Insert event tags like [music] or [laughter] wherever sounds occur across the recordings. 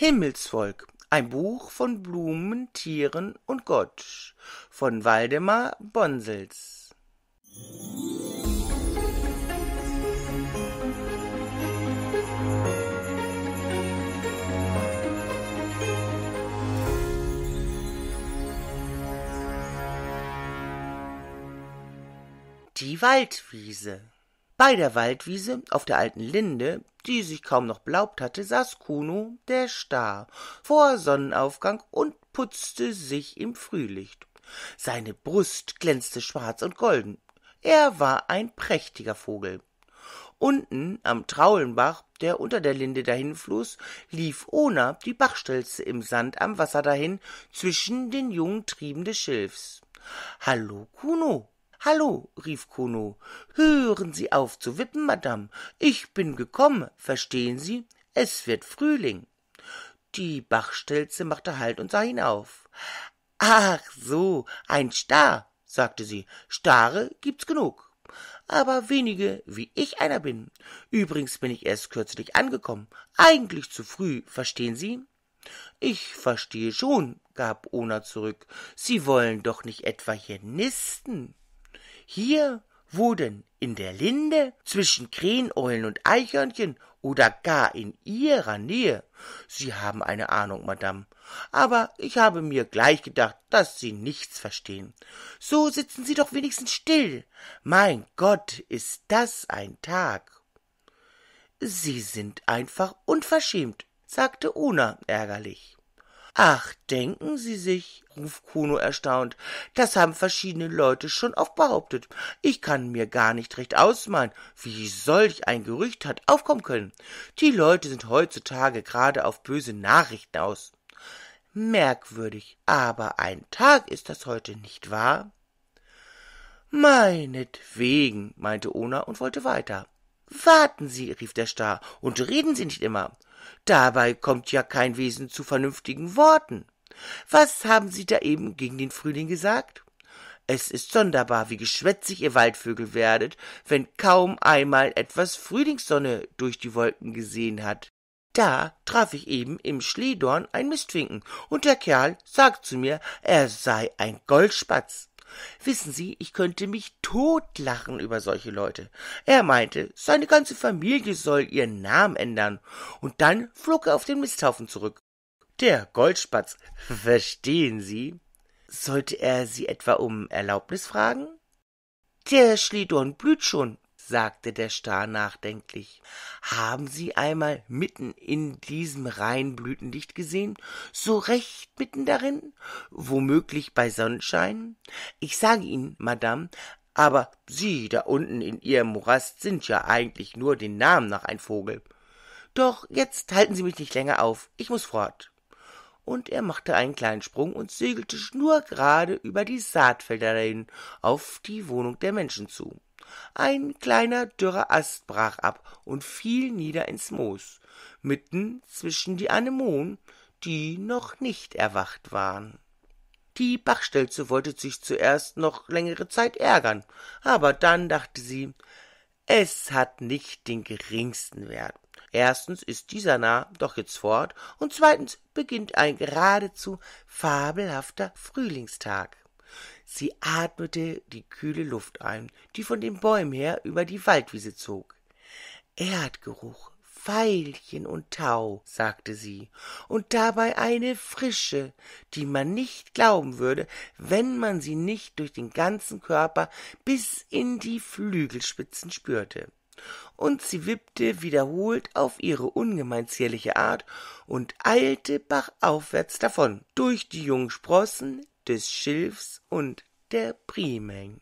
Himmelsvolk. Ein Buch von Blumen, Tieren und Gott von Waldemar Bonsels. Die Waldwiese bei der Waldwiese auf der alten Linde, die sich kaum noch belaubt hatte, saß Kuno, der Star, vor Sonnenaufgang und putzte sich im Frühlicht. Seine Brust glänzte schwarz und golden. Er war ein prächtiger Vogel. Unten am Traulenbach, der unter der Linde dahinfloß, lief Ona die Bachstelze im Sand am Wasser dahin, zwischen den jungen Trieben des Schilfs. Hallo, Kuno, Hallo, rief Kuno, hören Sie auf zu wippen, Madame. Ich bin gekommen, verstehen Sie? Es wird Frühling. Die Bachstelze machte Halt und sah ihn auf. Ach so, ein Star, sagte sie. Stare gibt's genug. Aber wenige, wie ich einer bin. Übrigens bin ich erst kürzlich angekommen. Eigentlich zu früh, verstehen Sie? Ich verstehe schon, gab Ona zurück. Sie wollen doch nicht etwa hier nisten. Hier wurden in der Linde zwischen Kräheneulen und Eichhörnchen oder gar in ihrer Nähe. Sie haben eine Ahnung, Madame. Aber ich habe mir gleich gedacht, dass Sie nichts verstehen. So sitzen Sie doch wenigstens still. Mein Gott, ist das ein Tag. Sie sind einfach unverschämt, sagte Una ärgerlich. Ach, denken Sie sich, ruft Kuno erstaunt, das haben verschiedene Leute schon oft behauptet. Ich kann mir gar nicht recht ausmalen, wie solch ein Gerücht hat aufkommen können. Die Leute sind heutzutage gerade auf böse Nachrichten aus. Merkwürdig, aber ein Tag ist das heute, nicht wahr? Meinetwegen, meinte Ona und wollte weiter. Warten Sie, rief der Star, und reden Sie nicht immer. Dabei kommt ja kein Wesen zu vernünftigen Worten. Was haben Sie da eben gegen den Frühling gesagt? Es ist sonderbar, wie geschwätzig ihr Waldvögel werdet, wenn kaum einmal etwas Frühlingssonne durch die Wolken gesehen hat. Da traf ich eben im Schleedorn ein Mistfinken, und der Kerl sagt zu mir, er sei ein Goldspatz. Wissen Sie, ich könnte mich totlachen über solche Leute. Er meinte, seine ganze Familie soll ihren Namen ändern. Und dann flog er auf den Misthaufen zurück. Der Goldspatz, [laughs] verstehen Sie? Sollte er Sie etwa um Erlaubnis fragen? Der Schlidorn blüht schon, sagte der Star nachdenklich. Haben Sie einmal mitten in diesem reinen gesehen? So recht mitten darin? Womöglich bei Sonnenschein? Ich sage Ihnen, Madame, aber Sie da unten in Ihrem Morast sind ja eigentlich nur den Namen nach ein Vogel. Doch jetzt halten Sie mich nicht länger auf, ich muß fort. Und er machte einen kleinen Sprung und segelte schnurgerade über die Saatfelder dahin auf die Wohnung der Menschen zu. Ein kleiner dürrer Ast brach ab und fiel nieder ins Moos, mitten zwischen die Anemonen, die noch nicht erwacht waren. Die Bachstelze wollte sich zuerst noch längere Zeit ärgern, aber dann dachte sie, es hat nicht den geringsten Wert. Erstens ist dieser nah doch jetzt fort und zweitens beginnt ein geradezu fabelhafter Frühlingstag. Sie atmete die kühle Luft ein, die von den Bäumen her über die Waldwiese zog. Erdgeruch, Veilchen und Tau, sagte sie, und dabei eine Frische, die man nicht glauben würde, wenn man sie nicht durch den ganzen Körper bis in die Flügelspitzen spürte. Und sie wippte wiederholt auf ihre ungemein zierliche Art und eilte bachaufwärts davon, durch die jungen Sprossen, des Schilfs und der Primeng.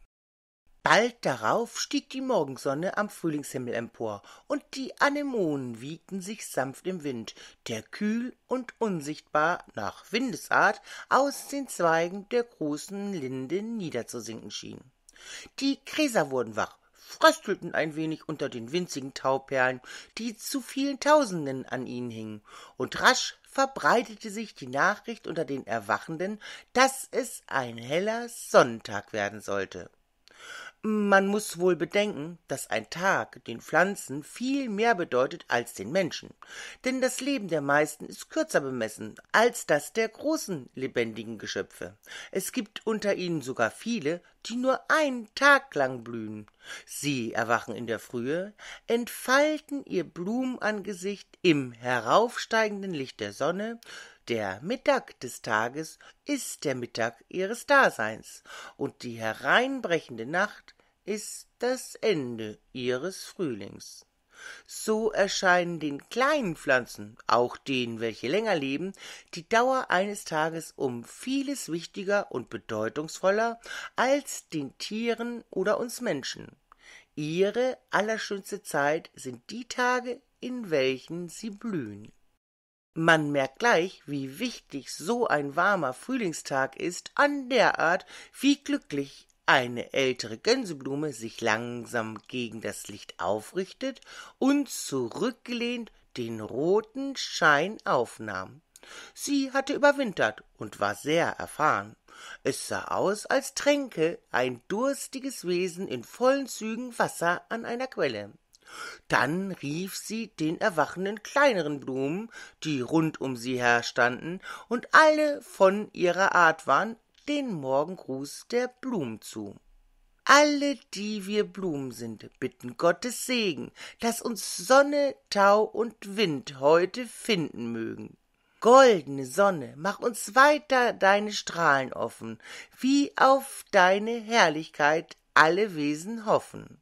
Bald darauf stieg die Morgensonne am Frühlingshimmel empor, und die Anemonen wiegten sich sanft im Wind, der kühl und unsichtbar nach Windesart aus den Zweigen der großen Linde niederzusinken schien. Die Gräser wurden wach, fröstelten ein wenig unter den winzigen Tauperlen, die zu vielen Tausenden an ihnen hingen, und rasch verbreitete sich die Nachricht unter den Erwachenden, dass es ein heller Sonntag werden sollte man muss wohl bedenken, dass ein Tag den Pflanzen viel mehr bedeutet als den Menschen, denn das Leben der meisten ist kürzer bemessen als das der großen lebendigen Geschöpfe. Es gibt unter ihnen sogar viele, die nur einen Tag lang blühen. Sie erwachen in der Frühe, entfalten ihr Blumenangesicht im heraufsteigenden Licht der Sonne, der Mittag des Tages ist der Mittag ihres Daseins, und die hereinbrechende Nacht ist das Ende ihres Frühlings. So erscheinen den kleinen Pflanzen, auch denen, welche länger leben, die Dauer eines Tages um vieles wichtiger und bedeutungsvoller als den Tieren oder uns Menschen. Ihre allerschönste Zeit sind die Tage, in welchen sie blühen. Man merkt gleich, wie wichtig so ein warmer Frühlingstag ist, an der Art, wie glücklich eine ältere Gänseblume sich langsam gegen das Licht aufrichtet und zurückgelehnt den roten Schein aufnahm. Sie hatte überwintert und war sehr erfahren. Es sah aus, als tränke ein durstiges Wesen in vollen Zügen Wasser an einer Quelle. Dann rief sie den erwachenden kleineren Blumen, die rund um sie herstanden und alle von ihrer Art waren, den Morgengruß der Blumen zu. Alle, die wir Blumen sind, bitten Gottes Segen, dass uns Sonne, Tau und Wind heute finden mögen. Goldene Sonne, mach uns weiter deine Strahlen offen, wie auf deine Herrlichkeit alle Wesen hoffen.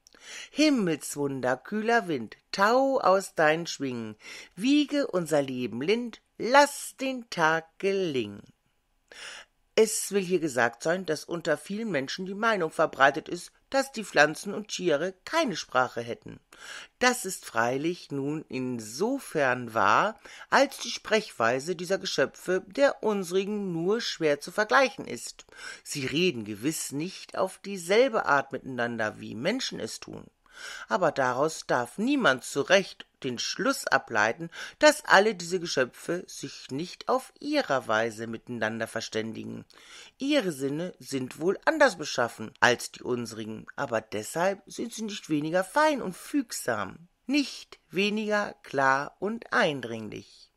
Himmelswunder, kühler Wind, Tau aus deinen Schwingen, wiege unser Leben lind, lass den Tag gelingen. Es will hier gesagt sein, dass unter vielen Menschen die Meinung verbreitet ist, dass die Pflanzen und Tiere keine Sprache hätten. Das ist freilich nun insofern wahr, als die Sprechweise dieser Geschöpfe der unsrigen nur schwer zu vergleichen ist. Sie reden gewiss nicht auf dieselbe Art miteinander, wie Menschen es tun. Aber daraus darf niemand zu Recht den Schluss ableiten, dass alle diese Geschöpfe sich nicht auf ihrer Weise miteinander verständigen. Ihre Sinne sind wohl anders beschaffen als die unsrigen, aber deshalb sind sie nicht weniger fein und fügsam, nicht weniger klar und eindringlich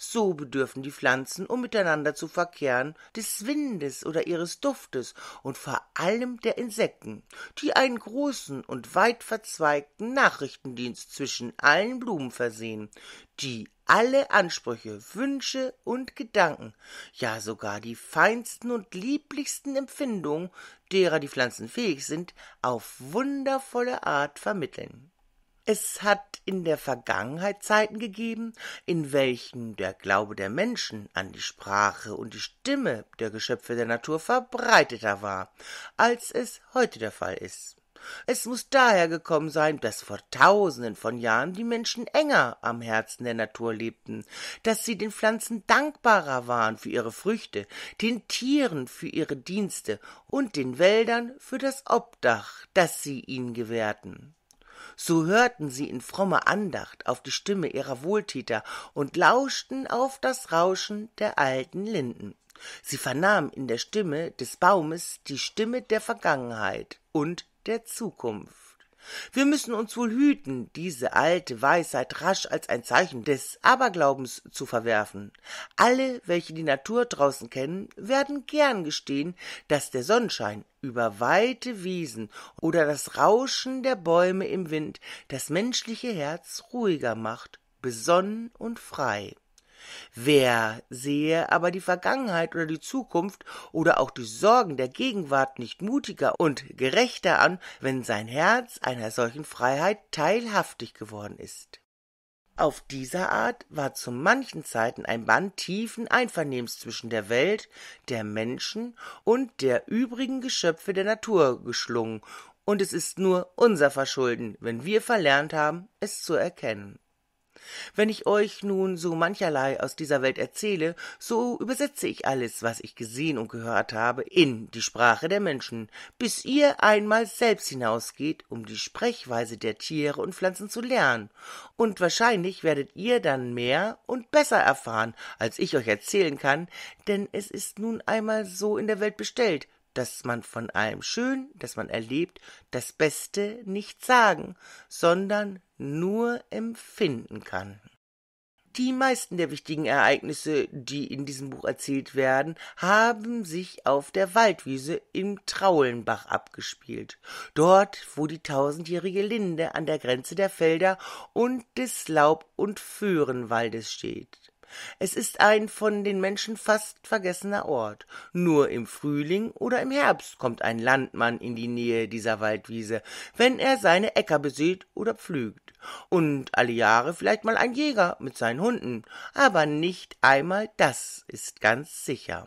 so bedürfen die Pflanzen, um miteinander zu verkehren, des Windes oder ihres Duftes und vor allem der Insekten, die einen großen und weit verzweigten Nachrichtendienst zwischen allen Blumen versehen, die alle Ansprüche, Wünsche und Gedanken, ja sogar die feinsten und lieblichsten Empfindungen, derer die Pflanzen fähig sind, auf wundervolle Art vermitteln. Es hat in der Vergangenheit Zeiten gegeben, in welchen der Glaube der Menschen an die Sprache und die Stimme der Geschöpfe der Natur verbreiteter war, als es heute der Fall ist. Es muß daher gekommen sein, daß vor tausenden von Jahren die Menschen enger am Herzen der Natur lebten, daß sie den Pflanzen dankbarer waren für ihre Früchte, den Tieren für ihre Dienste und den Wäldern für das Obdach, das sie ihnen gewährten so hörten sie in frommer Andacht auf die Stimme ihrer Wohltäter und lauschten auf das Rauschen der alten Linden. Sie vernahmen in der Stimme des Baumes die Stimme der Vergangenheit und der Zukunft. Wir müssen uns wohl hüten, diese alte Weisheit rasch als ein Zeichen des Aberglaubens zu verwerfen. Alle, welche die Natur draußen kennen, werden gern gestehen, dass der Sonnenschein über weite Wiesen oder das Rauschen der Bäume im Wind das menschliche Herz ruhiger macht, besonnen und frei. Wer sehe aber die Vergangenheit oder die Zukunft oder auch die Sorgen der Gegenwart nicht mutiger und gerechter an, wenn sein Herz einer solchen Freiheit teilhaftig geworden ist. Auf dieser Art war zu manchen Zeiten ein Band tiefen Einvernehmens zwischen der Welt, der Menschen und der übrigen Geschöpfe der Natur geschlungen, und es ist nur unser Verschulden, wenn wir verlernt haben, es zu erkennen. Wenn ich euch nun so mancherlei aus dieser Welt erzähle, so übersetze ich alles, was ich gesehen und gehört habe, in die Sprache der Menschen, bis ihr einmal selbst hinausgeht, um die Sprechweise der Tiere und Pflanzen zu lernen. Und wahrscheinlich werdet ihr dann mehr und besser erfahren, als ich euch erzählen kann, denn es ist nun einmal so in der Welt bestellt, dass man von allem Schön, das man erlebt, das Beste nicht sagen, sondern nur empfinden kann. Die meisten der wichtigen Ereignisse, die in diesem Buch erzählt werden, haben sich auf der Waldwiese im Traulenbach abgespielt, dort, wo die tausendjährige Linde an der Grenze der Felder und des Laub- und Föhrenwaldes steht. Es ist ein von den Menschen fast vergessener Ort. Nur im Frühling oder im Herbst kommt ein Landmann in die Nähe dieser Waldwiese, wenn er seine Äcker besät oder pflügt. Und alle Jahre vielleicht mal ein Jäger mit seinen Hunden, aber nicht einmal das ist ganz sicher.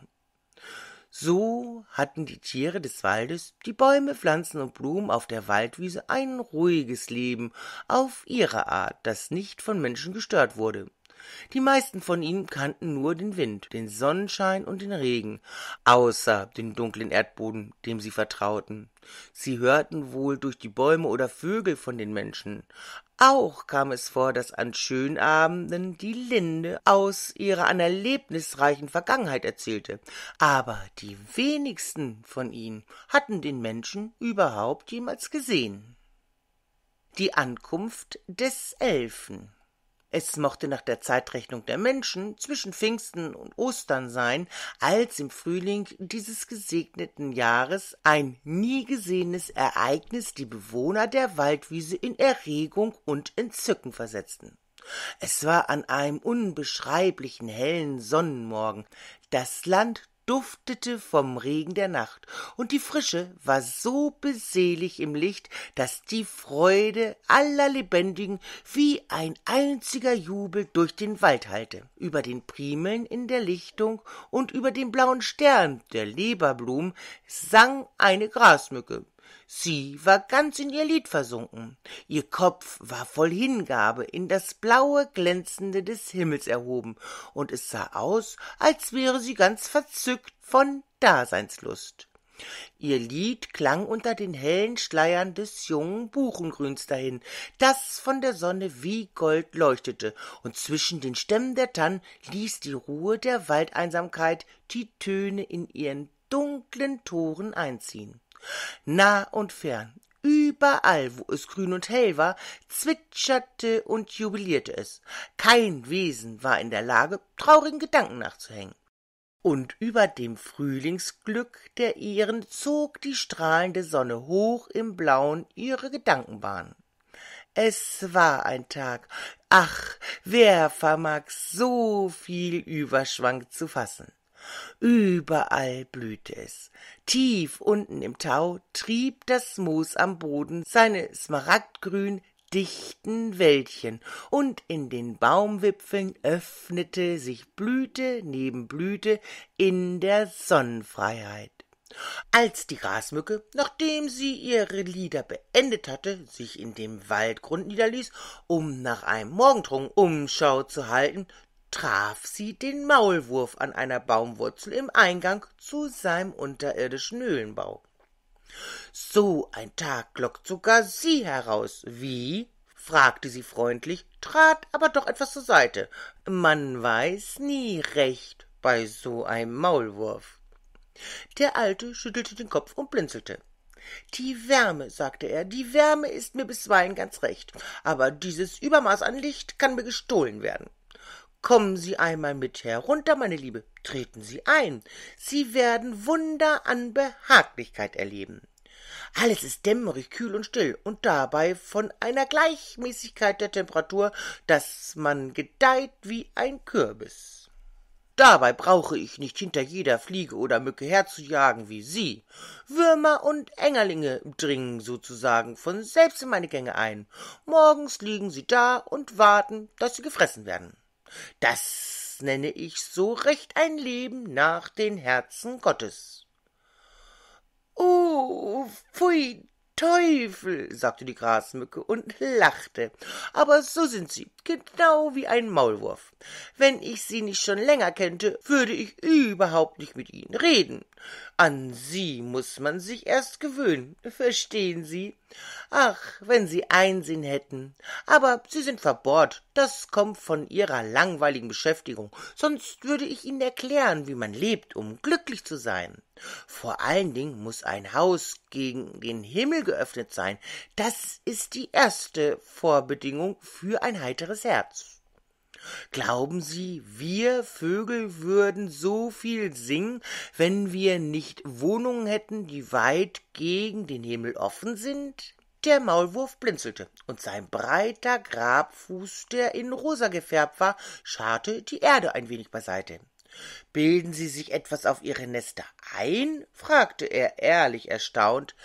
So hatten die Tiere des Waldes, die Bäume, Pflanzen und Blumen auf der Waldwiese ein ruhiges Leben auf ihre Art, das nicht von Menschen gestört wurde. Die meisten von ihnen kannten nur den Wind, den Sonnenschein und den Regen, außer den dunklen Erdboden, dem sie vertrauten. Sie hörten wohl durch die Bäume oder Vögel von den Menschen. Auch kam es vor, dass an schönen Abenden die Linde aus ihrer an erlebnisreichen Vergangenheit erzählte. Aber die wenigsten von ihnen hatten den Menschen überhaupt jemals gesehen. Die Ankunft des Elfen es mochte nach der Zeitrechnung der Menschen zwischen Pfingsten und Ostern sein, als im Frühling dieses gesegneten Jahres ein nie gesehenes Ereignis die Bewohner der Waldwiese in Erregung und Entzücken versetzten. Es war an einem unbeschreiblichen hellen Sonnenmorgen. Das Land duftete vom Regen der Nacht, und die Frische war so beselig im Licht, daß die Freude aller Lebendigen wie ein einziger Jubel durch den Wald hallte, über den Primeln in der Lichtung und über den blauen Stern der Leberblumen sang eine Grasmücke, Sie war ganz in ihr Lied versunken, ihr Kopf war voll Hingabe in das blaue Glänzende des Himmels erhoben, und es sah aus, als wäre sie ganz verzückt von Daseinslust. Ihr Lied klang unter den hellen Schleiern des jungen Buchengrüns dahin, das von der Sonne wie Gold leuchtete, und zwischen den Stämmen der Tannen ließ die Ruhe der Waldeinsamkeit die Töne in ihren dunklen Toren einziehen nah und fern. Überall, wo es grün und hell war, zwitscherte und jubilierte es. Kein Wesen war in der Lage, traurigen Gedanken nachzuhängen. Und über dem Frühlingsglück der Ehren zog die strahlende Sonne hoch im Blauen ihre Gedankenbahn. Es war ein Tag. Ach, wer vermag so viel Überschwang zu fassen? Überall blühte es. Tief unten im Tau trieb das Moos am Boden seine smaragdgrün dichten Wäldchen, und in den Baumwipfeln öffnete sich Blüte neben Blüte in der Sonnenfreiheit. Als die Grasmücke, nachdem sie ihre Lieder beendet hatte, sich in dem Waldgrund niederließ, um nach einem Morgentrunk Umschau zu halten, traf sie den Maulwurf an einer Baumwurzel im Eingang zu seinem unterirdischen Höhlenbau. So ein Tag lockt sogar sie heraus. Wie? fragte sie freundlich, trat aber doch etwas zur Seite. Man weiß nie recht bei so einem Maulwurf. Der Alte schüttelte den Kopf und blinzelte. Die Wärme, sagte er, die Wärme ist mir bisweilen ganz recht, aber dieses Übermaß an Licht kann mir gestohlen werden. Kommen Sie einmal mit herunter, meine Liebe, treten Sie ein. Sie werden Wunder an Behaglichkeit erleben. Alles ist dämmerig, kühl und still und dabei von einer Gleichmäßigkeit der Temperatur, dass man gedeiht wie ein Kürbis. Dabei brauche ich nicht hinter jeder Fliege oder Mücke herzujagen wie Sie. Würmer und Engerlinge dringen sozusagen von selbst in meine Gänge ein. Morgens liegen sie da und warten, dass sie gefressen werden. Das nenne ich so recht ein Leben nach den Herzen Gottes. Oh, pfui, Teufel, sagte die Grasmücke und lachte. Aber so sind sie, genau wie ein Maulwurf. Wenn ich sie nicht schon länger kennte, würde ich überhaupt nicht mit ihnen reden. An sie muß man sich erst gewöhnen, verstehen Sie? Ach, wenn Sie Einsehen hätten. Aber Sie sind verbohrt, das kommt von Ihrer langweiligen Beschäftigung, sonst würde ich Ihnen erklären, wie man lebt, um glücklich zu sein. Vor allen Dingen muß ein Haus gegen den Himmel geöffnet sein, das ist die erste Vorbedingung für ein heiteres Herz. Glauben Sie, wir Vögel würden so viel singen, wenn wir nicht Wohnungen hätten, die weit gegen den Himmel offen sind? Der Maulwurf blinzelte, und sein breiter Grabfuß, der in rosa gefärbt war, scharte die Erde ein wenig beiseite. Bilden Sie sich etwas auf Ihre Nester ein? fragte er ehrlich erstaunt.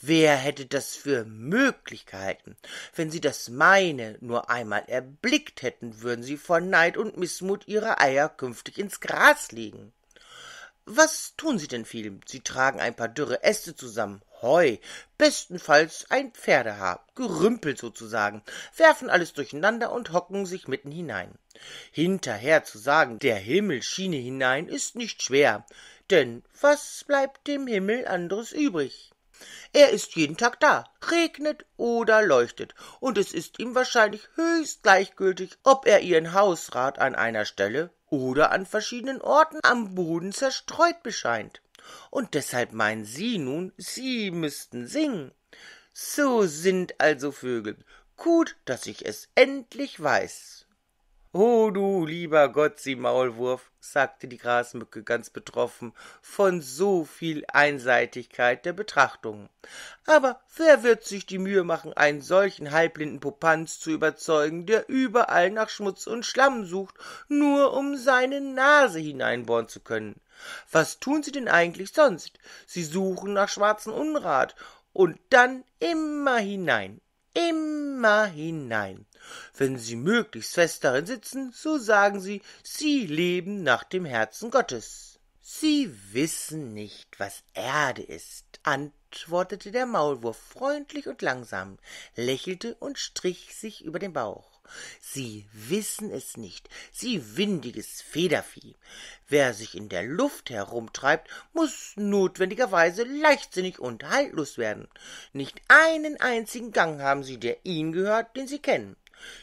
Wer hätte das für Möglichkeiten? Wenn Sie das meine nur einmal erblickt hätten, würden Sie vor Neid und Missmut Ihre Eier künftig ins Gras legen. Was tun Sie denn viel? Sie tragen ein paar dürre Äste zusammen, Heu, bestenfalls ein Pferdehaar, Gerümpel sozusagen, werfen alles durcheinander und hocken sich mitten hinein. Hinterher zu sagen, der Himmel schiene hinein, ist nicht schwer, denn was bleibt dem Himmel anderes übrig? Er ist jeden Tag da, regnet oder leuchtet, und es ist ihm wahrscheinlich höchst gleichgültig, ob er ihren Hausrat an einer Stelle oder an verschiedenen Orten am Boden zerstreut bescheint. Und deshalb meinen Sie nun, Sie müssten singen. So sind also Vögel. Gut, dass ich es endlich weiß. Oh du lieber Gott, sie Maulwurf, sagte die Grasmücke ganz betroffen von so viel Einseitigkeit der Betrachtung. Aber wer wird sich die Mühe machen, einen solchen halblinden Popanz zu überzeugen, der überall nach Schmutz und Schlamm sucht, nur um seine Nase hineinbohren zu können? Was tun sie denn eigentlich sonst? Sie suchen nach schwarzen Unrat und dann immer hinein, immer hinein. Wenn sie möglichst fest darin sitzen, so sagen sie, sie leben nach dem Herzen Gottes. Sie wissen nicht, was Erde ist, antwortete der Maulwurf freundlich und langsam, lächelte und strich sich über den Bauch. Sie wissen es nicht, sie windiges Federvieh. Wer sich in der Luft herumtreibt, muß notwendigerweise leichtsinnig und haltlos werden. Nicht einen einzigen Gang haben sie, der ihnen gehört, den sie kennen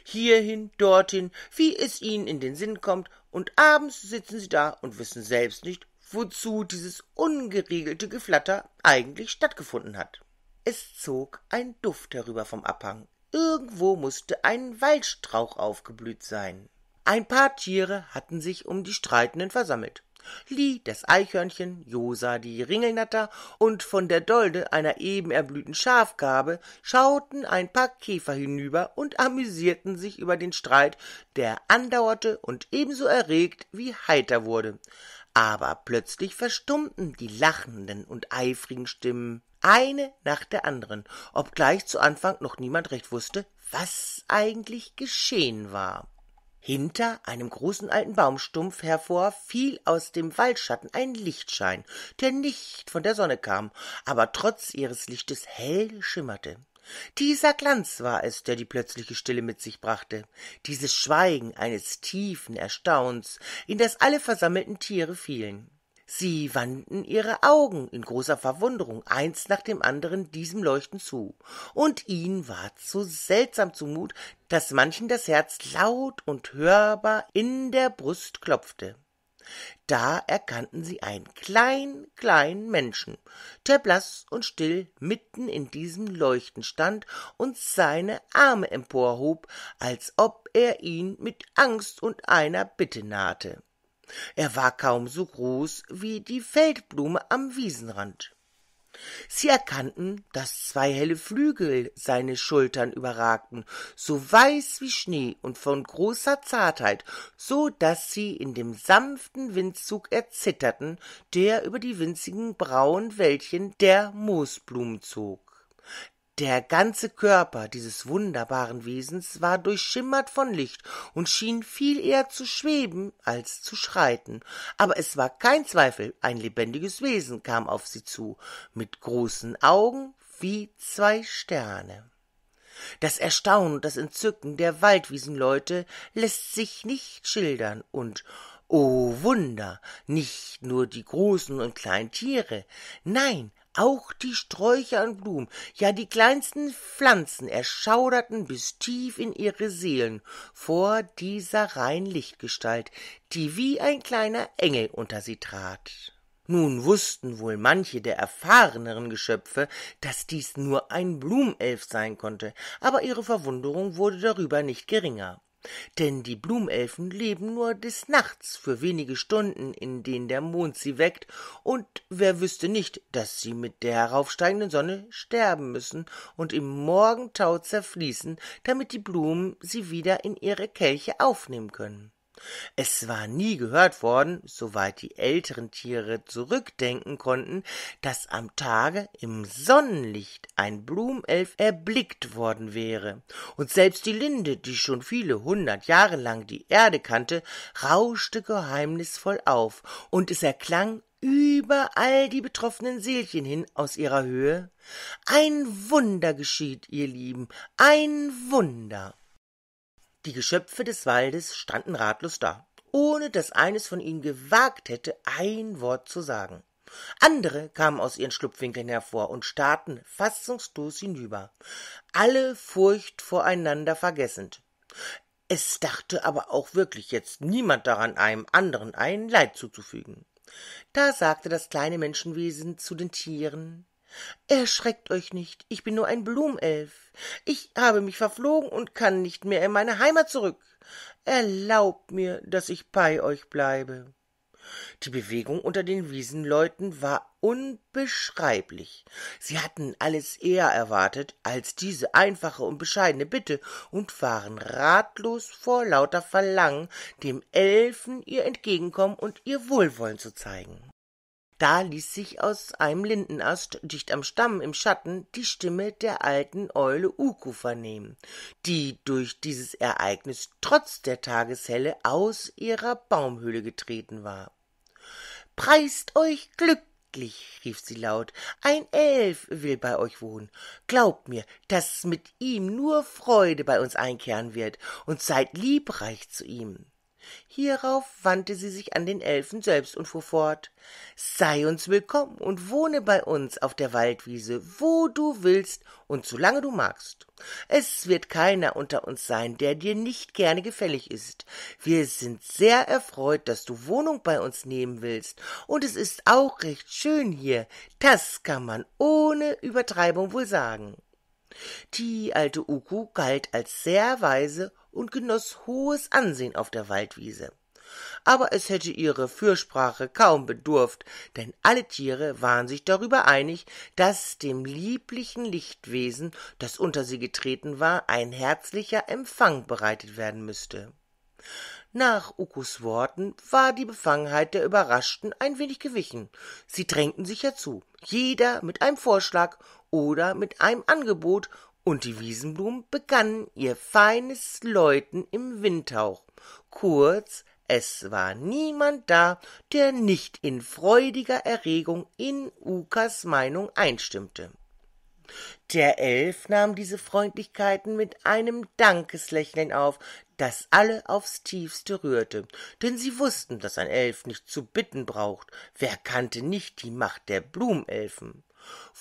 hierhin, dorthin, wie es ihnen in den Sinn kommt, und abends sitzen sie da und wissen selbst nicht, wozu dieses ungeriegelte Geflatter eigentlich stattgefunden hat. Es zog ein Duft herüber vom Abhang. Irgendwo musste ein Waldstrauch aufgeblüht sein. Ein paar Tiere hatten sich um die Streitenden versammelt. Li, das Eichhörnchen, Josa, die Ringelnatter und von der Dolde, einer eben erblühten Schafgarbe, schauten ein paar Käfer hinüber und amüsierten sich über den Streit, der andauerte und ebenso erregt wie heiter wurde. Aber plötzlich verstummten die lachenden und eifrigen Stimmen, eine nach der anderen, obgleich zu Anfang noch niemand recht wusste, was eigentlich geschehen war. Hinter einem großen alten Baumstumpf hervor fiel aus dem Waldschatten ein Lichtschein, der nicht von der Sonne kam, aber trotz ihres Lichtes hell schimmerte. Dieser Glanz war es, der die plötzliche Stille mit sich brachte, dieses Schweigen eines tiefen Erstaunens, in das alle versammelten Tiere fielen. Sie wandten ihre Augen in großer Verwunderung eins nach dem anderen diesem Leuchten zu, und ihnen war so seltsam zumut, daß manchen das Herz laut und hörbar in der Brust klopfte. Da erkannten sie einen kleinen, kleinen Menschen, der blass und still mitten in diesem Leuchten stand und seine Arme emporhob, als ob er ihn mit Angst und einer Bitte nahte. Er war kaum so groß wie die Feldblume am Wiesenrand. Sie erkannten, daß zwei helle Flügel seine Schultern überragten, so weiß wie Schnee und von großer Zartheit, so daß sie in dem sanften Windzug erzitterten, der über die winzigen braunen Wäldchen der Moosblumen zog. Der ganze Körper dieses wunderbaren Wesens war durchschimmert von Licht und schien viel eher zu schweben als zu schreiten, aber es war kein Zweifel, ein lebendiges Wesen kam auf sie zu, mit großen Augen wie zwei Sterne. Das Erstaunen und das Entzücken der Waldwiesenleute lässt sich nicht schildern und O oh Wunder, nicht nur die großen und kleinen Tiere, nein, auch die Sträucher und Blumen, ja die kleinsten Pflanzen erschauderten bis tief in ihre Seelen vor dieser rein Lichtgestalt, die wie ein kleiner Engel unter sie trat. Nun wussten wohl manche der erfahreneren Geschöpfe, daß dies nur ein Blumenelf sein konnte, aber ihre Verwunderung wurde darüber nicht geringer. Denn die Blumelfen leben nur des Nachts für wenige Stunden, in denen der Mond sie weckt, und wer wüsste nicht, dass sie mit der heraufsteigenden Sonne sterben müssen und im Morgentau zerfließen, damit die Blumen sie wieder in ihre Kelche aufnehmen können. Es war nie gehört worden, soweit die älteren Tiere zurückdenken konnten, dass am Tage im Sonnenlicht ein Blumelf erblickt worden wäre. Und selbst die Linde, die schon viele hundert Jahre lang die Erde kannte, rauschte geheimnisvoll auf, und es erklang über all die betroffenen Seelchen hin aus ihrer Höhe. Ein Wunder geschieht, ihr Lieben, ein Wunder. Die Geschöpfe des Waldes standen ratlos da, ohne dass eines von ihnen gewagt hätte, ein Wort zu sagen. Andere kamen aus ihren Schlupfwinkeln hervor und starrten fassungslos hinüber, alle Furcht voreinander vergessend. Es dachte aber auch wirklich jetzt niemand daran, einem anderen ein Leid zuzufügen. Da sagte das kleine Menschenwesen zu den Tieren Erschreckt euch nicht, ich bin nur ein Blumelf. Ich habe mich verflogen und kann nicht mehr in meine Heimat zurück. Erlaubt mir, dass ich bei euch bleibe. Die Bewegung unter den Wiesenleuten war unbeschreiblich. Sie hatten alles eher erwartet als diese einfache und bescheidene Bitte und waren ratlos vor lauter Verlangen, dem Elfen ihr Entgegenkommen und ihr Wohlwollen zu zeigen. Da ließ sich aus einem Lindenast dicht am Stamm im Schatten die Stimme der alten Eule Uku vernehmen, die durch dieses Ereignis trotz der Tageshelle aus ihrer Baumhöhle getreten war. Preist euch glücklich, rief sie laut, ein Elf will bei euch wohnen. Glaubt mir, dass mit ihm nur Freude bei uns einkehren wird, und seid liebreich zu ihm. Hierauf wandte sie sich an den Elfen selbst und fuhr fort Sei uns willkommen und wohne bei uns auf der Waldwiese, wo du willst und solange du magst. Es wird keiner unter uns sein, der dir nicht gerne gefällig ist. Wir sind sehr erfreut, dass du Wohnung bei uns nehmen willst, und es ist auch recht schön hier, das kann man ohne Übertreibung wohl sagen. Die alte Uku galt als sehr weise und genoss hohes Ansehen auf der Waldwiese. Aber es hätte ihre Fürsprache kaum bedurft, denn alle Tiere waren sich darüber einig, dass dem lieblichen Lichtwesen, das unter sie getreten war, ein herzlicher Empfang bereitet werden müsste. Nach Ukus Worten war die Befangenheit der Überraschten ein wenig gewichen. Sie drängten sich herzu, jeder mit einem Vorschlag oder mit einem Angebot und die Wiesenblumen begannen ihr feines Läuten im Windhauch. Kurz, es war niemand da, der nicht in freudiger Erregung in Ukas Meinung einstimmte. Der Elf nahm diese Freundlichkeiten mit einem Dankeslächeln auf, das alle aufs tiefste rührte, denn sie wussten, dass ein Elf nicht zu bitten braucht. Wer kannte nicht die Macht der Blumelfen?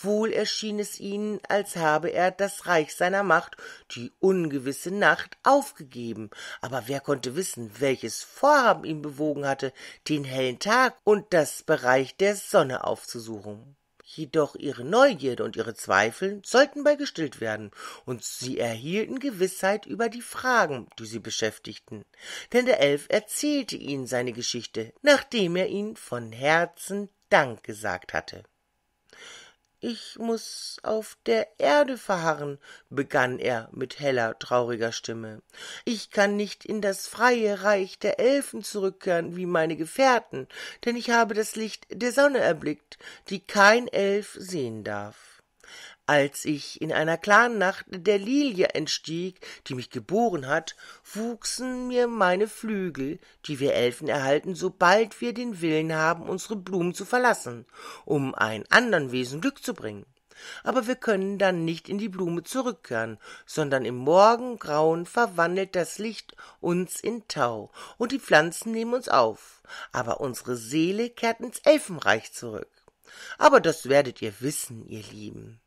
Wohl erschien es ihnen, als habe er das Reich seiner Macht, die ungewisse Nacht, aufgegeben. Aber wer konnte wissen, welches Vorhaben ihn bewogen hatte, den hellen Tag und das Bereich der Sonne aufzusuchen? Jedoch ihre Neugierde und ihre Zweifel sollten bei gestillt werden, und sie erhielten Gewissheit über die Fragen, die sie beschäftigten. Denn der Elf erzählte ihnen seine Geschichte, nachdem er ihnen von Herzen Dank gesagt hatte. Ich muß auf der Erde verharren, begann er mit heller, trauriger Stimme. Ich kann nicht in das freie Reich der Elfen zurückkehren wie meine Gefährten, denn ich habe das Licht der Sonne erblickt, die kein Elf sehen darf. Als ich in einer klaren Nacht der Lilie entstieg, die mich geboren hat, wuchsen mir meine Flügel, die wir Elfen erhalten, sobald wir den Willen haben, unsere Blumen zu verlassen, um ein andern Wesen Glück zu bringen. Aber wir können dann nicht in die Blume zurückkehren, sondern im Morgengrauen verwandelt das Licht uns in Tau, und die Pflanzen nehmen uns auf, aber unsere Seele kehrt ins Elfenreich zurück. Aber das werdet ihr wissen, ihr Lieben.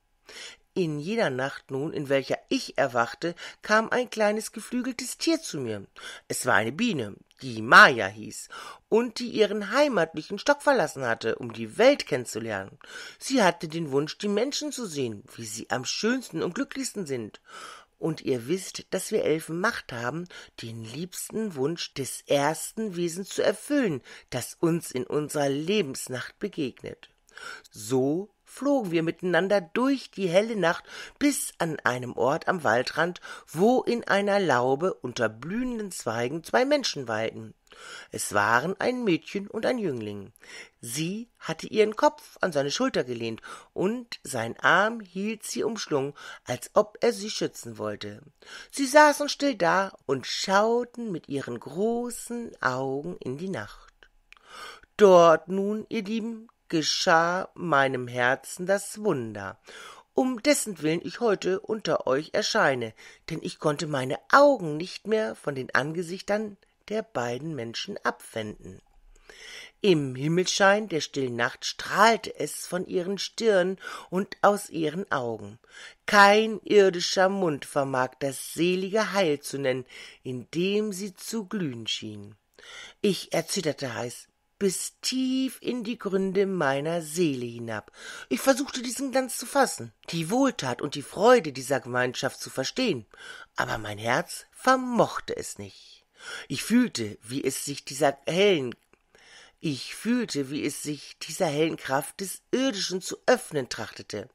In jeder Nacht nun, in welcher ich erwachte, kam ein kleines geflügeltes Tier zu mir. Es war eine Biene, die Maya hieß, und die ihren heimatlichen Stock verlassen hatte, um die Welt kennenzulernen. Sie hatte den Wunsch, die Menschen zu sehen, wie sie am schönsten und glücklichsten sind. Und ihr wisst, dass wir Elfen Macht haben, den liebsten Wunsch des ersten Wesens zu erfüllen, das uns in unserer Lebensnacht begegnet. So flogen wir miteinander durch die helle Nacht bis an einem Ort am Waldrand, wo in einer Laube unter blühenden Zweigen zwei Menschen weilten. Es waren ein Mädchen und ein Jüngling. Sie hatte ihren Kopf an seine Schulter gelehnt, und sein Arm hielt sie umschlungen, als ob er sie schützen wollte. Sie saßen still da und schauten mit ihren großen Augen in die Nacht. Dort nun, ihr Lieben, geschah meinem Herzen das Wunder, um dessen willen ich heute unter euch erscheine, denn ich konnte meine Augen nicht mehr von den Angesichtern der beiden Menschen abwenden. Im Himmelschein der stillen Nacht strahlte es von ihren Stirnen und aus ihren Augen. Kein irdischer Mund vermag das selige Heil zu nennen, in dem sie zu glühen schien. Ich erzitterte heiß, bis tief in die Gründe meiner Seele hinab. Ich versuchte diesen Glanz zu fassen, die Wohltat und die Freude dieser Gemeinschaft zu verstehen, aber mein Herz vermochte es nicht. Ich fühlte, wie es sich dieser hellen ich fühlte, wie es sich dieser hellen Kraft des Irdischen zu öffnen trachtete.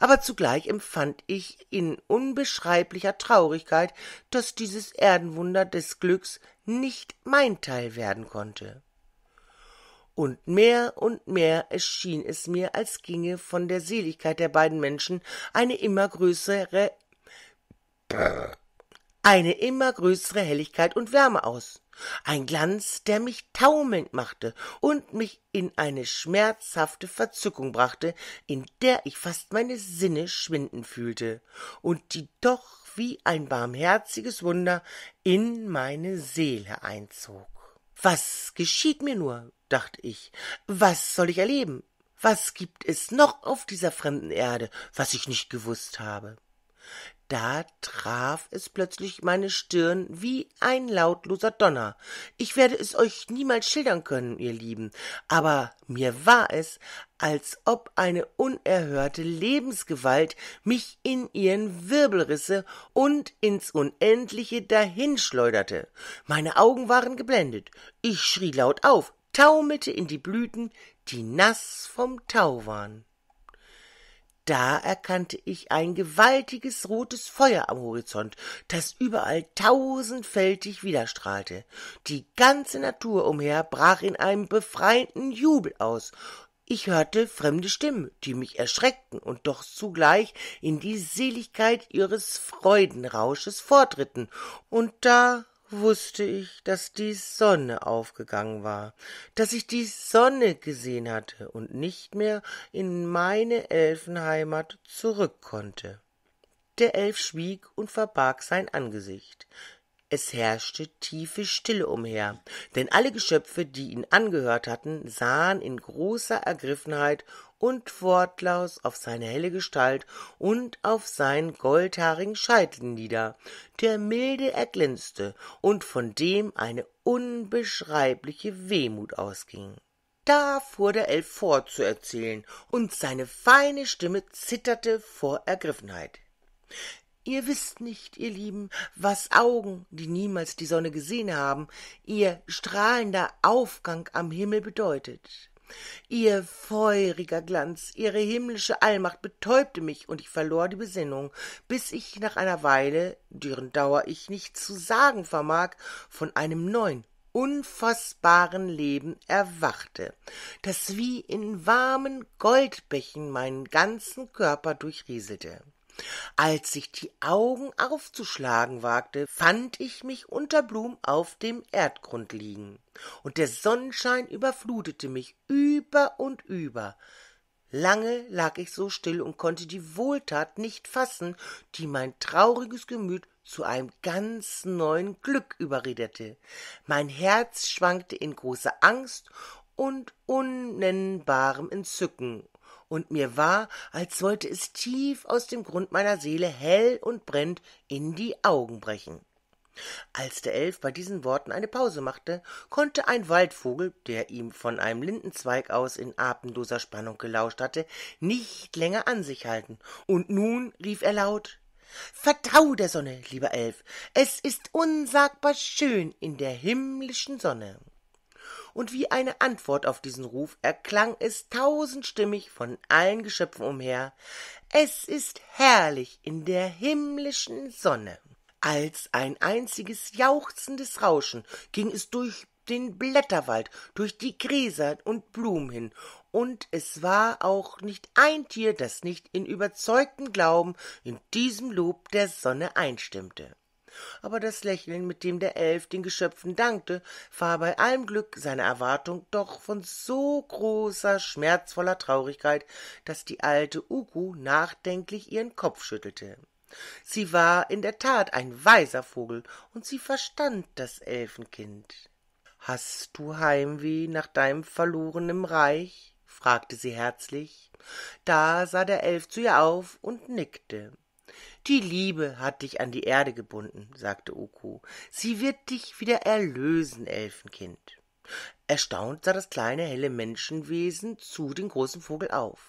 Aber zugleich empfand ich in unbeschreiblicher Traurigkeit, daß dieses Erdenwunder des Glücks nicht mein Teil werden konnte und mehr und mehr erschien es mir, als ginge von der Seligkeit der beiden Menschen eine immer größere eine immer größere Helligkeit und Wärme aus. Ein Glanz, der mich taumelnd machte und mich in eine schmerzhafte Verzückung brachte, in der ich fast meine Sinne schwinden fühlte und die doch wie ein barmherziges Wunder in meine Seele einzog. Was geschieht mir nur? dachte ich, was soll ich erleben? Was gibt es noch auf dieser fremden Erde, was ich nicht gewusst habe? Da traf es plötzlich meine Stirn wie ein lautloser Donner. Ich werde es euch niemals schildern können, ihr Lieben, aber mir war es, als ob eine unerhörte Lebensgewalt mich in ihren Wirbelrisse und ins Unendliche dahinschleuderte. Meine Augen waren geblendet. Ich schrie laut auf, taumelte in die Blüten, die nass vom Tau waren. Da erkannte ich ein gewaltiges rotes Feuer am Horizont, das überall tausendfältig widerstrahlte. Die ganze Natur umher brach in einem befreienden Jubel aus. Ich hörte fremde Stimmen, die mich erschreckten und doch zugleich in die Seligkeit ihres Freudenrausches fortritten. Und da wußte ich, daß die Sonne aufgegangen war, daß ich die Sonne gesehen hatte und nicht mehr in meine Elfenheimat zurück konnte. Der Elf schwieg und verbarg sein Angesicht. Es herrschte tiefe Stille umher, denn alle Geschöpfe, die ihn angehört hatten, sahen in großer Ergriffenheit und wortlos auf seine helle Gestalt und auf seinen goldhaarigen Scheitel nieder, der milde erglänzte und von dem eine unbeschreibliche Wehmut ausging. Da fuhr der Elf fort zu erzählen, und seine feine Stimme zitterte vor Ergriffenheit. Ihr wisst nicht, ihr Lieben, was Augen, die niemals die Sonne gesehen haben, ihr strahlender Aufgang am Himmel bedeutet. Ihr feuriger Glanz, ihre himmlische Allmacht betäubte mich, und ich verlor die Besinnung, bis ich nach einer Weile, deren Dauer ich nicht zu sagen vermag, von einem neuen, unfaßbaren Leben erwachte, das wie in warmen Goldbächen meinen ganzen Körper durchrieselte. Als ich die Augen aufzuschlagen wagte, fand ich mich unter Blumen auf dem Erdgrund liegen, und der Sonnenschein überflutete mich über und über. Lange lag ich so still und konnte die Wohltat nicht fassen, die mein trauriges Gemüt zu einem ganz neuen Glück überredete. Mein Herz schwankte in großer Angst und unnennbarem Entzücken, und mir war, als wollte es tief aus dem Grund meiner Seele hell und brennend in die Augen brechen. Als der Elf bei diesen Worten eine Pause machte, konnte ein Waldvogel, der ihm von einem Lindenzweig aus in atemloser Spannung gelauscht hatte, nicht länger an sich halten, und nun rief er laut Vertrau der Sonne, lieber Elf, es ist unsagbar schön in der himmlischen Sonne und wie eine Antwort auf diesen Ruf erklang es tausendstimmig von allen Geschöpfen umher Es ist herrlich in der himmlischen Sonne. Als ein einziges jauchzendes Rauschen ging es durch den Blätterwald, durch die Gräser und Blumen hin, und es war auch nicht ein Tier, das nicht in überzeugtem Glauben in diesem Lob der Sonne einstimmte aber das Lächeln, mit dem der Elf den Geschöpfen dankte, war bei allem Glück seiner Erwartung doch von so großer, schmerzvoller Traurigkeit, daß die alte Uku nachdenklich ihren Kopf schüttelte. Sie war in der Tat ein weiser Vogel, und sie verstand das Elfenkind. Hast du Heimweh nach deinem verlorenen Reich? fragte sie herzlich. Da sah der Elf zu ihr auf und nickte. Die Liebe hat dich an die Erde gebunden, sagte Uku. Sie wird dich wieder erlösen, Elfenkind. Erstaunt sah das kleine helle Menschenwesen zu den großen Vogel auf.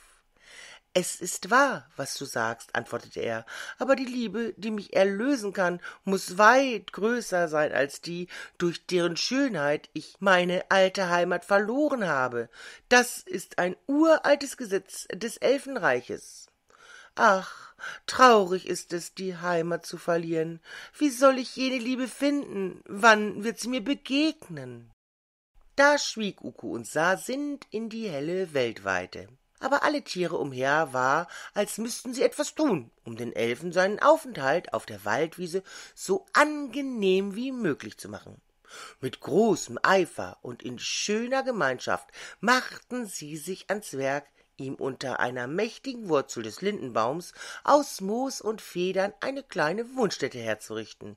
Es ist wahr, was du sagst, antwortete er, aber die Liebe, die mich erlösen kann, muß weit größer sein als die, durch deren Schönheit ich meine alte Heimat verloren habe. Das ist ein uraltes Gesetz des Elfenreiches. Ach, traurig ist es, die Heimat zu verlieren. Wie soll ich jene Liebe finden? Wann wird sie mir begegnen? Da schwieg Uku und sah sinnend in die helle Weltweite. Aber alle Tiere umher war, als müssten sie etwas tun, um den Elfen seinen Aufenthalt auf der Waldwiese so angenehm wie möglich zu machen. Mit großem Eifer und in schöner Gemeinschaft machten sie sich ans Werk, ihm unter einer mächtigen Wurzel des Lindenbaums aus Moos und Federn eine kleine Wohnstätte herzurichten,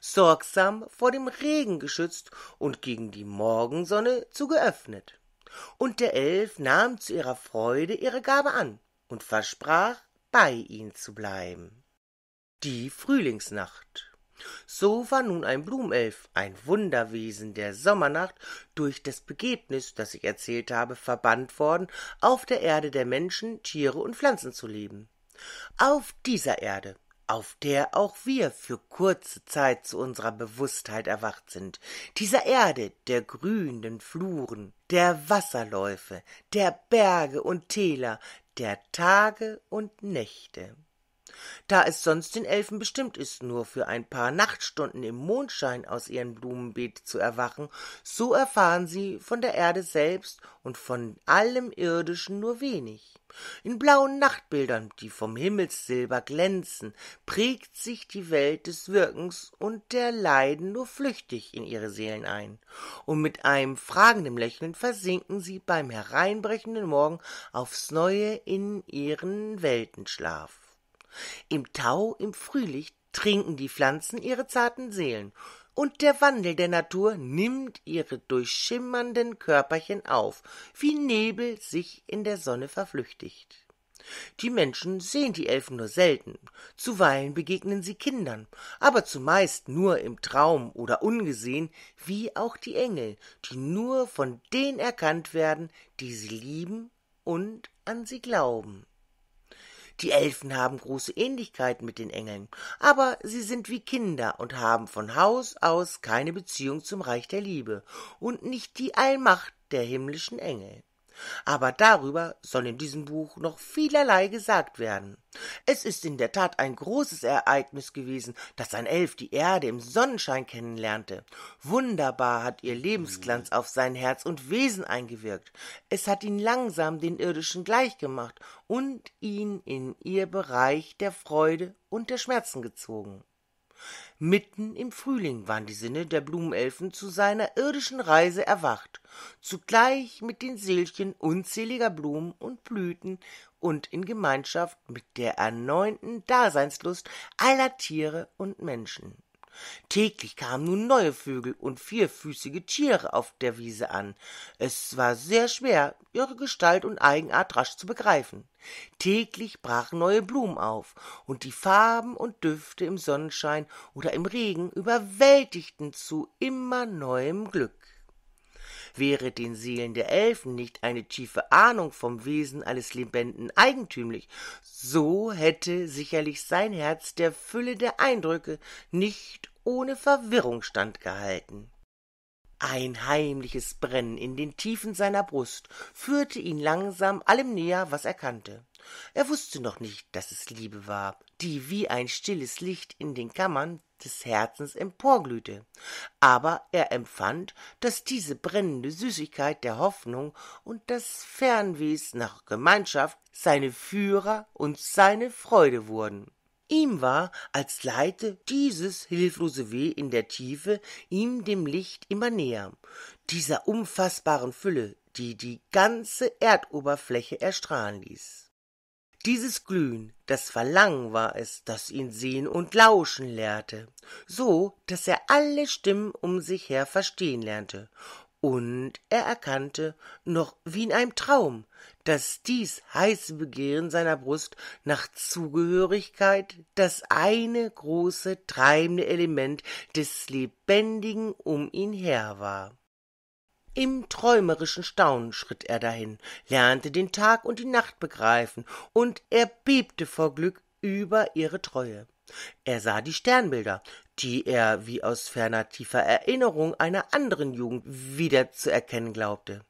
sorgsam vor dem Regen geschützt und gegen die Morgensonne zu geöffnet. Und der Elf nahm zu ihrer Freude ihre Gabe an und versprach, bei ihnen zu bleiben. Die Frühlingsnacht so war nun ein Blumenelf, ein Wunderwesen der Sommernacht, durch das Begebnis, das ich erzählt habe, verbannt worden, auf der Erde der Menschen, Tiere und Pflanzen zu leben. Auf dieser Erde, auf der auch wir für kurze Zeit zu unserer Bewußtheit erwacht sind, dieser Erde der grünen Fluren, der Wasserläufe, der Berge und Täler, der Tage und Nächte da es sonst den Elfen bestimmt ist, nur für ein paar Nachtstunden im Mondschein aus ihrem Blumenbeet zu erwachen, so erfahren sie von der Erde selbst und von allem Irdischen nur wenig. In blauen Nachtbildern, die vom Himmelssilber glänzen, prägt sich die Welt des Wirkens und der Leiden nur flüchtig in ihre Seelen ein, und mit einem fragenden Lächeln versinken sie beim hereinbrechenden Morgen aufs neue in ihren Weltenschlaf. Im Tau, im Frühlicht trinken die Pflanzen ihre zarten Seelen, und der Wandel der Natur nimmt ihre durchschimmernden Körperchen auf, wie Nebel sich in der Sonne verflüchtigt. Die Menschen sehen die Elfen nur selten, zuweilen begegnen sie Kindern, aber zumeist nur im Traum oder ungesehen, wie auch die Engel, die nur von denen erkannt werden, die sie lieben und an sie glauben. Die Elfen haben große Ähnlichkeit mit den Engeln, aber sie sind wie Kinder und haben von Haus aus keine Beziehung zum Reich der Liebe und nicht die Allmacht der himmlischen Engel. Aber darüber soll in diesem Buch noch vielerlei gesagt werden. Es ist in der Tat ein großes Ereignis gewesen, dass ein Elf die Erde im Sonnenschein kennenlernte. Wunderbar hat ihr Lebensglanz mhm. auf sein Herz und Wesen eingewirkt. Es hat ihn langsam den irdischen gleichgemacht und ihn in ihr Bereich der Freude und der Schmerzen gezogen. Mitten im Frühling waren die Sinne der Blumenelfen zu seiner irdischen Reise erwacht, zugleich mit den Seelchen unzähliger Blumen und Blüten und in Gemeinschaft mit der erneuten Daseinslust aller Tiere und Menschen. Täglich kamen nun neue Vögel und vierfüßige Tiere auf der Wiese an. Es war sehr schwer, ihre Gestalt und Eigenart rasch zu begreifen. Täglich brachen neue Blumen auf, und die Farben und Düfte im Sonnenschein oder im Regen überwältigten zu immer neuem Glück wäre den Seelen der Elfen nicht eine tiefe Ahnung vom Wesen alles Lebenden eigentümlich, so hätte sicherlich sein Herz der Fülle der Eindrücke nicht ohne Verwirrung standgehalten. Ein heimliches Brennen in den Tiefen seiner Brust führte ihn langsam allem näher, was er kannte. Er wußte noch nicht, daß es Liebe war, die wie ein stilles Licht in den Kammern des Herzens emporglühte. Aber er empfand, dass diese brennende Süßigkeit der Hoffnung und des Fernwes nach Gemeinschaft seine Führer und seine Freude wurden. Ihm war, als leite dieses hilflose Weh in der Tiefe ihm dem Licht immer näher, dieser unfaßbaren Fülle, die die ganze Erdoberfläche erstrahlen ließ. Dieses Glühen, das Verlangen war es, das ihn sehen und lauschen lehrte, so daß er alle Stimmen um sich her verstehen lernte, und er erkannte, noch wie in einem Traum, daß dies heiße Begehren seiner Brust nach Zugehörigkeit das eine große treibende Element des Lebendigen um ihn her war. Im träumerischen Staunen schritt er dahin, lernte den Tag und die Nacht begreifen, und er bebte vor Glück über ihre Treue. Er sah die Sternbilder, die er wie aus ferner tiefer Erinnerung einer anderen Jugend wieder zu erkennen glaubte.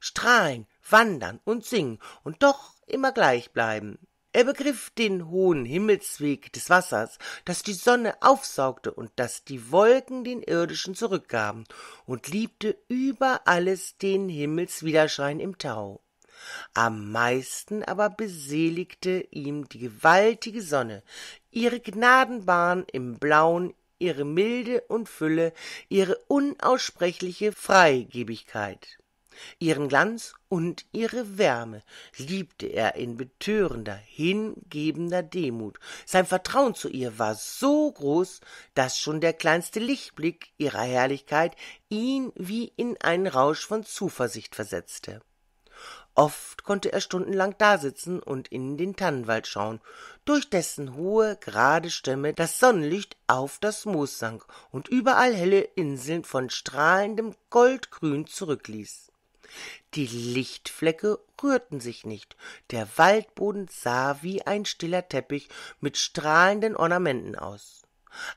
Strahlen, wandern und singen und doch immer gleich bleiben. Er begriff den hohen Himmelsweg des Wassers, das die Sonne aufsaugte und das die Wolken den irdischen zurückgaben, und liebte über alles den Himmelswiderschein im Tau. Am meisten aber beseligte ihm die gewaltige Sonne, ihre Gnadenbahn im Blauen, ihre Milde und Fülle, ihre unaussprechliche Freigebigkeit. Ihren Glanz und ihre Wärme liebte er in betörender, hingebender Demut. Sein Vertrauen zu ihr war so groß, daß schon der kleinste Lichtblick ihrer Herrlichkeit ihn wie in einen Rausch von Zuversicht versetzte. Oft konnte er stundenlang dasitzen und in den Tannenwald schauen, durch dessen hohe, gerade Stämme das Sonnenlicht auf das Moos sank und überall helle Inseln von strahlendem Goldgrün zurückließ. Die Lichtflecke rührten sich nicht, der Waldboden sah wie ein stiller Teppich mit strahlenden Ornamenten aus.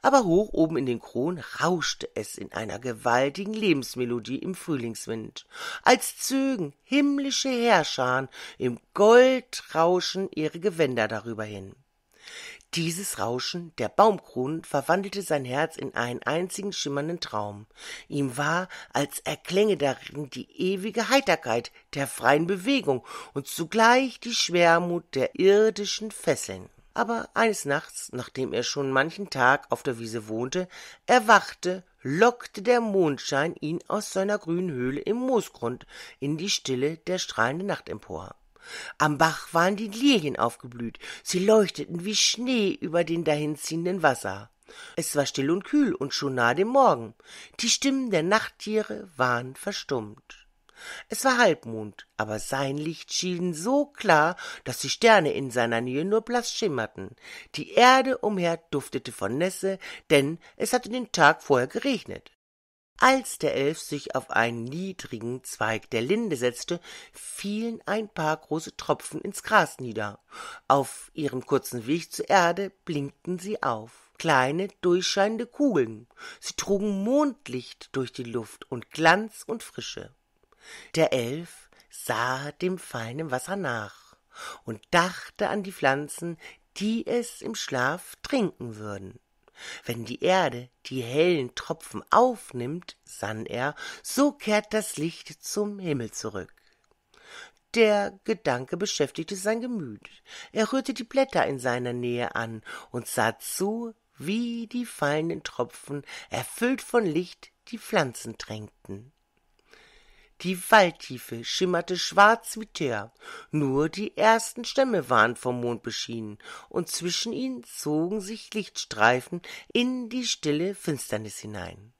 Aber hoch oben in den Kronen rauschte es in einer gewaltigen Lebensmelodie im Frühlingswind, als zögen himmlische Herrscher im Goldrauschen ihre Gewänder darüber hin. Dieses Rauschen der Baumkronen verwandelte sein Herz in einen einzigen schimmernden Traum. Ihm war, als erklänge darin die ewige Heiterkeit der freien Bewegung und zugleich die Schwermut der irdischen Fesseln. Aber eines Nachts, nachdem er schon manchen Tag auf der Wiese wohnte, erwachte, lockte der Mondschein ihn aus seiner grünen Höhle im Moosgrund in die Stille der strahlenden Nacht empor. Am Bach waren die Lilien aufgeblüht, sie leuchteten wie Schnee über den dahinziehenden Wasser. Es war still und kühl und schon nahe dem Morgen. Die Stimmen der Nachttiere waren verstummt. Es war Halbmond, aber sein Licht schien so klar, dass die Sterne in seiner Nähe nur blass schimmerten. Die Erde umher duftete von Nässe, denn es hatte den Tag vorher geregnet. Als der Elf sich auf einen niedrigen Zweig der Linde setzte, fielen ein paar große Tropfen ins Gras nieder. Auf ihrem kurzen Weg zur Erde blinkten sie auf. Kleine, durchscheinende Kugeln. Sie trugen Mondlicht durch die Luft und Glanz und Frische. Der Elf sah dem feinen Wasser nach und dachte an die Pflanzen, die es im Schlaf trinken würden. Wenn die Erde die hellen Tropfen aufnimmt, sann er, so kehrt das Licht zum Himmel zurück. Der Gedanke beschäftigte sein Gemüt. Er rührte die Blätter in seiner Nähe an und sah zu, wie die fallenden Tropfen, erfüllt von Licht, die Pflanzen tränkten. Die Waldtiefe schimmerte schwarz wie Teer, nur die ersten Stämme waren vom Mond beschienen, und zwischen ihnen zogen sich Lichtstreifen in die stille Finsternis hinein.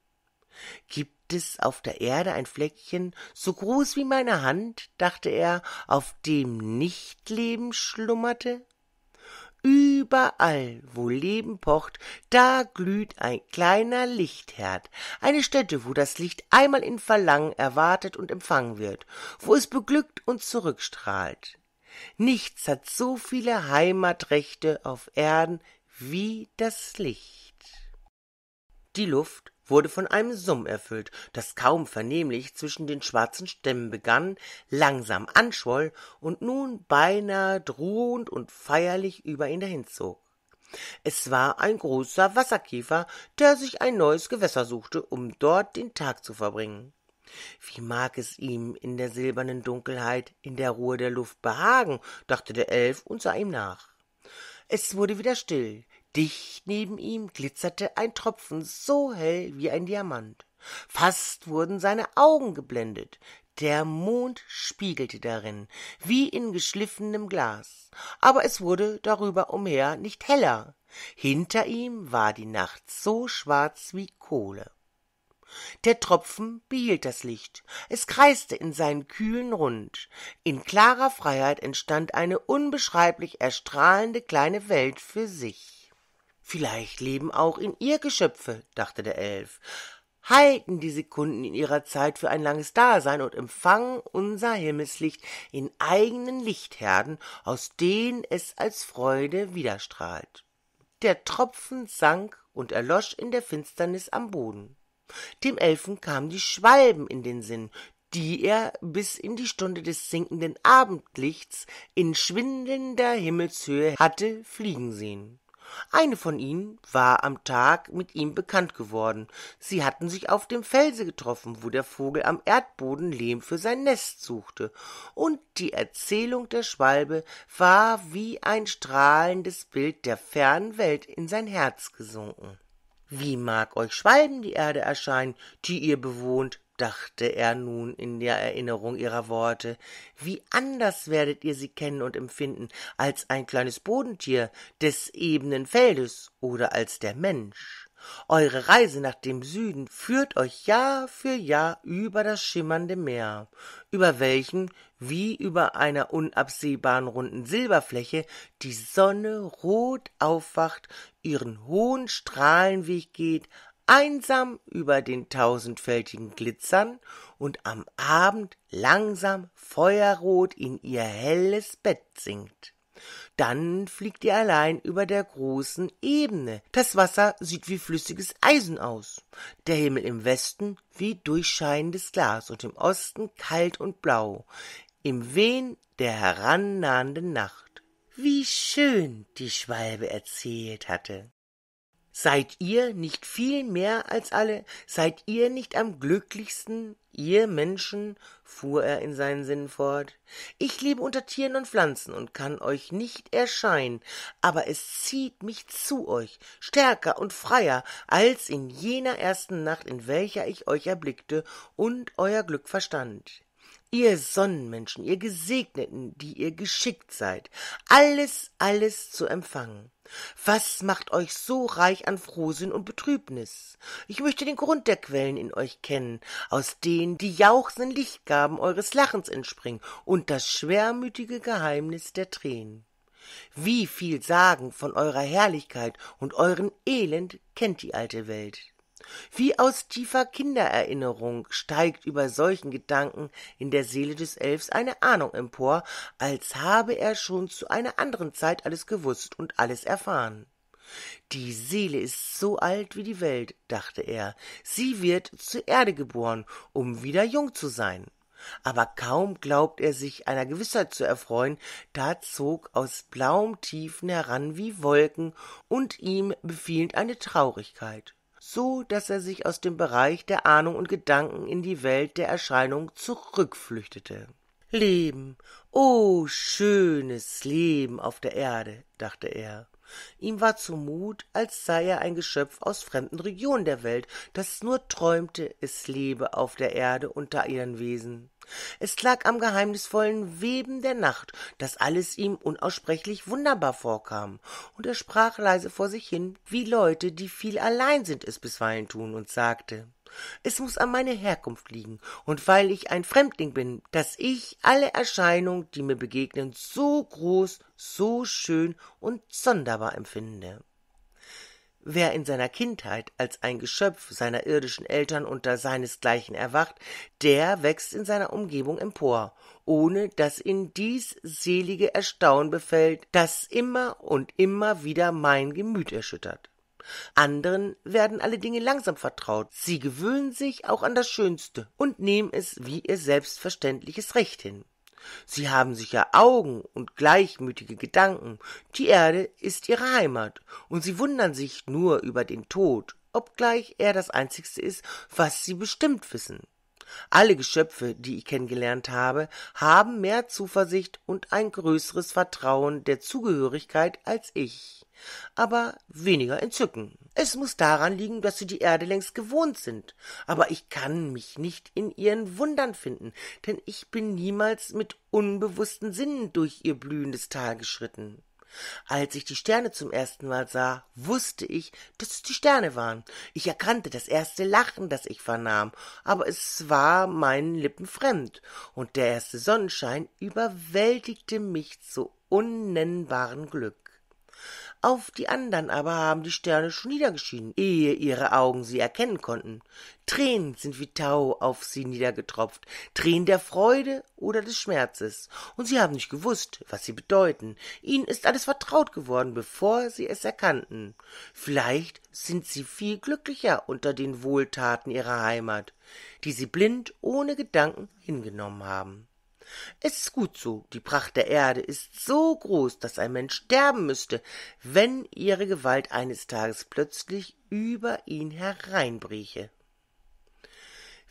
Gibt es auf der Erde ein Fleckchen, so groß wie meine Hand, dachte er, auf dem nicht Leben schlummerte? Überall, wo Leben pocht, da glüht ein kleiner Lichtherd. Eine Stätte, wo das Licht einmal in Verlangen erwartet und empfangen wird, wo es beglückt und zurückstrahlt. Nichts hat so viele Heimatrechte auf Erden wie das Licht. Die Luft wurde von einem Summ erfüllt, das kaum vernehmlich zwischen den schwarzen Stämmen begann, langsam anschwoll und nun beinahe drohend und feierlich über ihn dahinzog. Es war ein großer Wasserkäfer, der sich ein neues Gewässer suchte, um dort den Tag zu verbringen. Wie mag es ihm in der silbernen Dunkelheit, in der Ruhe der Luft behagen, dachte der Elf und sah ihm nach. Es wurde wieder still. Dicht neben ihm glitzerte ein Tropfen so hell wie ein Diamant. Fast wurden seine Augen geblendet. Der Mond spiegelte darin, wie in geschliffenem Glas, aber es wurde darüber umher nicht heller. Hinter ihm war die Nacht so schwarz wie Kohle. Der Tropfen behielt das Licht, es kreiste in seinen kühlen Rund. In klarer Freiheit entstand eine unbeschreiblich erstrahlende kleine Welt für sich. Vielleicht leben auch in ihr Geschöpfe, dachte der Elf, halten die Sekunden in ihrer Zeit für ein langes Dasein und empfangen unser Himmelslicht in eigenen Lichtherden, aus denen es als Freude widerstrahlt. Der Tropfen sank und erlosch in der Finsternis am Boden. Dem Elfen kamen die Schwalben in den Sinn, die er bis in die Stunde des sinkenden Abendlichts in schwindelnder Himmelshöhe hatte fliegen sehen. Eine von ihnen war am Tag mit ihm bekannt geworden. Sie hatten sich auf dem Felse getroffen, wo der Vogel am Erdboden Lehm für sein Nest suchte, und die Erzählung der Schwalbe war wie ein strahlendes Bild der fernen Welt in sein Herz gesunken. Wie mag euch Schwalben die Erde erscheinen, die ihr bewohnt, dachte er nun in der Erinnerung ihrer Worte, wie anders werdet ihr sie kennen und empfinden als ein kleines Bodentier des ebenen Feldes oder als der Mensch. Eure Reise nach dem Süden führt euch Jahr für Jahr über das schimmernde Meer, über welchen, wie über einer unabsehbaren runden Silberfläche, die Sonne rot aufwacht, ihren hohen Strahlenweg geht, einsam über den tausendfältigen Glitzern und am Abend langsam feuerrot in ihr helles Bett sinkt. Dann fliegt ihr allein über der großen Ebene. Das Wasser sieht wie flüssiges Eisen aus, der Himmel im Westen wie durchscheinendes Glas und im Osten kalt und blau, im Wehen der herannahenden Nacht. Wie schön die Schwalbe erzählt hatte. Seid ihr nicht viel mehr als alle? Seid ihr nicht am glücklichsten, ihr Menschen? fuhr er in seinen Sinnen fort. Ich lebe unter Tieren und Pflanzen und kann euch nicht erscheinen, aber es zieht mich zu euch, stärker und freier als in jener ersten Nacht, in welcher ich euch erblickte und euer Glück verstand. Ihr Sonnenmenschen, ihr Gesegneten, die ihr geschickt seid, alles, alles zu empfangen. Was macht euch so reich an Frohsinn und Betrübnis? Ich möchte den Grund der Quellen in euch kennen, aus denen die jauchzenden Lichtgaben eures Lachens entspringen und das schwermütige Geheimnis der Tränen. Wie viel Sagen von eurer Herrlichkeit und euren Elend kennt die alte Welt. Wie aus tiefer Kindererinnerung steigt über solchen Gedanken in der Seele des Elfs eine Ahnung empor, als habe er schon zu einer anderen Zeit alles gewusst und alles erfahren. Die Seele ist so alt wie die Welt, dachte er, sie wird zur Erde geboren, um wieder jung zu sein. Aber kaum glaubt er sich einer Gewissheit zu erfreuen, da zog aus blauem Tiefen heran wie Wolken und ihm befiehlt eine Traurigkeit so dass er sich aus dem Bereich der Ahnung und Gedanken in die Welt der Erscheinung zurückflüchtete. Leben, o oh, schönes Leben auf der Erde, dachte er, Ihm war zumut, als sei er ein Geschöpf aus fremden Regionen der Welt, das nur träumte, es lebe auf der Erde unter ihren Wesen. Es lag am geheimnisvollen Weben der Nacht, daß alles ihm unaussprechlich wunderbar vorkam, und er sprach leise vor sich hin, wie Leute, die viel allein sind, es bisweilen tun, und sagte es muß an meine Herkunft liegen und weil ich ein Fremdling bin, daß ich alle Erscheinungen, die mir begegnen, so groß, so schön und sonderbar empfinde. Wer in seiner Kindheit als ein Geschöpf seiner irdischen Eltern unter seinesgleichen erwacht, der wächst in seiner Umgebung empor, ohne daß ihn dies selige Erstaunen befällt, das immer und immer wieder mein Gemüt erschüttert. Anderen werden alle Dinge langsam vertraut. Sie gewöhnen sich auch an das Schönste und nehmen es wie ihr selbstverständliches Recht hin. Sie haben sicher Augen und gleichmütige Gedanken. Die Erde ist ihre Heimat und sie wundern sich nur über den Tod, obgleich er das einzigste ist, was sie bestimmt wissen. Alle Geschöpfe, die ich kennengelernt habe, haben mehr Zuversicht und ein größeres Vertrauen der Zugehörigkeit als ich aber weniger entzücken. Es muss daran liegen, dass sie die Erde längst gewohnt sind, aber ich kann mich nicht in ihren Wundern finden, denn ich bin niemals mit unbewussten Sinnen durch ihr blühendes Tal geschritten. Als ich die Sterne zum ersten Mal sah, wusste ich, dass es die Sterne waren. Ich erkannte das erste Lachen, das ich vernahm, aber es war meinen Lippen fremd, und der erste Sonnenschein überwältigte mich zu unnennbarem Glück. Auf die anderen aber haben die Sterne schon niedergeschienen, ehe ihre Augen sie erkennen konnten. Tränen sind wie Tau auf sie niedergetropft, Tränen der Freude oder des Schmerzes, und sie haben nicht gewusst, was sie bedeuten. Ihnen ist alles vertraut geworden, bevor sie es erkannten. Vielleicht sind sie viel glücklicher unter den Wohltaten ihrer Heimat, die sie blind ohne Gedanken hingenommen haben. Es ist gut so, die Pracht der Erde ist so groß, dass ein Mensch sterben müsste, wenn ihre Gewalt eines Tages plötzlich über ihn hereinbräche.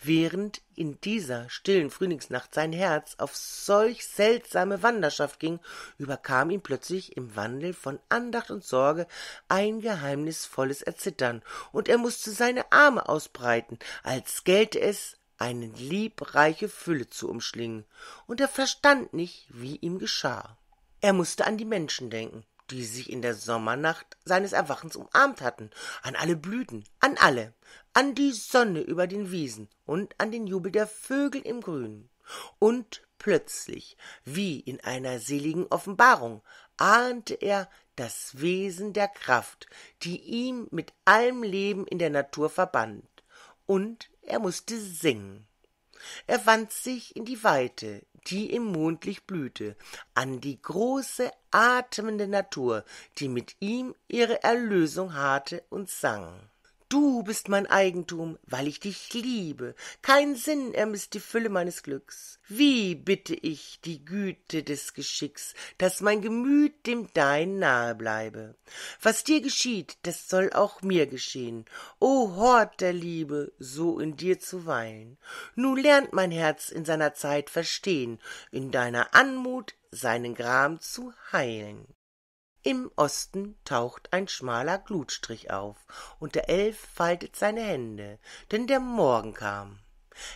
Während in dieser stillen Frühlingsnacht sein Herz auf solch seltsame Wanderschaft ging, überkam ihn plötzlich im Wandel von Andacht und Sorge ein geheimnisvolles Erzittern, und er mußte seine Arme ausbreiten, als gelte es eine liebreiche Fülle zu umschlingen, und er verstand nicht, wie ihm geschah. Er mußte an die Menschen denken, die sich in der Sommernacht seines Erwachens umarmt hatten, an alle Blüten, an alle, an die Sonne über den Wiesen und an den Jubel der Vögel im Grün. Und plötzlich, wie in einer seligen Offenbarung, ahnte er das Wesen der Kraft, die ihm mit allem Leben in der Natur verband. Und er mußte singen. Er wand sich in die Weite, die im Mondlicht blühte, an die große, atmende Natur, die mit ihm ihre Erlösung harrte und sang. Du bist mein Eigentum, weil ich dich liebe. Kein Sinn ermisst die Fülle meines Glücks. Wie bitte ich die Güte des Geschicks, daß mein Gemüt dem Dein nahe bleibe. Was dir geschieht, das soll auch mir geschehen. O Hort der Liebe, so in dir zu weilen. Nun lernt mein Herz in seiner Zeit verstehen, in deiner Anmut seinen Gram zu heilen. Im Osten taucht ein schmaler Glutstrich auf, und der Elf faltet seine Hände, denn der Morgen kam.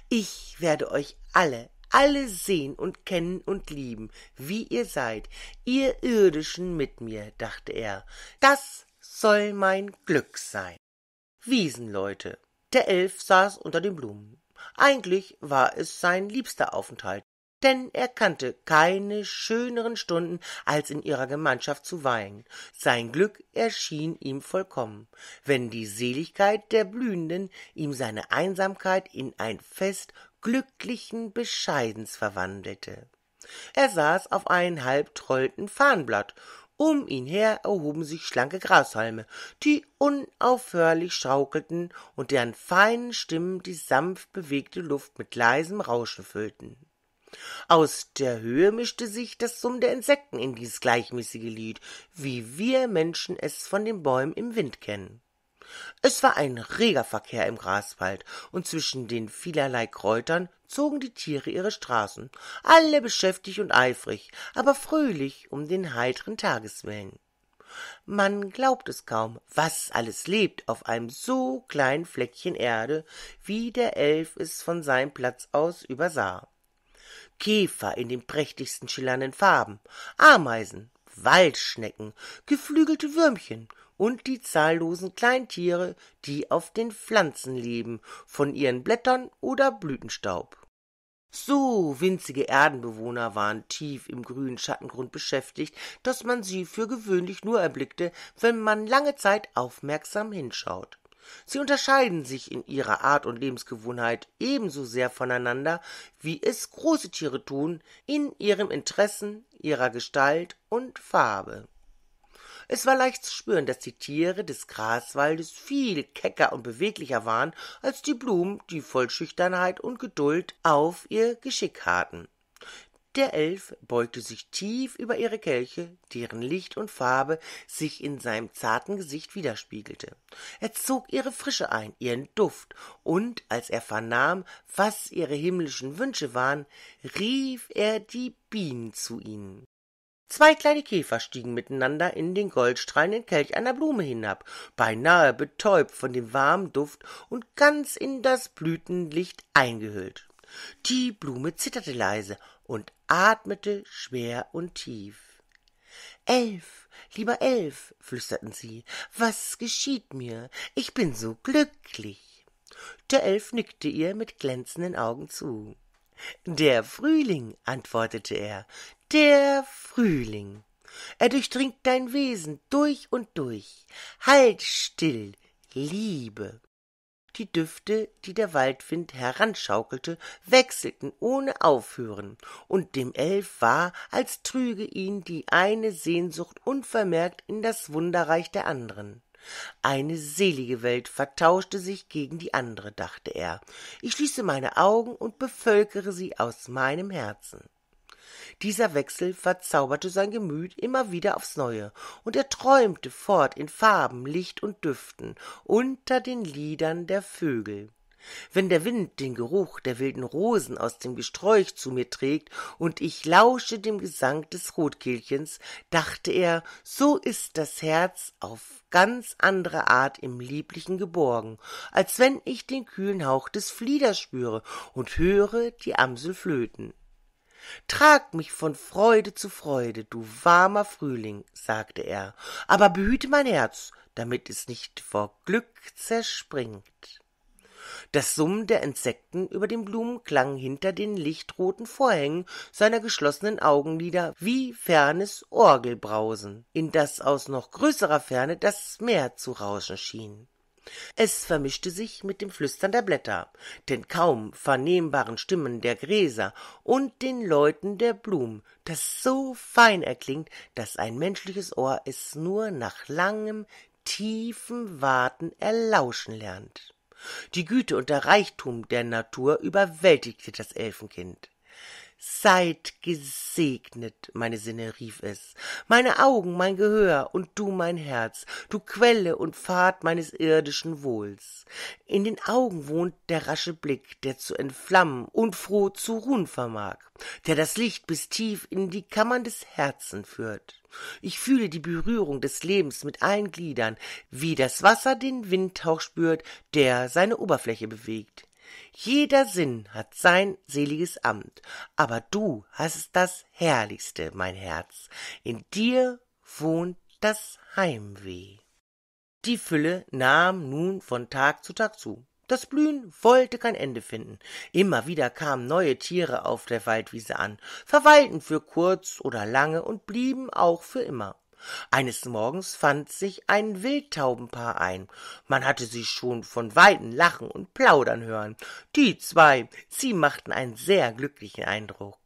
Ich werde euch alle, alle sehen und kennen und lieben, wie ihr seid, ihr Irdischen mit mir, dachte er. Das soll mein Glück sein. Wiesenleute. Der Elf saß unter den Blumen. Eigentlich war es sein liebster Aufenthalt, denn er kannte keine schöneren Stunden, als in ihrer Gemeinschaft zu weinen. Sein Glück erschien ihm vollkommen, wenn die Seligkeit der Blühenden ihm seine Einsamkeit in ein Fest glücklichen Bescheidens verwandelte. Er saß auf einem halbtrollten Farnblatt um ihn her erhoben sich schlanke Grashalme, die unaufhörlich schaukelten und deren feinen Stimmen die sanft bewegte Luft mit leisem Rauschen füllten. Aus der Höhe mischte sich das Summen der Insekten in dies gleichmäßige Lied, wie wir Menschen es von den Bäumen im Wind kennen. Es war ein reger Verkehr im Graswald, und zwischen den vielerlei Kräutern zogen die Tiere ihre Straßen, alle beschäftigt und eifrig, aber fröhlich um den heiteren Tageswillen. Man glaubt es kaum, was alles lebt auf einem so kleinen Fleckchen Erde, wie der Elf es von seinem Platz aus übersah. Käfer in den prächtigsten schillernden Farben, Ameisen, Waldschnecken, geflügelte Würmchen und die zahllosen Kleintiere, die auf den Pflanzen leben, von ihren Blättern oder Blütenstaub. So winzige Erdenbewohner waren tief im grünen Schattengrund beschäftigt, dass man sie für gewöhnlich nur erblickte, wenn man lange Zeit aufmerksam hinschaut. Sie unterscheiden sich in ihrer Art und Lebensgewohnheit ebenso sehr voneinander, wie es große Tiere tun, in ihren Interessen, ihrer Gestalt und Farbe. Es war leicht zu spüren, dass die Tiere des Graswaldes viel kecker und beweglicher waren als die Blumen, die voll Schüchternheit und Geduld auf ihr Geschick harrten. Der Elf beugte sich tief über ihre Kelche, deren Licht und Farbe sich in seinem zarten Gesicht widerspiegelte. Er zog ihre Frische ein, ihren Duft, und als er vernahm, was ihre himmlischen Wünsche waren, rief er die Bienen zu ihnen. Zwei kleine Käfer stiegen miteinander in den goldstrahlenden Kelch einer Blume hinab, beinahe betäubt von dem warmen Duft und ganz in das Blütenlicht eingehüllt. Die Blume zitterte leise, und atmete schwer und tief. Elf, lieber Elf, flüsterten sie, was geschieht mir? Ich bin so glücklich. Der Elf nickte ihr mit glänzenden Augen zu. Der Frühling, antwortete er, der Frühling. Er durchdringt dein Wesen durch und durch. Halt still, Liebe. Die Düfte, die der Waldwind heranschaukelte, wechselten ohne Aufhören, und dem Elf war, als trüge ihn die eine Sehnsucht unvermerkt in das Wunderreich der anderen. Eine selige Welt vertauschte sich gegen die andere, dachte er. Ich schließe meine Augen und bevölkere sie aus meinem Herzen. Dieser Wechsel verzauberte sein Gemüt immer wieder aufs Neue, und er träumte fort in Farben, Licht und Düften unter den Liedern der Vögel. Wenn der Wind den Geruch der wilden Rosen aus dem Gesträuch zu mir trägt und ich lausche dem Gesang des Rotkehlchens, dachte er, so ist das Herz auf ganz andere Art im Lieblichen geborgen, als wenn ich den kühlen Hauch des Flieders spüre und höre die Amsel flöten. Trag mich von Freude zu Freude, du warmer Frühling, sagte er, aber behüte mein Herz, damit es nicht vor Glück zerspringt. Das Summen der Insekten über den Blumen klang hinter den lichtroten Vorhängen seiner geschlossenen Augenlider wie fernes Orgelbrausen, in das aus noch größerer Ferne das Meer zu rauschen schien es vermischte sich mit dem flüstern der blätter den kaum vernehmbaren stimmen der gräser und den läuten der blumen das so fein erklingt daß ein menschliches ohr es nur nach langem tiefem warten erlauschen lernt die güte und der reichtum der natur überwältigte das elfenkind Seid gesegnet, meine Sinne, rief es, meine Augen, mein Gehör und du mein Herz, du Quelle und Pfad meines irdischen Wohls. In den Augen wohnt der rasche Blick, der zu entflammen und froh zu ruhen vermag, der das Licht bis tief in die Kammern des Herzen führt. Ich fühle die Berührung des Lebens mit allen Gliedern, wie das Wasser den Windhauch spürt, der seine Oberfläche bewegt. Jeder Sinn hat sein seliges Amt, aber du hast das Herrlichste, mein Herz. In dir wohnt das Heimweh. Die Fülle nahm nun von Tag zu Tag zu. Das Blühen wollte kein Ende finden. Immer wieder kamen neue Tiere auf der Waldwiese an, verweilten für kurz oder lange und blieben auch für immer. Eines Morgens fand sich ein Wildtaubenpaar ein. Man hatte sie schon von Weitem lachen und plaudern hören. Die zwei, sie machten einen sehr glücklichen Eindruck.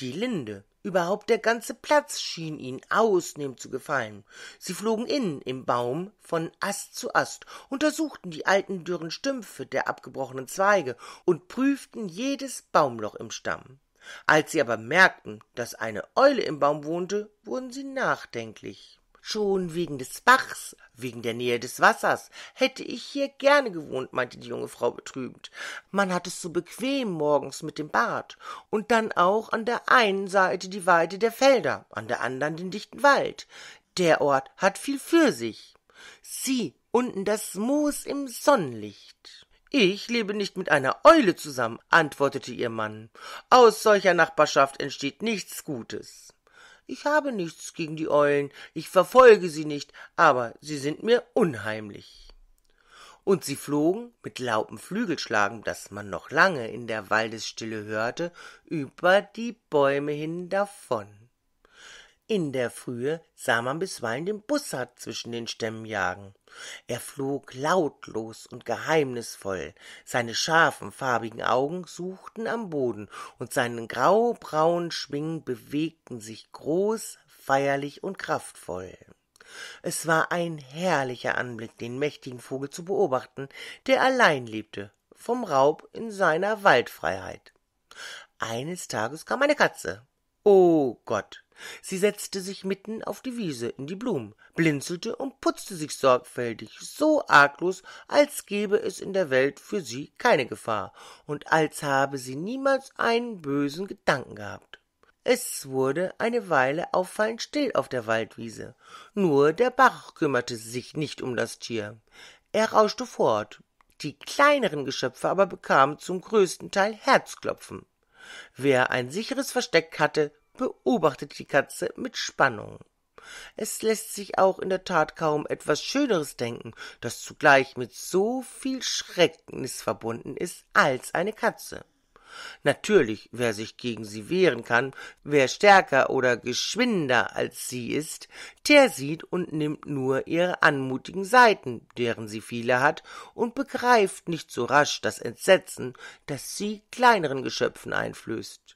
Die Linde, überhaupt der ganze Platz schien ihnen ausnehmend zu gefallen. Sie flogen innen im Baum von Ast zu Ast, untersuchten die alten dürren Stümpfe der abgebrochenen Zweige und prüften jedes Baumloch im Stamm. Als sie aber merkten, dass eine Eule im Baum wohnte, wurden sie nachdenklich. Schon wegen des Bachs, wegen der Nähe des Wassers, hätte ich hier gerne gewohnt, meinte die junge Frau betrübt. Man hat es so bequem morgens mit dem Bad und dann auch an der einen Seite die Weite der Felder, an der anderen den dichten Wald. Der Ort hat viel für sich. Sieh, unten das Moos im Sonnenlicht. Ich lebe nicht mit einer Eule zusammen, antwortete ihr Mann. Aus solcher Nachbarschaft entsteht nichts Gutes. Ich habe nichts gegen die Eulen, ich verfolge sie nicht, aber sie sind mir unheimlich. Und sie flogen mit lautem Flügelschlagen, das man noch lange in der Waldesstille hörte, über die Bäume hin davon. In der Frühe sah man bisweilen den Bussard zwischen den Stämmen jagen. Er flog lautlos und geheimnisvoll, seine scharfen, farbigen Augen suchten am Boden, und seine graubraunen Schwingen bewegten sich groß, feierlich und kraftvoll. Es war ein herrlicher Anblick, den mächtigen Vogel zu beobachten, der allein lebte, vom Raub in seiner Waldfreiheit. Eines Tages kam eine Katze. Oh Gott, Sie setzte sich mitten auf die Wiese in die Blumen, blinzelte und putzte sich sorgfältig, so arglos, als gäbe es in der Welt für sie keine Gefahr und als habe sie niemals einen bösen Gedanken gehabt. Es wurde eine Weile auffallend still auf der Waldwiese. Nur der Bach kümmerte sich nicht um das Tier. Er rauschte fort. Die kleineren Geschöpfe aber bekamen zum größten Teil Herzklopfen. Wer ein sicheres Versteck hatte, beobachtet die Katze mit Spannung. Es lässt sich auch in der Tat kaum etwas Schöneres denken, das zugleich mit so viel Schrecknis verbunden ist als eine Katze. Natürlich, wer sich gegen sie wehren kann, wer stärker oder geschwinder als sie ist, der sieht und nimmt nur ihre anmutigen Seiten, deren sie viele hat, und begreift nicht so rasch das Entsetzen, das sie kleineren Geschöpfen einflößt.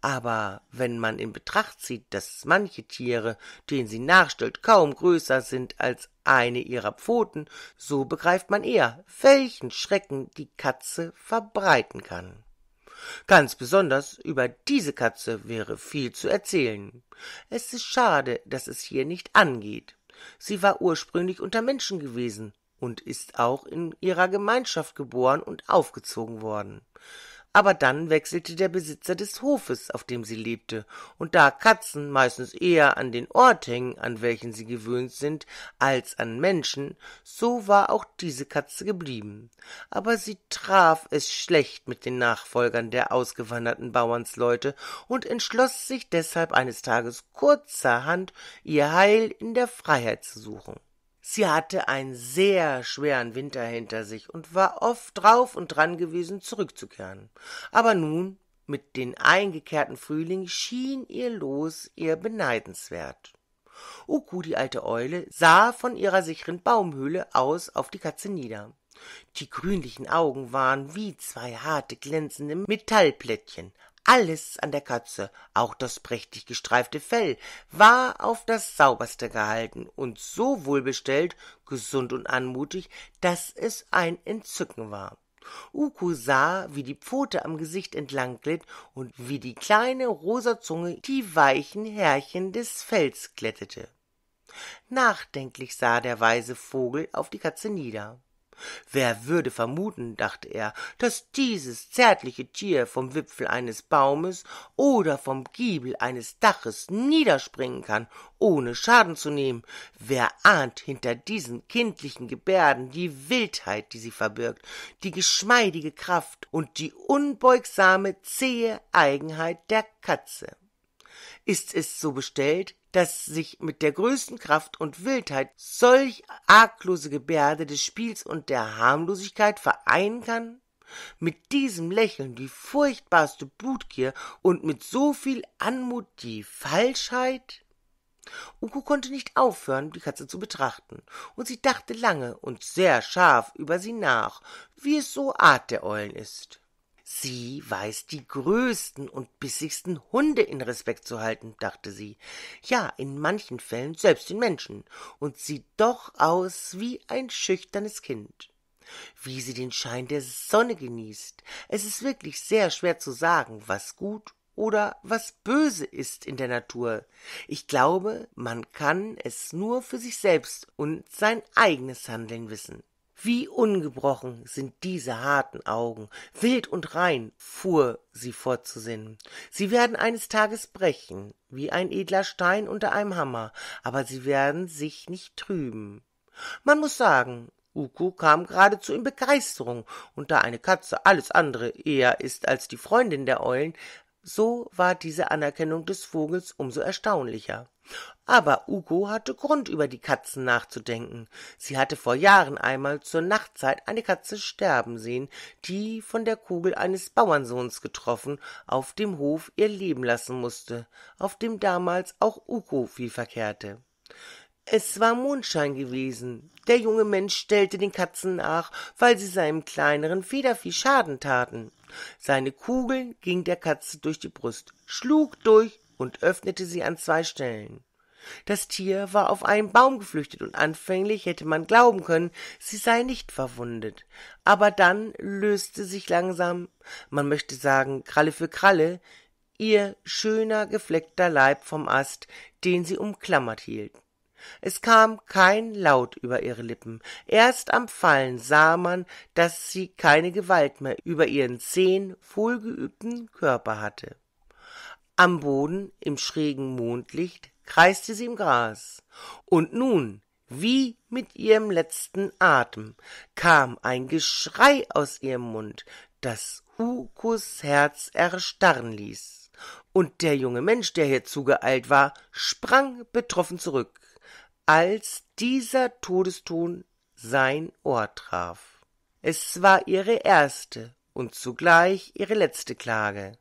Aber wenn man in Betracht zieht, dass manche Tiere, denen sie nachstellt, kaum größer sind als eine ihrer Pfoten, so begreift man eher, welchen Schrecken die Katze verbreiten kann. Ganz besonders über diese Katze wäre viel zu erzählen. Es ist schade, dass es hier nicht angeht. Sie war ursprünglich unter Menschen gewesen und ist auch in ihrer Gemeinschaft geboren und aufgezogen worden aber dann wechselte der Besitzer des Hofes, auf dem sie lebte, und da Katzen meistens eher an den Ort hängen, an welchen sie gewöhnt sind, als an Menschen, so war auch diese Katze geblieben. Aber sie traf es schlecht mit den Nachfolgern der ausgewanderten Bauernsleute und entschloss sich deshalb eines Tages kurzerhand, ihr Heil in der Freiheit zu suchen. Sie hatte einen sehr schweren Winter hinter sich und war oft drauf und dran gewesen, zurückzukehren. Aber nun, mit den eingekehrten Frühling, schien ihr Los ihr beneidenswert. Uku, die alte Eule, sah von ihrer sicheren Baumhöhle aus auf die Katze nieder. Die grünlichen Augen waren wie zwei harte glänzende Metallplättchen, alles an der Katze, auch das prächtig gestreifte Fell, war auf das sauberste gehalten und so wohlbestellt, gesund und anmutig, daß es ein Entzücken war. Uku sah, wie die Pfote am Gesicht entlang glitt und wie die kleine rosa Zunge die weichen Härchen des Fells glättete. Nachdenklich sah der weise Vogel auf die Katze nieder. Wer würde vermuten, dachte er, daß dieses zärtliche Tier vom Wipfel eines Baumes oder vom Giebel eines Daches niederspringen kann, ohne Schaden zu nehmen? Wer ahnt hinter diesen kindlichen Gebärden die Wildheit, die sie verbirgt, die geschmeidige Kraft und die unbeugsame, zähe Eigenheit der Katze? ist es so bestellt, dass sich mit der größten Kraft und Wildheit solch arglose Gebärde des Spiels und der Harmlosigkeit vereinen kann? Mit diesem Lächeln die furchtbarste Blutgier und mit so viel Anmut die Falschheit? Uko konnte nicht aufhören, die Katze zu betrachten, und sie dachte lange und sehr scharf über sie nach, wie es so Art der Eulen ist. Sie weiß die größten und bissigsten Hunde in Respekt zu halten, dachte sie. Ja, in manchen Fällen selbst den Menschen. Und sieht doch aus wie ein schüchternes Kind. Wie sie den Schein der Sonne genießt. Es ist wirklich sehr schwer zu sagen, was gut oder was böse ist in der Natur. Ich glaube, man kann es nur für sich selbst und sein eigenes Handeln wissen. Wie ungebrochen sind diese harten Augen, wild und rein, fuhr sie fort zu sinnen. Sie werden eines Tages brechen, wie ein edler Stein unter einem Hammer, aber sie werden sich nicht trüben. Man muß sagen, Uku kam geradezu in Begeisterung, und da eine Katze alles andere eher ist als die Freundin der Eulen, so war diese Anerkennung des Vogels umso erstaunlicher. Aber Uko hatte Grund, über die Katzen nachzudenken. Sie hatte vor Jahren einmal zur Nachtzeit eine Katze sterben sehen, die von der Kugel eines Bauernsohns getroffen auf dem Hof ihr Leben lassen musste, auf dem damals auch Uko viel verkehrte. Es war Mondschein gewesen. Der junge Mensch stellte den Katzen nach, weil sie seinem kleineren Federvieh Schaden taten. Seine Kugel ging der Katze durch die Brust, schlug durch und öffnete sie an zwei Stellen. Das Tier war auf einen Baum geflüchtet, und anfänglich hätte man glauben können, sie sei nicht verwundet. Aber dann löste sich langsam, man möchte sagen, Kralle für Kralle, ihr schöner gefleckter Leib vom Ast, den sie umklammert hielt. Es kam kein Laut über ihre Lippen. Erst am Fallen sah man, daß sie keine Gewalt mehr über ihren zehn wohlgeübten Körper hatte. Am Boden, im schrägen Mondlicht, kreiste sie im Gras. Und nun, wie mit ihrem letzten Atem, kam ein Geschrei aus ihrem Mund, das Ukos Herz erstarren ließ. Und der junge Mensch, der hier zugeeilt war, sprang betroffen zurück als dieser Todeston sein Ohr traf. Es war ihre erste und zugleich ihre letzte Klage.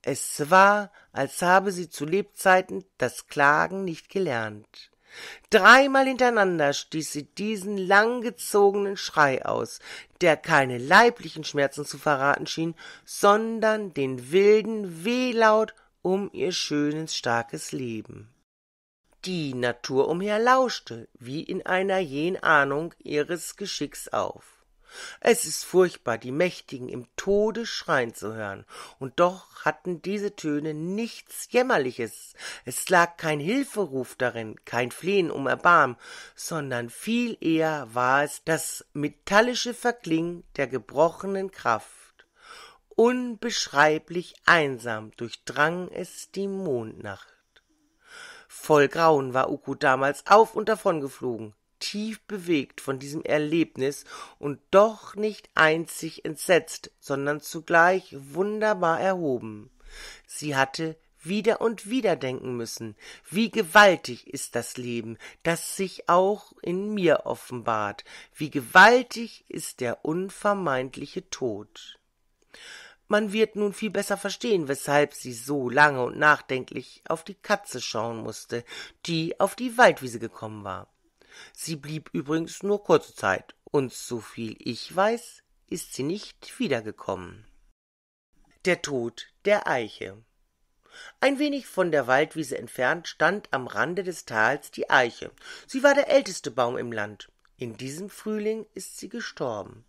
Es war, als habe sie zu Lebzeiten das Klagen nicht gelernt. Dreimal hintereinander stieß sie diesen langgezogenen Schrei aus, der keine leiblichen Schmerzen zu verraten schien, sondern den wilden Wehlaut um ihr schönes, starkes Leben die Natur umher lauschte, wie in einer jen Ahnung ihres Geschicks auf. Es ist furchtbar, die Mächtigen im Tode schreien zu hören, und doch hatten diese Töne nichts Jämmerliches, es lag kein Hilferuf darin, kein Flehen um Erbarm, sondern viel eher war es das metallische Verklingen der gebrochenen Kraft. Unbeschreiblich einsam durchdrang es die Mondnacht. Voll Grauen war Uku damals auf und davon geflogen, tief bewegt von diesem Erlebnis und doch nicht einzig entsetzt, sondern zugleich wunderbar erhoben. Sie hatte wieder und wieder denken müssen, wie gewaltig ist das Leben, das sich auch in mir offenbart, wie gewaltig ist der unvermeidliche Tod. Man wird nun viel besser verstehen, weshalb sie so lange und nachdenklich auf die Katze schauen musste, die auf die Waldwiese gekommen war. Sie blieb übrigens nur kurze Zeit, und soviel ich weiß, ist sie nicht wiedergekommen. Der Tod der Eiche ein wenig von der Waldwiese entfernt stand am Rande des Tals die Eiche. Sie war der älteste Baum im Land. In diesem Frühling ist sie gestorben.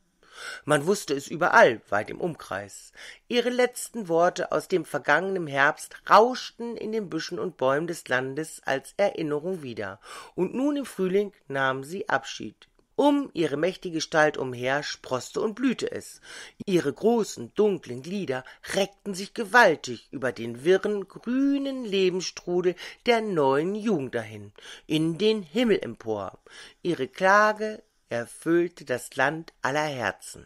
Man wusste es überall, weit im Umkreis. Ihre letzten Worte aus dem vergangenen Herbst rauschten in den Büschen und Bäumen des Landes als Erinnerung wieder, und nun im Frühling nahm sie Abschied. Um ihre mächtige Gestalt umher sproßte und blühte es. Ihre großen, dunklen Glieder reckten sich gewaltig über den wirren, grünen Lebensstrudel der neuen Jugend dahin, in den Himmel empor. Ihre Klage, erfüllte das Land aller Herzen.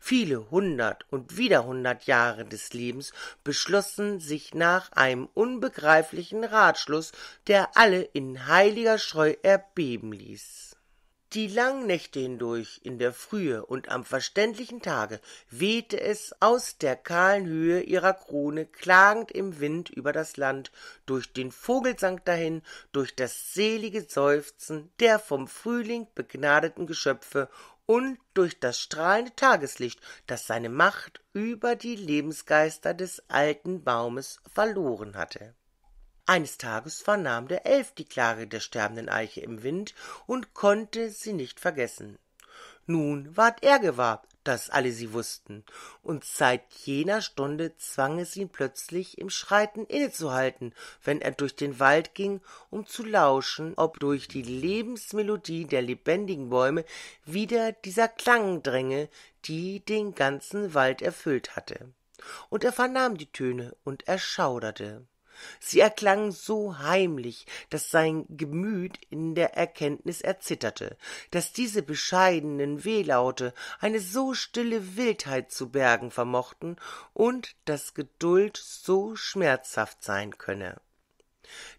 Viele hundert und wieder hundert Jahre des Lebens beschlossen sich nach einem unbegreiflichen Ratschluss, der alle in heiliger Scheu erbeben ließ die langen Nächte hindurch, in der Frühe und am verständlichen Tage, wehte es aus der kahlen Höhe ihrer Krone klagend im Wind über das Land, durch den Vogelsang dahin, durch das selige Seufzen der vom Frühling begnadeten Geschöpfe und durch das strahlende Tageslicht, das seine Macht über die Lebensgeister des alten Baumes verloren hatte. Eines Tages vernahm der Elf die Klage der sterbenden Eiche im Wind und konnte sie nicht vergessen. Nun ward er gewahr, daß alle sie wußten, und seit jener Stunde zwang es ihn plötzlich im Schreiten innezuhalten, wenn er durch den Wald ging, um zu lauschen, ob durch die Lebensmelodie der lebendigen Bäume wieder dieser Klang dränge, die den ganzen Wald erfüllt hatte. Und er vernahm die Töne und erschauderte. Sie erklang so heimlich, daß sein Gemüt in der Erkenntnis erzitterte, daß diese bescheidenen Wehlaute eine so stille Wildheit zu bergen vermochten und daß Geduld so schmerzhaft sein könne.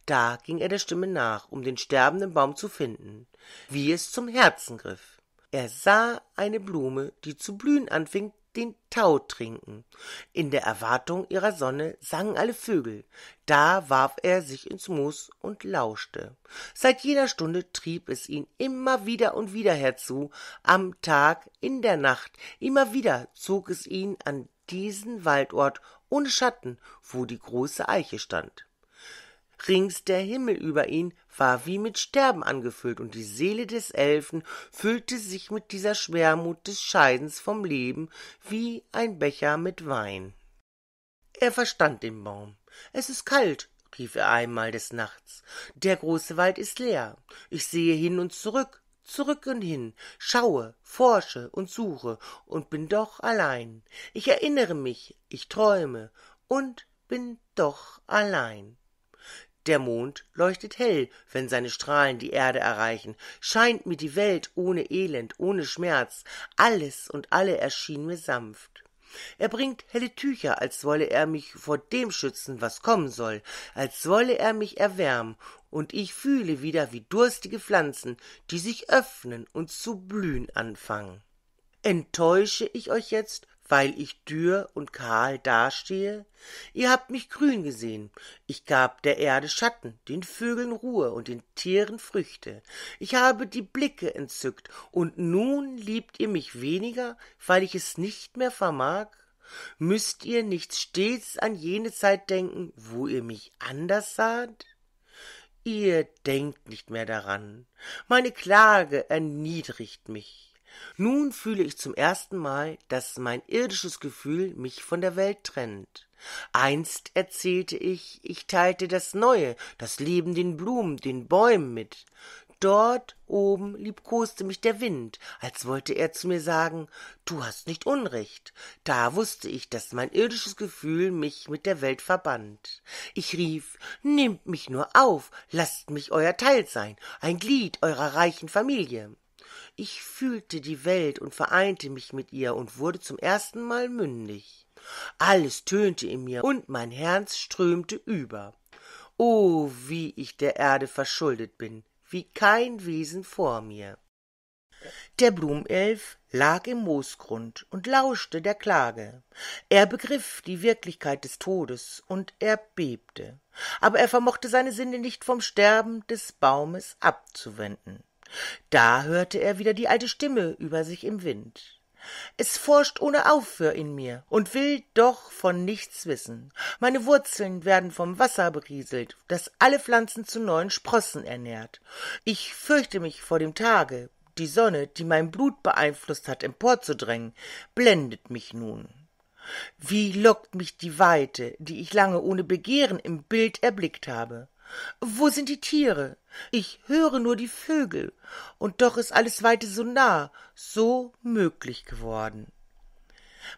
Da ging er der Stimme nach, um den sterbenden Baum zu finden, wie es zum Herzen griff. Er sah eine Blume, die zu blühen anfing, den Tau trinken. In der Erwartung ihrer Sonne sangen alle Vögel. Da warf er sich ins Moos und lauschte. Seit jener Stunde trieb es ihn immer wieder und wieder herzu, am Tag, in der Nacht, immer wieder zog es ihn an diesen Waldort ohne Schatten, wo die große Eiche stand rings der Himmel über ihn war wie mit Sterben angefüllt, und die Seele des Elfen füllte sich mit dieser Schwermut des Scheidens vom Leben wie ein Becher mit Wein. Er verstand den Baum. Es ist kalt, rief er einmal des Nachts. Der große Wald ist leer. Ich sehe hin und zurück, zurück und hin, schaue, forsche und suche und bin doch allein. Ich erinnere mich, ich träume und bin doch allein. Der Mond leuchtet hell, wenn seine Strahlen die Erde erreichen. Scheint mir die Welt ohne Elend, ohne Schmerz. Alles und alle erschien mir sanft. Er bringt helle Tücher, als wolle er mich vor dem schützen, was kommen soll, als wolle er mich erwärmen, und ich fühle wieder wie durstige Pflanzen, die sich öffnen und zu blühen anfangen. Enttäusche ich euch jetzt, weil ich dürr und kahl dastehe? Ihr habt mich grün gesehen, ich gab der Erde Schatten, den Vögeln Ruhe und den Tieren Früchte. Ich habe die Blicke entzückt, und nun liebt ihr mich weniger, weil ich es nicht mehr vermag? Müsst ihr nicht stets an jene Zeit denken, wo ihr mich anders saht? Ihr denkt nicht mehr daran. Meine Klage erniedrigt mich. Nun fühle ich zum ersten Mal, dass mein irdisches Gefühl mich von der Welt trennt. Einst erzählte ich, ich teilte das Neue, das Leben den Blumen, den Bäumen mit. Dort oben liebkoste mich der Wind, als wollte er zu mir sagen, du hast nicht Unrecht. Da wusste ich, dass mein irdisches Gefühl mich mit der Welt verband. Ich rief, nehmt mich nur auf, lasst mich euer Teil sein, ein Glied eurer reichen Familie. Ich fühlte die Welt und vereinte mich mit ihr und wurde zum ersten Mal mündig. Alles tönte in mir und mein Herz strömte über. O, oh, wie ich der Erde verschuldet bin, wie kein Wesen vor mir. Der Blumelf lag im Moosgrund und lauschte der Klage. Er begriff die Wirklichkeit des Todes und er bebte, aber er vermochte seine Sinne nicht vom Sterben des Baumes abzuwenden da hörte er wieder die alte stimme über sich im wind es forscht ohne aufhör in mir und will doch von nichts wissen meine wurzeln werden vom wasser berieselt das alle pflanzen zu neuen sprossen ernährt ich fürchte mich vor dem tage die sonne die mein blut beeinflußt hat emporzudrängen blendet mich nun wie lockt mich die weite die ich lange ohne begehren im bild erblickt habe wo sind die Tiere? Ich höre nur die Vögel, und doch ist alles Weite so nah, so möglich geworden.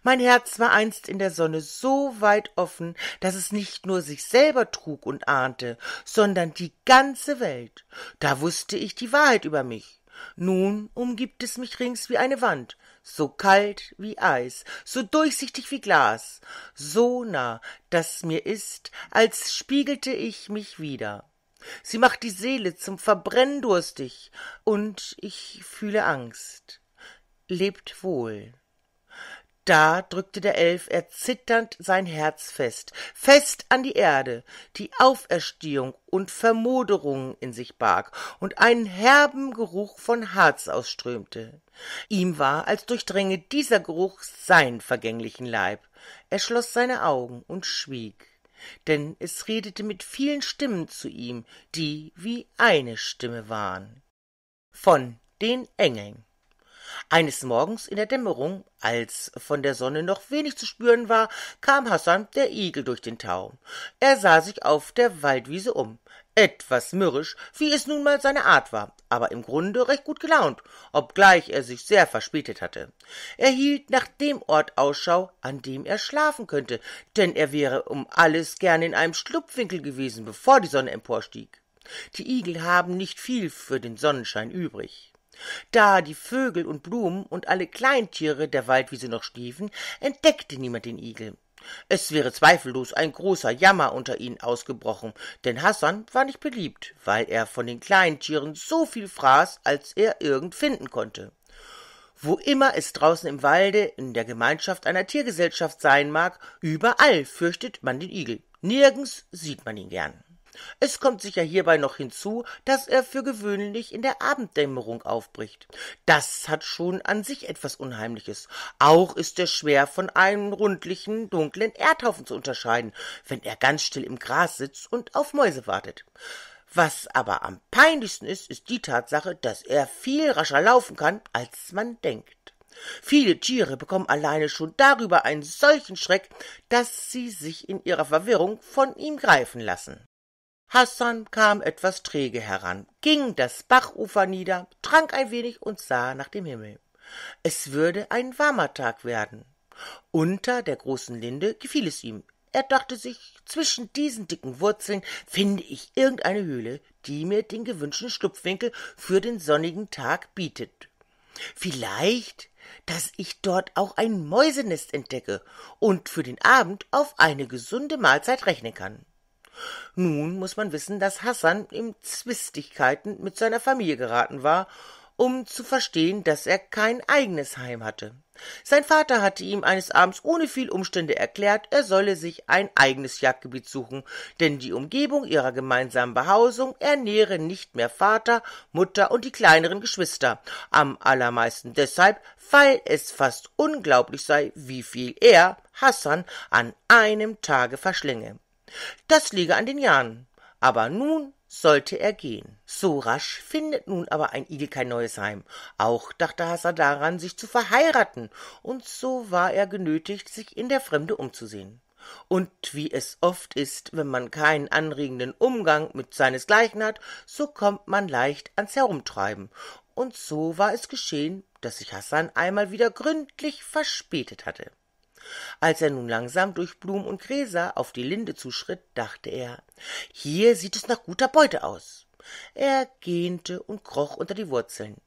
Mein Herz war einst in der Sonne so weit offen, daß es nicht nur sich selber trug und ahnte, sondern die ganze Welt. Da wußte ich die Wahrheit über mich. Nun umgibt es mich rings wie eine Wand, so kalt wie Eis, so durchsichtig wie Glas, so nah, dass mir ist, als spiegelte ich mich wieder. Sie macht die Seele zum Verbrennen durstig, und ich fühle Angst. Lebt wohl. Da drückte der Elf erzitternd sein Herz fest, fest an die Erde, die Auferstehung und Vermoderung in sich barg und einen herben Geruch von Harz ausströmte. Ihm war, als durchdränge dieser Geruch seinen vergänglichen Leib. Er schloß seine Augen und schwieg, denn es redete mit vielen Stimmen zu ihm, die wie eine Stimme waren. Von den Engeln. Eines Morgens in der Dämmerung, als von der Sonne noch wenig zu spüren war, kam Hassan der Igel durch den Tau. Er sah sich auf der Waldwiese um, etwas mürrisch, wie es nun mal seine Art war, aber im Grunde recht gut gelaunt, obgleich er sich sehr verspätet hatte. Er hielt nach dem Ort Ausschau, an dem er schlafen könnte, denn er wäre um alles gern in einem Schlupfwinkel gewesen, bevor die Sonne emporstieg. Die Igel haben nicht viel für den Sonnenschein übrig. Da die Vögel und Blumen und alle Kleintiere der Waldwiese noch schliefen, entdeckte niemand den Igel. Es wäre zweifellos ein großer Jammer unter ihnen ausgebrochen, denn Hassan war nicht beliebt, weil er von den Kleintieren so viel fraß, als er irgend finden konnte. Wo immer es draußen im Walde, in der Gemeinschaft einer Tiergesellschaft sein mag, überall fürchtet man den Igel. Nirgends sieht man ihn gern. Es kommt sicher hierbei noch hinzu, dass er für gewöhnlich in der Abenddämmerung aufbricht. Das hat schon an sich etwas Unheimliches. Auch ist er schwer von einem rundlichen, dunklen Erdhaufen zu unterscheiden, wenn er ganz still im Gras sitzt und auf Mäuse wartet. Was aber am peinlichsten ist, ist die Tatsache, dass er viel rascher laufen kann, als man denkt. Viele Tiere bekommen alleine schon darüber einen solchen Schreck, dass sie sich in ihrer Verwirrung von ihm greifen lassen. Hassan kam etwas träge heran, ging das Bachufer nieder, trank ein wenig und sah nach dem Himmel. Es würde ein warmer Tag werden. Unter der großen Linde gefiel es ihm. Er dachte sich, zwischen diesen dicken Wurzeln finde ich irgendeine Höhle, die mir den gewünschten Schlupfwinkel für den sonnigen Tag bietet. Vielleicht, dass ich dort auch ein Mäusenest entdecke und für den Abend auf eine gesunde Mahlzeit rechnen kann. Nun muß man wissen, daß Hassan in Zwistigkeiten mit seiner Familie geraten war, um zu verstehen, daß er kein eigenes Heim hatte. Sein Vater hatte ihm eines Abends ohne viel Umstände erklärt, er solle sich ein eigenes Jagdgebiet suchen, denn die Umgebung ihrer gemeinsamen Behausung ernähre nicht mehr Vater, Mutter und die kleineren Geschwister, am allermeisten deshalb, weil es fast unglaublich sei, wie viel er, Hassan, an einem Tage verschlinge. Das liege an den Jahren. Aber nun sollte er gehen. So rasch findet nun aber ein Igel kein neues Heim. Auch dachte Hassa daran, sich zu verheiraten, und so war er genötigt, sich in der Fremde umzusehen. Und wie es oft ist, wenn man keinen anregenden Umgang mit seinesgleichen hat, so kommt man leicht ans Herumtreiben. Und so war es geschehen, dass sich Hassan einmal wieder gründlich verspätet hatte. Als er nun langsam durch Blumen und Gräser auf die Linde zuschritt, dachte er, hier sieht es nach guter Beute aus. Er gähnte und kroch unter die Wurzeln.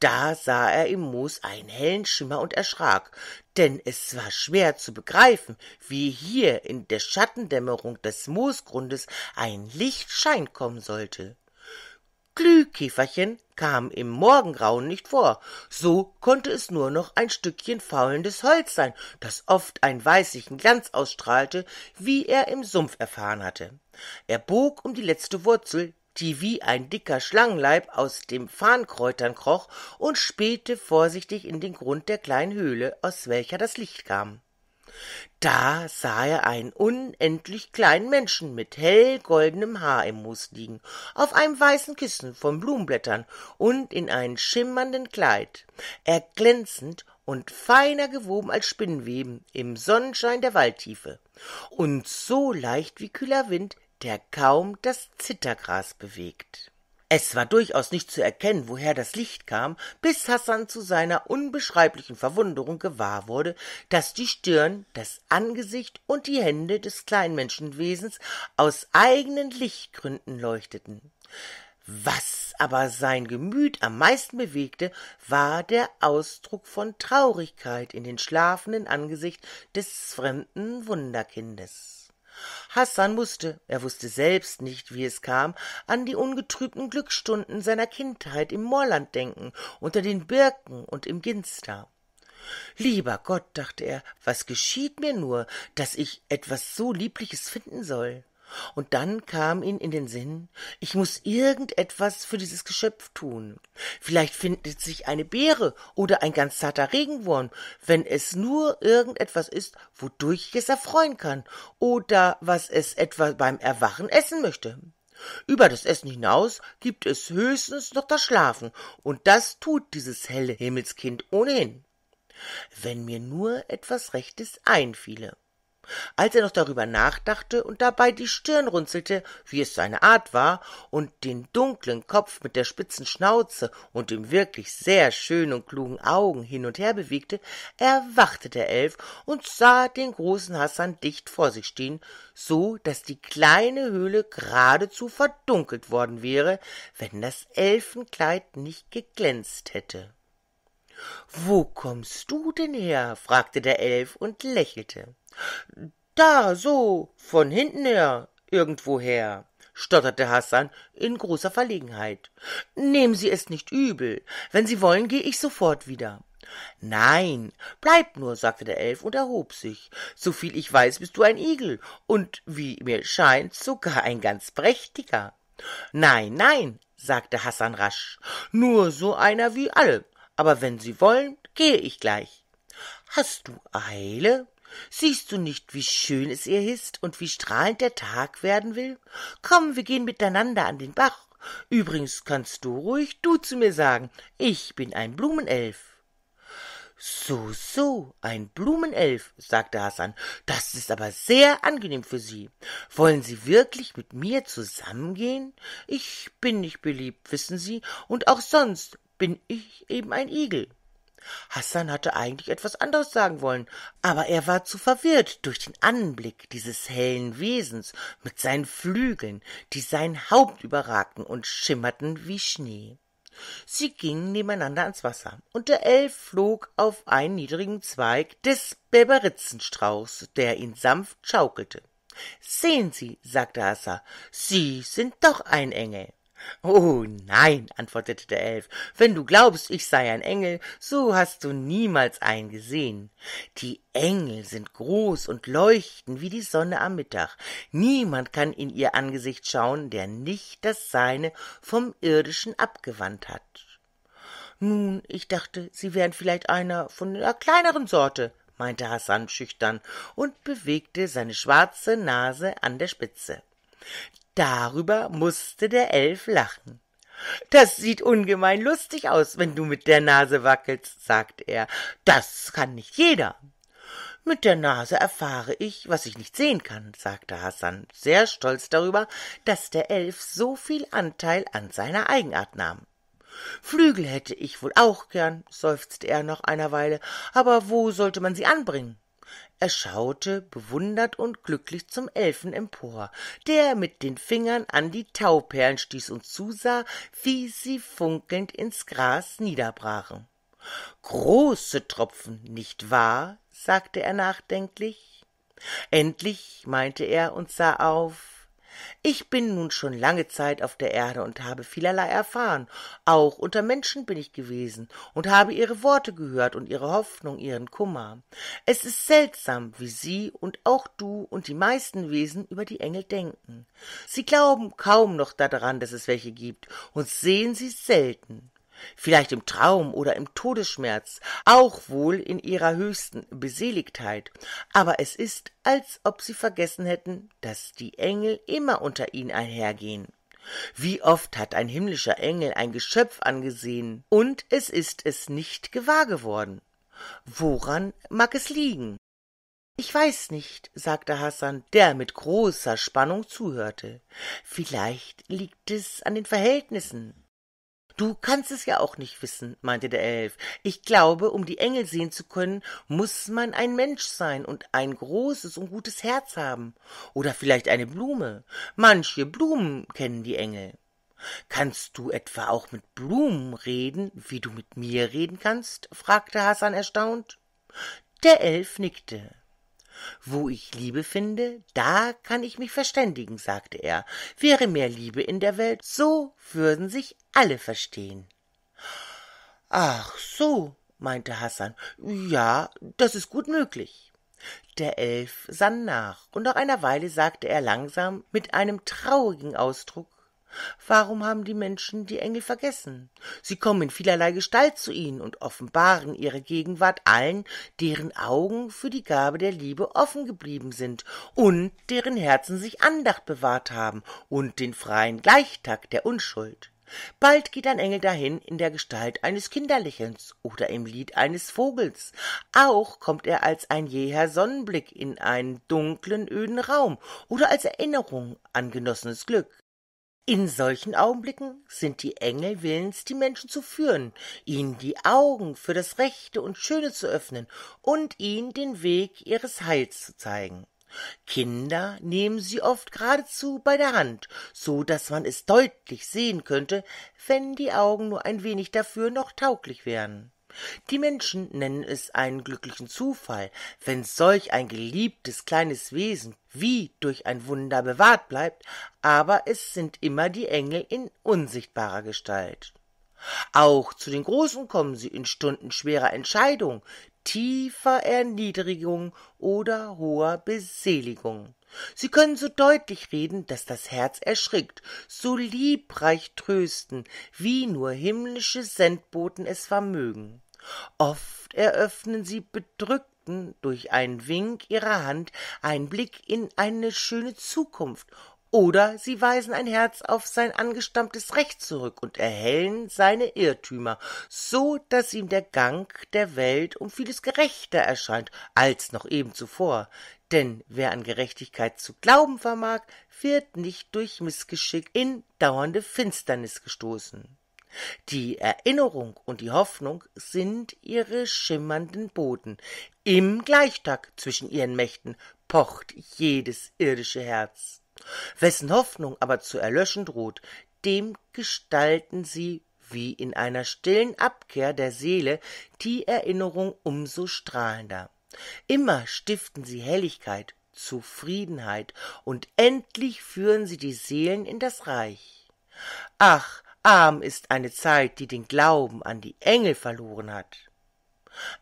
Da sah er im Moos einen hellen Schimmer und erschrak, denn es war schwer zu begreifen, wie hier in der Schattendämmerung des Moosgrundes ein Lichtschein kommen sollte. Glühkäferchen kam im Morgengrauen nicht vor, so konnte es nur noch ein Stückchen faulendes Holz sein, das oft einen weißlichen Glanz ausstrahlte, wie er im Sumpf erfahren hatte. Er bog um die letzte Wurzel, die wie ein dicker Schlangenleib aus dem Farnkräutern kroch, und spähte vorsichtig in den Grund der kleinen Höhle, aus welcher das Licht kam. Da sah er einen unendlich kleinen Menschen mit hellgoldenem Haar im Moos liegen, auf einem weißen Kissen von Blumenblättern und in einem schimmernden Kleid, erglänzend und feiner gewoben als Spinnweben im Sonnenschein der Waldtiefe und so leicht wie kühler Wind, der kaum das Zittergras bewegt. Es war durchaus nicht zu erkennen, woher das Licht kam, bis Hassan zu seiner unbeschreiblichen Verwunderung gewahr wurde, dass die Stirn, das Angesicht und die Hände des Kleinmenschenwesens aus eigenen Lichtgründen leuchteten. Was aber sein Gemüt am meisten bewegte, war der Ausdruck von Traurigkeit in den schlafenden Angesicht des fremden Wunderkindes. Hassan musste, er wusste selbst nicht, wie es kam, an die ungetrübten Glücksstunden seiner Kindheit im Moorland denken, unter den Birken und im Ginster. Lieber Gott, dachte er, was geschieht mir nur, dass ich etwas so Liebliches finden soll? Und dann kam ihm in den Sinn, ich muss irgendetwas für dieses Geschöpf tun. Vielleicht findet sich eine Beere oder ein ganz zarter Regenwurm, wenn es nur irgendetwas ist, wodurch ich es erfreuen kann oder was es etwa beim Erwachen essen möchte. Über das Essen hinaus gibt es höchstens noch das Schlafen, und das tut dieses helle Himmelskind ohnehin. Wenn mir nur etwas Rechtes einfiele. Als er noch darüber nachdachte und dabei die Stirn runzelte, wie es seine Art war, und den dunklen Kopf mit der spitzen Schnauze und dem wirklich sehr schönen und klugen Augen hin und her bewegte, erwachte der Elf und sah den großen Hassan dicht vor sich stehen, so daß die kleine Höhle geradezu verdunkelt worden wäre, wenn das Elfenkleid nicht geglänzt hätte. Wo kommst du denn her? fragte der Elf und lächelte. Da, so, von hinten her, irgendwoher, stotterte Hassan in großer Verlegenheit. Nehmen Sie es nicht übel. Wenn Sie wollen, gehe ich sofort wieder. Nein, bleib nur, sagte der Elf und erhob sich. Soviel ich weiß, bist du ein Igel und, wie mir scheint, sogar ein ganz prächtiger. Nein, nein, sagte Hassan rasch, nur so einer wie alle. Aber wenn Sie wollen, gehe ich gleich. Hast du Eile? Siehst du nicht, wie schön es ihr ist und wie strahlend der Tag werden will? Komm, wir gehen miteinander an den Bach. Übrigens kannst du ruhig du zu mir sagen. Ich bin ein Blumenelf. So, so, ein Blumenelf, sagte Hassan. Das ist aber sehr angenehm für Sie. Wollen Sie wirklich mit mir zusammengehen? Ich bin nicht beliebt, wissen Sie, und auch sonst bin ich eben ein Igel. Hassan hatte eigentlich etwas anderes sagen wollen, aber er war zu verwirrt durch den Anblick dieses hellen Wesens mit seinen Flügeln, die sein Haupt überragten und schimmerten wie Schnee. Sie gingen nebeneinander ans Wasser, und der Elf flog auf einen niedrigen Zweig des Beberitzenstrauchs, der ihn sanft schaukelte. Sehen Sie, sagte Hassan, Sie sind doch ein Engel. Oh nein, antwortete der Elf, wenn du glaubst, ich sei ein Engel, so hast du niemals einen gesehen. Die Engel sind groß und leuchten wie die Sonne am Mittag. Niemand kann in ihr Angesicht schauen, der nicht das Seine vom Irdischen abgewandt hat. Nun, ich dachte, sie wären vielleicht einer von einer kleineren Sorte, meinte Hassan schüchtern und bewegte seine schwarze Nase an der Spitze. Darüber musste der Elf lachen. Das sieht ungemein lustig aus, wenn du mit der Nase wackelst, sagt er. Das kann nicht jeder. Mit der Nase erfahre ich, was ich nicht sehen kann, sagte Hassan, sehr stolz darüber, dass der Elf so viel Anteil an seiner Eigenart nahm. Flügel hätte ich wohl auch gern, seufzte er nach einer Weile, aber wo sollte man sie anbringen? er schaute bewundert und glücklich zum Elfen empor, der mit den Fingern an die Tauperlen stieß und zusah, wie sie funkelnd ins Gras niederbrachen. Große Tropfen, nicht wahr? sagte er nachdenklich. Endlich meinte er und sah auf, ich bin nun schon lange Zeit auf der Erde und habe vielerlei erfahren. Auch unter Menschen bin ich gewesen und habe ihre Worte gehört und ihre Hoffnung, ihren Kummer. Es ist seltsam, wie sie und auch du und die meisten Wesen über die Engel denken. Sie glauben kaum noch daran, dass es welche gibt und sehen sie selten vielleicht im Traum oder im Todesschmerz, auch wohl in ihrer höchsten Beseligtheit, aber es ist, als ob sie vergessen hätten, dass die Engel immer unter ihnen einhergehen. Wie oft hat ein himmlischer Engel ein Geschöpf angesehen, und es ist es nicht gewahr geworden. Woran mag es liegen? Ich weiß nicht, sagte Hassan, der mit großer Spannung zuhörte. Vielleicht liegt es an den Verhältnissen. Du kannst es ja auch nicht wissen, meinte der Elf. Ich glaube, um die Engel sehen zu können, muß man ein Mensch sein und ein großes und gutes Herz haben. Oder vielleicht eine Blume. Manche Blumen kennen die Engel. Kannst du etwa auch mit Blumen reden, wie du mit mir reden kannst? fragte Hassan erstaunt. Der Elf nickte. Wo ich Liebe finde, da kann ich mich verständigen, sagte er. Wäre mehr Liebe in der Welt, so würden sich alle verstehen. Ach so, meinte Hassan. Ja, das ist gut möglich. Der Elf sann nach, und nach einer Weile sagte er langsam mit einem traurigen Ausdruck Warum haben die Menschen die Engel vergessen? Sie kommen in vielerlei Gestalt zu ihnen und offenbaren ihre Gegenwart allen, deren Augen für die Gabe der Liebe offen geblieben sind und deren Herzen sich Andacht bewahrt haben und den freien Gleichtag der Unschuld. Bald geht ein Engel dahin in der Gestalt eines Kinderlächelns oder im Lied eines Vogels. Auch kommt er als ein jäher Sonnenblick in einen dunklen, öden Raum oder als Erinnerung an genossenes Glück. In solchen Augenblicken sind die Engel willens, die Menschen zu führen, ihnen die Augen für das Rechte und Schöne zu öffnen und ihnen den Weg ihres Heils zu zeigen. Kinder nehmen sie oft geradezu bei der Hand, so daß man es deutlich sehen könnte, wenn die Augen nur ein wenig dafür noch tauglich wären. Die Menschen nennen es einen glücklichen Zufall, wenn solch ein geliebtes kleines Wesen wie durch ein Wunder bewahrt bleibt, aber es sind immer die Engel in unsichtbarer Gestalt. Auch zu den Großen kommen sie in Stunden schwerer Entscheidung, tiefer Erniedrigung oder hoher Beseligung. Sie können so deutlich reden, dass das Herz erschrickt, so liebreich trösten, wie nur himmlische Sendboten es vermögen. Oft eröffnen sie bedrückten durch einen Wink ihrer Hand einen Blick in eine schöne Zukunft oder sie weisen ein Herz auf sein angestammtes Recht zurück und erhellen seine Irrtümer, so daß ihm der Gang der Welt um vieles gerechter erscheint als noch eben zuvor. Denn wer an Gerechtigkeit zu glauben vermag, wird nicht durch Missgeschick in dauernde Finsternis gestoßen. Die Erinnerung und die Hoffnung sind ihre schimmernden Boten. Im Gleichtag zwischen ihren Mächten pocht jedes irdische Herz. Wessen Hoffnung aber zu erlöschen droht, dem gestalten sie wie in einer stillen Abkehr der Seele die Erinnerung um so strahlender. Immer stiften sie Helligkeit, Zufriedenheit und endlich führen sie die Seelen in das Reich. Ach, arm ist eine Zeit, die den Glauben an die Engel verloren hat.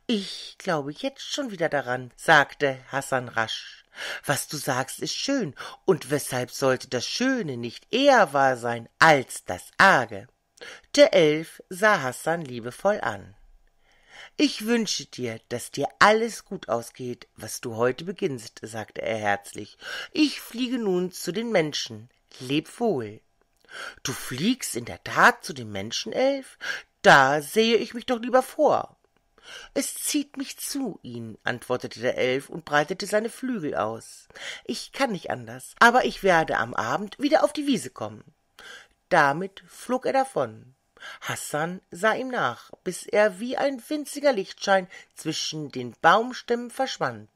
Ich glaube jetzt schon wieder daran, sagte Hassan rasch. Was du sagst, ist schön, und weshalb sollte das Schöne nicht eher wahr sein als das Arge? Der Elf sah Hassan liebevoll an. Ich wünsche dir, dass dir alles gut ausgeht, was du heute beginnst, sagte er herzlich. Ich fliege nun zu den Menschen. Leb wohl. Du fliegst in der Tat zu den Menschen, Elf? Da sehe ich mich doch lieber vor. Es zieht mich zu Ihnen, antwortete der Elf und breitete seine Flügel aus. Ich kann nicht anders, aber ich werde am Abend wieder auf die Wiese kommen. Damit flog er davon. Hassan sah ihm nach, bis er wie ein winziger Lichtschein zwischen den Baumstämmen verschwand.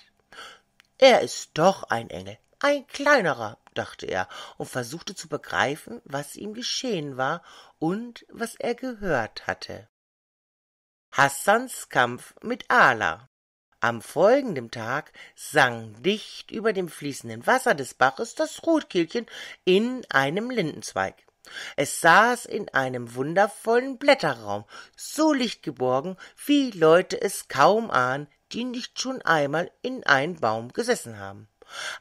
Er ist doch ein Engel, ein kleinerer, dachte er und versuchte zu begreifen, was ihm geschehen war und was er gehört hatte. Hassans Kampf mit Ala. Am folgenden Tag sang dicht über dem fließenden Wasser des Baches das Rotkehlchen in einem Lindenzweig. Es saß in einem wundervollen Blätterraum, so lichtgeborgen, wie Leute es kaum ahnen, die nicht schon einmal in einen Baum gesessen haben.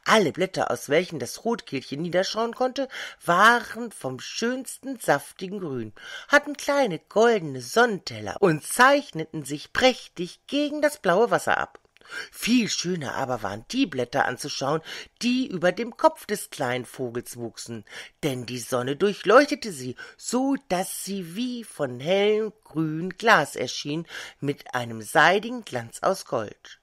Alle Blätter, aus welchen das Rotkehlchen niederschauen konnte, waren vom schönsten saftigen Grün, hatten kleine goldene Sonnenteller und zeichneten sich prächtig gegen das blaue Wasser ab. Viel schöner aber waren die Blätter anzuschauen, die über dem Kopf des kleinen Vogels wuchsen, denn die Sonne durchleuchtete sie, so daß sie wie von hellem grünem Glas erschien, mit einem seidigen Glanz aus Gold.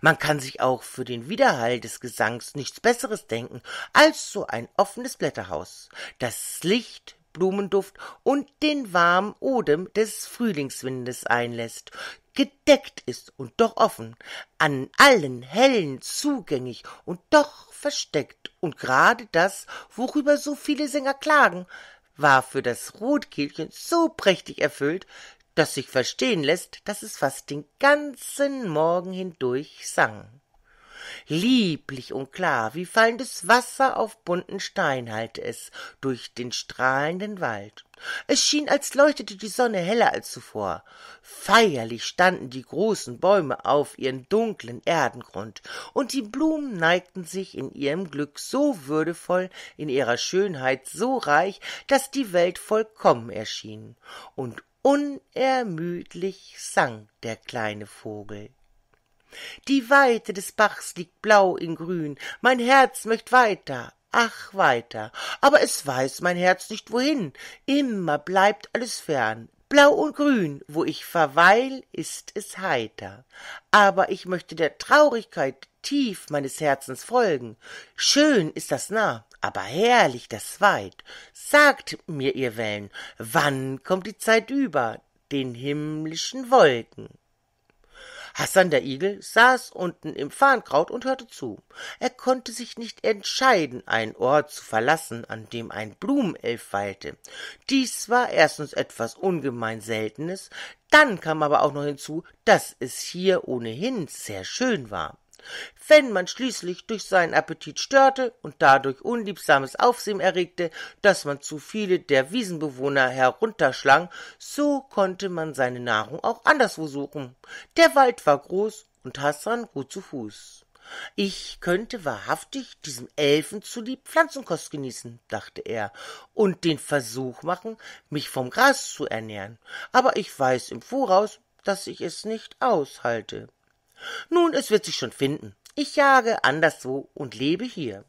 Man kann sich auch für den Widerhall des Gesangs nichts Besseres denken als so ein offenes Blätterhaus, das Licht, Blumenduft und den warmen Odem des Frühlingswindes einlässt, gedeckt ist und doch offen, an allen hellen zugänglich und doch versteckt, und gerade das, worüber so viele Sänger klagen, war für das Rotkehlchen so prächtig erfüllt, das sich verstehen läßt, dass es fast den ganzen Morgen hindurch sang. Lieblich und klar, wie fallendes Wasser auf bunten Stein hallte es durch den strahlenden Wald. Es schien, als leuchtete die Sonne heller als zuvor. Feierlich standen die großen Bäume auf ihren dunklen Erdengrund, und die Blumen neigten sich in ihrem Glück so würdevoll, in ihrer Schönheit so reich, daß die Welt vollkommen erschien. Und unermüdlich sang der kleine Vogel. Die Weite des Bachs liegt blau in grün, mein Herz möcht weiter, ach weiter, aber es weiß mein Herz nicht wohin, immer bleibt alles fern, blau und grün, wo ich verweil, ist es heiter. Aber ich möchte der Traurigkeit tief meines Herzens folgen. Schön ist das nah, aber herrlich das weit. Sagt mir, ihr Wellen, wann kommt die Zeit über den himmlischen Wolken? Hassan der Igel saß unten im Farnkraut und hörte zu. Er konnte sich nicht entscheiden, einen Ort zu verlassen, an dem ein Blumenelf weilte. Dies war erstens etwas ungemein Seltenes, dann kam aber auch noch hinzu, dass es hier ohnehin sehr schön war wenn man schließlich durch seinen Appetit störte und dadurch unliebsames Aufsehen erregte, dass man zu viele der Wiesenbewohner herunterschlang, so konnte man seine Nahrung auch anderswo suchen. Der Wald war groß und Hassan gut zu Fuß. Ich könnte wahrhaftig diesem Elfen zu lieb Pflanzenkost genießen, dachte er, und den Versuch machen, mich vom Gras zu ernähren. Aber ich weiß im Voraus, dass ich es nicht aushalte. Nun, es wird sich schon finden. Ich jage anderswo und lebe hier.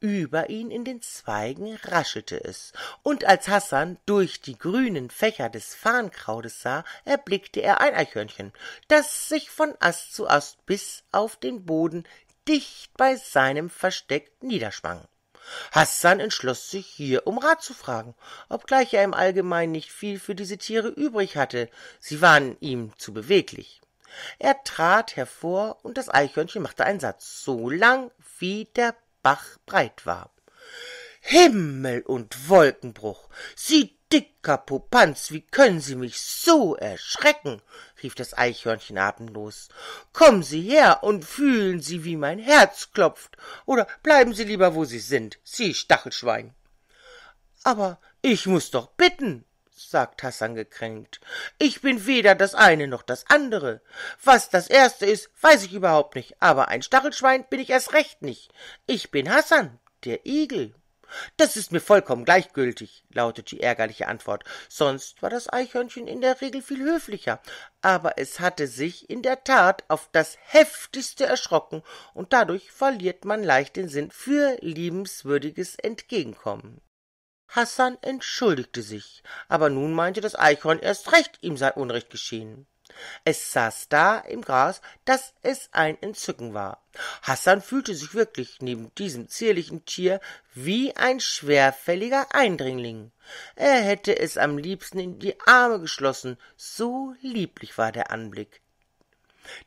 Über ihn in den Zweigen raschelte es, und als Hassan durch die grünen Fächer des Farnkraudes sah, erblickte er ein Eichhörnchen, das sich von Ast zu Ast bis auf den Boden dicht bei seinem Versteck niederschwang. Hassan entschloss sich, hier um Rat zu fragen, obgleich er im Allgemeinen nicht viel für diese Tiere übrig hatte, sie waren ihm zu beweglich er trat hervor und das eichhörnchen machte einen satz so lang wie der bach breit war himmel und wolkenbruch sie dicker popanz wie können sie mich so erschrecken rief das eichhörnchen atemlos kommen sie her und fühlen sie wie mein herz klopft oder bleiben sie lieber wo sie sind sie stachelschwein aber ich muß doch bitten sagt Hassan gekränkt. Ich bin weder das eine noch das andere. Was das erste ist, weiß ich überhaupt nicht, aber ein Stachelschwein bin ich erst recht nicht. Ich bin Hassan, der Igel. Das ist mir vollkommen gleichgültig, lautet die ärgerliche Antwort. Sonst war das Eichhörnchen in der Regel viel höflicher, aber es hatte sich in der Tat auf das heftigste erschrocken, und dadurch verliert man leicht den Sinn für liebenswürdiges Entgegenkommen. Hassan entschuldigte sich, aber nun meinte das Eichhorn erst recht, ihm sei Unrecht geschehen. Es saß da im Gras, daß es ein Entzücken war. Hassan fühlte sich wirklich neben diesem zierlichen Tier wie ein schwerfälliger Eindringling. Er hätte es am liebsten in die Arme geschlossen, so lieblich war der Anblick.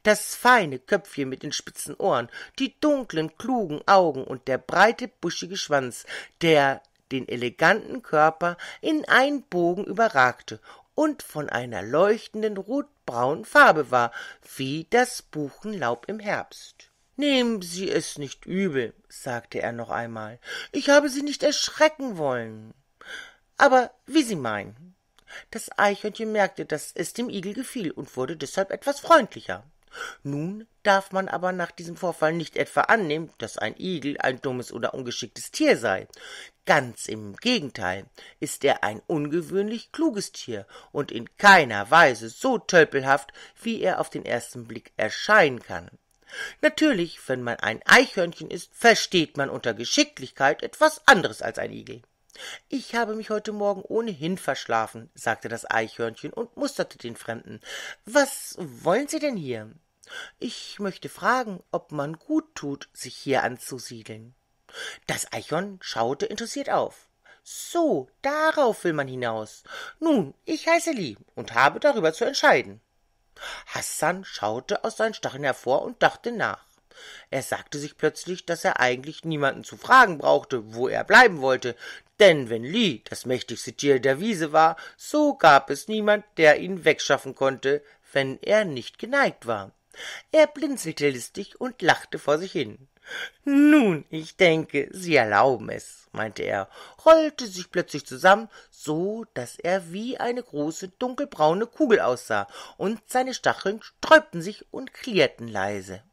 Das feine Köpfchen mit den spitzen Ohren, die dunklen, klugen Augen und der breite, buschige Schwanz, der den eleganten Körper in einen Bogen überragte und von einer leuchtenden rotbraunen Farbe war, wie das Buchenlaub im Herbst. Nehmen Sie es nicht übel, sagte er noch einmal, ich habe Sie nicht erschrecken wollen. Aber wie Sie meinen. Das Eichhörnchen merkte, dass es dem Igel gefiel und wurde deshalb etwas freundlicher. Nun darf man aber nach diesem Vorfall nicht etwa annehmen, dass ein Igel ein dummes oder ungeschicktes Tier sei. Ganz im Gegenteil ist er ein ungewöhnlich kluges Tier und in keiner Weise so tölpelhaft, wie er auf den ersten Blick erscheinen kann. Natürlich, wenn man ein Eichhörnchen ist, versteht man unter Geschicklichkeit etwas anderes als ein Igel. Ich habe mich heute Morgen ohnehin verschlafen, sagte das Eichhörnchen und musterte den Fremden. Was wollen Sie denn hier? Ich möchte fragen, ob man gut tut, sich hier anzusiedeln. Das Eichhorn schaute interessiert auf. So, darauf will man hinaus. Nun, ich heiße Lee und habe darüber zu entscheiden. Hassan schaute aus seinen Stacheln hervor und dachte nach. Er sagte sich plötzlich, dass er eigentlich niemanden zu fragen brauchte, wo er bleiben wollte, denn wenn Li das mächtigste Tier der Wiese war, so gab es niemand, der ihn wegschaffen konnte, wenn er nicht geneigt war. Er blinzelte listig und lachte vor sich hin. Nun, ich denke, Sie erlauben es, meinte er, rollte sich plötzlich zusammen, so daß er wie eine große dunkelbraune Kugel aussah, und seine Stacheln sträubten sich und klirrten leise.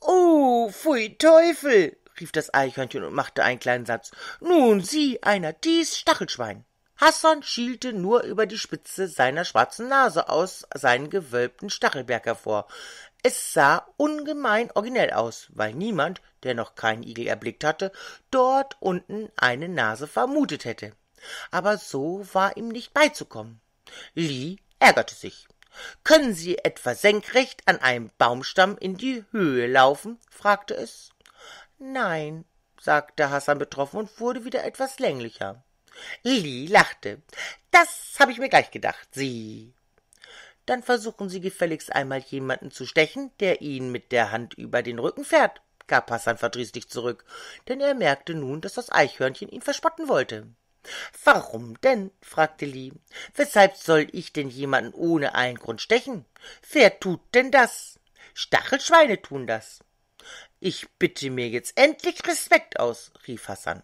Oh, pfui Teufel, rief das Eichhörnchen und machte einen kleinen Satz. Nun sieh einer dies Stachelschwein. Hassan schielte nur über die Spitze seiner schwarzen Nase aus seinen gewölbten Stachelberg hervor. Es sah ungemein originell aus, weil niemand, der noch keinen Igel erblickt hatte, dort unten eine Nase vermutet hätte. Aber so war ihm nicht beizukommen. Lee ärgerte sich. Können Sie etwa senkrecht an einem Baumstamm in die Höhe laufen? fragte es. Nein, sagte Hassan betroffen und wurde wieder etwas länglicher. Lilly lachte. Das habe ich mir gleich gedacht, Sie. Dann versuchen Sie gefälligst einmal jemanden zu stechen, der Ihnen mit der Hand über den Rücken fährt, gab Hassan verdrießlich zurück, denn er merkte nun, dass das Eichhörnchen ihn verspotten wollte. Warum denn? fragte Lee. Weshalb soll ich denn jemanden ohne allen Grund stechen? Wer tut denn das? Stachelschweine tun das. Ich bitte mir jetzt endlich Respekt aus, rief Hassan.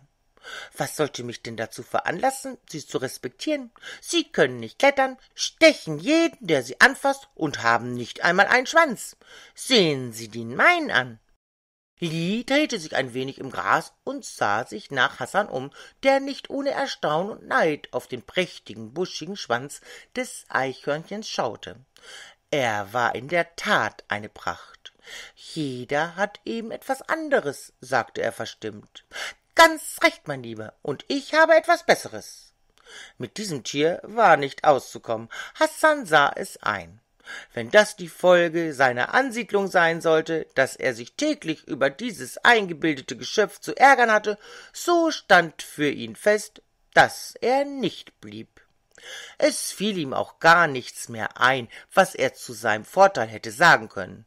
Was sollte mich denn dazu veranlassen, sie zu respektieren? Sie können nicht klettern, stechen jeden, der sie anfasst, und haben nicht einmal einen Schwanz. Sehen Sie den meinen an. Li drehte sich ein wenig im Gras und sah sich nach Hassan um, der nicht ohne Erstaunen und Neid auf den prächtigen, buschigen Schwanz des Eichhörnchens schaute. Er war in der Tat eine Pracht. Jeder hat eben etwas anderes, sagte er verstimmt. Ganz recht, mein Lieber, und ich habe etwas Besseres. Mit diesem Tier war nicht auszukommen. Hassan sah es ein. Wenn das die Folge seiner Ansiedlung sein sollte, dass er sich täglich über dieses eingebildete Geschöpf zu ärgern hatte, so stand für ihn fest, dass er nicht blieb. Es fiel ihm auch gar nichts mehr ein, was er zu seinem Vorteil hätte sagen können.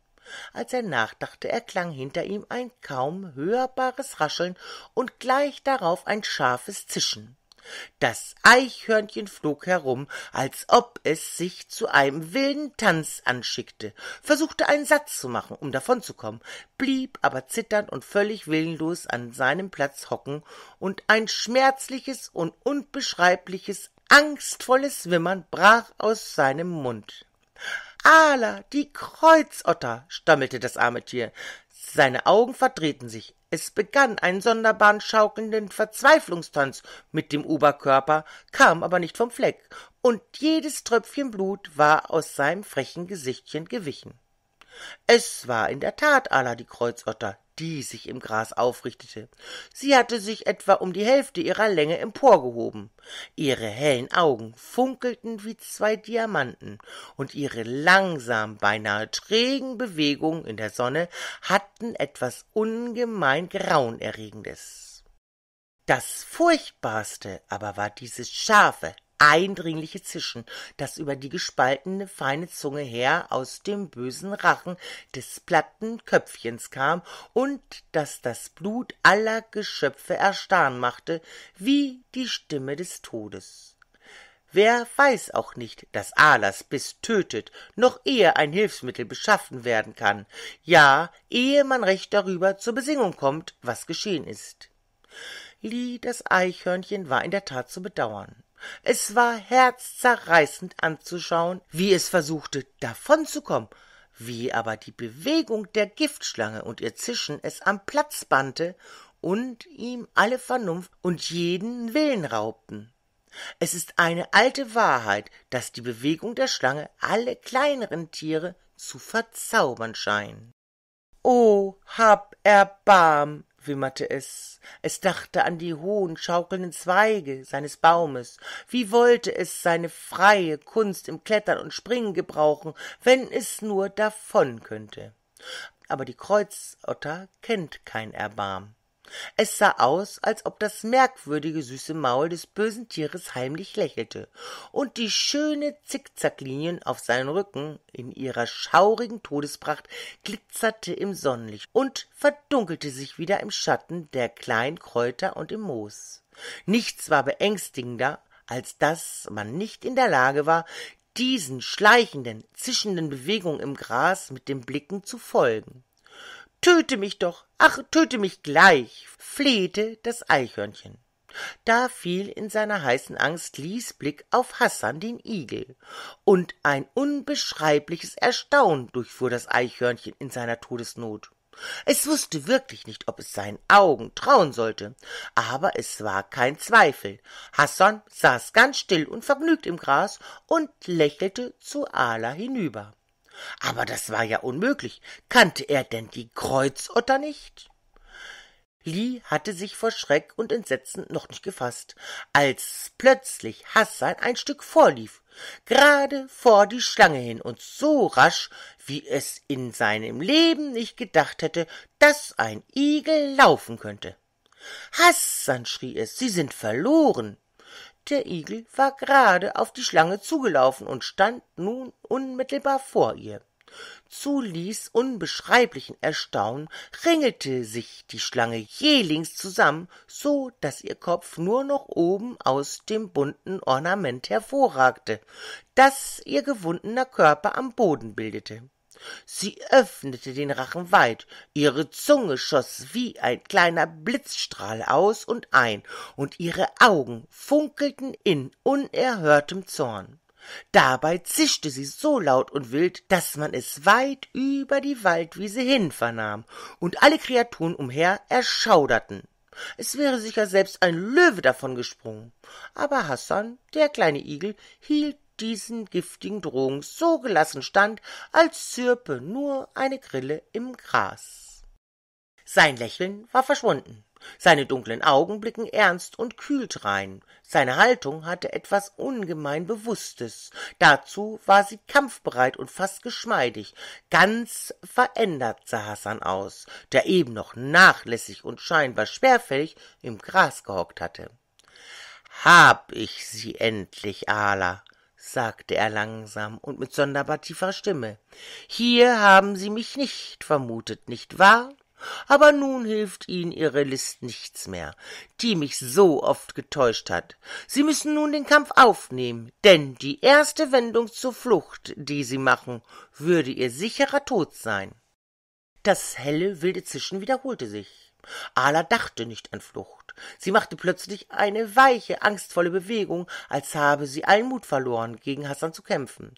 Als er nachdachte, erklang hinter ihm ein kaum hörbares Rascheln und gleich darauf ein scharfes Zischen. Das Eichhörnchen flog herum, als ob es sich zu einem wilden Tanz anschickte, versuchte einen Satz zu machen, um davonzukommen, blieb aber zitternd und völlig willenlos an seinem Platz hocken, und ein schmerzliches und unbeschreibliches, angstvolles Wimmern brach aus seinem Mund. Ala, die Kreuzotter, stammelte das arme Tier. Seine Augen verdrehten sich. Es begann einen sonderbaren schaukelnden Verzweiflungstanz mit dem Oberkörper, kam aber nicht vom Fleck, und jedes Tröpfchen Blut war aus seinem frechen Gesichtchen gewichen. Es war in der Tat Ala die Kreuzotter, die sich im Gras aufrichtete. Sie hatte sich etwa um die Hälfte ihrer Länge emporgehoben. Ihre hellen Augen funkelten wie zwei Diamanten, und ihre langsam, beinahe trägen Bewegungen in der Sonne hatten etwas ungemein Grauenerregendes. Das Furchtbarste aber war dieses scharfe, eindringliche Zischen, das über die gespaltene feine Zunge her aus dem bösen Rachen des platten Köpfchens kam und das das Blut aller Geschöpfe erstarren machte, wie die Stimme des Todes. Wer weiß auch nicht, dass Alas Biss tötet, noch ehe ein Hilfsmittel beschaffen werden kann, ja, ehe man recht darüber zur Besingung kommt, was geschehen ist. Li, das Eichhörnchen, war in der Tat zu bedauern. Es war herzzerreißend anzuschauen, wie es versuchte, davonzukommen, wie aber die Bewegung der Giftschlange und ihr Zischen es am Platz bannte und ihm alle Vernunft und jeden Willen raubten. Es ist eine alte Wahrheit, dass die Bewegung der Schlange alle kleineren Tiere zu verzaubern scheint. O, hab Erbarm! wimmerte es, es dachte an die hohen, schaukelnden Zweige seines Baumes. Wie wollte es seine freie Kunst im Klettern und Springen gebrauchen, wenn es nur davon könnte? Aber die Kreuzotter kennt kein Erbarm. Es sah aus, als ob das merkwürdige süße Maul des bösen Tieres heimlich lächelte und die schöne Zickzacklinien auf seinem Rücken in ihrer schaurigen Todespracht glitzerte im Sonnenlicht und verdunkelte sich wieder im Schatten der kleinen Kräuter und im Moos. Nichts war beängstigender, als dass man nicht in der Lage war, diesen schleichenden, zischenden Bewegungen im Gras mit den Blicken zu folgen. Töte mich doch, ach, töte mich gleich, flehte das Eichhörnchen. Da fiel in seiner heißen Angst Lies Blick auf Hassan den Igel, und ein unbeschreibliches Erstaunen durchfuhr das Eichhörnchen in seiner Todesnot. Es wußte wirklich nicht, ob es seinen Augen trauen sollte, aber es war kein Zweifel. Hassan saß ganz still und vergnügt im Gras und lächelte zu Ala hinüber. Aber das war ja unmöglich. Kannte er denn die Kreuzotter nicht? Lee hatte sich vor Schreck und Entsetzen noch nicht gefasst, als plötzlich Hassan ein Stück vorlief, gerade vor die Schlange hin und so rasch, wie es in seinem Leben nicht gedacht hätte, dass ein Igel laufen könnte. Hassan schrie es, Sie sind verloren. Der Igel war gerade auf die Schlange zugelaufen und stand nun unmittelbar vor ihr. Zu Lies unbeschreiblichen Erstaunen ringelte sich die Schlange jählings zusammen, so daß ihr Kopf nur noch oben aus dem bunten Ornament hervorragte, das ihr gewundener Körper am Boden bildete. Sie öffnete den Rachen weit, ihre Zunge schoß wie ein kleiner Blitzstrahl aus und ein, und ihre Augen funkelten in unerhörtem Zorn. Dabei zischte sie so laut und wild, daß man es weit über die Waldwiese hin vernahm, und alle Kreaturen umher erschauderten. Es wäre sicher selbst ein Löwe davon gesprungen. Aber Hassan, der kleine Igel, hielt diesen giftigen Drohungen so gelassen stand, als zirpe nur eine Grille im Gras. Sein Lächeln war verschwunden, seine dunklen Augen blicken ernst und kühl drein, seine Haltung hatte etwas ungemein Bewusstes, dazu war sie kampfbereit und fast geschmeidig, ganz verändert sah Hassan aus, der eben noch nachlässig und scheinbar schwerfällig im Gras gehockt hatte. Hab ich sie endlich, Ala, sagte er langsam und mit sonderbar tiefer Stimme. Hier haben Sie mich nicht vermutet, nicht wahr? Aber nun hilft Ihnen Ihre List nichts mehr, die mich so oft getäuscht hat. Sie müssen nun den Kampf aufnehmen, denn die erste Wendung zur Flucht, die Sie machen, würde Ihr sicherer Tod sein. Das helle, wilde Zischen wiederholte sich. Ala dachte nicht an Flucht. Sie machte plötzlich eine weiche, angstvolle Bewegung, als habe sie allen Mut verloren, gegen Hassan zu kämpfen.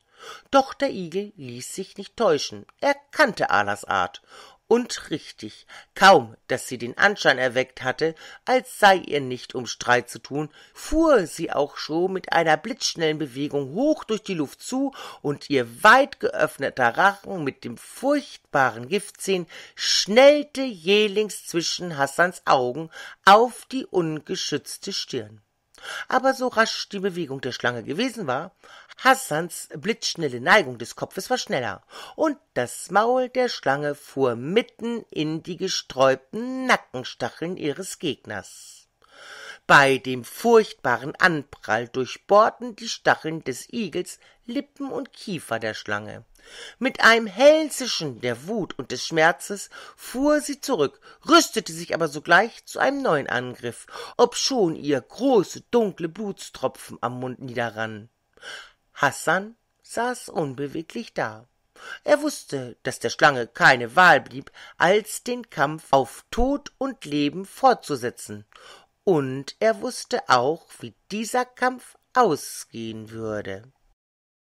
Doch der Igel ließ sich nicht täuschen. Er kannte Alas Art, und richtig, kaum, daß sie den Anschein erweckt hatte, als sei ihr nicht um Streit zu tun, fuhr sie auch schon mit einer blitzschnellen Bewegung hoch durch die Luft zu, und ihr weit geöffneter Rachen mit dem furchtbaren Giftzähn schnellte jählings zwischen Hassans Augen auf die ungeschützte Stirn. Aber so rasch die Bewegung der Schlange gewesen war, Hassans blitzschnelle Neigung des Kopfes war schneller, und das Maul der Schlange fuhr mitten in die gesträubten Nackenstacheln ihres Gegners. Bei dem furchtbaren Anprall durchbohrten die Stacheln des Igels Lippen und Kiefer der Schlange. Mit einem hellen Zischen der Wut und des Schmerzes fuhr sie zurück, rüstete sich aber sogleich zu einem neuen Angriff, obschon ihr große dunkle Blutstropfen am Mund niederrannen. Hassan saß unbeweglich da. Er wusste, dass der Schlange keine Wahl blieb, als den Kampf auf Tod und Leben fortzusetzen, und er wusste auch, wie dieser Kampf ausgehen würde.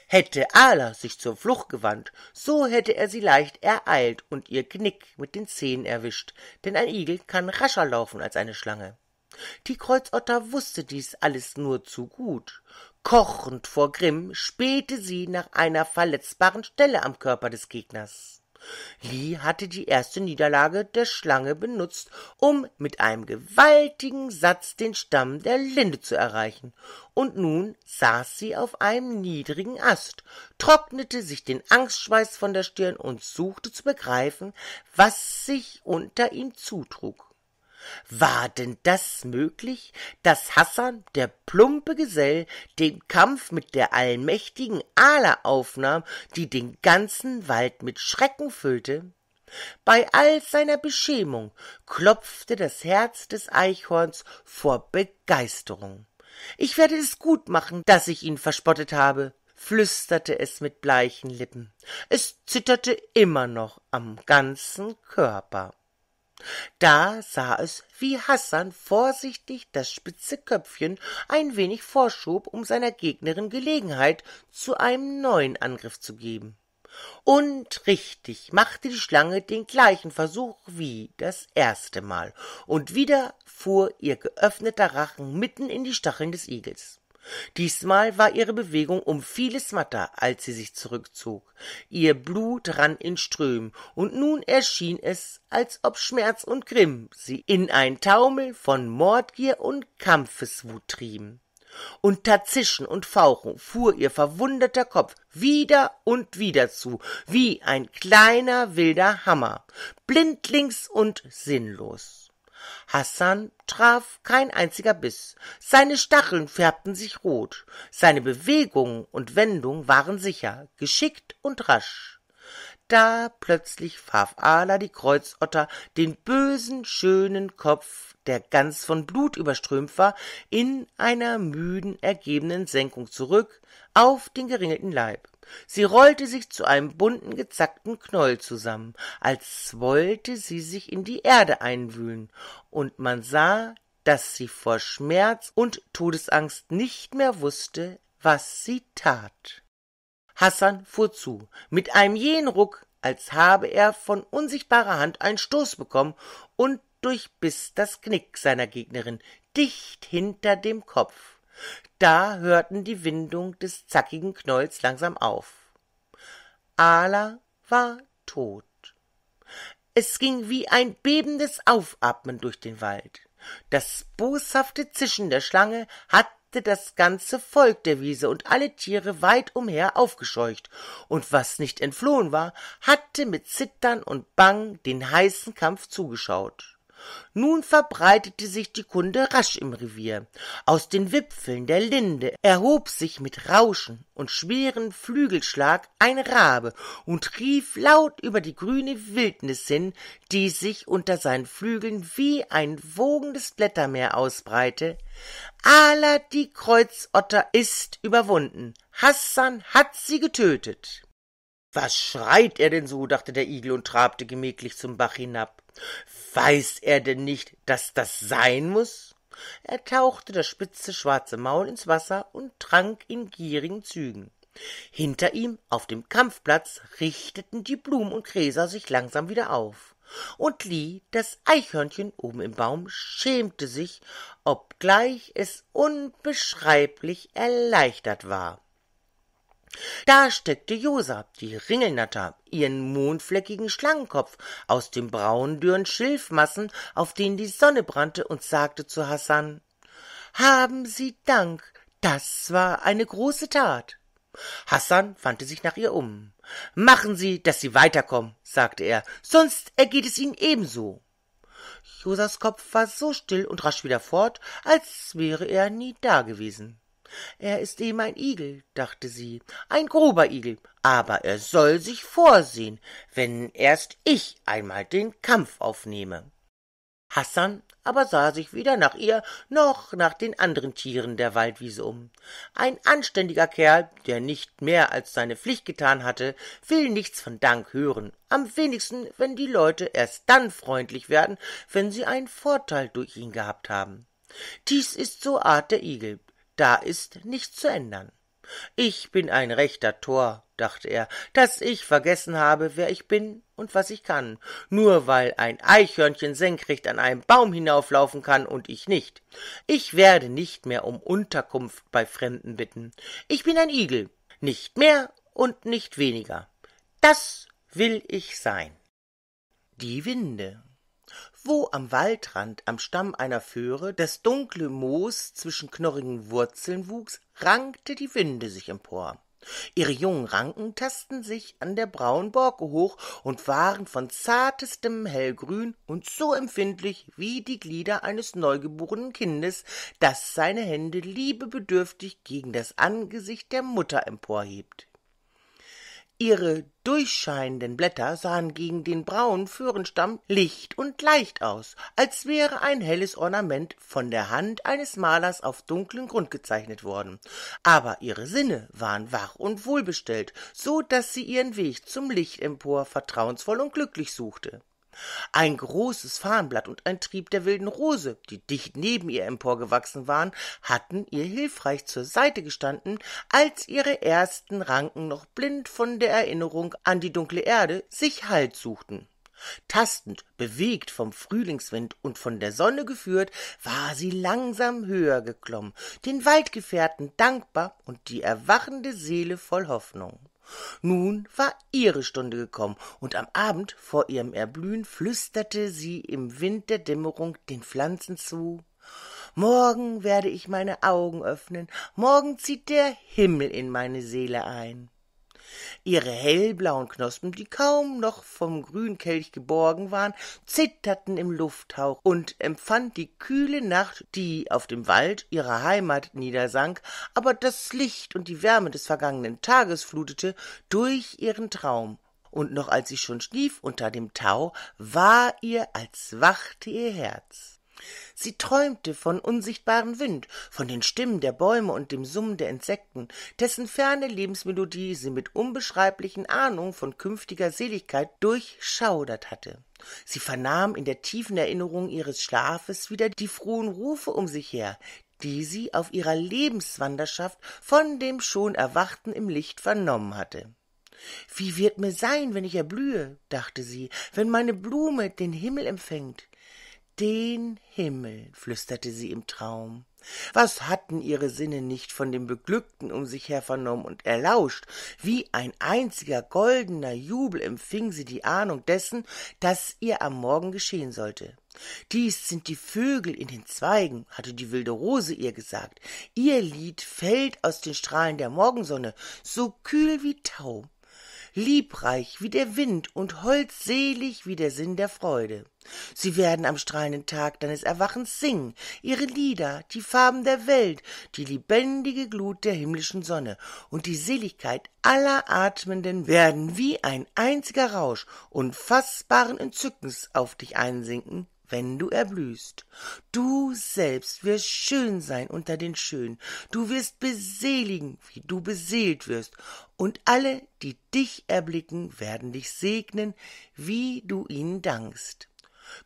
Hätte Ala sich zur Flucht gewandt, so hätte er sie leicht ereilt und ihr Knick mit den Zehen erwischt, denn ein Igel kann rascher laufen als eine Schlange. Die Kreuzotter wusste dies alles nur zu gut, Kochend vor Grimm spähte sie nach einer verletzbaren Stelle am Körper des Gegners. Lee hatte die erste Niederlage der Schlange benutzt, um mit einem gewaltigen Satz den Stamm der Linde zu erreichen, und nun saß sie auf einem niedrigen Ast, trocknete sich den Angstschweiß von der Stirn und suchte zu begreifen, was sich unter ihm zutrug. War denn das möglich, daß Hassan, der plumpe Gesell, den Kampf mit der allmächtigen Ala aufnahm, die den ganzen Wald mit Schrecken füllte? Bei all seiner Beschämung klopfte das Herz des Eichhorns vor Begeisterung. Ich werde es gut machen, daß ich ihn verspottet habe, flüsterte es mit bleichen Lippen. Es zitterte immer noch am ganzen Körper. Da sah es, wie Hassan vorsichtig das spitze Köpfchen ein wenig vorschob, um seiner Gegnerin Gelegenheit zu einem neuen Angriff zu geben. Und richtig machte die Schlange den gleichen Versuch wie das erste Mal, und wieder fuhr ihr geöffneter Rachen mitten in die Stacheln des Igels. Diesmal war ihre Bewegung um vieles matter, als sie sich zurückzog. Ihr Blut rann in Strömen, und nun erschien es, als ob Schmerz und Grimm sie in ein Taumel von Mordgier und Kampfeswut trieben. Unter Zischen und Fauchen fuhr ihr verwundeter Kopf wieder und wieder zu, wie ein kleiner wilder Hammer, blindlings und sinnlos. Hassan traf kein einziger Biss. Seine Stacheln färbten sich rot. Seine Bewegungen und Wendungen waren sicher, geschickt und rasch. Da plötzlich warf Ala die Kreuzotter den bösen, schönen Kopf, der ganz von Blut überströmt war, in einer müden, ergebenen Senkung zurück auf den geringelten Leib. Sie rollte sich zu einem bunten, gezackten Knoll zusammen, als wollte sie sich in die Erde einwühlen, und man sah, dass sie vor Schmerz und Todesangst nicht mehr wusste, was sie tat. Hassan fuhr zu, mit einem jähen Ruck, als habe er von unsichtbarer Hand einen Stoß bekommen und durchbiss das Knick seiner Gegnerin dicht hinter dem Kopf. Da hörten die Windung des zackigen Knolls langsam auf. Ala war tot. Es ging wie ein bebendes Aufatmen durch den Wald. Das boshafte Zischen der Schlange hatte das ganze Volk der Wiese und alle Tiere weit umher aufgescheucht, und was nicht entflohen war, hatte mit Zittern und Bang den heißen Kampf zugeschaut. Nun verbreitete sich die Kunde rasch im Revier. Aus den Wipfeln der Linde erhob sich mit Rauschen und schweren Flügelschlag ein Rabe und rief laut über die grüne Wildnis hin, die sich unter seinen Flügeln wie ein wogendes Blättermeer ausbreite. Ala, die Kreuzotter ist überwunden. Hassan hat sie getötet. Was schreit er denn so? dachte der Igel und trabte gemächlich zum Bach hinab. Weiß er denn nicht, dass das sein muß? Er tauchte das spitze schwarze Maul ins Wasser und trank in gierigen Zügen. Hinter ihm, auf dem Kampfplatz, richteten die Blumen und Gräser sich langsam wieder auf. Und Lee, das Eichhörnchen oben im Baum, schämte sich, obgleich es unbeschreiblich erleichtert war. Da steckte Josa, die Ringelnatter, ihren mondfleckigen Schlangenkopf aus den braunen, dürren Schilfmassen, auf denen die Sonne brannte, und sagte zu Hassan Haben Sie Dank, das war eine große Tat. Hassan wandte sich nach ihr um. Machen Sie, dass Sie weiterkommen, sagte er, sonst ergeht es Ihnen ebenso. Josas Kopf war so still und rasch wieder fort, als wäre er nie dagewesen. Er ist eben ein Igel, dachte sie, ein grober Igel, aber er soll sich vorsehen, wenn erst ich einmal den Kampf aufnehme. Hassan aber sah sich weder nach ihr noch nach den anderen Tieren der Waldwiese um. Ein anständiger Kerl, der nicht mehr als seine Pflicht getan hatte, will nichts von Dank hören, am wenigsten, wenn die Leute erst dann freundlich werden, wenn sie einen Vorteil durch ihn gehabt haben. Dies ist so Art der Igel da ist nichts zu ändern. Ich bin ein rechter Tor, dachte er, daß ich vergessen habe, wer ich bin und was ich kann, nur weil ein Eichhörnchen senkrecht an einem Baum hinauflaufen kann und ich nicht. Ich werde nicht mehr um Unterkunft bei Fremden bitten. Ich bin ein Igel, nicht mehr und nicht weniger. Das will ich sein. Die Winde wo am Waldrand am Stamm einer Föhre das dunkle Moos zwischen knorrigen Wurzeln wuchs, rankte die Winde sich empor. Ihre jungen Ranken tasten sich an der braunen Borke hoch und waren von zartestem Hellgrün und so empfindlich wie die Glieder eines neugeborenen Kindes, das seine Hände liebebedürftig gegen das Angesicht der Mutter emporhebt. Ihre durchscheinenden Blätter sahen gegen den braunen Föhrenstamm licht und leicht aus, als wäre ein helles Ornament von der Hand eines Malers auf dunklen Grund gezeichnet worden. Aber ihre Sinne waren wach und wohlbestellt, so daß sie ihren Weg zum Licht empor vertrauensvoll und glücklich suchte. Ein großes Farnblatt und ein Trieb der wilden Rose, die dicht neben ihr emporgewachsen waren, hatten ihr hilfreich zur Seite gestanden, als ihre ersten Ranken noch blind von der Erinnerung an die dunkle Erde sich Halt suchten. Tastend, bewegt vom Frühlingswind und von der Sonne geführt, war sie langsam höher geklommen, den Waldgefährten dankbar und die erwachende Seele voll Hoffnung. Nun war ihre Stunde gekommen, und am Abend vor ihrem Erblühen flüsterte sie im Wind der Dämmerung den Pflanzen zu Morgen werde ich meine Augen öffnen, morgen zieht der Himmel in meine Seele ein. Ihre hellblauen Knospen, die kaum noch vom Grünkelch geborgen waren, zitterten im Lufthauch und empfand die kühle Nacht, die auf dem Wald ihrer Heimat niedersank, aber das Licht und die Wärme des vergangenen Tages flutete durch ihren Traum und noch als sie schon schlief unter dem Tau, war ihr, als wachte ihr Herz sie träumte von unsichtbarem Wind, von den Stimmen der Bäume und dem Summen der Insekten, dessen ferne Lebensmelodie sie mit unbeschreiblichen Ahnungen von künftiger Seligkeit durchschaudert hatte. Sie vernahm in der tiefen Erinnerung ihres Schlafes wieder die frohen Rufe um sich her, die sie auf ihrer Lebenswanderschaft von dem schon Erwachten im Licht vernommen hatte. Wie wird mir sein, wenn ich erblühe, dachte sie, wenn meine Blume den Himmel empfängt? den Himmel, flüsterte sie im Traum. Was hatten ihre Sinne nicht von dem Beglückten um sich her vernommen und erlauscht? Wie ein einziger goldener Jubel empfing sie die Ahnung dessen, das ihr am Morgen geschehen sollte. Dies sind die Vögel in den Zweigen, hatte die wilde Rose ihr gesagt. Ihr Lied fällt aus den Strahlen der Morgensonne, so kühl wie Tau liebreich wie der Wind und holdselig wie der Sinn der Freude. Sie werden am strahlenden Tag deines Erwachens singen, ihre Lieder, die Farben der Welt, die lebendige Glut der himmlischen Sonne und die Seligkeit aller Atmenden werden wie ein einziger Rausch unfaßbaren Entzückens auf dich einsinken, wenn du erblühst. Du selbst wirst schön sein unter den Schönen, du wirst beseligen, wie du beseelt wirst, und alle, die dich erblicken, werden dich segnen, wie du ihnen dankst.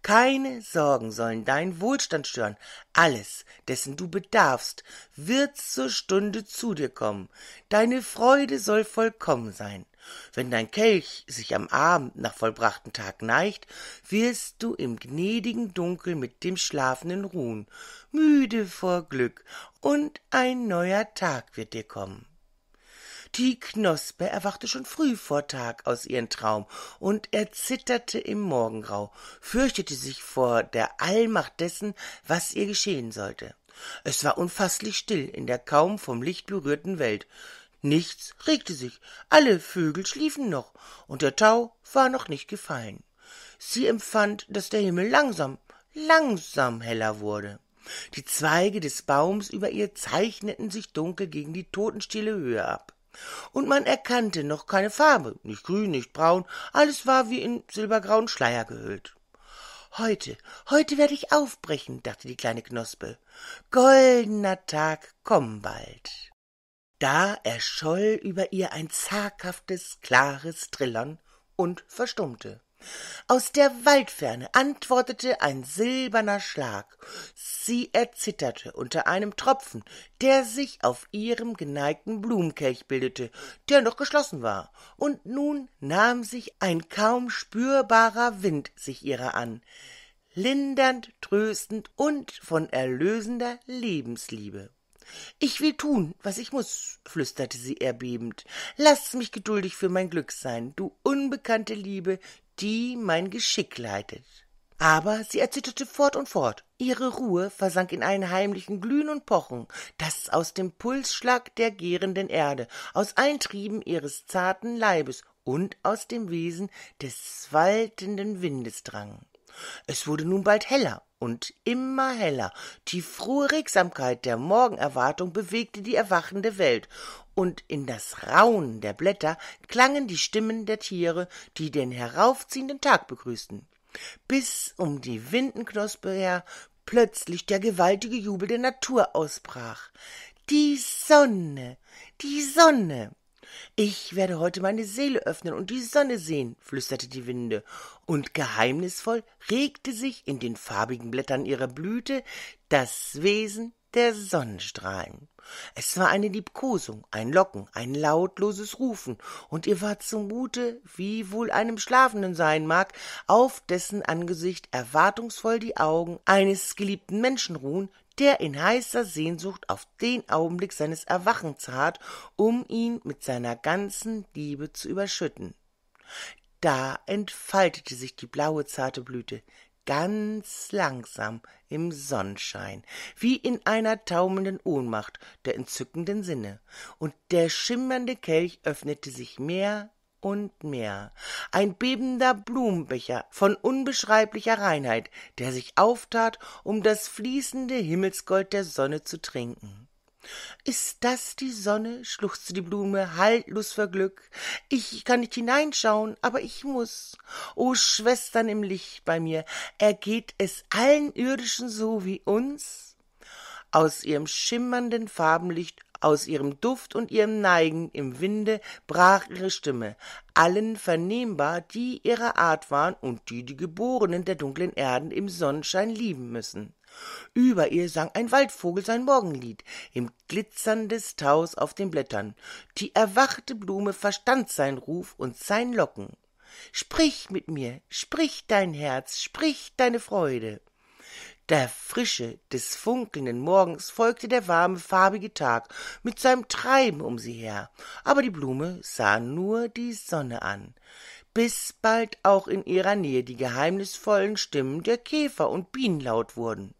Keine Sorgen sollen deinen Wohlstand stören. Alles, dessen du bedarfst, wird zur Stunde zu dir kommen. Deine Freude soll vollkommen sein wenn dein Kelch sich am Abend nach vollbrachten Tag neigt, wirst du im gnädigen Dunkel mit dem Schlafenden ruhen, müde vor Glück, und ein neuer Tag wird dir kommen. Die Knospe erwachte schon früh vor Tag aus ihrem Traum und erzitterte im Morgengrau, fürchtete sich vor der Allmacht dessen, was ihr geschehen sollte. Es war unfaßlich still in der kaum vom Licht berührten Welt. Nichts regte sich, alle Vögel schliefen noch, und der Tau war noch nicht gefallen. Sie empfand, dass der Himmel langsam, langsam heller wurde. Die Zweige des Baums über ihr zeichneten sich dunkel gegen die totenstille Höhe ab. Und man erkannte noch keine Farbe, nicht grün, nicht braun, alles war wie in silbergrauen Schleier gehüllt. Heute, heute werde ich aufbrechen, dachte die kleine Knospe. Goldener Tag, komm bald. Da erscholl über ihr ein zaghaftes, klares Trillern und verstummte. Aus der Waldferne antwortete ein silberner Schlag. Sie erzitterte unter einem Tropfen, der sich auf ihrem geneigten Blumenkelch bildete, der noch geschlossen war, und nun nahm sich ein kaum spürbarer Wind sich ihrer an, lindernd, tröstend und von erlösender Lebensliebe. Ich will tun, was ich muß, flüsterte sie erbebend. Lass mich geduldig für mein Glück sein, du unbekannte Liebe, die mein Geschick leitet. Aber sie erzitterte fort und fort. Ihre Ruhe versank in einen heimlichen Glühen und Pochen, das aus dem Pulsschlag der gärenden Erde, aus allen Trieben ihres zarten Leibes und aus dem Wesen des waltenden Windes drang. Es wurde nun bald heller und immer heller. Die frohe Regsamkeit der Morgenerwartung bewegte die erwachende Welt, und in das Raunen der Blätter klangen die Stimmen der Tiere, die den heraufziehenden Tag begrüßten. Bis um die Windenknospe her plötzlich der gewaltige Jubel der Natur ausbrach. Die Sonne, die Sonne. Ich werde heute meine Seele öffnen und die Sonne sehen, flüsterte die Winde, und geheimnisvoll regte sich in den farbigen Blättern ihrer Blüte das Wesen der Sonnenstrahlen. Es war eine Liebkosung, ein Locken, ein lautloses Rufen, und ihr war zumute, wie wohl einem Schlafenden sein mag, auf dessen Angesicht erwartungsvoll die Augen eines geliebten Menschen ruhen, der in heißer Sehnsucht auf den Augenblick seines Erwachens harrt, um ihn mit seiner ganzen Liebe zu überschütten. Da entfaltete sich die blaue zarte Blüte, ganz langsam im Sonnenschein, wie in einer taumelnden Ohnmacht der entzückenden Sinne, und der schimmernde Kelch öffnete sich mehr und mehr. Ein bebender Blumenbecher von unbeschreiblicher Reinheit, der sich auftat, um das fließende Himmelsgold der Sonne zu trinken. Ist das die Sonne? schluchzte die Blume, haltlos vor Glück. Ich kann nicht hineinschauen, aber ich muß. O Schwestern im Licht bei mir, ergeht es allen Irdischen so wie uns? Aus ihrem schimmernden Farbenlicht aus ihrem Duft und ihrem Neigen im Winde brach ihre Stimme, allen vernehmbar, die ihrer Art waren und die die Geborenen der dunklen Erden im Sonnenschein lieben müssen. Über ihr sang ein Waldvogel sein Morgenlied im Glitzern des Taus auf den Blättern. Die erwachte Blume verstand seinen Ruf und sein Locken. Sprich mit mir, sprich dein Herz, sprich deine Freude. Der Frische des funkelnden Morgens folgte der warme, farbige Tag mit seinem Treiben um sie her, aber die Blume sah nur die Sonne an, bis bald auch in ihrer Nähe die geheimnisvollen Stimmen der Käfer und Bienen laut wurden.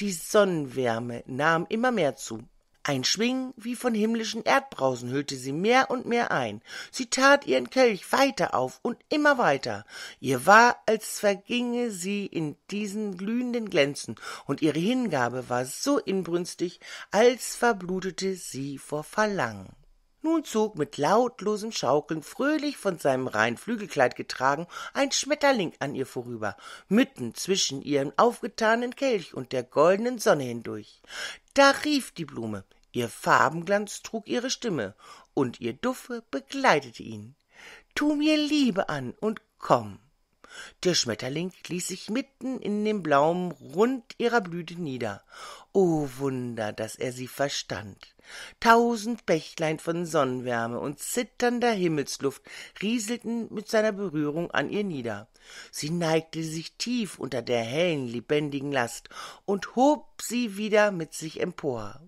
Die Sonnenwärme nahm immer mehr zu, ein Schwingen wie von himmlischen Erdbrausen hüllte sie mehr und mehr ein. Sie tat ihren Kelch weiter auf und immer weiter. Ihr war, als verginge sie in diesen glühenden Glänzen, und ihre Hingabe war so inbrünstig, als verblutete sie vor Verlangen. Nun zog mit lautlosem Schaukeln fröhlich von seinem reinen Flügelkleid getragen ein Schmetterling an ihr vorüber, mitten zwischen ihrem aufgetanen Kelch und der goldenen Sonne hindurch. Da rief die Blume Ihr Farbenglanz trug ihre Stimme, und ihr Duffe begleitete ihn. Tu mir Liebe an und komm. Der Schmetterling ließ sich mitten in dem blauen Rund ihrer Blüte nieder. O Wunder, daß er sie verstand. Tausend Bächlein von Sonnenwärme und zitternder Himmelsluft rieselten mit seiner Berührung an ihr nieder. Sie neigte sich tief unter der hellen, lebendigen Last und hob sie wieder mit sich empor.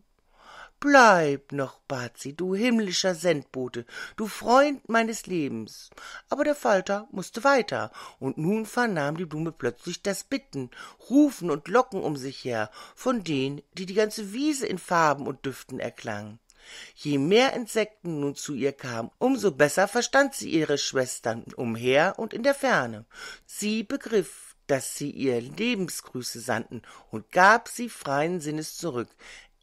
Bleib noch, bat sie, du himmlischer Sendbote, du Freund meines Lebens. Aber der Falter mußte weiter, und nun vernahm die Blume plötzlich das Bitten, Rufen und Locken um sich her, von denen, die die ganze Wiese in Farben und Düften erklang. Je mehr Insekten nun zu ihr kamen, um so besser verstand sie ihre Schwestern umher und in der Ferne. Sie begriff, dass sie ihr Lebensgrüße sandten und gab sie freien Sinnes zurück,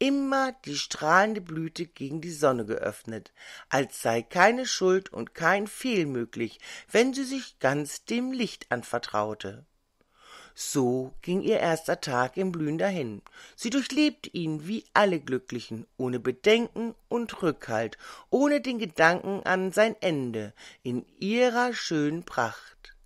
immer die strahlende Blüte gegen die Sonne geöffnet, als sei keine Schuld und kein Fehl möglich, wenn sie sich ganz dem Licht anvertraute. So ging ihr erster Tag im Blühen dahin. Sie durchlebte ihn wie alle Glücklichen, ohne Bedenken und Rückhalt, ohne den Gedanken an sein Ende, in ihrer schönen Pracht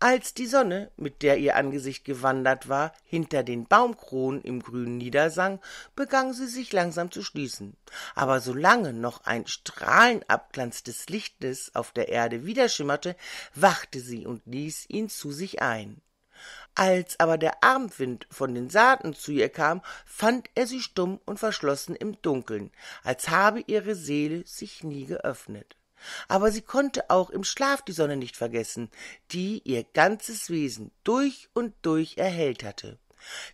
als die Sonne, mit der ihr Angesicht gewandert war, hinter den Baumkronen im Grün niedersang, begann sie sich langsam zu schließen. Aber solange noch ein strahlenabglanz des Lichtes auf der Erde widerschimmerte, wachte sie und ließ ihn zu sich ein. Als aber der Abendwind von den Saaten zu ihr kam, fand er sie stumm und verschlossen im Dunkeln, als habe ihre Seele sich nie geöffnet aber sie konnte auch im Schlaf die Sonne nicht vergessen, die ihr ganzes Wesen durch und durch erhellt hatte.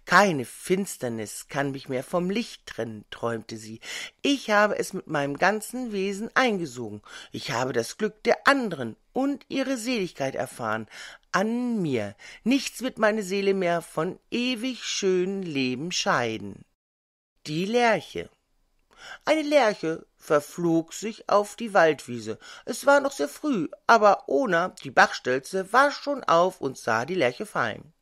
Keine Finsternis kann mich mehr vom Licht trennen, träumte sie. Ich habe es mit meinem ganzen Wesen eingesogen. Ich habe das Glück der anderen und ihre Seligkeit erfahren. An mir. Nichts wird meine Seele mehr von ewig schönen Leben scheiden. Die Lerche eine lerche verflog sich auf die waldwiese es war noch sehr früh aber ona die bachstelze war schon auf und sah die lerche fallen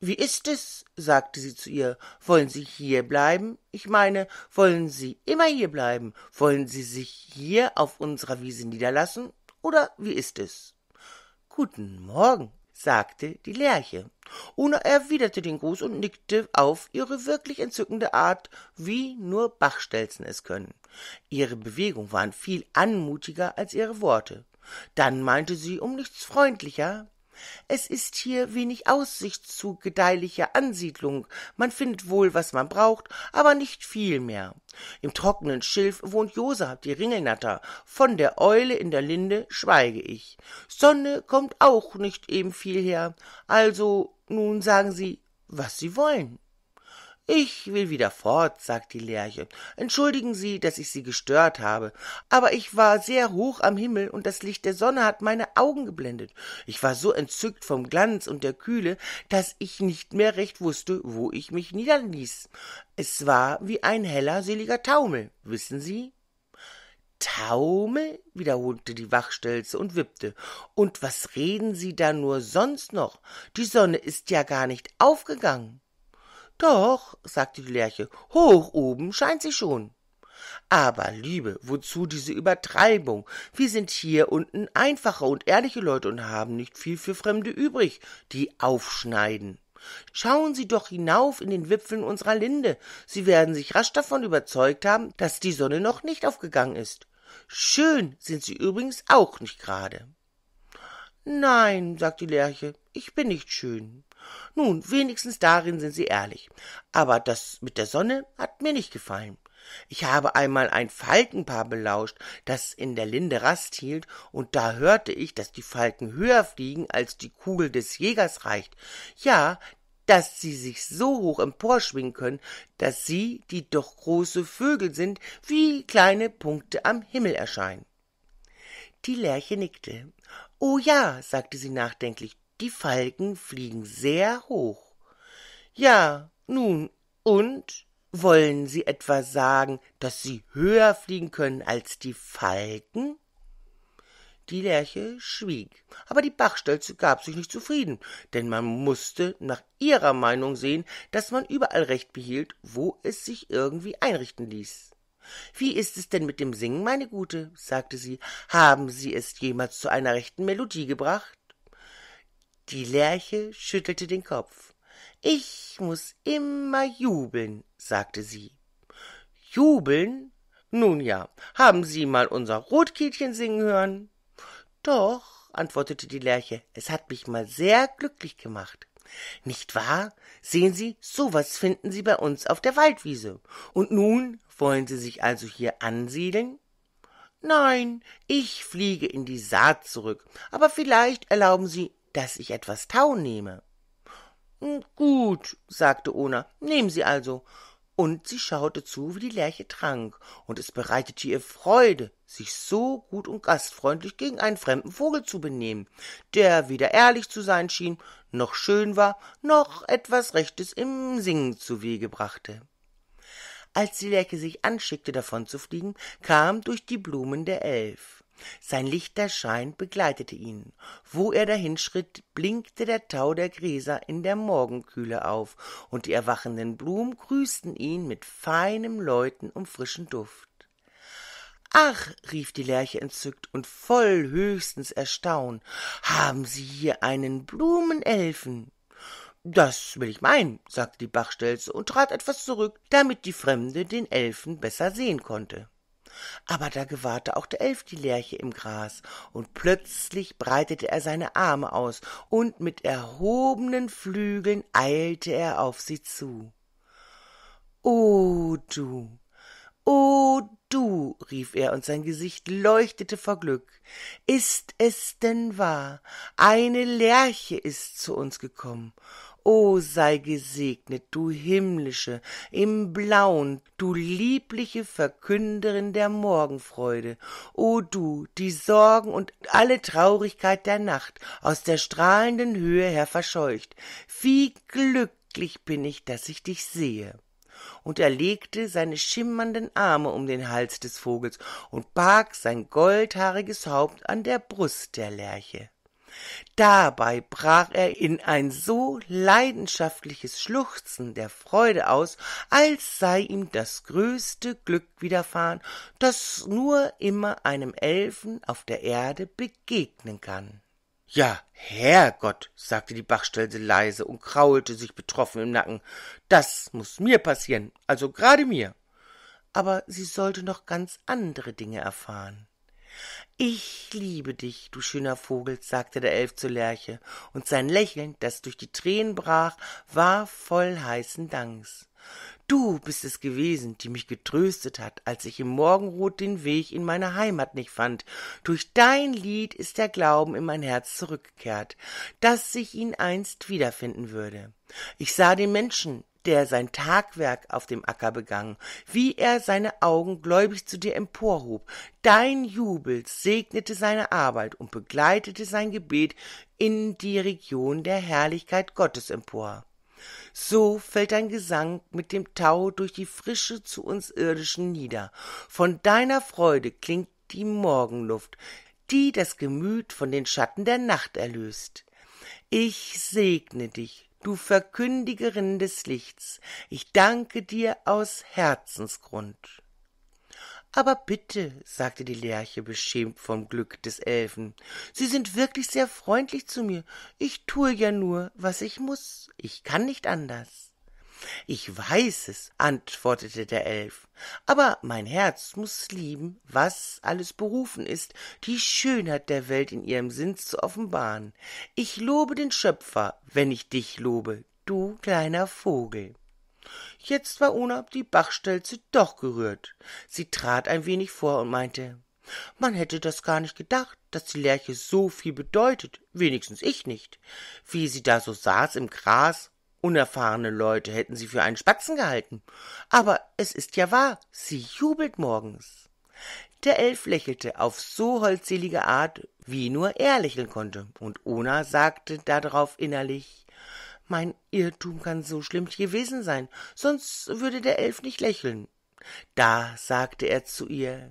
wie ist es sagte sie zu ihr wollen sie hier bleiben ich meine wollen sie immer hier bleiben wollen sie sich hier auf unserer wiese niederlassen oder wie ist es guten morgen sagte die Lerche. Una erwiderte den Gruß und nickte auf ihre wirklich entzückende Art, wie nur Bachstelzen es können. Ihre Bewegungen waren viel anmutiger als ihre Worte. Dann meinte sie um nichts freundlicher es ist hier wenig Aussicht zu gedeihlicher Ansiedlung. Man findet wohl, was man braucht, aber nicht viel mehr. Im trockenen Schilf wohnt Josab, die Ringelnatter. Von der Eule in der Linde schweige ich. Sonne kommt auch nicht eben viel her. Also, nun sagen Sie, was Sie wollen. Ich will wieder fort, sagt die Lerche. Entschuldigen Sie, dass ich Sie gestört habe, aber ich war sehr hoch am Himmel und das Licht der Sonne hat meine Augen geblendet. Ich war so entzückt vom Glanz und der Kühle, dass ich nicht mehr recht wusste, wo ich mich niederließ. Es war wie ein heller, seliger Taumel, wissen Sie? Taumel? wiederholte die Wachstelze und wippte. Und was reden Sie da nur sonst noch? Die Sonne ist ja gar nicht aufgegangen. Doch, sagte die Lerche, hoch oben scheint sie schon. Aber, Liebe, wozu diese Übertreibung? Wir sind hier unten einfache und ehrliche Leute und haben nicht viel für Fremde übrig, die aufschneiden. Schauen Sie doch hinauf in den Wipfeln unserer Linde. Sie werden sich rasch davon überzeugt haben, dass die Sonne noch nicht aufgegangen ist. Schön sind sie übrigens auch nicht gerade. Nein, sagt die Lerche, ich bin nicht schön. Nun, wenigstens darin sind Sie ehrlich. Aber das mit der Sonne hat mir nicht gefallen. Ich habe einmal ein Falkenpaar belauscht, das in der Linde Rast hielt, und da hörte ich, dass die Falken höher fliegen, als die Kugel des Jägers reicht. Ja, dass sie sich so hoch emporschwingen können, dass sie, die doch große Vögel sind, wie kleine Punkte am Himmel erscheinen. Die Lerche nickte. Oh ja, sagte sie nachdenklich, die Falken fliegen sehr hoch. Ja, nun, und? Wollen Sie etwa sagen, dass Sie höher fliegen können als die Falken? Die Lerche schwieg, aber die Bachstelze gab sich nicht zufrieden, denn man musste nach ihrer Meinung sehen, dass man überall Recht behielt, wo es sich irgendwie einrichten ließ. Wie ist es denn mit dem Singen, meine Gute? sagte sie. Haben Sie es jemals zu einer rechten Melodie gebracht? Die Lerche schüttelte den Kopf. Ich muß immer jubeln, sagte sie. Jubeln? Nun ja, haben Sie mal unser Rotkehlchen singen hören? Doch, antwortete die Lerche, es hat mich mal sehr glücklich gemacht. Nicht wahr? Sehen Sie, sowas finden Sie bei uns auf der Waldwiese. Und nun wollen Sie sich also hier ansiedeln? Nein, ich fliege in die Saat zurück, aber vielleicht erlauben Sie dass ich etwas Tau nehme. Hm, gut, sagte Ona, nehmen Sie also. Und sie schaute zu, wie die Lerche trank, und es bereitete ihr Freude, sich so gut und gastfreundlich gegen einen fremden Vogel zu benehmen, der weder ehrlich zu sein schien, noch schön war, noch etwas Rechtes im Singen zuwege brachte. Als die Lerche sich anschickte, davonzufliegen, kam durch die Blumen der Elf. Sein lichter Schein begleitete ihn. Wo er dahinschritt, blinkte der Tau der Gräser in der Morgenkühle auf, und die erwachenden Blumen grüßten ihn mit feinem Läuten um frischen Duft. Ach, rief die Lerche entzückt und voll höchstens Erstaunen, haben Sie hier einen Blumenelfen? Das will ich meinen, sagte die Bachstelze und trat etwas zurück, damit die Fremde den Elfen besser sehen konnte. Aber da gewahrte auch der Elf die Lerche im Gras, und plötzlich breitete er seine Arme aus, und mit erhobenen Flügeln eilte er auf sie zu. O oh, du, o oh, du, rief er, und sein Gesicht leuchtete vor Glück, ist es denn wahr? Eine Lerche ist zu uns gekommen, O sei gesegnet, du himmlische, im Blauen, du liebliche Verkünderin der Morgenfreude, o du, die Sorgen und alle Traurigkeit der Nacht aus der strahlenden Höhe her verscheucht, wie glücklich bin ich, dass ich dich sehe. Und er legte seine schimmernden Arme um den Hals des Vogels und barg sein goldhaariges Haupt an der Brust der Lerche. Dabei brach er in ein so leidenschaftliches Schluchzen der Freude aus, als sei ihm das größte Glück widerfahren, das nur immer einem Elfen auf der Erde begegnen kann. Ja, Herrgott, sagte die Bachstelze leise und kraulte sich betroffen im Nacken, das muß mir passieren, also gerade mir. Aber sie sollte noch ganz andere Dinge erfahren. Ich liebe dich, du schöner Vogel, sagte der Elf zur Lerche, und sein Lächeln, das durch die Tränen brach, war voll heißen Danks. Du bist es gewesen, die mich getröstet hat, als ich im Morgenrot den Weg in meine Heimat nicht fand. Durch dein Lied ist der Glauben in mein Herz zurückgekehrt, dass ich ihn einst wiederfinden würde. Ich sah den Menschen, der sein Tagwerk auf dem Acker begangen, wie er seine Augen gläubig zu dir emporhob. Dein Jubel segnete seine Arbeit und begleitete sein Gebet in die Region der Herrlichkeit Gottes empor. So fällt dein Gesang mit dem Tau durch die Frische zu uns Irdischen nieder. Von deiner Freude klingt die Morgenluft, die das Gemüt von den Schatten der Nacht erlöst. Ich segne dich, du Verkündigerin des Lichts, ich danke dir aus Herzensgrund. Aber bitte, sagte die Lerche beschämt vom Glück des Elfen, Sie sind wirklich sehr freundlich zu mir. Ich tue ja nur, was ich muß. Ich kann nicht anders. Ich weiß es, antwortete der Elf, aber mein Herz muß lieben, was alles berufen ist, die Schönheit der Welt in ihrem Sinn zu offenbaren. Ich lobe den Schöpfer, wenn ich dich lobe, du kleiner Vogel. Jetzt war Unab die Bachstelze doch gerührt. Sie trat ein wenig vor und meinte, man hätte das gar nicht gedacht, daß die Lerche so viel bedeutet, wenigstens ich nicht. Wie sie da so saß im Gras Unerfahrene Leute hätten sie für einen Spatzen gehalten. Aber es ist ja wahr, sie jubelt morgens. Der Elf lächelte auf so holdselige Art, wie nur er lächeln konnte, und Ona sagte darauf innerlich Mein Irrtum kann so schlimm gewesen sein, sonst würde der Elf nicht lächeln. Da sagte er zu ihr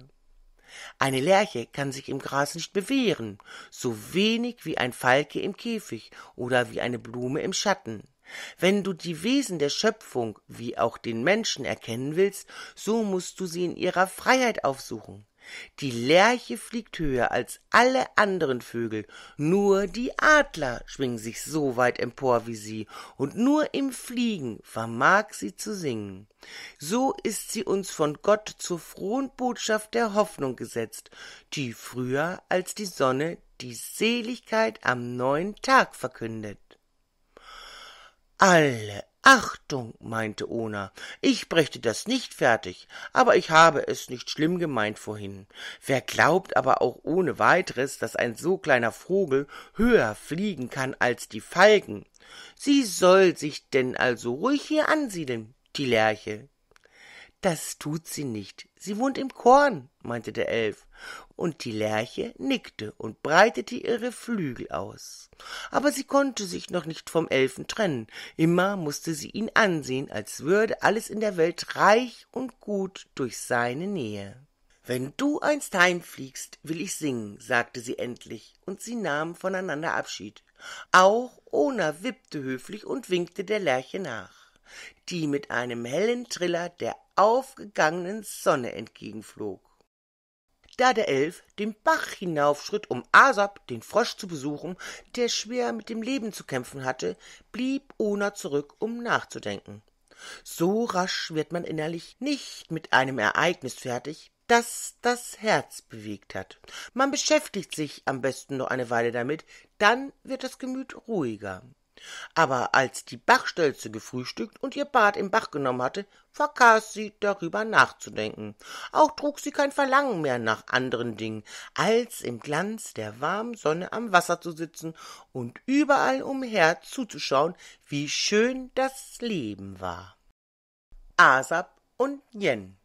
eine Lerche kann sich im Gras nicht bewähren, so wenig wie ein Falke im Käfig oder wie eine Blume im Schatten. Wenn du die Wesen der Schöpfung wie auch den Menschen erkennen willst, so musst du sie in ihrer Freiheit aufsuchen. Die Lerche fliegt höher als alle anderen Vögel, nur die Adler schwingen sich so weit empor wie sie, und nur im Fliegen vermag sie zu singen. So ist sie uns von Gott zur frohen Botschaft der Hoffnung gesetzt, die früher als die Sonne die Seligkeit am neuen Tag verkündet. Alle Achtung, meinte Ona, ich brächte das nicht fertig, aber ich habe es nicht schlimm gemeint vorhin. Wer glaubt aber auch ohne weiteres, dass ein so kleiner Vogel höher fliegen kann als die Falken? Sie soll sich denn also ruhig hier ansiedeln, die Lerche. Das tut sie nicht. Sie wohnt im Korn, meinte der Elf. Und die Lerche nickte und breitete ihre Flügel aus. Aber sie konnte sich noch nicht vom Elfen trennen. Immer mußte sie ihn ansehen, als würde alles in der Welt reich und gut durch seine Nähe. Wenn du einst heimfliegst, will ich singen, sagte sie endlich, und sie nahmen voneinander Abschied. Auch Ona wippte höflich und winkte der Lerche nach die mit einem hellen Triller der aufgegangenen Sonne entgegenflog. Da der Elf den Bach hinaufschritt, um Asap, den Frosch, zu besuchen, der schwer mit dem Leben zu kämpfen hatte, blieb Ona zurück, um nachzudenken. So rasch wird man innerlich nicht mit einem Ereignis fertig, das das Herz bewegt hat. Man beschäftigt sich am besten noch eine Weile damit, dann wird das Gemüt ruhiger. Aber als die Bachstelze gefrühstückt und ihr Bad im Bach genommen hatte, vergaß sie darüber nachzudenken. Auch trug sie kein Verlangen mehr nach anderen Dingen, als im Glanz der warmen Sonne am Wasser zu sitzen und überall umher zuzuschauen, wie schön das Leben war. Asap und Jen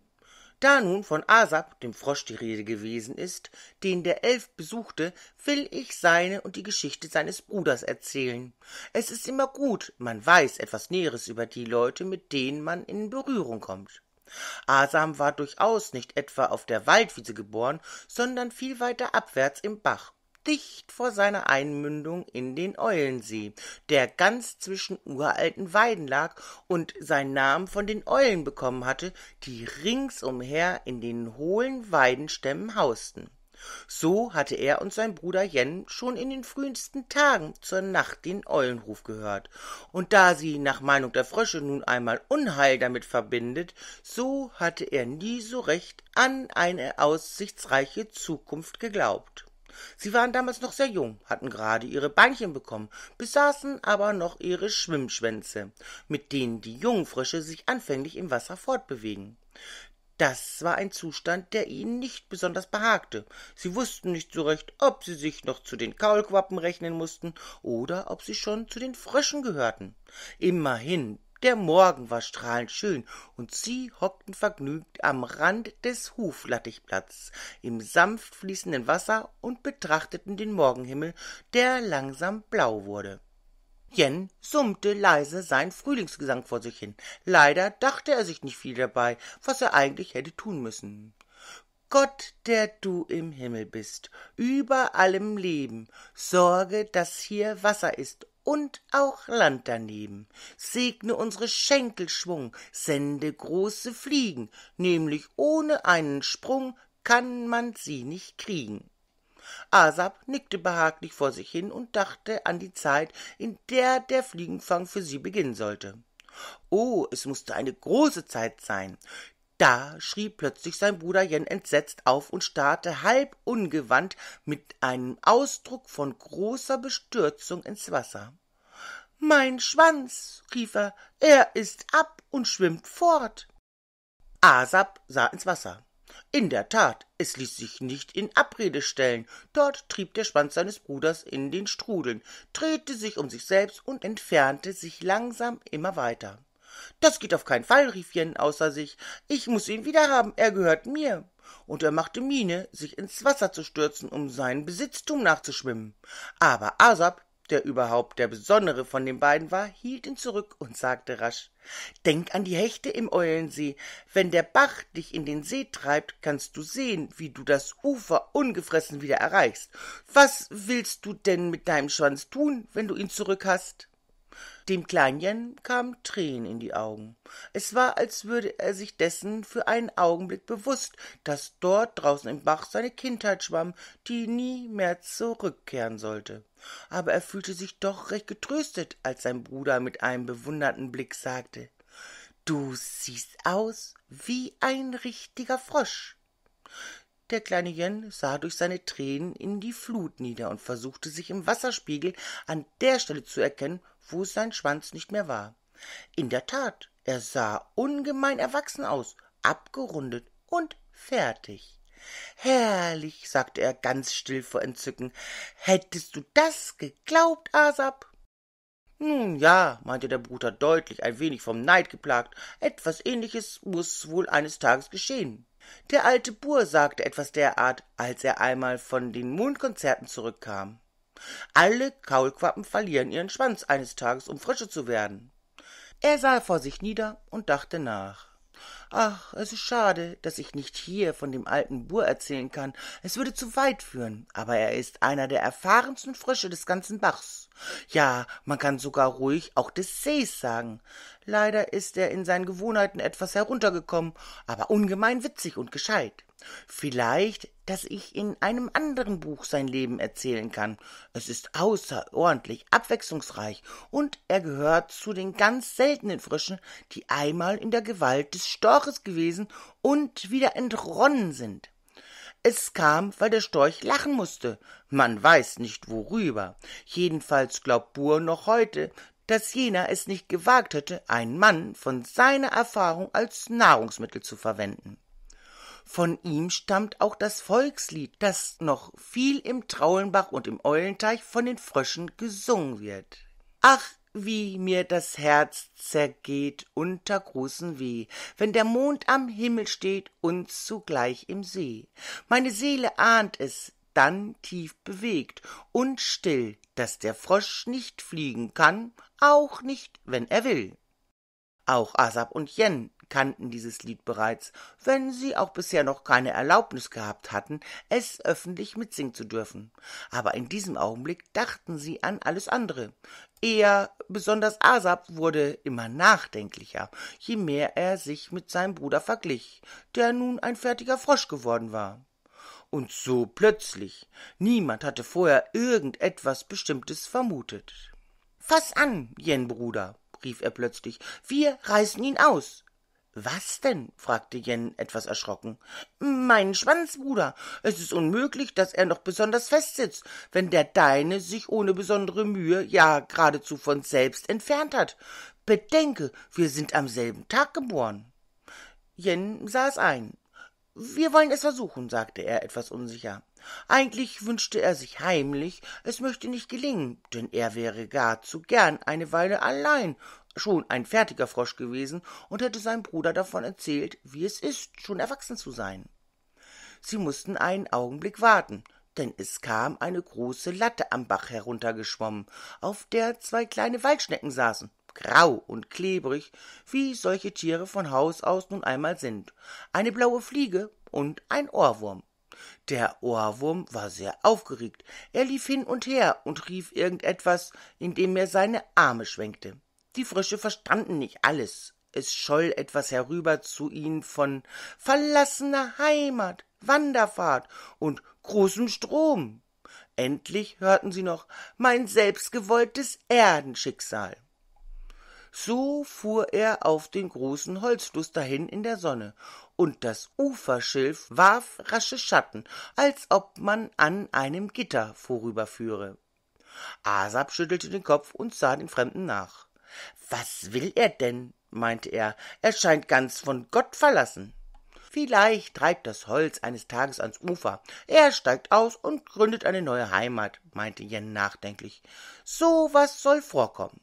da nun von Asap, dem Frosch, die Rede gewesen ist, den der Elf besuchte, will ich seine und die Geschichte seines Bruders erzählen. Es ist immer gut, man weiß etwas Näheres über die Leute, mit denen man in Berührung kommt. Asam war durchaus nicht etwa auf der Waldwiese geboren, sondern viel weiter abwärts im Bach dicht vor seiner Einmündung in den Eulensee, der ganz zwischen uralten Weiden lag und seinen Namen von den Eulen bekommen hatte, die ringsumher in den hohlen Weidenstämmen hausten. So hatte er und sein Bruder Jen schon in den frühesten Tagen zur Nacht den Eulenruf gehört. Und da sie nach Meinung der Frösche nun einmal Unheil damit verbindet, so hatte er nie so recht an eine aussichtsreiche Zukunft geglaubt. Sie waren damals noch sehr jung, hatten gerade ihre Beinchen bekommen, besaßen aber noch ihre Schwimmschwänze, mit denen die jungen Frösche sich anfänglich im Wasser fortbewegen. Das war ein Zustand, der ihnen nicht besonders behagte. Sie wussten nicht so recht, ob sie sich noch zu den Kaulquappen rechnen mussten oder ob sie schon zu den Fröschen gehörten. Immerhin der Morgen war strahlend schön, und sie hockten vergnügt am Rand des Huflattichplatz im sanft fließenden Wasser und betrachteten den Morgenhimmel, der langsam blau wurde. Jen summte leise seinen Frühlingsgesang vor sich hin. Leider dachte er sich nicht viel dabei, was er eigentlich hätte tun müssen. Gott, der du im Himmel bist, über allem Leben, sorge, dass hier Wasser ist und auch Land daneben. Segne unsere Schenkelschwung, sende große Fliegen, nämlich ohne einen Sprung kann man sie nicht kriegen. Asap nickte behaglich vor sich hin und dachte an die Zeit, in der der Fliegenfang für sie beginnen sollte. Oh, es mußte eine große Zeit sein. Da schrie plötzlich sein Bruder Jen entsetzt auf und starrte halb ungewandt mit einem Ausdruck von großer Bestürzung ins Wasser. Mein Schwanz, rief er, er ist ab und schwimmt fort. Asap sah ins Wasser. In der Tat, es ließ sich nicht in Abrede stellen. Dort trieb der Schwanz seines Bruders in den Strudeln, drehte sich um sich selbst und entfernte sich langsam immer weiter. Das geht auf keinen Fall, rief Jen außer sich. Ich muß ihn wiederhaben, er gehört mir. Und er machte Miene, sich ins Wasser zu stürzen, um seinem Besitztum nachzuschwimmen. Aber Asap, der überhaupt der besondere von den beiden war, hielt ihn zurück und sagte rasch Denk an die Hechte im Eulensee. Wenn der Bach dich in den See treibt, kannst du sehen, wie du das Ufer ungefressen wieder erreichst. Was willst du denn mit deinem Schwanz tun, wenn du ihn zurück hast? Dem Kleinen Jen kamen Tränen in die Augen. Es war, als würde er sich dessen für einen Augenblick bewusst, dass dort draußen im Bach seine Kindheit schwamm, die nie mehr zurückkehren sollte. Aber er fühlte sich doch recht getröstet, als sein Bruder mit einem bewunderten Blick sagte Du siehst aus wie ein richtiger Frosch. Der kleine Jen sah durch seine Tränen in die Flut nieder und versuchte sich im Wasserspiegel an der Stelle zu erkennen, wo sein Schwanz nicht mehr war. In der Tat, er sah ungemein erwachsen aus, abgerundet und fertig. Herrlich, sagte er ganz still vor Entzücken. Hättest du das geglaubt, Asap? Nun ja, meinte der Bruder deutlich, ein wenig vom Neid geplagt. Etwas ähnliches muß wohl eines Tages geschehen. Der alte Bur sagte etwas derart, als er einmal von den Mondkonzerten zurückkam. Alle Kaulquappen verlieren ihren Schwanz eines Tages, um frische zu werden. Er sah vor sich nieder und dachte nach. Ach, es ist schade, dass ich nicht hier von dem alten Bur erzählen kann. Es würde zu weit führen, aber er ist einer der erfahrensten Frösche des ganzen Bachs. Ja, man kann sogar ruhig auch des Sees sagen. Leider ist er in seinen Gewohnheiten etwas heruntergekommen, aber ungemein witzig und gescheit. Vielleicht, dass ich in einem anderen Buch sein Leben erzählen kann. Es ist außerordentlich abwechslungsreich und er gehört zu den ganz seltenen Frischen, die einmal in der Gewalt des Storches gewesen und wieder entronnen sind. Es kam, weil der Storch lachen musste. Man weiß nicht worüber. Jedenfalls glaubt Bur noch heute, dass jener es nicht gewagt hätte, einen Mann von seiner Erfahrung als Nahrungsmittel zu verwenden. Von ihm stammt auch das Volkslied, das noch viel im Traulenbach und im Eulenteich von den Fröschen gesungen wird. Ach, wie mir das Herz zergeht unter großen Weh, wenn der Mond am Himmel steht und zugleich im See. Meine Seele ahnt es, dann tief bewegt und still, daß der Frosch nicht fliegen kann, auch nicht, wenn er will. Auch Asap und Jen kannten dieses Lied bereits, wenn sie auch bisher noch keine Erlaubnis gehabt hatten, es öffentlich mitsingen zu dürfen. Aber in diesem Augenblick dachten sie an alles andere. Er, besonders Asap, wurde immer nachdenklicher, je mehr er sich mit seinem Bruder verglich, der nun ein fertiger Frosch geworden war und so plötzlich. Niemand hatte vorher irgendetwas Bestimmtes vermutet. Fass an, Jen Bruder, rief er plötzlich, wir reißen ihn aus. Was denn? fragte Jen etwas erschrocken. Mein Schwanz, Bruder. Es ist unmöglich, dass er noch besonders fest sitzt, wenn der deine sich ohne besondere Mühe, ja geradezu von selbst entfernt hat. Bedenke, wir sind am selben Tag geboren. Jen sah es ein. Wir wollen es versuchen, sagte er etwas unsicher. Eigentlich wünschte er sich heimlich, es möchte nicht gelingen, denn er wäre gar zu gern eine Weile allein, schon ein fertiger Frosch gewesen und hätte seinem Bruder davon erzählt, wie es ist, schon erwachsen zu sein. Sie mussten einen Augenblick warten, denn es kam eine große Latte am Bach heruntergeschwommen, auf der zwei kleine Waldschnecken saßen grau und klebrig, wie solche Tiere von Haus aus nun einmal sind, eine blaue Fliege und ein Ohrwurm. Der Ohrwurm war sehr aufgeregt, er lief hin und her und rief irgendetwas, indem er seine Arme schwenkte. Die Frösche verstanden nicht alles, es scholl etwas herüber zu ihnen von verlassener Heimat, Wanderfahrt und großem Strom. Endlich hörten sie noch mein selbstgewolltes Erdenschicksal. So fuhr er auf den großen Holzfluss dahin in der Sonne, und das Uferschilf warf rasche Schatten, als ob man an einem Gitter vorüberführe. Asap schüttelte den Kopf und sah den Fremden nach. Was will er denn? meinte er. Er scheint ganz von Gott verlassen. Vielleicht treibt das Holz eines Tages ans Ufer. Er steigt aus und gründet eine neue Heimat, meinte Jen nachdenklich. So was soll vorkommen.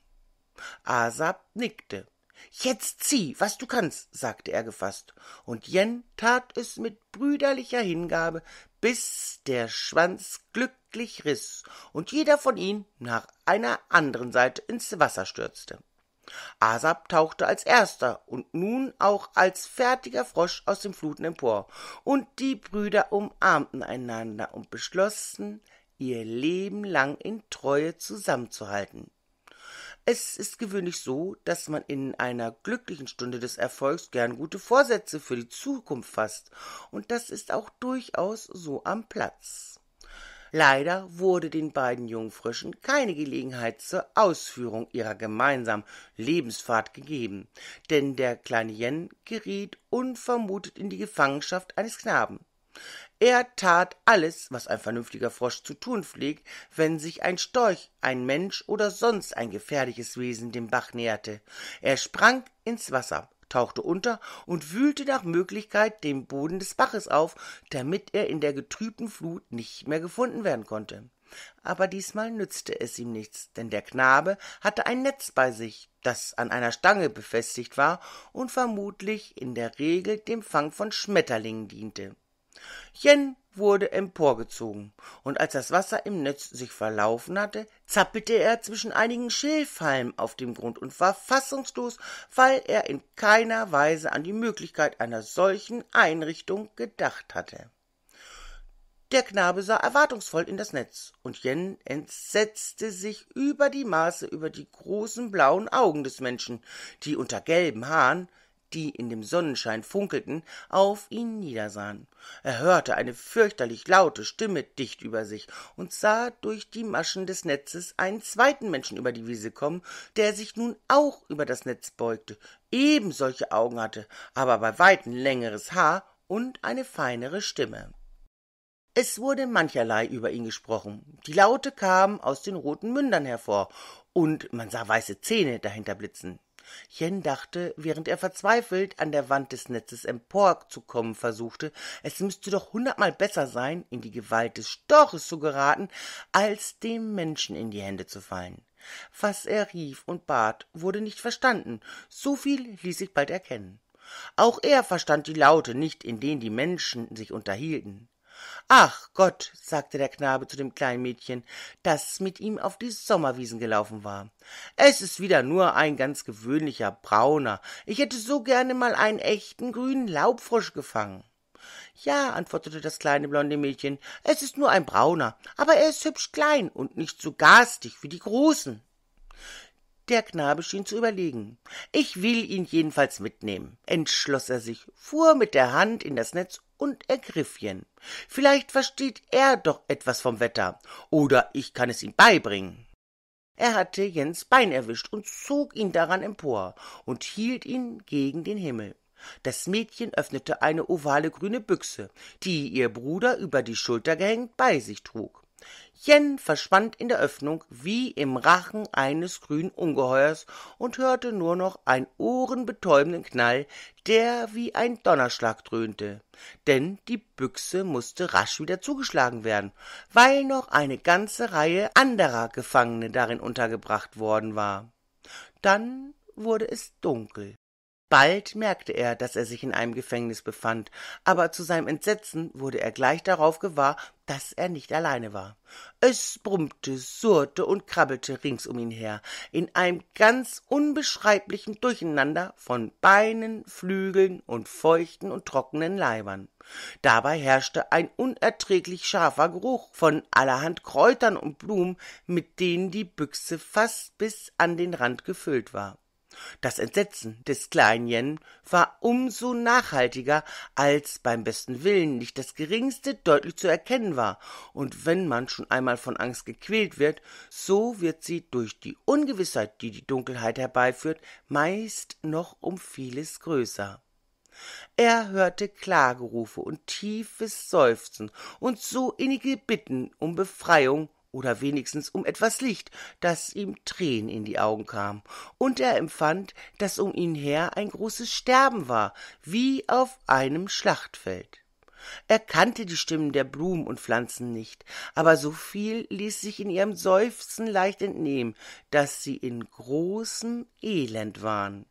Asap nickte. Jetzt zieh, was du kannst, sagte er gefasst, und Jen tat es mit brüderlicher Hingabe, bis der Schwanz glücklich riss und jeder von ihnen nach einer anderen Seite ins Wasser stürzte. Asap tauchte als erster und nun auch als fertiger Frosch aus den Fluten empor, und die Brüder umarmten einander und beschlossen, ihr Leben lang in Treue zusammenzuhalten. Es ist gewöhnlich so, dass man in einer glücklichen Stunde des Erfolgs gern gute Vorsätze für die Zukunft fasst, und das ist auch durchaus so am Platz. Leider wurde den beiden jungen keine Gelegenheit zur Ausführung ihrer gemeinsamen Lebensfahrt gegeben, denn der kleine Jen geriet unvermutet in die Gefangenschaft eines Knaben. Er tat alles, was ein vernünftiger Frosch zu tun pflegt, wenn sich ein Storch, ein Mensch oder sonst ein gefährliches Wesen dem Bach näherte. Er sprang ins Wasser, tauchte unter und wühlte nach Möglichkeit den Boden des Baches auf, damit er in der getrübten Flut nicht mehr gefunden werden konnte. Aber diesmal nützte es ihm nichts, denn der Knabe hatte ein Netz bei sich, das an einer Stange befestigt war und vermutlich in der Regel dem Fang von Schmetterlingen diente. Jen wurde emporgezogen, und als das Wasser im Netz sich verlaufen hatte, zappelte er zwischen einigen Schilfhalmen auf dem Grund und war fassungslos, weil er in keiner Weise an die Möglichkeit einer solchen Einrichtung gedacht hatte. Der Knabe sah erwartungsvoll in das Netz, und Jen entsetzte sich über die Maße über die großen blauen Augen des Menschen, die unter gelben Haaren die in dem Sonnenschein funkelten, auf ihn niedersahen. Er hörte eine fürchterlich laute Stimme dicht über sich und sah durch die Maschen des Netzes einen zweiten Menschen über die Wiese kommen, der sich nun auch über das Netz beugte, eben solche Augen hatte, aber bei weitem längeres Haar und eine feinere Stimme. Es wurde mancherlei über ihn gesprochen. Die Laute kamen aus den roten Mündern hervor, und man sah weiße Zähne dahinter blitzen. Jen dachte, während er verzweifelt an der Wand des Netzes emporzukommen versuchte, es müsste doch hundertmal besser sein, in die Gewalt des Storches zu geraten, als dem Menschen in die Hände zu fallen. Was er rief und bat, wurde nicht verstanden, so viel ließ sich bald erkennen. Auch er verstand die Laute nicht, in denen die Menschen sich unterhielten. Ach Gott, sagte der Knabe zu dem kleinen Mädchen, das mit ihm auf die Sommerwiesen gelaufen war. Es ist wieder nur ein ganz gewöhnlicher Brauner. Ich hätte so gerne mal einen echten grünen Laubfrosch gefangen. Ja, antwortete das kleine blonde Mädchen, es ist nur ein Brauner, aber er ist hübsch klein und nicht so garstig wie die Großen. Der Knabe schien zu überlegen. Ich will ihn jedenfalls mitnehmen, entschloss er sich, fuhr mit der Hand in das Netz und ergriff Jen. Vielleicht versteht er doch etwas vom Wetter, oder ich kann es ihm beibringen. Er hatte Jens Bein erwischt und zog ihn daran empor und hielt ihn gegen den Himmel. Das Mädchen öffnete eine ovale grüne Büchse, die ihr Bruder über die Schulter gehängt bei sich trug. Jen verschwand in der Öffnung wie im Rachen eines grünen Ungeheuers und hörte nur noch einen ohrenbetäubenden Knall, der wie ein Donnerschlag dröhnte. Denn die Büchse musste rasch wieder zugeschlagen werden, weil noch eine ganze Reihe anderer Gefangene darin untergebracht worden war. Dann wurde es dunkel. Bald merkte er, dass er sich in einem Gefängnis befand, aber zu seinem Entsetzen wurde er gleich darauf gewahr, dass er nicht alleine war. Es brummte, surrte und krabbelte rings um ihn her, in einem ganz unbeschreiblichen Durcheinander von Beinen, Flügeln und feuchten und trockenen Leibern. Dabei herrschte ein unerträglich scharfer Geruch von allerhand Kräutern und Blumen, mit denen die Büchse fast bis an den Rand gefüllt war. Das Entsetzen des kleinen Jen war um so nachhaltiger, als beim besten Willen nicht das geringste deutlich zu erkennen war, und wenn man schon einmal von Angst gequält wird, so wird sie durch die Ungewissheit, die die Dunkelheit herbeiführt, meist noch um vieles größer. Er hörte Klagerufe und tiefes Seufzen und so innige Bitten um Befreiung oder wenigstens um etwas Licht, das ihm Tränen in die Augen kam, und er empfand, daß um ihn her ein großes Sterben war, wie auf einem Schlachtfeld. Er kannte die Stimmen der Blumen und Pflanzen nicht, aber so viel ließ sich in ihrem Seufzen leicht entnehmen, daß sie in großem Elend waren.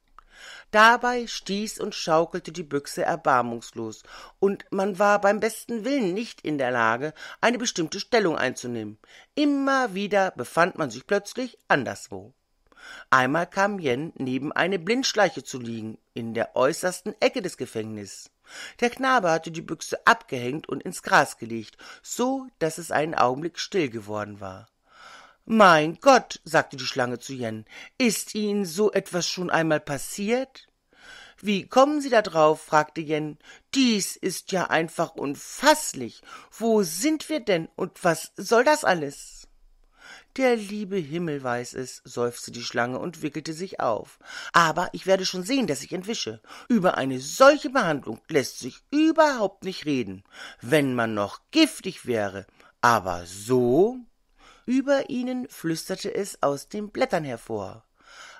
Dabei stieß und schaukelte die Büchse erbarmungslos, und man war beim besten Willen nicht in der Lage, eine bestimmte Stellung einzunehmen. Immer wieder befand man sich plötzlich anderswo. Einmal kam Jen neben eine Blindschleiche zu liegen, in der äußersten Ecke des Gefängnisses. Der Knabe hatte die Büchse abgehängt und ins Gras gelegt, so daß es einen Augenblick still geworden war. Mein Gott, sagte die Schlange zu Jen, ist Ihnen so etwas schon einmal passiert? Wie kommen Sie da drauf? fragte Jen. Dies ist ja einfach unfaßlich. Wo sind wir denn und was soll das alles? Der liebe Himmel weiß es, seufzte die Schlange und wickelte sich auf. Aber ich werde schon sehen, dass ich entwische. Über eine solche Behandlung lässt sich überhaupt nicht reden, wenn man noch giftig wäre. Aber so? über ihnen flüsterte es aus den Blättern hervor.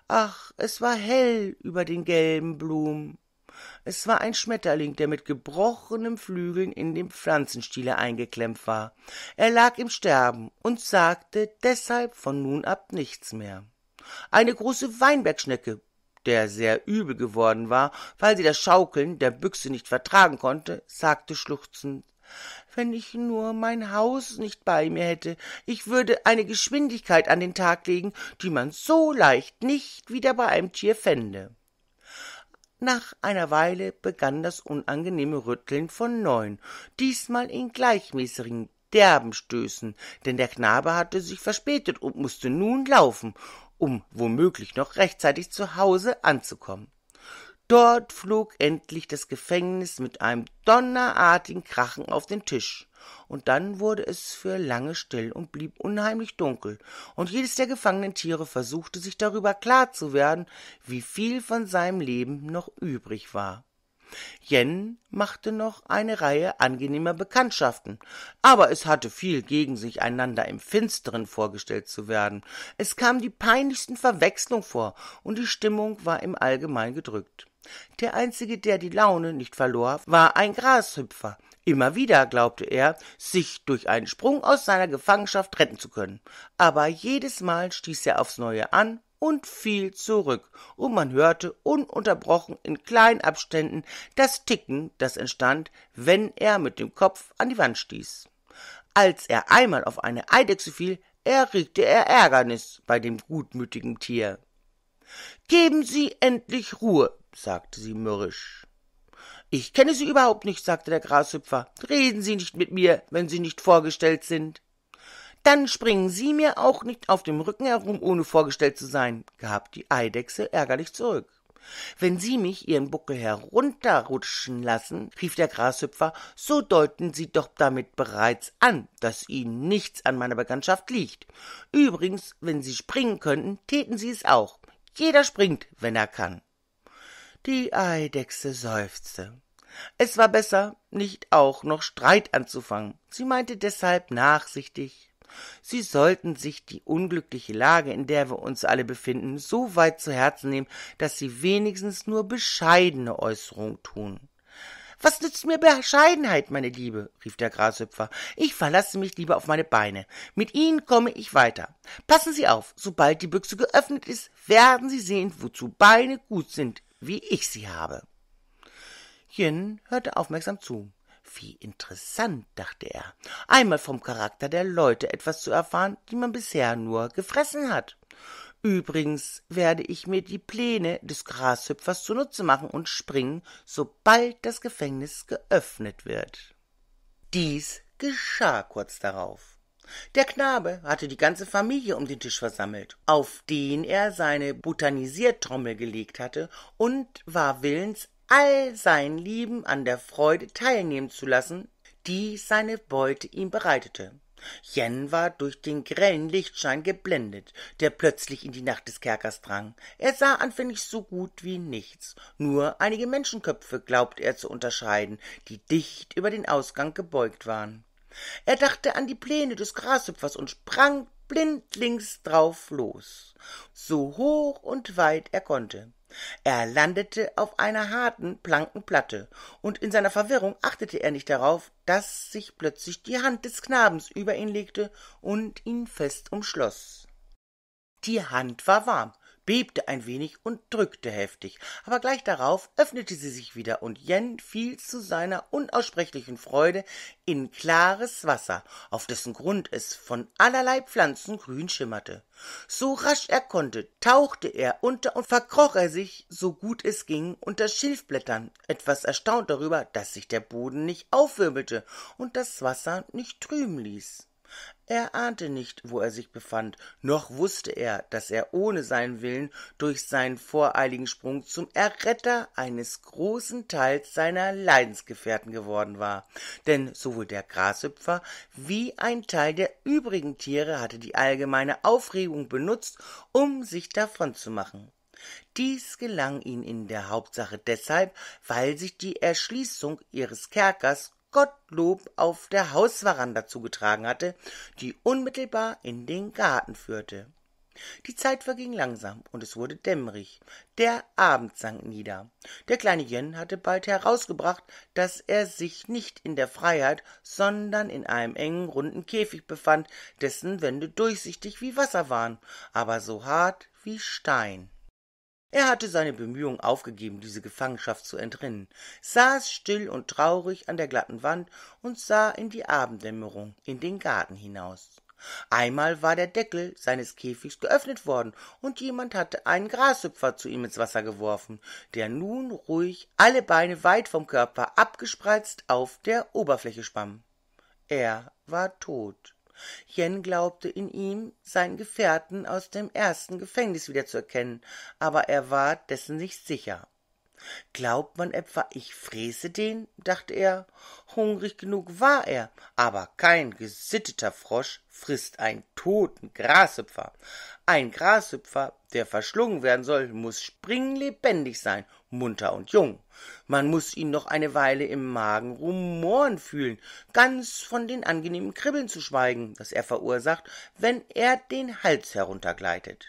Ach, es war hell über den gelben Blumen. Es war ein Schmetterling, der mit gebrochenen Flügeln in den Pflanzenstiele eingeklemmt war. Er lag im Sterben und sagte deshalb von nun ab nichts mehr. Eine große Weinbergschnecke, der sehr übel geworden war, weil sie das Schaukeln der Büchse nicht vertragen konnte, sagte schluchzend wenn ich nur mein Haus nicht bei mir hätte. Ich würde eine Geschwindigkeit an den Tag legen, die man so leicht nicht wieder bei einem Tier fände. Nach einer Weile begann das unangenehme Rütteln von neun, diesmal in gleichmäßigen, derben Stößen, denn der Knabe hatte sich verspätet und mußte nun laufen, um womöglich noch rechtzeitig zu Hause anzukommen. Dort flog endlich das Gefängnis mit einem donnerartigen Krachen auf den Tisch, und dann wurde es für lange still und blieb unheimlich dunkel, und jedes der gefangenen Tiere versuchte sich darüber klar zu werden, wie viel von seinem Leben noch übrig war. Jen machte noch eine Reihe angenehmer Bekanntschaften, aber es hatte viel gegen sich, einander im Finsteren vorgestellt zu werden. Es kam die peinlichsten Verwechslungen vor, und die Stimmung war im Allgemeinen gedrückt. Der einzige, der die Laune nicht verlor, war ein Grashüpfer. Immer wieder glaubte er, sich durch einen Sprung aus seiner Gefangenschaft retten zu können. Aber jedes Mal stieß er aufs Neue an und fiel zurück, und man hörte ununterbrochen in kleinen Abständen das Ticken, das entstand, wenn er mit dem Kopf an die Wand stieß. Als er einmal auf eine Eidechse fiel, erregte er Ärgernis bei dem gutmütigen Tier. Geben Sie endlich Ruhe, sagte sie mürrisch. Ich kenne Sie überhaupt nicht, sagte der Grashüpfer. Reden Sie nicht mit mir, wenn Sie nicht vorgestellt sind. Dann springen Sie mir auch nicht auf dem Rücken herum, ohne vorgestellt zu sein, gab die Eidechse ärgerlich zurück. Wenn Sie mich Ihren Buckel herunterrutschen lassen, rief der Grashüpfer, so deuten Sie doch damit bereits an, dass Ihnen nichts an meiner Bekanntschaft liegt. Übrigens, wenn Sie springen könnten, täten Sie es auch. Jeder springt, wenn er kann. Die Eidechse seufzte. Es war besser, nicht auch noch Streit anzufangen. Sie meinte deshalb nachsichtig Sie sollten sich die unglückliche Lage, in der wir uns alle befinden, so weit zu Herzen nehmen, dass sie wenigstens nur bescheidene Äußerungen tun. Was nützt mir Bescheidenheit, meine Liebe? rief der Grashüpfer. Ich verlasse mich lieber auf meine Beine. Mit ihnen komme ich weiter. Passen Sie auf, sobald die Büchse geöffnet ist, werden Sie sehen, wozu Beine gut sind, wie ich sie habe. Jen hörte aufmerksam zu. Wie interessant, dachte er, einmal vom Charakter der Leute etwas zu erfahren, die man bisher nur gefressen hat. Übrigens werde ich mir die Pläne des Grashüpfers zunutze machen und springen, sobald das Gefängnis geöffnet wird. Dies geschah kurz darauf. Der Knabe hatte die ganze Familie um den Tisch versammelt, auf den er seine Botanisiertrommel gelegt hatte und war willens, all seinen Lieben an der Freude teilnehmen zu lassen, die seine Beute ihm bereitete. Jen war durch den grellen Lichtschein geblendet, der plötzlich in die Nacht des Kerkers drang. Er sah anfänglich so gut wie nichts, nur einige Menschenköpfe glaubte er zu unterscheiden, die dicht über den Ausgang gebeugt waren. Er dachte an die Pläne des Grashüpfers und sprang blindlings drauf los, so hoch und weit er konnte. Er landete auf einer harten Plankenplatte, und in seiner Verwirrung achtete er nicht darauf, dass sich plötzlich die Hand des Knabens über ihn legte und ihn fest umschloß. Die Hand war warm, bebte ein wenig und drückte heftig, aber gleich darauf öffnete sie sich wieder, und Jen fiel zu seiner unaussprechlichen Freude in klares Wasser, auf dessen Grund es von allerlei Pflanzen grün schimmerte. So rasch er konnte, tauchte er unter und verkroch er sich, so gut es ging, unter Schilfblättern, etwas erstaunt darüber, dass sich der Boden nicht aufwirbelte und das Wasser nicht trüben ließ. Er ahnte nicht, wo er sich befand, noch wusste er, dass er ohne seinen Willen durch seinen voreiligen Sprung zum Erretter eines großen Teils seiner Leidensgefährten geworden war. Denn sowohl der Grashüpfer wie ein Teil der übrigen Tiere hatte die allgemeine Aufregung benutzt, um sich davonzumachen. Dies gelang ihnen in der Hauptsache deshalb, weil sich die Erschließung ihres Kerkers Gottlob auf der Hausveranda zugetragen hatte, die unmittelbar in den Garten führte. Die Zeit verging langsam und es wurde dämmerig. Der Abend sank nieder. Der kleine Jen hatte bald herausgebracht, dass er sich nicht in der Freiheit, sondern in einem engen, runden Käfig befand, dessen Wände durchsichtig wie Wasser waren, aber so hart wie Stein er hatte seine bemühungen aufgegeben, diese Gefangenschaft zu entrinnen, saß still und traurig an der glatten Wand und sah in die Abenddämmerung, in den Garten hinaus. Einmal war der Deckel seines Käfigs geöffnet worden, und jemand hatte einen Grashüpfer zu ihm ins Wasser geworfen, der nun ruhig, alle Beine weit vom Körper abgespreizt, auf der Oberfläche schwamm. Er war tot. Jen glaubte in ihm, seinen Gefährten aus dem ersten Gefängnis wiederzuerkennen, aber er war dessen nicht sicher. Glaubt man etwa, ich fräße den? dachte er. Hungrig genug war er, aber kein gesitteter Frosch frisst einen toten Grashüpfer. Ein Grashüpfer, der verschlungen werden soll, muss springlebendig sein, munter und jung. Man muß ihn noch eine Weile im Magen rumoren fühlen, ganz von den angenehmen Kribbeln zu schweigen, das er verursacht, wenn er den Hals heruntergleitet.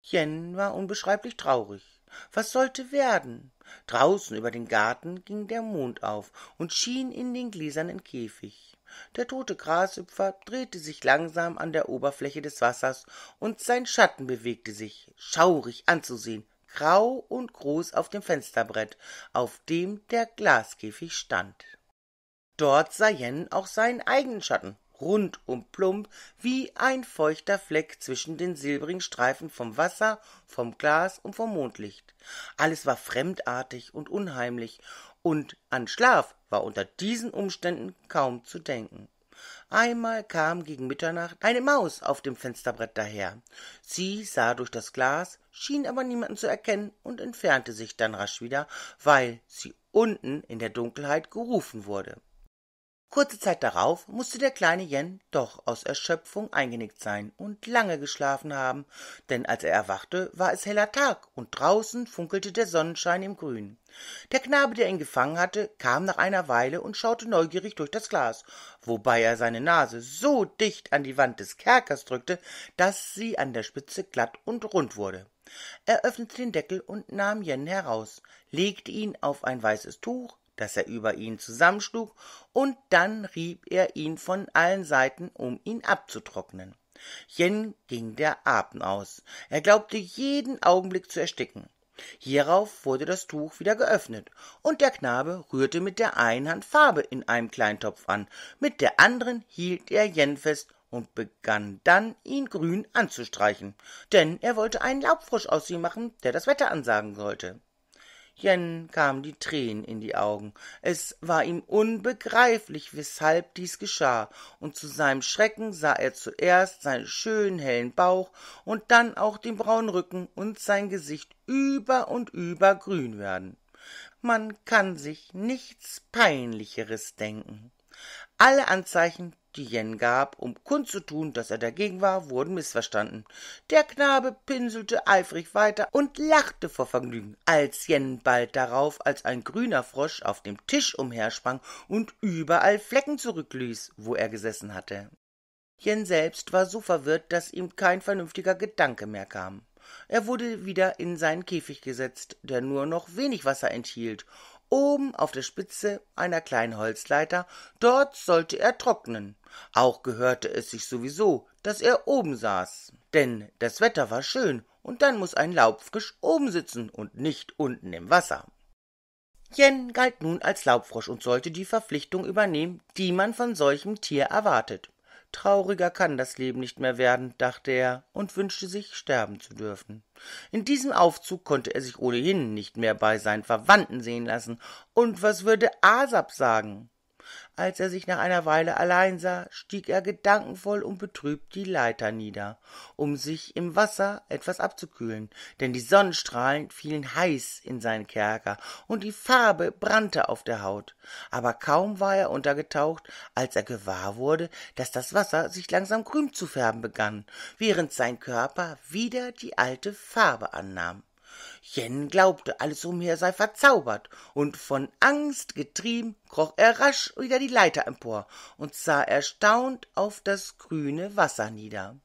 Jen war unbeschreiblich traurig. Was sollte werden? Draußen über den Garten ging der Mond auf und schien in den gläsernen Käfig der tote grashüpfer drehte sich langsam an der oberfläche des wassers und sein schatten bewegte sich schaurig anzusehen grau und groß auf dem fensterbrett auf dem der glaskäfig stand dort sah jen auch seinen eigenen schatten rund und plump wie ein feuchter fleck zwischen den silbrigen Streifen vom Wasser, vom Glas und vom Mondlicht. Alles war fremdartig und unheimlich, und an Schlaf war unter diesen Umständen kaum zu denken. Einmal kam gegen Mitternacht eine Maus auf dem Fensterbrett daher. Sie sah durch das Glas, schien aber niemanden zu erkennen und entfernte sich dann rasch wieder, weil sie unten in der Dunkelheit gerufen wurde. Kurze Zeit darauf musste der kleine Jen doch aus Erschöpfung eingenickt sein und lange geschlafen haben, denn als er erwachte, war es heller Tag und draußen funkelte der Sonnenschein im Grün. Der Knabe, der ihn gefangen hatte, kam nach einer Weile und schaute neugierig durch das Glas, wobei er seine Nase so dicht an die Wand des Kerkers drückte, dass sie an der Spitze glatt und rund wurde. Er öffnete den Deckel und nahm Jen heraus, legte ihn auf ein weißes Tuch, das er über ihn zusammenschlug, und dann rieb er ihn von allen Seiten, um ihn abzutrocknen. Jen ging der Atem aus. Er glaubte jeden Augenblick zu ersticken. Hierauf wurde das Tuch wieder geöffnet, und der Knabe rührte mit der einen Hand Farbe in einem Kleintopf an, mit der anderen hielt er Jen fest und begann dann, ihn grün anzustreichen, denn er wollte einen Laubfrosch aus ihm machen, der das Wetter ansagen sollte. Jen kamen die Tränen in die Augen. Es war ihm unbegreiflich, weshalb dies geschah, und zu seinem Schrecken sah er zuerst seinen schönen hellen Bauch und dann auch den braunen Rücken und sein Gesicht über und über grün werden. Man kann sich nichts Peinlicheres denken. Alle Anzeichen die Jen gab, um kundzutun, dass er dagegen war, wurden missverstanden. Der Knabe pinselte eifrig weiter und lachte vor Vergnügen, als Jen bald darauf als ein grüner Frosch auf dem Tisch umhersprang und überall Flecken zurückließ, wo er gesessen hatte. Jen selbst war so verwirrt, dass ihm kein vernünftiger Gedanke mehr kam. Er wurde wieder in seinen Käfig gesetzt, der nur noch wenig Wasser enthielt, oben auf der Spitze einer kleinen Holzleiter, dort sollte er trocknen. Auch gehörte es sich sowieso, dass er oben saß. Denn das Wetter war schön, und dann muß ein Laubfrosch oben sitzen und nicht unten im Wasser. Jen galt nun als Laubfrosch und sollte die Verpflichtung übernehmen, die man von solchem Tier erwartet. Trauriger kann das Leben nicht mehr werden, dachte er und wünschte sich, sterben zu dürfen. In diesem Aufzug konnte er sich ohnehin nicht mehr bei seinen Verwandten sehen lassen. Und was würde Asap sagen? Als er sich nach einer Weile allein sah, stieg er gedankenvoll und betrübt die Leiter nieder, um sich im Wasser etwas abzukühlen, denn die Sonnenstrahlen fielen heiß in seinen Kerker und die Farbe brannte auf der Haut. Aber kaum war er untergetaucht, als er gewahr wurde, dass das Wasser sich langsam grün zu färben begann, während sein Körper wieder die alte Farbe annahm. Jen glaubte, alles umher sei verzaubert, und von Angst getrieben kroch er rasch wieder die Leiter empor und sah erstaunt auf das grüne Wasser nieder.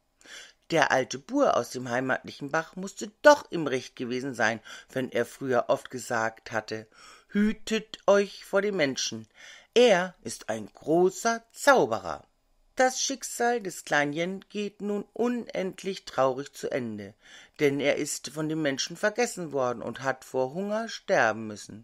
Der alte Bur aus dem heimatlichen Bach mußte doch im Recht gewesen sein, wenn er früher oft gesagt hatte, hütet euch vor den Menschen. Er ist ein großer Zauberer. Das Schicksal des Kleinen Jen geht nun unendlich traurig zu Ende, denn er ist von den Menschen vergessen worden und hat vor Hunger sterben müssen.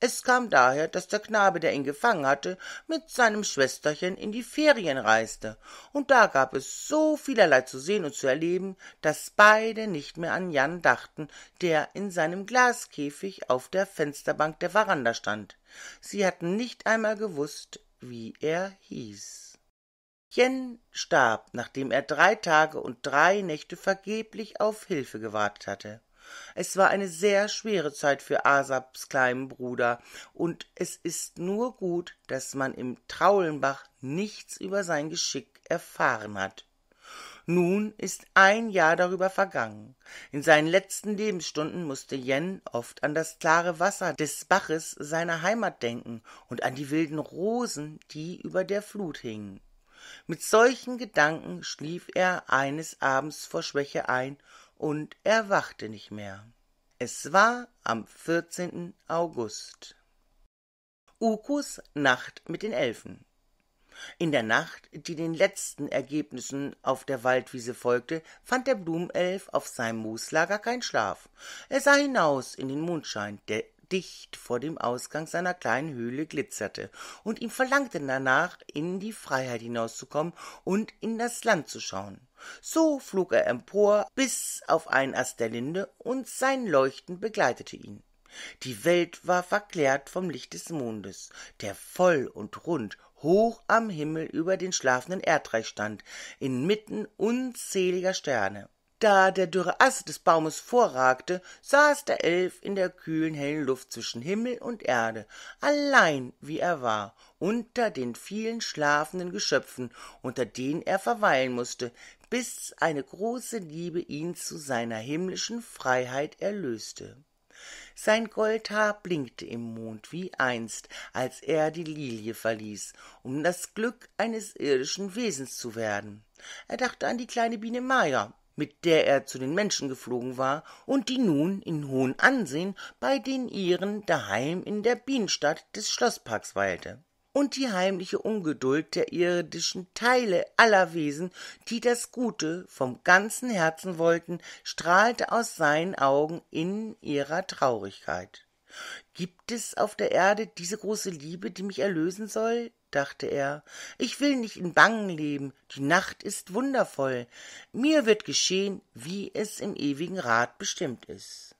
Es kam daher, dass der Knabe, der ihn gefangen hatte, mit seinem Schwesterchen in die Ferien reiste, und da gab es so vielerlei zu sehen und zu erleben, dass beide nicht mehr an Jan dachten, der in seinem Glaskäfig auf der Fensterbank der Veranda stand. Sie hatten nicht einmal gewusst, wie er hieß. Jen starb, nachdem er drei Tage und drei Nächte vergeblich auf Hilfe gewartet hatte. Es war eine sehr schwere Zeit für Asaps kleinen Bruder, und es ist nur gut, dass man im Traulenbach nichts über sein Geschick erfahren hat. Nun ist ein Jahr darüber vergangen. In seinen letzten Lebensstunden musste Jen oft an das klare Wasser des Baches seiner Heimat denken und an die wilden Rosen, die über der Flut hingen. Mit solchen Gedanken schlief er eines Abends vor Schwäche ein und erwachte nicht mehr. Es war am 14. August. Ukus Nacht mit den Elfen. In der Nacht, die den letzten Ergebnissen auf der Waldwiese folgte, fand der Blumenelf auf seinem Mooslager keinen Schlaf. Er sah hinaus in den Mondschein, der dicht vor dem Ausgang seiner kleinen Höhle glitzerte und ihm verlangte danach, in die Freiheit hinauszukommen und in das Land zu schauen. So flog er empor bis auf einen Ast der Linde und sein Leuchten begleitete ihn. Die Welt war verklärt vom Licht des Mondes, der voll und rund hoch am Himmel über den schlafenden Erdreich stand, inmitten unzähliger Sterne. Da der dürre Ast des Baumes vorragte, saß der Elf in der kühlen, hellen Luft zwischen Himmel und Erde, allein wie er war, unter den vielen schlafenden Geschöpfen, unter denen er verweilen mußte, bis eine große Liebe ihn zu seiner himmlischen Freiheit erlöste. Sein Goldhaar blinkte im Mond wie einst, als er die Lilie verließ, um das Glück eines irdischen Wesens zu werden. Er dachte an die kleine Biene Maya, mit der er zu den Menschen geflogen war und die nun in hohem Ansehen bei den ihren daheim in der Bienenstadt des Schlossparks weilte. Und die heimliche Ungeduld der irdischen Teile aller Wesen, die das Gute vom ganzen Herzen wollten, strahlte aus seinen Augen in ihrer Traurigkeit. Gibt es auf der Erde diese große Liebe, die mich erlösen soll, dachte er, ich will nicht in Bangen leben, die Nacht ist wundervoll, mir wird geschehen, wie es im ewigen Rat bestimmt ist.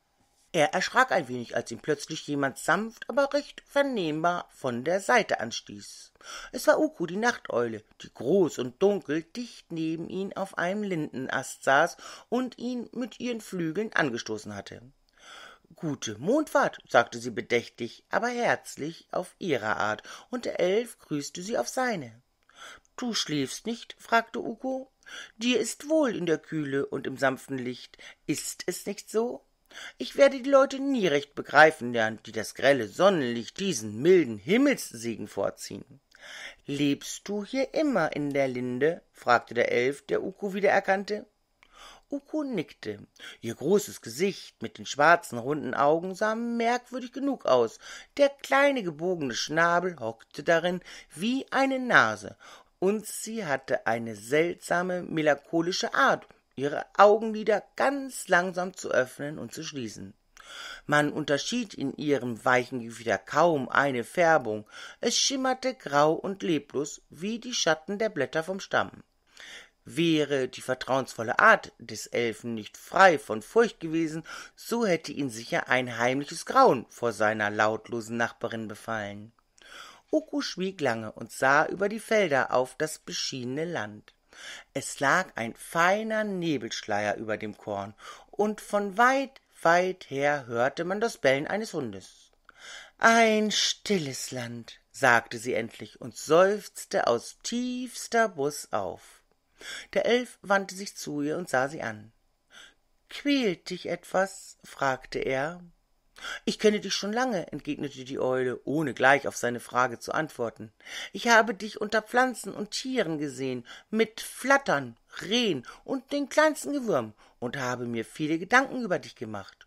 Er erschrak ein wenig, als ihm plötzlich jemand sanft, aber recht vernehmbar von der Seite anstieß. Es war Uku, die Nachteule, die groß und dunkel dicht neben ihn auf einem Lindenast saß und ihn mit ihren Flügeln angestoßen hatte. Gute Mondfahrt, sagte sie bedächtig, aber herzlich auf ihre Art, und der Elf grüßte sie auf seine. Du schläfst nicht? fragte Ugo. Dir ist wohl in der Kühle und im sanften Licht. Ist es nicht so? Ich werde die Leute nie recht begreifen lernen, die das grelle Sonnenlicht diesen milden Himmelssegen vorziehen. Lebst du hier immer in der Linde? fragte der Elf, der Uko wiedererkannte. Uku nickte. Ihr großes Gesicht mit den schwarzen, runden Augen sah merkwürdig genug aus. Der kleine, gebogene Schnabel hockte darin wie eine Nase, und sie hatte eine seltsame, melancholische Art, ihre Augenlider ganz langsam zu öffnen und zu schließen. Man unterschied in ihrem weichen Gefieder kaum eine Färbung, es schimmerte grau und leblos wie die Schatten der Blätter vom Stamm. Wäre die vertrauensvolle Art des Elfen nicht frei von Furcht gewesen, so hätte ihn sicher ein heimliches Grauen vor seiner lautlosen Nachbarin befallen. Uku schwieg lange und sah über die Felder auf das beschienene Land. Es lag ein feiner Nebelschleier über dem Korn, und von weit, weit her hörte man das Bellen eines Hundes. Ein stilles Land, sagte sie endlich und seufzte aus tiefster Buß auf der Elf wandte sich zu ihr und sah sie an. Quält dich etwas? fragte er. Ich kenne dich schon lange, entgegnete die Eule, ohne gleich auf seine Frage zu antworten. Ich habe dich unter Pflanzen und Tieren gesehen, mit Flattern, Rehen und den kleinsten Gewürm, und habe mir viele Gedanken über dich gemacht.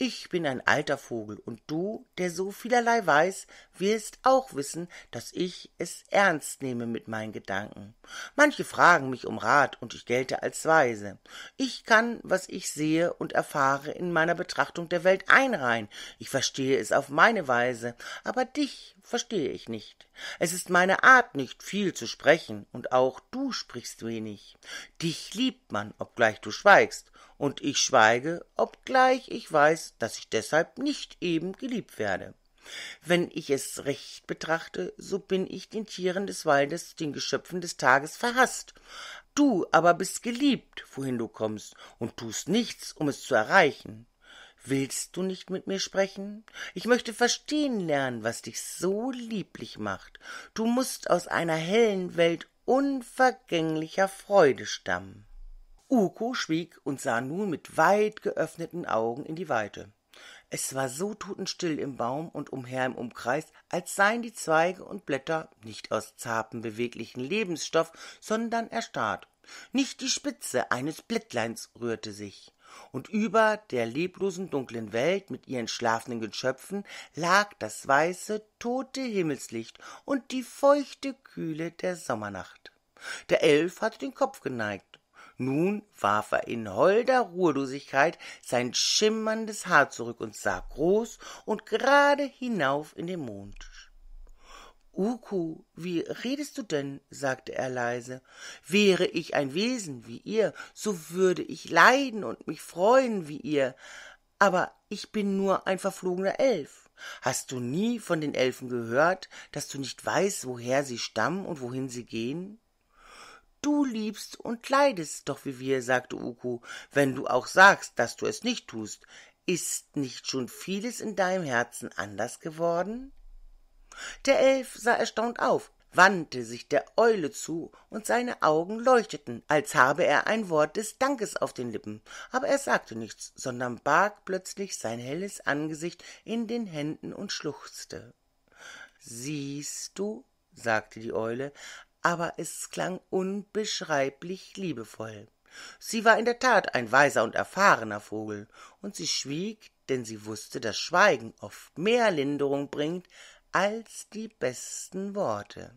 Ich bin ein alter Vogel, und du, der so vielerlei weiß, wirst auch wissen, dass ich es ernst nehme mit meinen Gedanken. Manche fragen mich um Rat, und ich gelte als weise. Ich kann, was ich sehe und erfahre, in meiner Betrachtung der Welt einreihen. Ich verstehe es auf meine Weise. Aber dich verstehe ich nicht. Es ist meine Art, nicht viel zu sprechen, und auch du sprichst wenig. Dich liebt man, obgleich du schweigst, und ich schweige, obgleich ich weiß, dass ich deshalb nicht eben geliebt werde. Wenn ich es recht betrachte, so bin ich den Tieren des Waldes, den Geschöpfen des Tages verhaßt. Du aber bist geliebt, wohin du kommst, und tust nichts, um es zu erreichen. Willst du nicht mit mir sprechen? Ich möchte verstehen lernen, was dich so lieblich macht. Du mußt aus einer hellen Welt unvergänglicher Freude stammen. Uko schwieg und sah nun mit weit geöffneten Augen in die Weite. Es war so totenstill im Baum und umher im Umkreis, als seien die Zweige und Blätter nicht aus zartem, beweglichen Lebensstoff, sondern erstarrt. Nicht die Spitze eines Blättleins rührte sich und über der leblosen dunklen Welt mit ihren schlafenden Geschöpfen lag das weiße, tote Himmelslicht und die feuchte Kühle der Sommernacht. Der Elf hatte den Kopf geneigt. Nun warf er in holder Ruhelosigkeit sein schimmerndes Haar zurück und sah groß und gerade hinauf in den Mond. Uku, wie redest du denn? sagte er leise. Wäre ich ein Wesen wie ihr, so würde ich leiden und mich freuen wie ihr. Aber ich bin nur ein verflogener Elf. Hast du nie von den Elfen gehört, dass du nicht weißt, woher sie stammen und wohin sie gehen? Du liebst und leidest doch wie wir, sagte Uku, wenn du auch sagst, dass du es nicht tust. Ist nicht schon vieles in deinem Herzen anders geworden? der Elf sah erstaunt auf, wandte sich der Eule zu, und seine Augen leuchteten, als habe er ein Wort des Dankes auf den Lippen, aber er sagte nichts, sondern barg plötzlich sein helles Angesicht in den Händen und schluchzte. Siehst du, sagte die Eule, aber es klang unbeschreiblich liebevoll. Sie war in der Tat ein weiser und erfahrener Vogel, und sie schwieg, denn sie wußte, daß Schweigen oft mehr Linderung bringt, als die besten Worte.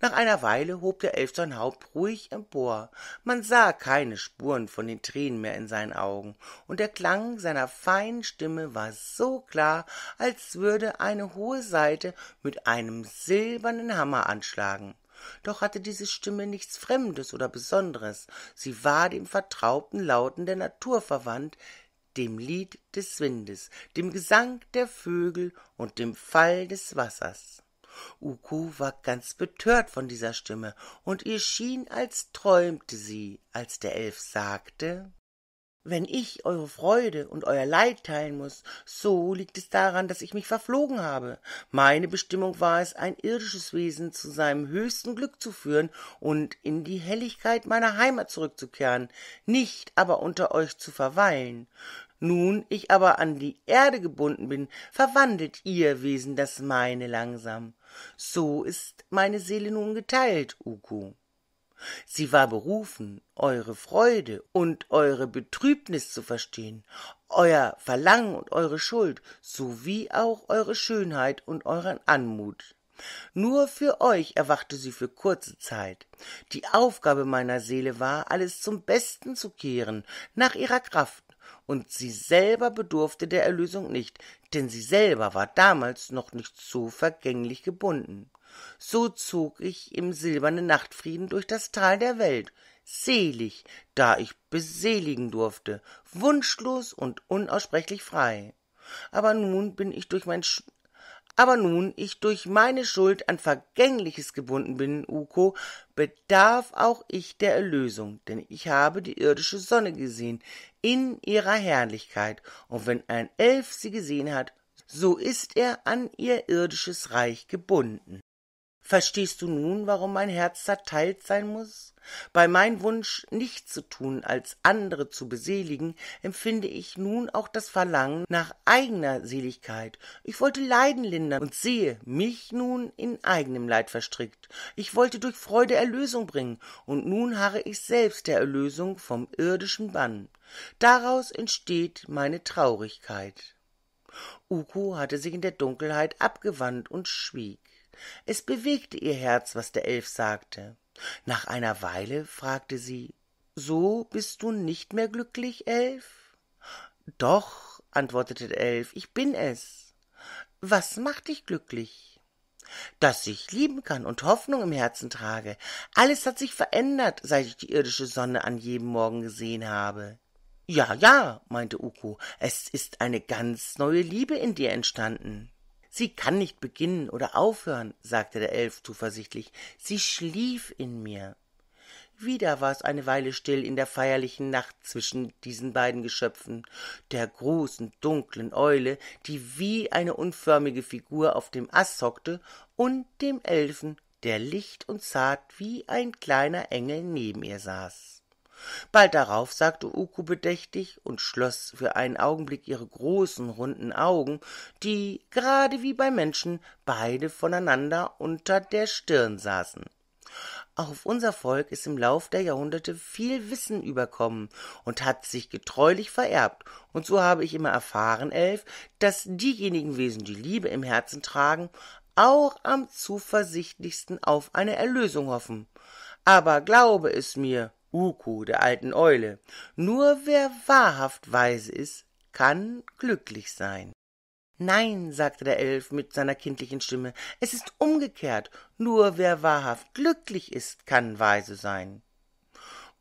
Nach einer Weile hob der Elf sein Haupt ruhig empor, man sah keine Spuren von den Tränen mehr in seinen Augen, und der Klang seiner feinen Stimme war so klar, als würde eine hohe Saite mit einem silbernen Hammer anschlagen. Doch hatte diese Stimme nichts Fremdes oder Besonderes, sie war dem vertrauten Lauten der Natur verwandt, dem Lied des Windes, dem Gesang der Vögel und dem Fall des Wassers. Uku war ganz betört von dieser Stimme, und ihr schien, als träumte sie, als der Elf sagte wenn ich eure Freude und euer Leid teilen muß, so liegt es daran, daß ich mich verflogen habe. Meine Bestimmung war es, ein irdisches Wesen zu seinem höchsten Glück zu führen und in die Helligkeit meiner Heimat zurückzukehren, nicht aber unter euch zu verweilen. Nun ich aber an die Erde gebunden bin, verwandelt ihr Wesen das meine langsam. So ist meine Seele nun geteilt, Uku. Sie war berufen, eure Freude und eure Betrübnis zu verstehen, euer Verlangen und eure Schuld, sowie auch eure Schönheit und euren Anmut. Nur für euch erwachte sie für kurze Zeit. Die Aufgabe meiner Seele war, alles zum Besten zu kehren, nach ihrer Kraft, und sie selber bedurfte der Erlösung nicht, denn sie selber war damals noch nicht so vergänglich gebunden. So zog ich im silbernen Nachtfrieden durch das Tal der Welt, selig, da ich beseligen durfte, wunschlos und unaussprechlich frei. Aber nun bin ich durch mein Sch aber nun ich durch meine Schuld an Vergängliches gebunden bin, Uko, bedarf auch ich der Erlösung, denn ich habe die irdische Sonne gesehen, in ihrer Herrlichkeit, und wenn ein Elf sie gesehen hat, so ist er an ihr irdisches Reich gebunden. Verstehst du nun, warum mein Herz zerteilt sein muß? Bei meinem Wunsch, nichts zu tun, als andere zu beseligen, empfinde ich nun auch das Verlangen nach eigener Seligkeit. Ich wollte Leiden lindern und sehe mich nun in eigenem Leid verstrickt. Ich wollte durch Freude Erlösung bringen, und nun harre ich selbst der Erlösung vom irdischen Bann. Daraus entsteht meine Traurigkeit. Uku hatte sich in der Dunkelheit abgewandt und schwieg es bewegte ihr herz was der elf sagte nach einer weile fragte sie so bist du nicht mehr glücklich elf doch antwortete der elf ich bin es was macht dich glücklich Dass ich lieben kann und hoffnung im herzen trage alles hat sich verändert seit ich die irdische sonne an jedem morgen gesehen habe ja ja meinte uko es ist eine ganz neue liebe in dir entstanden Sie kann nicht beginnen oder aufhören, sagte der Elf zuversichtlich. Sie schlief in mir. Wieder war es eine Weile still in der feierlichen Nacht zwischen diesen beiden Geschöpfen, der großen, dunklen Eule, die wie eine unförmige Figur auf dem Ast hockte, und dem Elfen, der licht und zart wie ein kleiner Engel neben ihr saß. Bald darauf sagte Uku bedächtig und schloss für einen Augenblick ihre großen runden Augen, die, gerade wie bei Menschen, beide voneinander unter der Stirn saßen. Auf unser Volk ist im Lauf der Jahrhunderte viel Wissen überkommen und hat sich getreulich vererbt, und so habe ich immer erfahren, Elf, dass diejenigen Wesen, die Liebe im Herzen tragen, auch am zuversichtlichsten auf eine Erlösung hoffen. Aber glaube es mir, Uku, der alten Eule. Nur wer wahrhaft weise ist, kann glücklich sein. Nein, sagte der Elf mit seiner kindlichen Stimme, es ist umgekehrt. Nur wer wahrhaft glücklich ist, kann weise sein.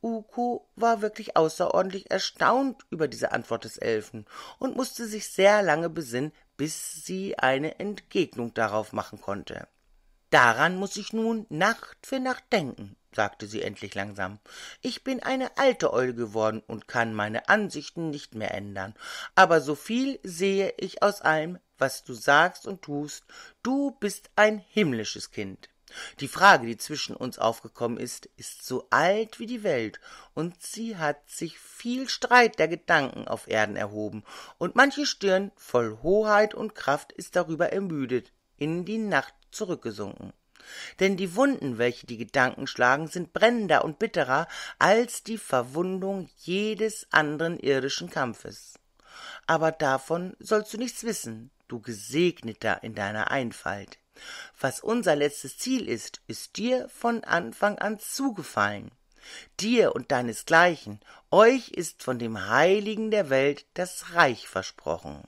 Uku war wirklich außerordentlich erstaunt über diese Antwort des Elfen und mußte sich sehr lange besinnen, bis sie eine Entgegnung darauf machen konnte. Daran muß ich nun Nacht für Nacht denken, sagte sie endlich langsam, ich bin eine alte Eule geworden und kann meine Ansichten nicht mehr ändern, aber so viel sehe ich aus allem, was du sagst und tust, du bist ein himmlisches Kind. Die Frage, die zwischen uns aufgekommen ist, ist so alt wie die Welt, und sie hat sich viel Streit der Gedanken auf Erden erhoben, und manche Stirn voll Hoheit und Kraft ist darüber ermüdet, in die Nacht zurückgesunken. Denn die Wunden, welche die Gedanken schlagen, sind brennender und bitterer als die Verwundung jedes anderen irdischen Kampfes. Aber davon sollst du nichts wissen, du Gesegneter in deiner Einfalt. Was unser letztes Ziel ist, ist dir von Anfang an zugefallen. Dir und deinesgleichen, euch ist von dem Heiligen der Welt das Reich versprochen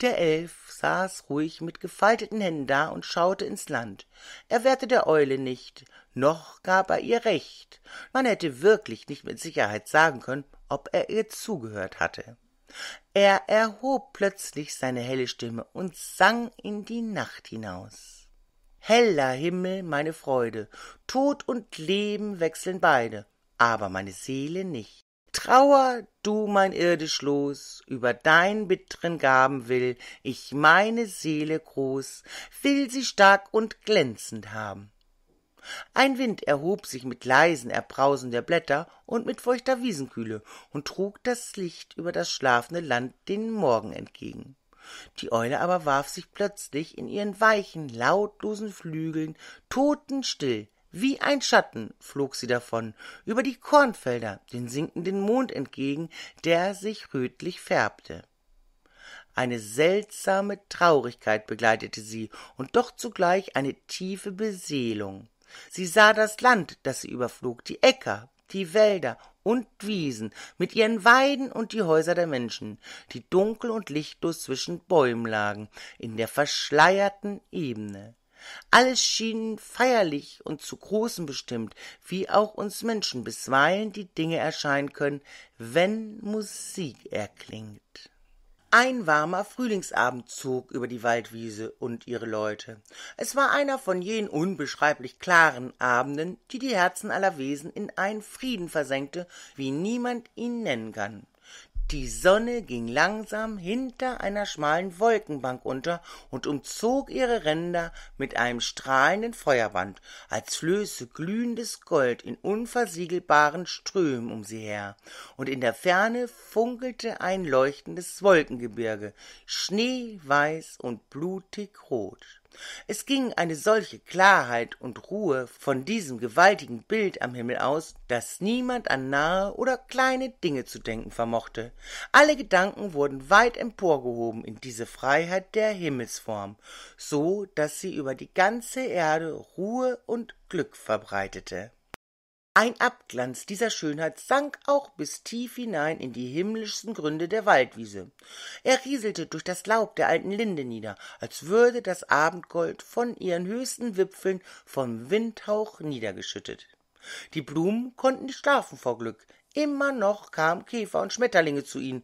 der Elf saß ruhig mit gefalteten Händen da und schaute ins Land. Er wehrte der Eule nicht, noch gab er ihr Recht. Man hätte wirklich nicht mit Sicherheit sagen können, ob er ihr zugehört hatte. Er erhob plötzlich seine helle Stimme und sang in die Nacht hinaus. Heller Himmel, meine Freude, Tod und Leben wechseln beide, aber meine Seele nicht. Trauer du mein irdisch Los, über dein bittren Gaben will ich meine Seele groß, will sie stark und glänzend haben. Ein Wind erhob sich mit leisen Erbrausen der Blätter und mit feuchter Wiesenkühle und trug das Licht über das schlafende Land den Morgen entgegen. Die Eule aber warf sich plötzlich in ihren weichen, lautlosen Flügeln totenstill wie ein Schatten flog sie davon, über die Kornfelder, den sinkenden Mond entgegen, der sich rötlich färbte. Eine seltsame Traurigkeit begleitete sie und doch zugleich eine tiefe Beseelung. Sie sah das Land, das sie überflog, die Äcker, die Wälder und Wiesen mit ihren Weiden und die Häuser der Menschen, die dunkel und lichtlos zwischen Bäumen lagen, in der verschleierten Ebene. Alles schien feierlich und zu Großem bestimmt, wie auch uns Menschen bisweilen die Dinge erscheinen können, wenn Musik erklingt. Ein warmer Frühlingsabend zog über die Waldwiese und ihre Leute. Es war einer von jenen unbeschreiblich klaren Abenden, die die Herzen aller Wesen in einen Frieden versenkte, wie niemand ihn nennen kann. Die Sonne ging langsam hinter einer schmalen Wolkenbank unter und umzog ihre Ränder mit einem strahlenden Feuerband, als flöße glühendes Gold in unversiegelbaren Strömen um sie her, und in der Ferne funkelte ein leuchtendes Wolkengebirge, schneeweiß und blutig rot. Es ging eine solche Klarheit und Ruhe von diesem gewaltigen Bild am Himmel aus, dass niemand an nahe oder kleine Dinge zu denken vermochte. Alle Gedanken wurden weit emporgehoben in diese Freiheit der Himmelsform, so dass sie über die ganze Erde Ruhe und Glück verbreitete. Ein Abglanz dieser Schönheit sank auch bis tief hinein in die himmlischsten Gründe der Waldwiese. Er rieselte durch das Laub der alten Linde nieder, als würde das Abendgold von ihren höchsten Wipfeln vom Windhauch niedergeschüttet. Die Blumen konnten nicht schlafen vor Glück. Immer noch kamen Käfer und Schmetterlinge zu ihnen,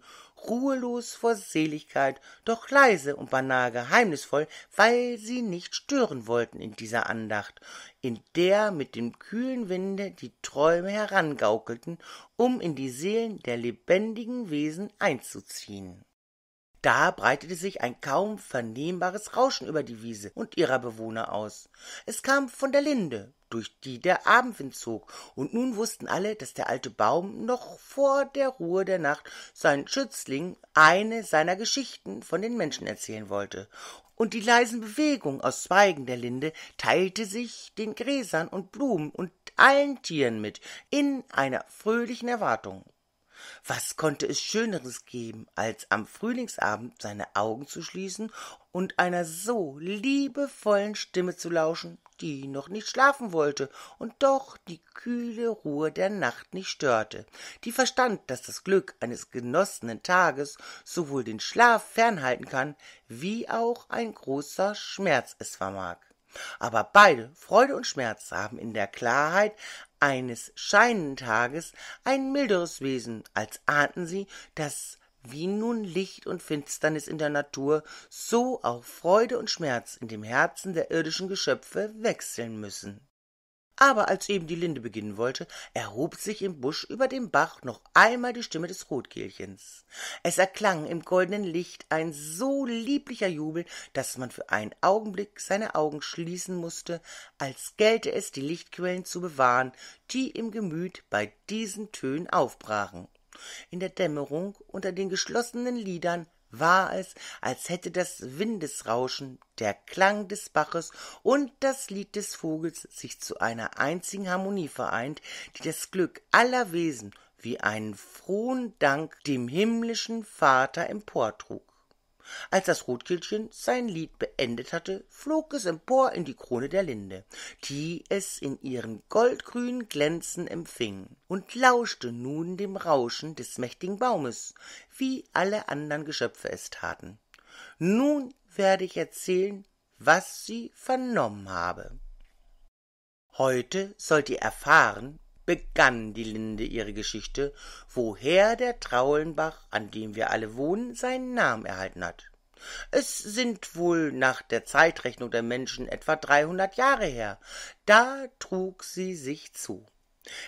ruhelos vor Seligkeit, doch leise und beinahe geheimnisvoll, weil sie nicht stören wollten in dieser Andacht, in der mit dem kühlen Winde die Träume herangaukelten, um in die Seelen der lebendigen Wesen einzuziehen. Da breitete sich ein kaum vernehmbares Rauschen über die Wiese und ihrer Bewohner aus. Es kam von der Linde, durch die der Abendwind zog, und nun wussten alle, dass der alte Baum noch vor der Ruhe der Nacht seinen Schützling eine seiner Geschichten von den Menschen erzählen wollte, und die leisen Bewegungen aus Zweigen der Linde teilte sich den Gräsern und Blumen und allen Tieren mit, in einer fröhlichen Erwartung. Was konnte es Schöneres geben, als am Frühlingsabend seine Augen zu schließen und einer so liebevollen Stimme zu lauschen, die noch nicht schlafen wollte und doch die kühle Ruhe der Nacht nicht störte, die verstand, dass das Glück eines genossenen Tages sowohl den Schlaf fernhalten kann, wie auch ein großer Schmerz es vermag. Aber beide, Freude und Schmerz, haben in der Klarheit eines Scheinentages ein milderes Wesen, als ahnten sie, dass wie nun Licht und Finsternis in der Natur, so auch Freude und Schmerz in dem Herzen der irdischen Geschöpfe wechseln müssen. Aber als eben die Linde beginnen wollte, erhob sich im Busch über dem Bach noch einmal die Stimme des Rotkehlchens. Es erklang im goldenen Licht ein so lieblicher Jubel, dass man für einen Augenblick seine Augen schließen mußte, als gelte es, die Lichtquellen zu bewahren, die im Gemüt bei diesen Tönen aufbrachen. In der Dämmerung unter den geschlossenen Lidern war es, als hätte das Windesrauschen, der Klang des Baches und das Lied des Vogels sich zu einer einzigen Harmonie vereint, die das Glück aller Wesen wie einen frohen Dank dem himmlischen Vater emportrug. Als das Rotkehlchen sein Lied beendet hatte, flog es empor in die Krone der Linde, die es in ihren goldgrünen Glänzen empfing, und lauschte nun dem Rauschen des mächtigen Baumes, wie alle anderen Geschöpfe es taten. Nun werde ich erzählen, was sie vernommen habe. Heute sollt ihr erfahren, begann die Linde ihre Geschichte, woher der Traulenbach, an dem wir alle wohnen, seinen Namen erhalten hat. Es sind wohl nach der Zeitrechnung der Menschen etwa dreihundert Jahre her. Da trug sie sich zu.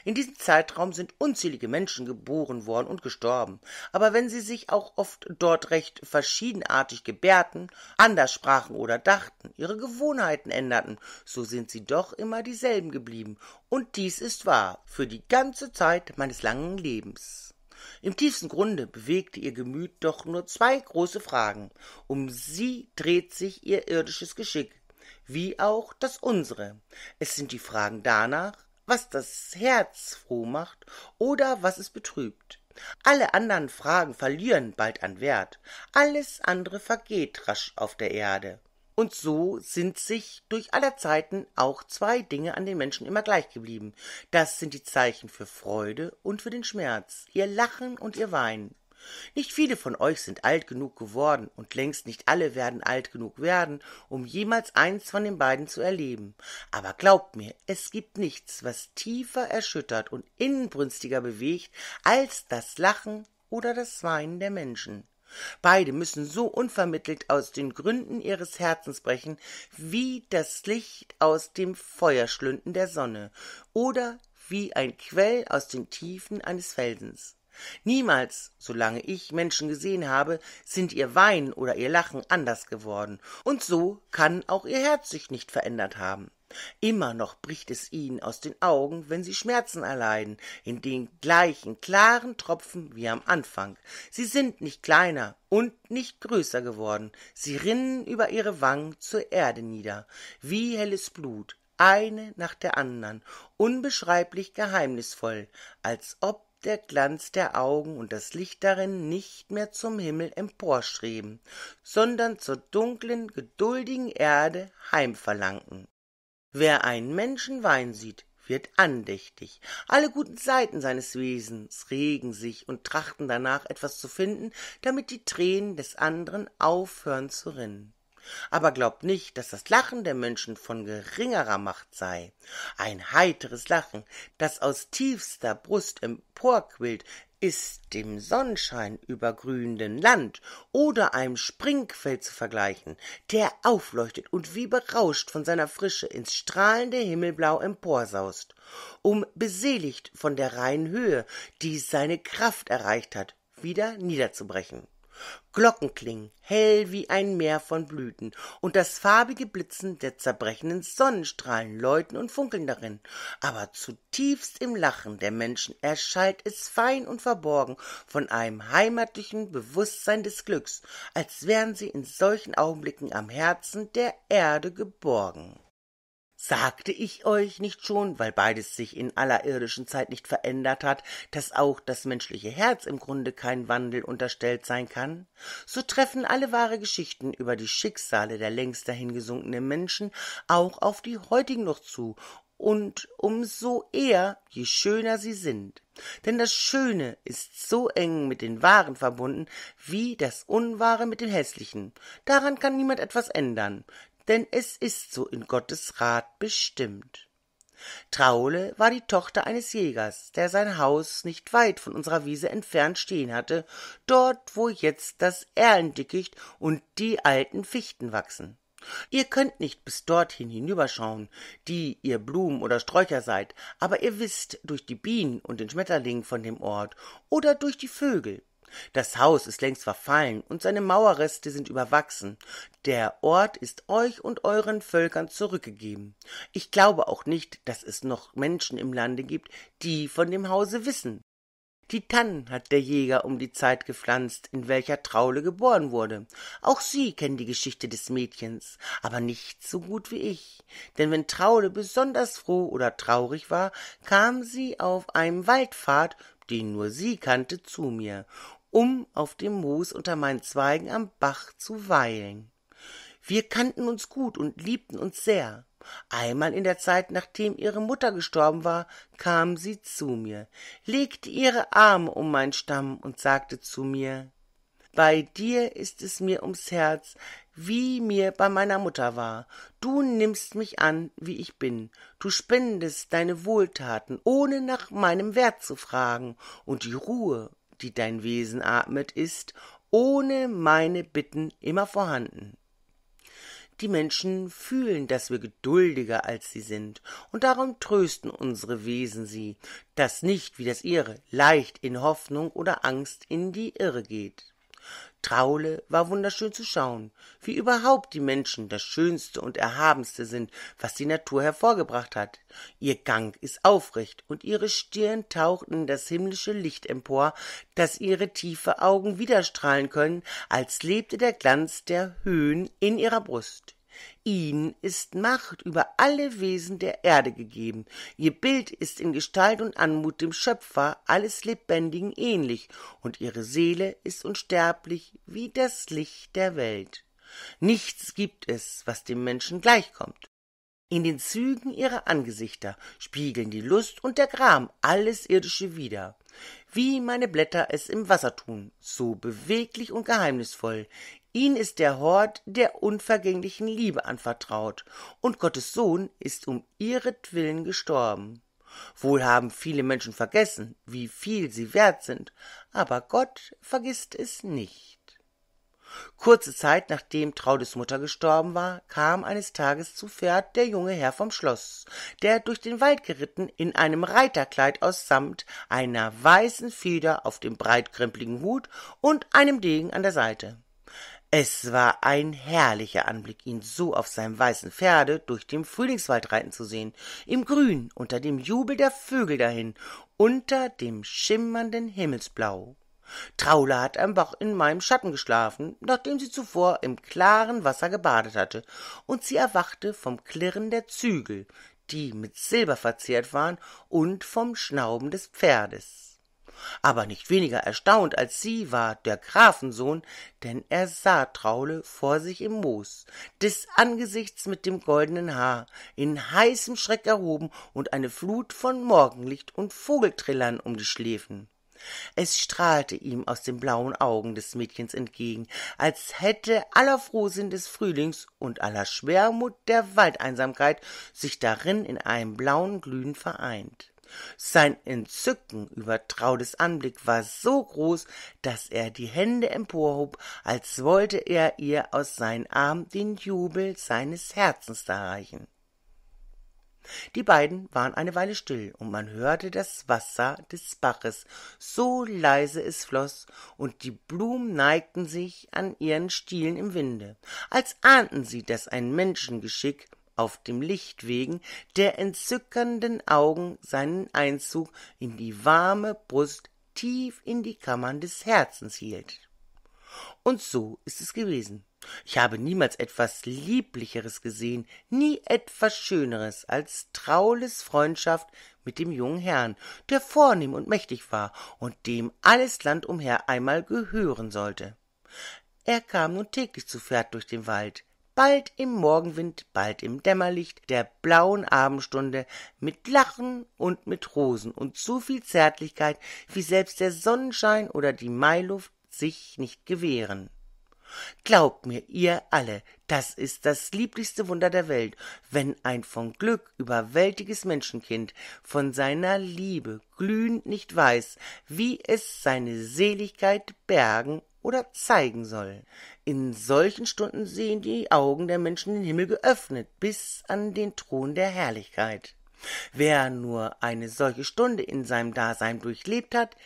In diesem Zeitraum sind unzählige Menschen geboren worden und gestorben, aber wenn sie sich auch oft dort recht verschiedenartig gebärten, anders sprachen oder dachten, ihre Gewohnheiten änderten, so sind sie doch immer dieselben geblieben, und dies ist wahr für die ganze Zeit meines langen Lebens. Im tiefsten Grunde bewegte ihr Gemüt doch nur zwei große Fragen. Um sie dreht sich ihr irdisches Geschick, wie auch das unsere. Es sind die Fragen danach, was das Herz froh macht oder was es betrübt. Alle andern Fragen verlieren bald an Wert, alles andere vergeht rasch auf der Erde. Und so sind sich durch aller Zeiten auch zwei Dinge an den Menschen immer gleich geblieben. Das sind die Zeichen für Freude und für den Schmerz, ihr Lachen und ihr Weinen. Nicht viele von euch sind alt genug geworden und längst nicht alle werden alt genug werden, um jemals eins von den beiden zu erleben. Aber glaubt mir, es gibt nichts, was tiefer erschüttert und inbrünstiger bewegt als das Lachen oder das Weinen der Menschen. Beide müssen so unvermittelt aus den Gründen ihres Herzens brechen, wie das Licht aus dem Feuerschlünden der Sonne oder wie ein Quell aus den Tiefen eines Felsens. Niemals, solange ich Menschen gesehen habe, sind ihr Weinen oder ihr Lachen anders geworden, und so kann auch ihr Herz sich nicht verändert haben. Immer noch bricht es ihnen aus den Augen, wenn sie Schmerzen erleiden, in den gleichen klaren Tropfen wie am Anfang. Sie sind nicht kleiner und nicht größer geworden, sie rinnen über ihre Wangen zur Erde nieder, wie helles Blut, eine nach der andern, unbeschreiblich geheimnisvoll, als ob der Glanz der Augen und das Licht darin nicht mehr zum Himmel emporstreben, sondern zur dunklen, geduldigen Erde heimverlangten. Wer einen Menschen wein sieht, wird andächtig. Alle guten Seiten seines Wesens regen sich und trachten danach etwas zu finden, damit die Tränen des anderen aufhören zu rinnen aber glaubt nicht, dass das Lachen der Menschen von geringerer Macht sei. Ein heiteres Lachen, das aus tiefster Brust emporquillt, ist dem Sonnenschein über grünendem Land oder einem Springfeld zu vergleichen, der aufleuchtet und wie berauscht von seiner Frische ins strahlende Himmelblau emporsaust, um beseligt von der reinen Höhe, die seine Kraft erreicht hat, wieder niederzubrechen. Glocken klingen, hell wie ein Meer von Blüten, und das farbige Blitzen der zerbrechenden Sonnenstrahlen läuten und funkeln darin. Aber zutiefst im Lachen der Menschen erschallt es fein und verborgen von einem heimatlichen Bewusstsein des Glücks, als wären sie in solchen Augenblicken am Herzen der Erde geborgen. Sagte ich euch nicht schon, weil beides sich in aller irdischen Zeit nicht verändert hat, dass auch das menschliche Herz im Grunde kein Wandel unterstellt sein kann? So treffen alle wahre Geschichten über die Schicksale der längst dahingesunkenen Menschen auch auf die heutigen noch zu und um so eher, je schöner sie sind. Denn das Schöne ist so eng mit den Wahren verbunden wie das Unwahre mit den Hässlichen. Daran kann niemand etwas ändern denn es ist so in Gottes Rat bestimmt. Traule war die Tochter eines Jägers, der sein Haus nicht weit von unserer Wiese entfernt stehen hatte, dort wo jetzt das Erlendickicht und die alten Fichten wachsen. Ihr könnt nicht bis dorthin hinüberschauen, die ihr Blumen oder Sträucher seid, aber ihr wisst durch die Bienen und den Schmetterling von dem Ort oder durch die Vögel. Das Haus ist längst verfallen und seine Mauerreste sind überwachsen. Der Ort ist euch und euren Völkern zurückgegeben. Ich glaube auch nicht, dass es noch Menschen im Lande gibt, die von dem Hause wissen. Die Tannen hat der Jäger um die Zeit gepflanzt, in welcher Traule geboren wurde. Auch sie kennen die Geschichte des Mädchens, aber nicht so gut wie ich. Denn wenn Traule besonders froh oder traurig war, kam sie auf einem Waldpfad den nur sie kannte, zu mir, um auf dem Moos unter meinen Zweigen am Bach zu weilen. Wir kannten uns gut und liebten uns sehr. Einmal in der Zeit, nachdem ihre Mutter gestorben war, kam sie zu mir, legte ihre Arme um meinen Stamm und sagte zu mir Bei dir ist es mir ums Herz, wie mir bei meiner Mutter war. Du nimmst mich an, wie ich bin. Du spendest deine Wohltaten, ohne nach meinem Wert zu fragen, und die Ruhe die dein Wesen atmet, ist ohne meine Bitten immer vorhanden. Die Menschen fühlen, dass wir geduldiger als sie sind, und darum trösten unsere Wesen sie, dass nicht wie das ihre leicht in Hoffnung oder Angst in die Irre geht. Traule war wunderschön zu schauen, wie überhaupt die Menschen das Schönste und Erhabenste sind, was die Natur hervorgebracht hat. Ihr Gang ist aufrecht und ihre Stirn taucht in das himmlische Licht empor, dass ihre tiefe Augen widerstrahlen können, als lebte der Glanz der Höhen in ihrer Brust. Ihnen ist Macht über alle Wesen der Erde gegeben. Ihr Bild ist in Gestalt und Anmut dem Schöpfer alles Lebendigen ähnlich, und Ihre Seele ist unsterblich wie das Licht der Welt. Nichts gibt es, was dem Menschen gleichkommt. In den Zügen ihrer Angesichter spiegeln die Lust und der Gram alles Irdische wider. Wie meine Blätter es im Wasser tun, so beweglich und geheimnisvoll Ihn ist der Hort der unvergänglichen Liebe anvertraut, und Gottes Sohn ist um ihretwillen gestorben. Wohl haben viele Menschen vergessen, wie viel sie wert sind, aber Gott vergisst es nicht. Kurze Zeit nachdem Traudes Mutter gestorben war, kam eines Tages zu Pferd der junge Herr vom Schloss, der durch den Wald geritten in einem Reiterkleid aus Samt, einer weißen Feder auf dem breitkrempligen Hut und einem Degen an der Seite. Es war ein herrlicher Anblick, ihn so auf seinem weißen Pferde durch den Frühlingswald reiten zu sehen, im Grün, unter dem Jubel der Vögel dahin, unter dem schimmernden Himmelsblau. Traula hat am Bach in meinem Schatten geschlafen, nachdem sie zuvor im klaren Wasser gebadet hatte, und sie erwachte vom Klirren der Zügel, die mit Silber verziert waren, und vom Schnauben des Pferdes aber nicht weniger erstaunt als sie war der Grafensohn, denn er sah Traule vor sich im Moos, des Angesichts mit dem goldenen Haar, in heißem Schreck erhoben und eine Flut von Morgenlicht und Vogeltrillern um die Schläfen. Es strahlte ihm aus den blauen Augen des Mädchens entgegen, als hätte aller Frohsinn des Frühlings und aller Schwermut der Waldeinsamkeit sich darin in einem blauen Glühen vereint. Sein Entzücken über Traudes Anblick war so groß, dass er die Hände emporhob, als wollte er ihr aus seinen Armen den Jubel seines Herzens darreichen. Die beiden waren eine Weile still, und man hörte das Wasser des Baches, so leise es floß, und die Blumen neigten sich an ihren Stielen im Winde, als ahnten sie, daß ein Menschengeschick auf dem Lichtwegen der entzückenden Augen seinen Einzug in die warme Brust tief in die Kammern des Herzens hielt. Und so ist es gewesen. Ich habe niemals etwas Lieblicheres gesehen, nie etwas Schöneres als Traules Freundschaft mit dem jungen Herrn, der vornehm und mächtig war und dem alles Land umher einmal gehören sollte. Er kam nun täglich zu Pferd durch den Wald, bald im Morgenwind, bald im Dämmerlicht, der blauen Abendstunde, mit Lachen und mit Rosen und so viel Zärtlichkeit, wie selbst der Sonnenschein oder die Mailuft sich nicht gewähren. Glaubt mir, ihr alle, das ist das lieblichste Wunder der Welt, wenn ein von Glück überwältiges Menschenkind von seiner Liebe glühend nicht weiß, wie es seine Seligkeit bergen oder zeigen soll. In solchen Stunden sehen die Augen der Menschen den Himmel geöffnet bis an den Thron der Herrlichkeit. Wer nur eine solche Stunde in seinem Dasein durchlebt hat,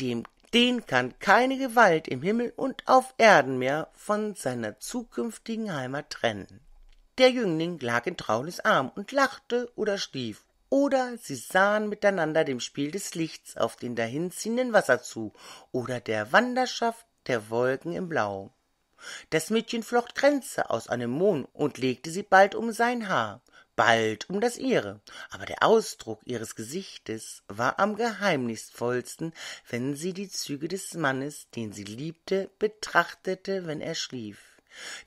dem den kann keine Gewalt im Himmel und auf Erden mehr von seiner zukünftigen Heimat trennen. Der Jüngling lag in Traunes Arm und lachte oder schlief, oder sie sahen miteinander dem Spiel des Lichts auf den dahinziehenden Wasser zu oder der Wanderschaft der Wolken im Blau. Das Mädchen flocht Kränze aus einem Mohn und legte sie bald um sein Haar, bald um das ihre, aber der Ausdruck ihres Gesichtes war am geheimnisvollsten, wenn sie die Züge des Mannes, den sie liebte, betrachtete, wenn er schlief.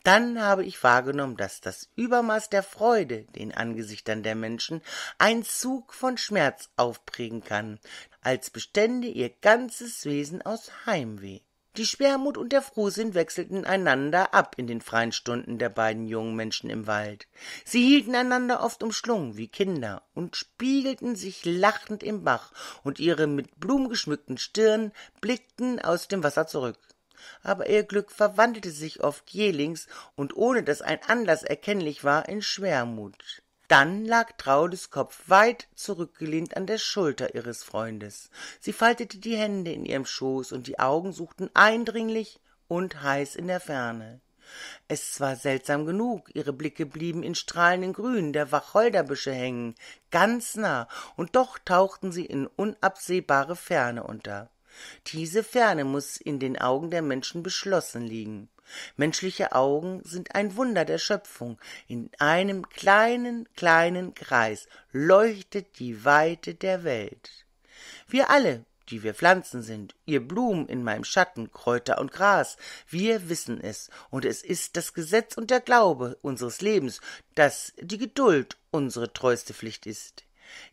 Dann habe ich wahrgenommen, daß das Übermaß der Freude den Angesichtern der Menschen einen Zug von Schmerz aufprägen kann, als bestände ihr ganzes Wesen aus Heimweh. Die Schwermut und der Frohsinn wechselten einander ab in den freien Stunden der beiden jungen Menschen im Wald. Sie hielten einander oft umschlungen wie Kinder und spiegelten sich lachend im Bach, und ihre mit Blumen geschmückten Stirn blickten aus dem Wasser zurück. Aber ihr Glück verwandelte sich oft jählings und ohne dass ein Anlass erkennlich war in Schwermut. Dann lag Traudes Kopf weit zurückgelehnt an der Schulter ihres Freundes. Sie faltete die Hände in ihrem Schoß und die Augen suchten eindringlich und heiß in der Ferne. Es war seltsam genug, ihre Blicke blieben in strahlenden Grün der Wacholderbüsche hängen, ganz nah, und doch tauchten sie in unabsehbare Ferne unter. Diese Ferne muß in den Augen der Menschen beschlossen liegen. Menschliche Augen sind ein Wunder der Schöpfung. In einem kleinen, kleinen Kreis leuchtet die Weite der Welt. Wir alle, die wir Pflanzen sind, ihr Blumen in meinem Schatten, Kräuter und Gras, wir wissen es, und es ist das Gesetz und der Glaube unseres Lebens, dass die Geduld unsere treueste Pflicht ist.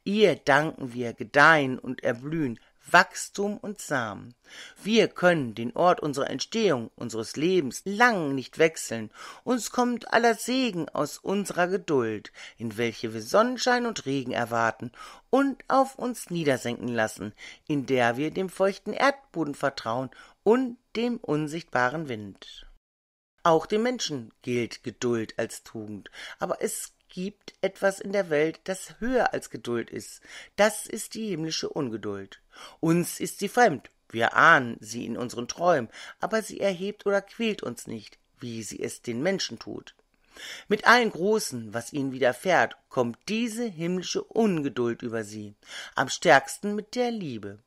Ihr danken wir, gedeihen und erblühen, Wachstum und Samen. Wir können den Ort unserer Entstehung, unseres Lebens lang nicht wechseln. Uns kommt aller Segen aus unserer Geduld, in welche wir Sonnenschein und Regen erwarten und auf uns niedersenken lassen, in der wir dem feuchten Erdboden vertrauen und dem unsichtbaren Wind. Auch dem Menschen gilt Geduld als Tugend, aber es gibt etwas in der Welt, das höher als Geduld ist. Das ist die himmlische Ungeduld. Uns ist sie fremd. Wir ahnen sie in unseren Träumen, aber sie erhebt oder quält uns nicht, wie sie es den Menschen tut. Mit allen Großen, was ihnen widerfährt, kommt diese himmlische Ungeduld über sie, am stärksten mit der Liebe.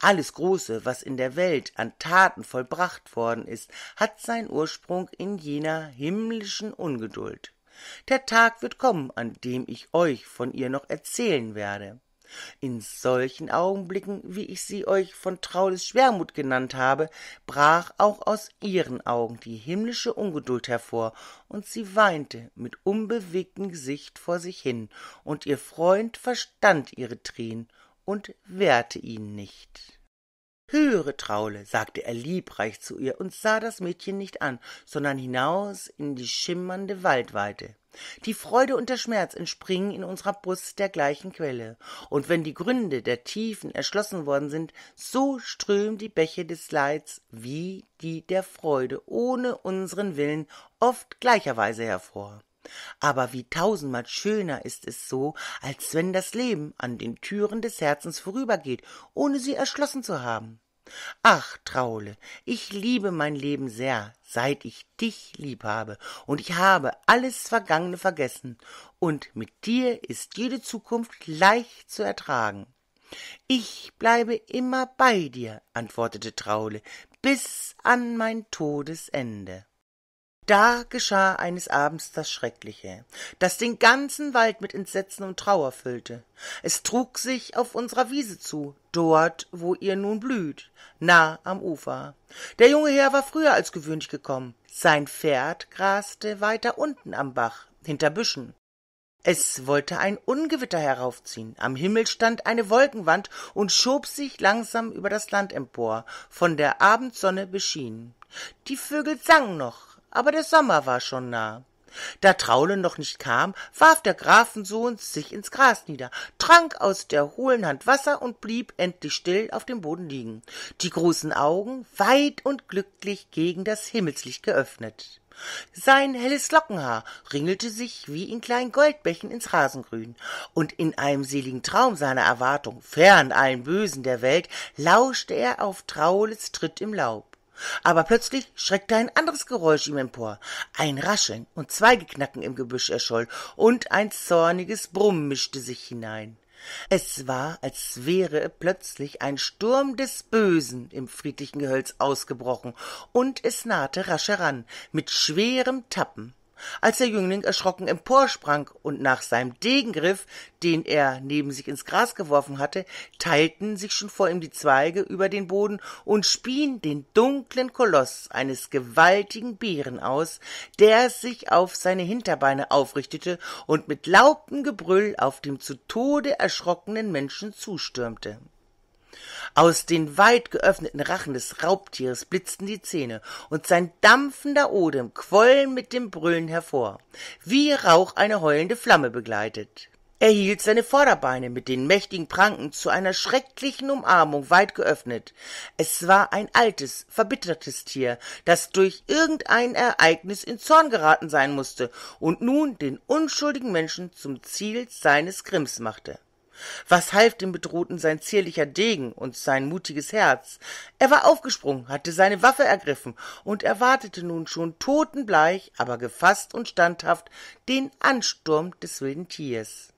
Alles Große, was in der Welt an Taten vollbracht worden ist, hat seinen Ursprung in jener himmlischen Ungeduld. Der Tag wird kommen, an dem ich euch von ihr noch erzählen werde. In solchen Augenblicken, wie ich sie euch von Traules Schwermut genannt habe, brach auch aus ihren Augen die himmlische Ungeduld hervor, und sie weinte mit unbewegtem Gesicht vor sich hin, und ihr Freund verstand ihre Tränen und wehrte ihn nicht. Höre, Traule, sagte er liebreich zu ihr und sah das Mädchen nicht an, sondern hinaus in die schimmernde Waldweite. Die Freude und der Schmerz entspringen in unserer Brust der gleichen Quelle, und wenn die Gründe der Tiefen erschlossen worden sind, so strömen die Bäche des Leids wie die der Freude ohne unseren Willen oft gleicherweise hervor aber wie tausendmal schöner ist es so, als wenn das Leben an den Türen des Herzens vorübergeht, ohne sie erschlossen zu haben. Ach, Traule, ich liebe mein Leben sehr, seit ich dich lieb habe, und ich habe alles Vergangene vergessen, und mit dir ist jede Zukunft leicht zu ertragen. Ich bleibe immer bei dir, antwortete Traule, bis an mein Todesende. Da geschah eines Abends das Schreckliche, das den ganzen Wald mit Entsetzen und Trauer füllte. Es trug sich auf unserer Wiese zu, dort, wo ihr nun blüht, nah am Ufer. Der junge Herr war früher als gewöhnlich gekommen. Sein Pferd graste weiter unten am Bach, hinter Büschen. Es wollte ein Ungewitter heraufziehen. Am Himmel stand eine Wolkenwand und schob sich langsam über das Land empor, von der Abendsonne beschienen. Die Vögel sangen noch, aber der Sommer war schon nah. Da Traulen noch nicht kam, warf der Grafensohn sich ins Gras nieder, trank aus der hohlen Hand Wasser und blieb endlich still auf dem Boden liegen, die großen Augen weit und glücklich gegen das Himmelslicht geöffnet. Sein helles Lockenhaar ringelte sich wie in kleinen Goldbächen ins Rasengrün, und in einem seligen Traum seiner Erwartung, fern allen Bösen der Welt, lauschte er auf Traules Tritt im Laub. Aber plötzlich schreckte ein anderes Geräusch ihm empor. Ein Rascheln und Zweigeknacken im Gebüsch erscholl und ein zorniges Brummen mischte sich hinein. Es war, als wäre plötzlich ein Sturm des Bösen im friedlichen Gehölz ausgebrochen und es nahte rasch heran, mit schwerem Tappen als der Jüngling erschrocken emporsprang und nach seinem Degengriff, den er neben sich ins Gras geworfen hatte, teilten sich schon vor ihm die Zweige über den Boden und spien den dunklen Koloss eines gewaltigen Bären aus, der sich auf seine Hinterbeine aufrichtete und mit lautem Gebrüll auf dem zu Tode erschrockenen Menschen zustürmte. Aus den weit geöffneten Rachen des Raubtieres blitzten die Zähne, und sein dampfender Odem quoll mit dem Brüllen hervor, wie Rauch eine heulende Flamme begleitet. Er hielt seine Vorderbeine mit den mächtigen Pranken zu einer schrecklichen Umarmung weit geöffnet. Es war ein altes, verbittertes Tier, das durch irgendein Ereignis in Zorn geraten sein musste und nun den unschuldigen Menschen zum Ziel seines Grimms machte. Was half dem Bedrohten sein zierlicher Degen und sein mutiges Herz? Er war aufgesprungen, hatte seine Waffe ergriffen und erwartete nun schon totenbleich, aber gefasst und standhaft den Ansturm des wilden Tiers.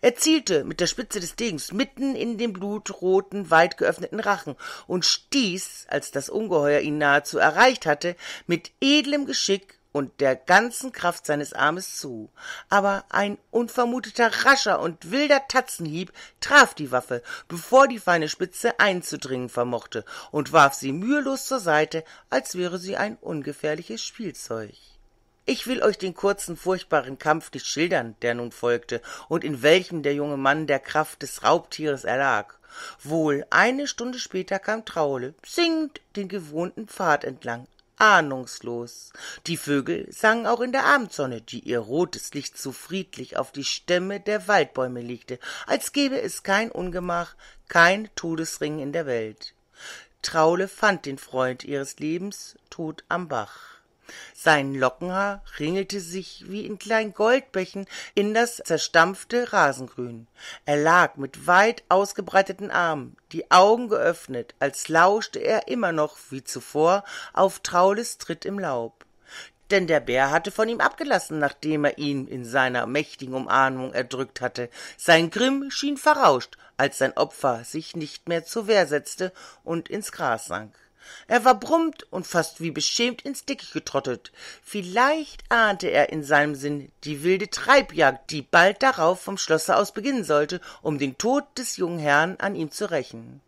Er zielte mit der Spitze des Degens mitten in den blutroten, weit geöffneten Rachen und stieß, als das Ungeheuer ihn nahezu erreicht hatte, mit edlem Geschick und der ganzen Kraft seines Armes zu. Aber ein unvermuteter rascher und wilder Tatzenhieb traf die Waffe, bevor die feine Spitze einzudringen vermochte, und warf sie mühelos zur Seite, als wäre sie ein ungefährliches Spielzeug. Ich will euch den kurzen, furchtbaren Kampf nicht schildern, der nun folgte, und in welchem der junge Mann der Kraft des Raubtieres erlag. Wohl eine Stunde später kam Traule, singend den gewohnten Pfad entlang, ahnungslos. Die Vögel sangen auch in der Abendsonne, die ihr rotes Licht so friedlich auf die Stämme der Waldbäume legte, als gäbe es kein Ungemach, kein Todesring in der Welt. Traule fand den Freund ihres Lebens tot am Bach. Sein Lockenhaar ringelte sich wie in kleinen Goldbächen in das zerstampfte Rasengrün. Er lag mit weit ausgebreiteten Armen, die Augen geöffnet, als lauschte er immer noch wie zuvor auf Traules Tritt im Laub denn der Bär hatte von ihm abgelassen, nachdem er ihn in seiner mächtigen Umarmung erdrückt hatte. Sein Grimm schien verrauscht, als sein Opfer sich nicht mehr zur Wehr setzte und ins Gras sank er war brummt und fast wie beschämt ins Dickicht getrottet. Vielleicht ahnte er in seinem Sinn die wilde Treibjagd, die bald darauf vom Schlosse aus beginnen sollte, um den Tod des jungen Herrn an ihm zu rächen.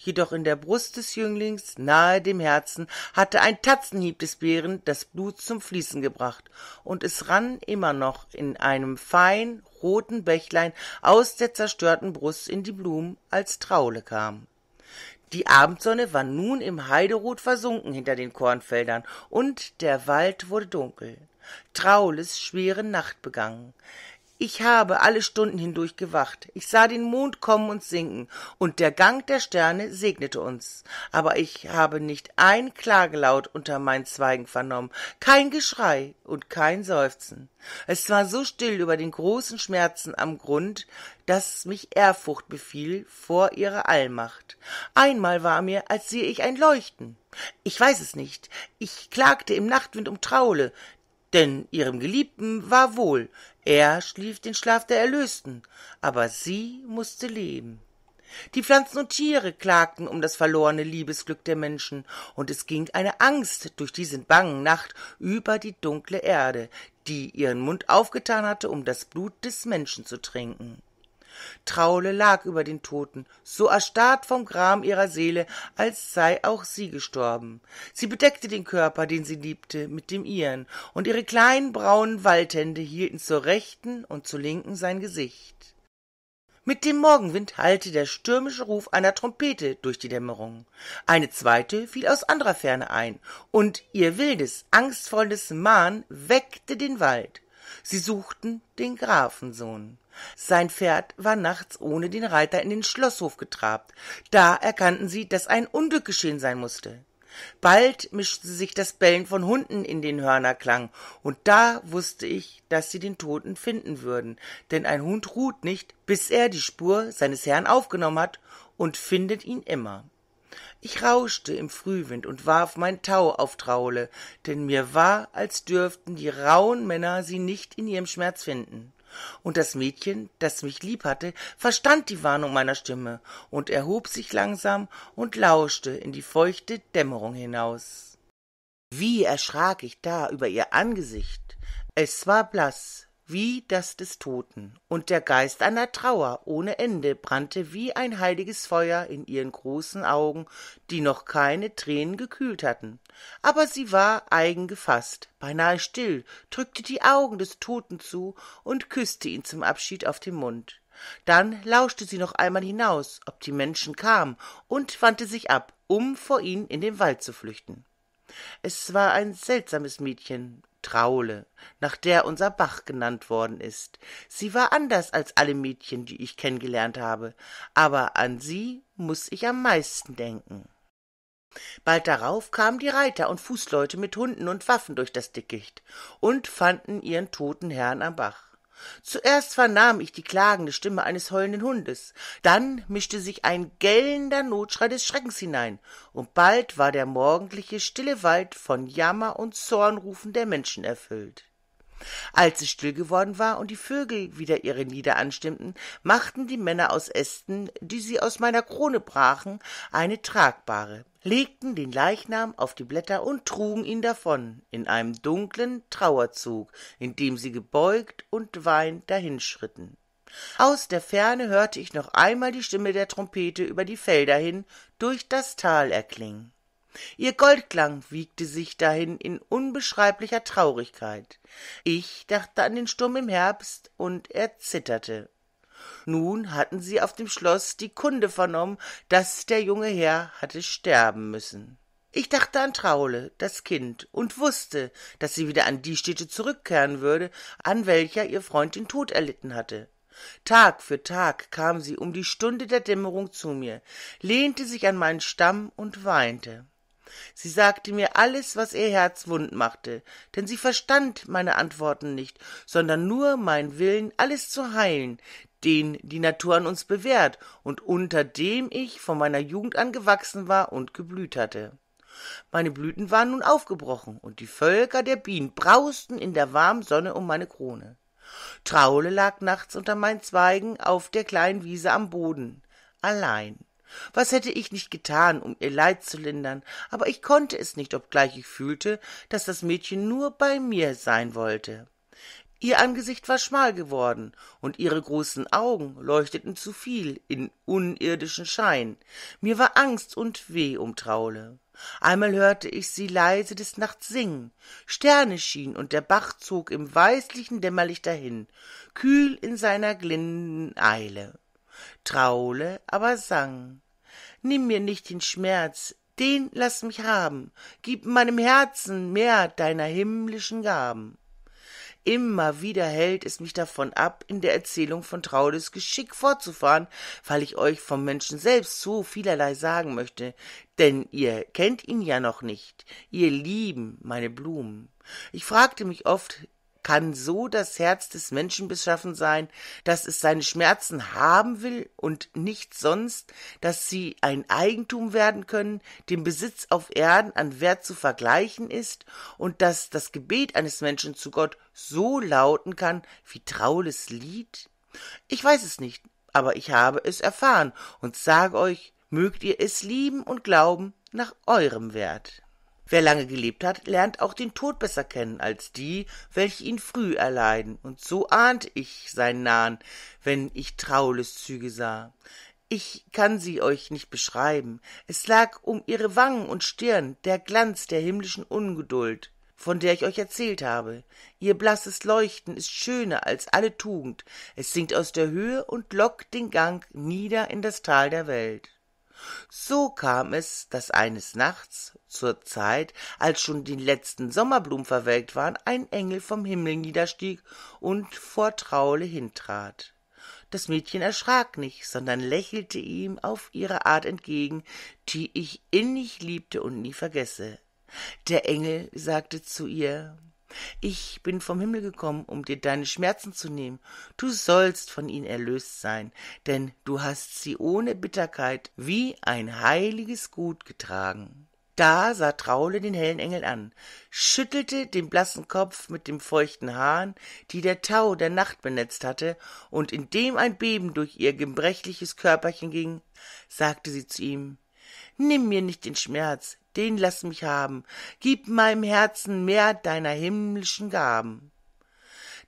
Jedoch in der Brust des Jünglings, nahe dem Herzen, hatte ein Tatzenhieb des Bären das Blut zum Fließen gebracht, und es rann immer noch in einem fein roten Bächlein aus der zerstörten Brust in die Blumen, als Traule kam. Die Abendsonne war nun im Heiderot versunken hinter den Kornfeldern, und der Wald wurde dunkel, traules, schwere Nacht begangen. Ich habe alle Stunden hindurch gewacht. Ich sah den Mond kommen und sinken, und der Gang der Sterne segnete uns. Aber ich habe nicht ein Klagelaut unter meinen Zweigen vernommen, kein Geschrei und kein Seufzen. Es war so still über den großen Schmerzen am Grund, dass mich Ehrfurcht befiel vor ihrer Allmacht. Einmal war mir, als sehe ich ein Leuchten. Ich weiß es nicht. Ich klagte im Nachtwind um Traule, denn ihrem Geliebten war wohl. Er schlief den Schlaf der Erlösten, aber sie musste leben. Die Pflanzen und Tiere klagten um das verlorene Liebesglück der Menschen, und es ging eine Angst durch diese bangen Nacht über die dunkle Erde, die ihren Mund aufgetan hatte, um das Blut des Menschen zu trinken. Traule lag über den Toten, so erstarrt vom Gram ihrer Seele, als sei auch sie gestorben. Sie bedeckte den Körper, den sie liebte, mit dem ihren, und ihre kleinen braunen Waldhände hielten zur rechten und zur linken sein Gesicht. Mit dem Morgenwind hallte der stürmische Ruf einer Trompete durch die Dämmerung. Eine zweite fiel aus anderer Ferne ein, und ihr wildes, angstvolles Mahn weckte den Wald. Sie suchten den Grafensohn. Sein Pferd war nachts ohne den Reiter in den Schlosshof getrabt. Da erkannten sie, dass ein Unglück geschehen sein musste. Bald mischte sich das Bellen von Hunden in den Hörnerklang, und da wusste ich, dass sie den Toten finden würden, denn ein Hund ruht nicht, bis er die Spur seines Herrn aufgenommen hat und findet ihn immer. Ich rauschte im Frühwind und warf mein Tau auf Traule, denn mir war, als dürften die rauen Männer sie nicht in ihrem Schmerz finden. Und das Mädchen, das mich lieb hatte, verstand die Warnung meiner Stimme und erhob sich langsam und lauschte in die feuchte Dämmerung hinaus. Wie erschrak ich da über ihr Angesicht! Es war blass, wie das des Toten, und der Geist einer Trauer ohne Ende brannte wie ein heiliges Feuer in ihren großen Augen, die noch keine Tränen gekühlt hatten. Aber sie war eigen gefasst, beinahe still, drückte die Augen des Toten zu und küßte ihn zum Abschied auf den Mund. Dann lauschte sie noch einmal hinaus, ob die Menschen kamen, und wandte sich ab, um vor ihnen in den Wald zu flüchten. Es war ein seltsames Mädchen, Traule, nach der unser Bach genannt worden ist. Sie war anders als alle Mädchen, die ich kennengelernt habe, aber an sie muß ich am meisten denken. Bald darauf kamen die Reiter und Fußleute mit Hunden und Waffen durch das Dickicht und fanden ihren toten Herrn am Bach. Zuerst vernahm ich die klagende Stimme eines heulenden Hundes, dann mischte sich ein gellender Notschrei des Schreckens hinein, und bald war der morgendliche stille Wald von Jammer und Zornrufen der Menschen erfüllt. Als es still geworden war und die Vögel wieder ihre Lieder anstimmten, machten die Männer aus Ästen, die sie aus meiner Krone brachen, eine tragbare, legten den Leichnam auf die Blätter und trugen ihn davon, in einem dunklen Trauerzug, in dem sie gebeugt und weinend dahinschritten. Aus der Ferne hörte ich noch einmal die Stimme der Trompete über die Felder hin durch das Tal erklingen. Ihr Goldklang wiegte sich dahin in unbeschreiblicher Traurigkeit. Ich dachte an den Sturm im Herbst und er zitterte. Nun hatten sie auf dem Schloss die Kunde vernommen, daß der junge Herr hatte sterben müssen. Ich dachte an Traule, das Kind, und wußte, daß sie wieder an die Stätte zurückkehren würde, an welcher ihr Freund den Tod erlitten hatte. Tag für Tag kam sie um die Stunde der Dämmerung zu mir, lehnte sich an meinen Stamm und weinte. Sie sagte mir alles, was ihr Herz wund machte, denn sie verstand meine Antworten nicht, sondern nur meinen Willen, alles zu heilen, den die Natur an uns bewährt und unter dem ich von meiner Jugend an gewachsen war und geblüht hatte. Meine Blüten waren nun aufgebrochen, und die Völker der Bienen brausten in der warmen Sonne um meine Krone. Traule lag nachts unter meinen Zweigen auf der kleinen Wiese am Boden, allein. Was hätte ich nicht getan, um ihr Leid zu lindern, aber ich konnte es nicht, obgleich ich fühlte, dass das Mädchen nur bei mir sein wollte. Ihr Angesicht war schmal geworden, und ihre großen Augen leuchteten zu viel in unirdischen Schein. Mir war Angst und Weh um Traule. Einmal hörte ich sie leise des Nachts singen. Sterne schien und der Bach zog im weißlichen Dämmerlicht dahin, kühl in seiner glinden Eile traule, aber sang. Nimm mir nicht den Schmerz, den lass mich haben, gib meinem Herzen mehr deiner himmlischen Gaben. Immer wieder hält es mich davon ab, in der Erzählung von Traudes Geschick fortzufahren, weil ich euch vom Menschen selbst so vielerlei sagen möchte, denn ihr kennt ihn ja noch nicht, ihr Lieben, meine Blumen. Ich fragte mich oft, kann so das Herz des Menschen beschaffen sein, dass es seine Schmerzen haben will und nicht sonst, dass sie ein Eigentum werden können, dem Besitz auf Erden an Wert zu vergleichen ist und dass das Gebet eines Menschen zu Gott so lauten kann wie traules Lied? Ich weiß es nicht, aber ich habe es erfahren und sage euch, mögt ihr es lieben und glauben nach eurem Wert. Wer lange gelebt hat, lernt auch den Tod besser kennen als die, welche ihn früh erleiden, und so ahnt ich sein Nahen, wenn ich Traules Züge sah. Ich kann sie euch nicht beschreiben. Es lag um ihre Wangen und Stirn der Glanz der himmlischen Ungeduld, von der ich euch erzählt habe. Ihr blasses Leuchten ist schöner als alle Tugend. Es sinkt aus der Höhe und lockt den Gang nieder in das Tal der Welt. So kam es, dass eines Nachts, zur Zeit, als schon die letzten Sommerblumen verwelkt waren, ein Engel vom Himmel niederstieg und vor Traule hintrat. Das Mädchen erschrak nicht, sondern lächelte ihm auf ihre Art entgegen, die ich innig liebte und nie vergesse. Der Engel sagte zu ihr ich bin vom Himmel gekommen, um dir deine Schmerzen zu nehmen. Du sollst von ihnen erlöst sein, denn du hast sie ohne Bitterkeit wie ein heiliges Gut getragen. Da sah Traule den hellen Engel an, schüttelte den blassen Kopf mit dem feuchten Haaren, die der Tau der Nacht benetzt hatte, und indem ein Beben durch ihr gebrechliches Körperchen ging, sagte sie zu ihm Nimm mir nicht den Schmerz, den lass mich haben, gib meinem Herzen mehr deiner himmlischen Gaben.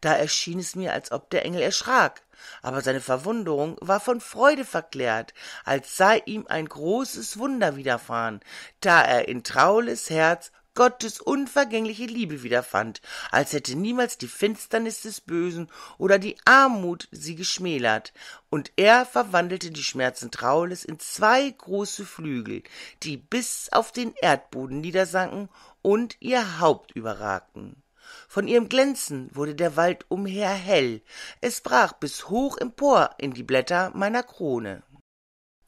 Da erschien es mir, als ob der Engel erschrak, aber seine Verwunderung war von Freude verklärt, als sei ihm ein großes Wunder widerfahren, da er in Traules Herz Gottes unvergängliche Liebe wiederfand, als hätte niemals die Finsternis des Bösen oder die Armut sie geschmälert, und er verwandelte die Schmerzen Traules in zwei große Flügel, die bis auf den Erdboden niedersanken und ihr Haupt überragten. Von ihrem Glänzen wurde der Wald umher hell, es brach bis hoch empor in die Blätter meiner Krone.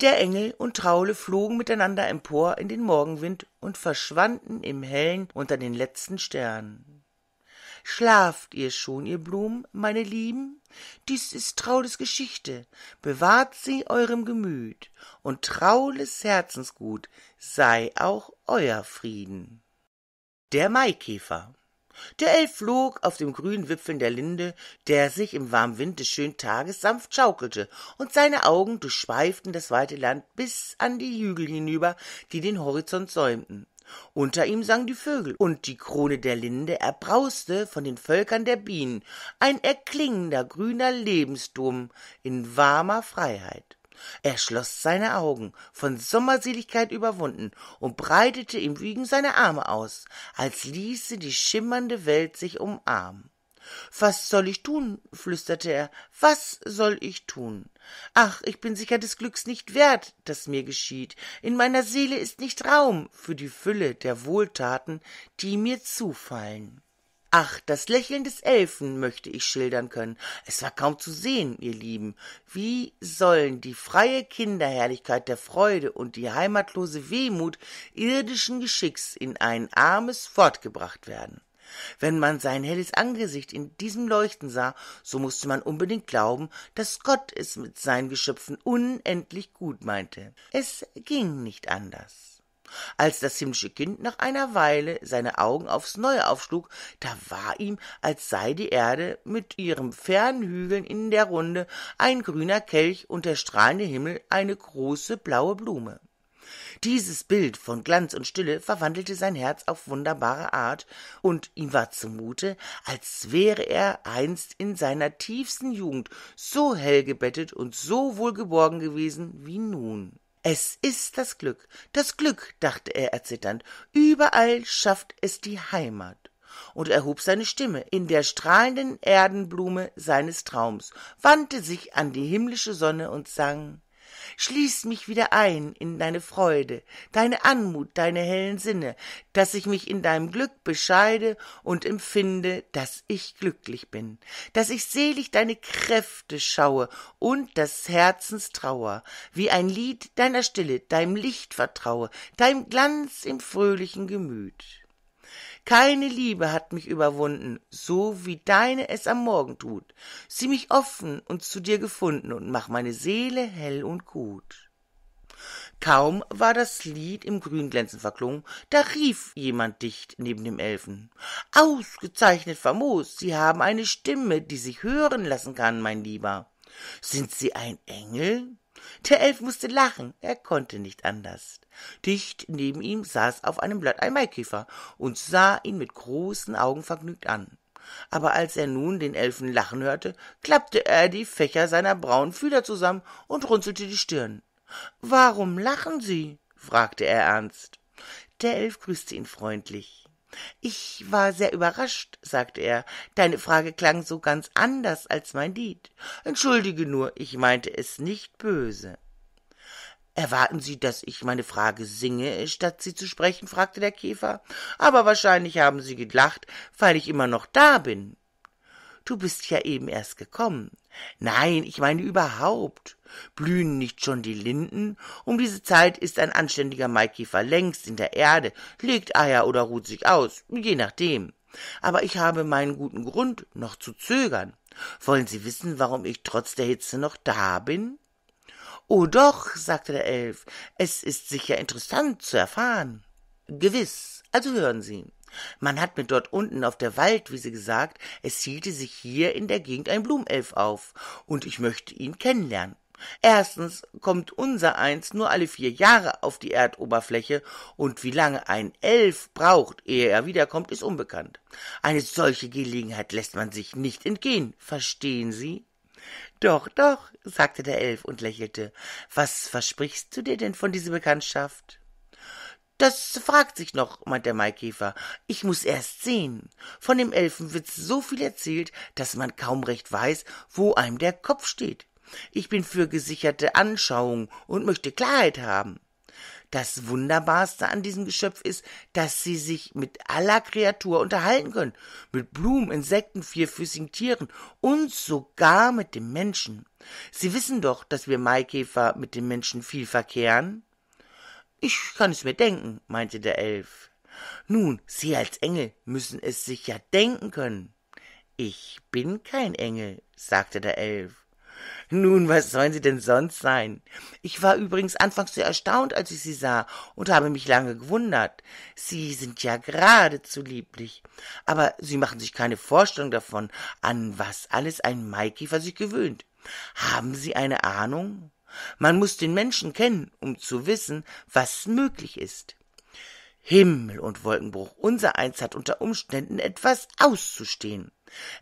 Der Engel und Traule flogen miteinander empor in den Morgenwind und verschwanden im Hellen unter den letzten Sternen. Schlaft ihr schon, ihr Blumen, meine Lieben? Dies ist Traules Geschichte. Bewahrt sie eurem Gemüt, und Traules Herzensgut sei auch euer Frieden. Der Maikäfer der Elf flog auf den grünen Wipfeln der Linde, der sich im warmen Wind des schönen Tages sanft schaukelte, und seine Augen durchschweiften das weite Land bis an die Hügel hinüber, die den Horizont säumten. Unter ihm sangen die Vögel, und die Krone der Linde erbrauste von den Völkern der Bienen, ein erklingender grüner Lebensdom in warmer Freiheit er schloß seine Augen, von Sommerseligkeit überwunden, und breitete im Wiegen seine Arme aus, als ließe die schimmernde Welt sich umarmen. Was soll ich tun? flüsterte er. Was soll ich tun? Ach, ich bin sicher des Glücks nicht wert, das mir geschieht. In meiner Seele ist nicht Raum für die Fülle der Wohltaten, die mir zufallen. Ach, das Lächeln des Elfen möchte ich schildern können. Es war kaum zu sehen, ihr Lieben. Wie sollen die freie Kinderherrlichkeit der Freude und die heimatlose Wehmut irdischen Geschicks in ein armes fortgebracht werden? Wenn man sein helles Angesicht in diesem Leuchten sah, so mußte man unbedingt glauben, daß Gott es mit seinen Geschöpfen unendlich gut meinte. Es ging nicht anders. Als das himmlische Kind nach einer Weile seine Augen aufs Neue aufschlug, da war ihm, als sei die Erde mit ihren fernen Hügeln in der Runde ein grüner Kelch und der strahlende Himmel eine große blaue Blume. Dieses Bild von Glanz und Stille verwandelte sein Herz auf wunderbare Art, und ihm war zumute, als wäre er einst in seiner tiefsten Jugend so hell gebettet und so wohlgeborgen gewesen wie nun. Es ist das Glück, das Glück, dachte er erzitternd, überall schafft es die Heimat. Und erhob seine Stimme in der strahlenden Erdenblume seines Traums, wandte sich an die himmlische Sonne und sang Schließ mich wieder ein in deine Freude, deine Anmut, deine hellen Sinne, dass ich mich in deinem Glück bescheide und empfinde, dass ich glücklich bin, dass ich selig deine Kräfte schaue und des Herzens Trauer, wie ein Lied deiner Stille, deinem Licht vertraue, deinem Glanz im fröhlichen Gemüt. Keine Liebe hat mich überwunden, so wie deine es am Morgen tut. Sieh mich offen und zu dir gefunden und mach meine Seele hell und gut. Kaum war das Lied im Grünglänzen verklungen, da rief jemand dicht neben dem Elfen. Ausgezeichnet famos, Sie haben eine Stimme, die sich hören lassen kann, mein Lieber. Sind Sie ein Engel? Der Elf musste lachen, er konnte nicht anders. Dicht neben ihm saß auf einem Blatt ein Maikäfer und sah ihn mit großen Augen vergnügt an. Aber als er nun den Elfen lachen hörte, klappte er die Fächer seiner braunen Fühler zusammen und runzelte die Stirn. Warum lachen Sie? fragte er ernst. Der Elf grüßte ihn freundlich. Ich war sehr überrascht, sagte er, deine Frage klang so ganz anders als mein Lied. Entschuldige nur, ich meinte es nicht böse. Erwarten Sie, dass ich meine Frage singe, statt sie zu sprechen? fragte der Käfer. Aber wahrscheinlich haben Sie gelacht, weil ich immer noch da bin. Du bist ja eben erst gekommen. Nein, ich meine überhaupt. Blühen nicht schon die Linden? Um diese Zeit ist ein anständiger Maikäfer längst in der Erde, legt Eier oder ruht sich aus, je nachdem. Aber ich habe meinen guten Grund, noch zu zögern. Wollen Sie wissen, warum ich trotz der Hitze noch da bin? Oh doch, sagte der Elf, es ist sicher interessant zu erfahren. Gewiss, also hören Sie. Man hat mir dort unten auf der Waldwiese gesagt, es hielte sich hier in der Gegend ein Blumelf auf, und ich möchte ihn kennenlernen. Erstens kommt unser Eins nur alle vier Jahre auf die Erdoberfläche und wie lange ein Elf braucht, ehe er wiederkommt, ist unbekannt. Eine solche Gelegenheit lässt man sich nicht entgehen, verstehen Sie? Doch, doch, sagte der Elf und lächelte. Was versprichst du dir denn von dieser Bekanntschaft? Das fragt sich noch, meint der Maikäfer. Ich muss erst sehen. Von dem Elfen wird so viel erzählt, dass man kaum recht weiß, wo einem der Kopf steht. Ich bin für gesicherte Anschauung und möchte Klarheit haben. Das Wunderbarste an diesem Geschöpf ist, dass sie sich mit aller Kreatur unterhalten können, mit Blumen, Insekten, vierfüßigen Tieren und sogar mit dem Menschen. Sie wissen doch, dass wir Maikäfer mit den Menschen viel verkehren. Ich kann es mir denken, meinte der Elf. Nun, Sie als Engel müssen es sich ja denken können. Ich bin kein Engel, sagte der Elf. Nun, was sollen sie denn sonst sein? Ich war übrigens anfangs sehr erstaunt, als ich sie sah, und habe mich lange gewundert. Sie sind ja geradezu lieblich. Aber Sie machen sich keine Vorstellung davon, an was alles ein Maikäfer sich gewöhnt. Haben Sie eine Ahnung? Man muss den Menschen kennen, um zu wissen, was möglich ist. Himmel und Wolkenbruch, unser Eins hat unter Umständen etwas auszustehen.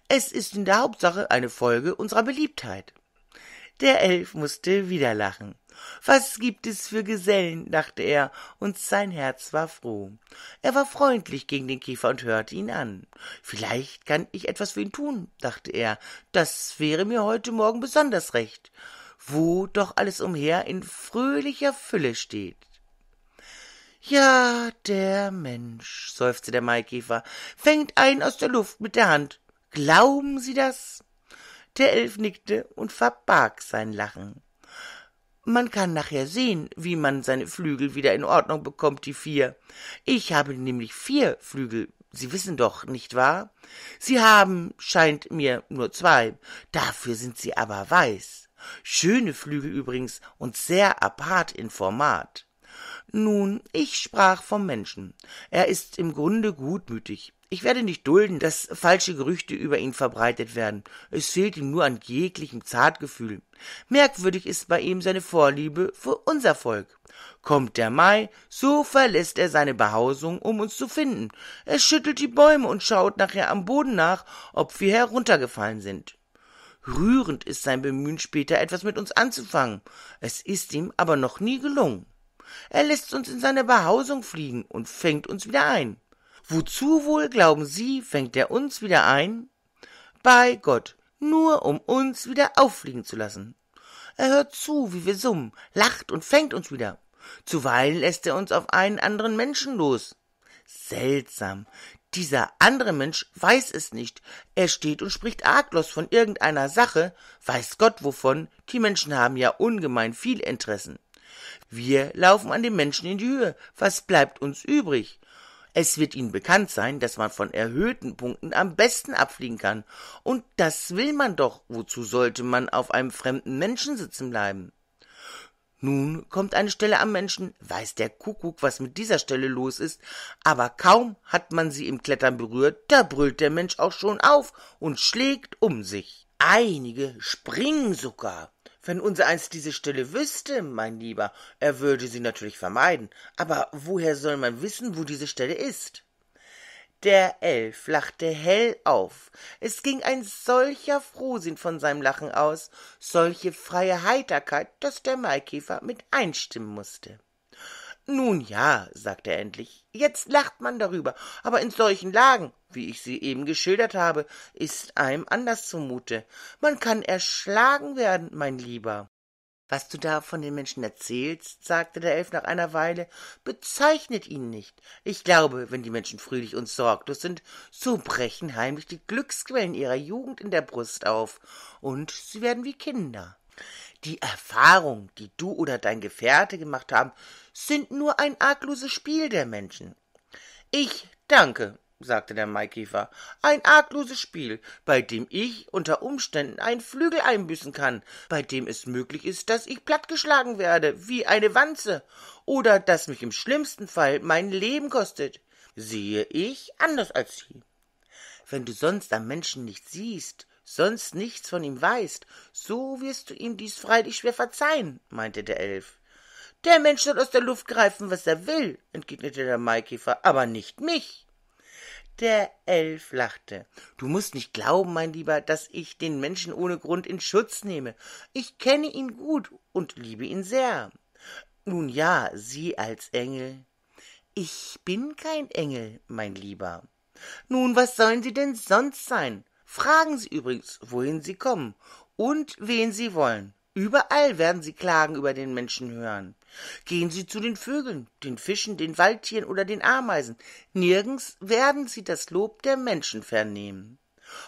Es ist in der Hauptsache eine Folge unserer Beliebtheit. Der Elf musste wieder lachen. Was gibt es für Gesellen, dachte er, und sein Herz war froh. Er war freundlich gegen den Käfer und hörte ihn an. Vielleicht kann ich etwas für ihn tun, dachte er, das wäre mir heute Morgen besonders recht, wo doch alles umher in fröhlicher Fülle steht. Ja, der Mensch, seufzte der Maikäfer, fängt ein aus der Luft mit der Hand. Glauben Sie das? Der Elf nickte und verbarg sein Lachen. Man kann nachher sehen, wie man seine Flügel wieder in Ordnung bekommt, die vier. Ich habe nämlich vier Flügel. Sie wissen doch, nicht wahr? Sie haben, scheint mir, nur zwei. Dafür sind sie aber weiß. Schöne Flügel übrigens und sehr apart in Format. Nun, ich sprach vom Menschen. Er ist im Grunde gutmütig. Ich werde nicht dulden, dass falsche Gerüchte über ihn verbreitet werden. Es fehlt ihm nur an jeglichem Zartgefühl. Merkwürdig ist bei ihm seine Vorliebe für unser Volk. Kommt der Mai, so verlässt er seine Behausung, um uns zu finden. Er schüttelt die Bäume und schaut nachher am Boden nach, ob wir heruntergefallen sind. Rührend ist sein Bemühen, später etwas mit uns anzufangen. Es ist ihm aber noch nie gelungen. Er lässt uns in seine Behausung fliegen und fängt uns wieder ein. Wozu wohl, glauben Sie, fängt er uns wieder ein? Bei Gott, nur um uns wieder auffliegen zu lassen. Er hört zu, wie wir summen, lacht und fängt uns wieder. Zuweilen lässt er uns auf einen anderen Menschen los. Seltsam. Dieser andere Mensch weiß es nicht. Er steht und spricht arglos von irgendeiner Sache, weiß Gott wovon, die Menschen haben ja ungemein viel Interessen. Wir laufen an dem Menschen in die Höhe. Was bleibt uns übrig? Es wird Ihnen bekannt sein, dass man von erhöhten Punkten am besten abfliegen kann. Und das will man doch. Wozu sollte man auf einem fremden Menschen sitzen bleiben? Nun kommt eine Stelle am Menschen, weiß der Kuckuck, was mit dieser Stelle los ist, aber kaum hat man sie im Klettern berührt, da brüllt der Mensch auch schon auf und schlägt um sich. Einige springen sogar. Wenn unser eins diese Stelle wüsste, mein Lieber, er würde sie natürlich vermeiden, aber woher soll man wissen, wo diese Stelle ist? Der Elf lachte hell auf. Es ging ein solcher Frohsinn von seinem Lachen aus, solche freie Heiterkeit, dass der Maikäfer mit einstimmen mußte. Nun ja, sagte er endlich, jetzt lacht man darüber, aber in solchen Lagen, wie ich sie eben geschildert habe, ist einem anders zumute. Man kann erschlagen werden, mein Lieber. Was du da von den Menschen erzählst, sagte der Elf nach einer Weile, bezeichnet ihn nicht. Ich glaube, wenn die Menschen fröhlich und sorglos sind, so brechen heimlich die Glücksquellen ihrer Jugend in der Brust auf, und sie werden wie Kinder. Die Erfahrung, die du oder dein Gefährte gemacht haben, sind nur ein argloses Spiel der Menschen. Ich danke, sagte der Maikäfer, ein argloses Spiel, bei dem ich unter Umständen einen Flügel einbüßen kann, bei dem es möglich ist, dass ich plattgeschlagen werde, wie eine Wanze, oder dass mich im schlimmsten Fall mein Leben kostet. Sehe ich anders als Sie. Wenn du sonst am Menschen nichts siehst, sonst nichts von ihm weißt, so wirst du ihm dies freilich schwer verzeihen, meinte der Elf. Der Mensch soll aus der Luft greifen, was er will, entgegnete der Maikäfer, aber nicht mich. Der Elf lachte. Du musst nicht glauben, mein Lieber, dass ich den Menschen ohne Grund in Schutz nehme. Ich kenne ihn gut und liebe ihn sehr. Nun ja, Sie als Engel. Ich bin kein Engel, mein Lieber. Nun, was sollen Sie denn sonst sein? Fragen Sie übrigens, wohin Sie kommen und wen Sie wollen. Überall werden Sie Klagen über den Menschen hören. Gehen Sie zu den Vögeln, den Fischen, den Waldtieren oder den Ameisen. Nirgends werden Sie das Lob der Menschen vernehmen.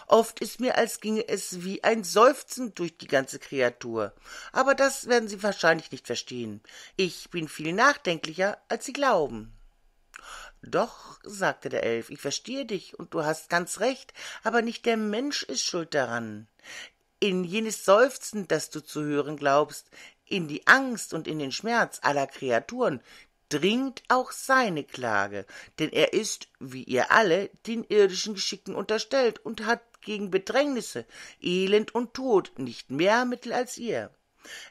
Oft ist mir, als ginge es wie ein Seufzen durch die ganze Kreatur. Aber das werden Sie wahrscheinlich nicht verstehen. Ich bin viel nachdenklicher, als Sie glauben. Doch, sagte der Elf, ich verstehe dich, und du hast ganz recht, aber nicht der Mensch ist schuld daran in jenes Seufzen, das du zu hören glaubst, in die Angst und in den Schmerz aller Kreaturen dringt auch seine Klage, denn er ist, wie ihr alle, den irdischen Geschicken unterstellt und hat gegen Bedrängnisse, Elend und Tod nicht mehr Mittel als ihr.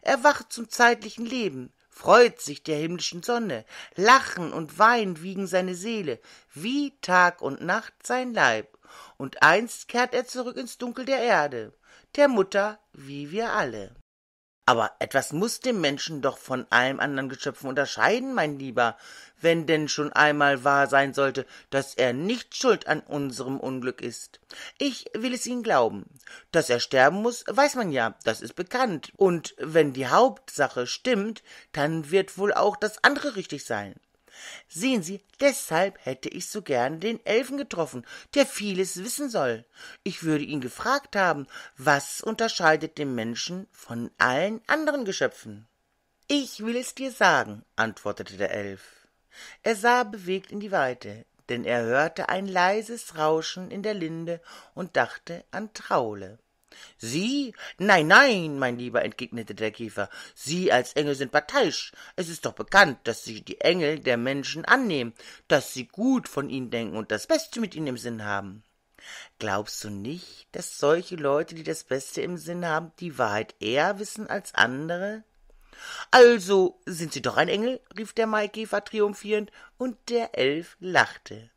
Er wacht zum zeitlichen Leben, freut sich der himmlischen Sonne, Lachen und Wein wiegen seine Seele, wie Tag und Nacht sein Leib, und einst kehrt er zurück ins Dunkel der Erde der Mutter wie wir alle. Aber etwas muß den Menschen doch von allem anderen Geschöpfen unterscheiden, mein Lieber, wenn denn schon einmal wahr sein sollte, daß er nicht schuld an unserem Unglück ist. Ich will es Ihnen glauben. Daß er sterben muß, weiß man ja, das ist bekannt. Und wenn die Hauptsache stimmt, dann wird wohl auch das andere richtig sein. Sehen Sie, deshalb hätte ich so gern den Elfen getroffen, der vieles wissen soll. Ich würde ihn gefragt haben, was unterscheidet den Menschen von allen anderen Geschöpfen? Ich will es dir sagen, antwortete der Elf. Er sah bewegt in die Weite, denn er hörte ein leises Rauschen in der Linde und dachte an Traule. Sie? Nein, nein, mein Lieber, entgegnete der Käfer, Sie als Engel sind parteiisch. Es ist doch bekannt, dass sie die Engel der Menschen annehmen, dass sie gut von ihnen denken und das Beste mit ihnen im Sinn haben. Glaubst du nicht, dass solche Leute, die das Beste im Sinn haben, die Wahrheit eher wissen als andere? Also sind Sie doch ein Engel? rief der Maikäfer triumphierend, und der Elf lachte.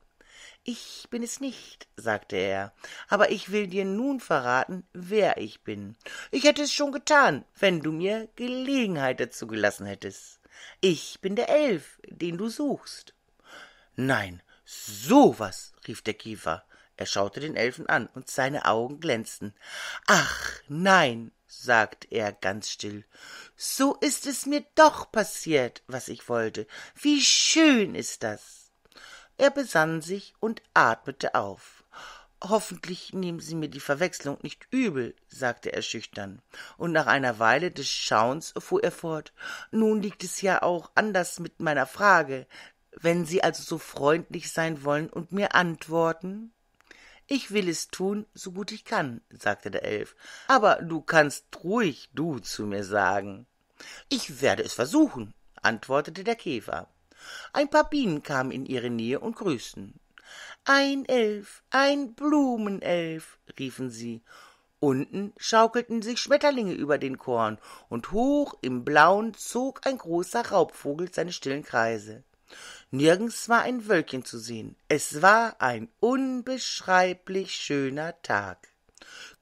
Ich bin es nicht, sagte er, aber ich will dir nun verraten, wer ich bin. Ich hätte es schon getan, wenn du mir Gelegenheit dazu gelassen hättest. Ich bin der Elf, den du suchst. Nein, so was, rief der Kiefer. Er schaute den Elfen an, und seine Augen glänzten. Ach nein, sagt er ganz still, so ist es mir doch passiert, was ich wollte. Wie schön ist das er besann sich und atmete auf. Hoffentlich nehmen Sie mir die Verwechslung nicht übel, sagte er schüchtern, und nach einer Weile des Schauens fuhr er fort. Nun liegt es ja auch anders mit meiner Frage. Wenn Sie also so freundlich sein wollen und mir antworten? Ich will es tun, so gut ich kann, sagte der Elf, aber du kannst ruhig du zu mir sagen. Ich werde es versuchen, antwortete der Käfer. Ein paar Bienen kamen in ihre Nähe und grüßten. Ein Elf, ein Blumenelf, riefen sie. Unten schaukelten sich Schmetterlinge über den Korn, und hoch im Blauen zog ein großer Raubvogel seine stillen Kreise. Nirgends war ein Wölkchen zu sehen. Es war ein unbeschreiblich schöner Tag.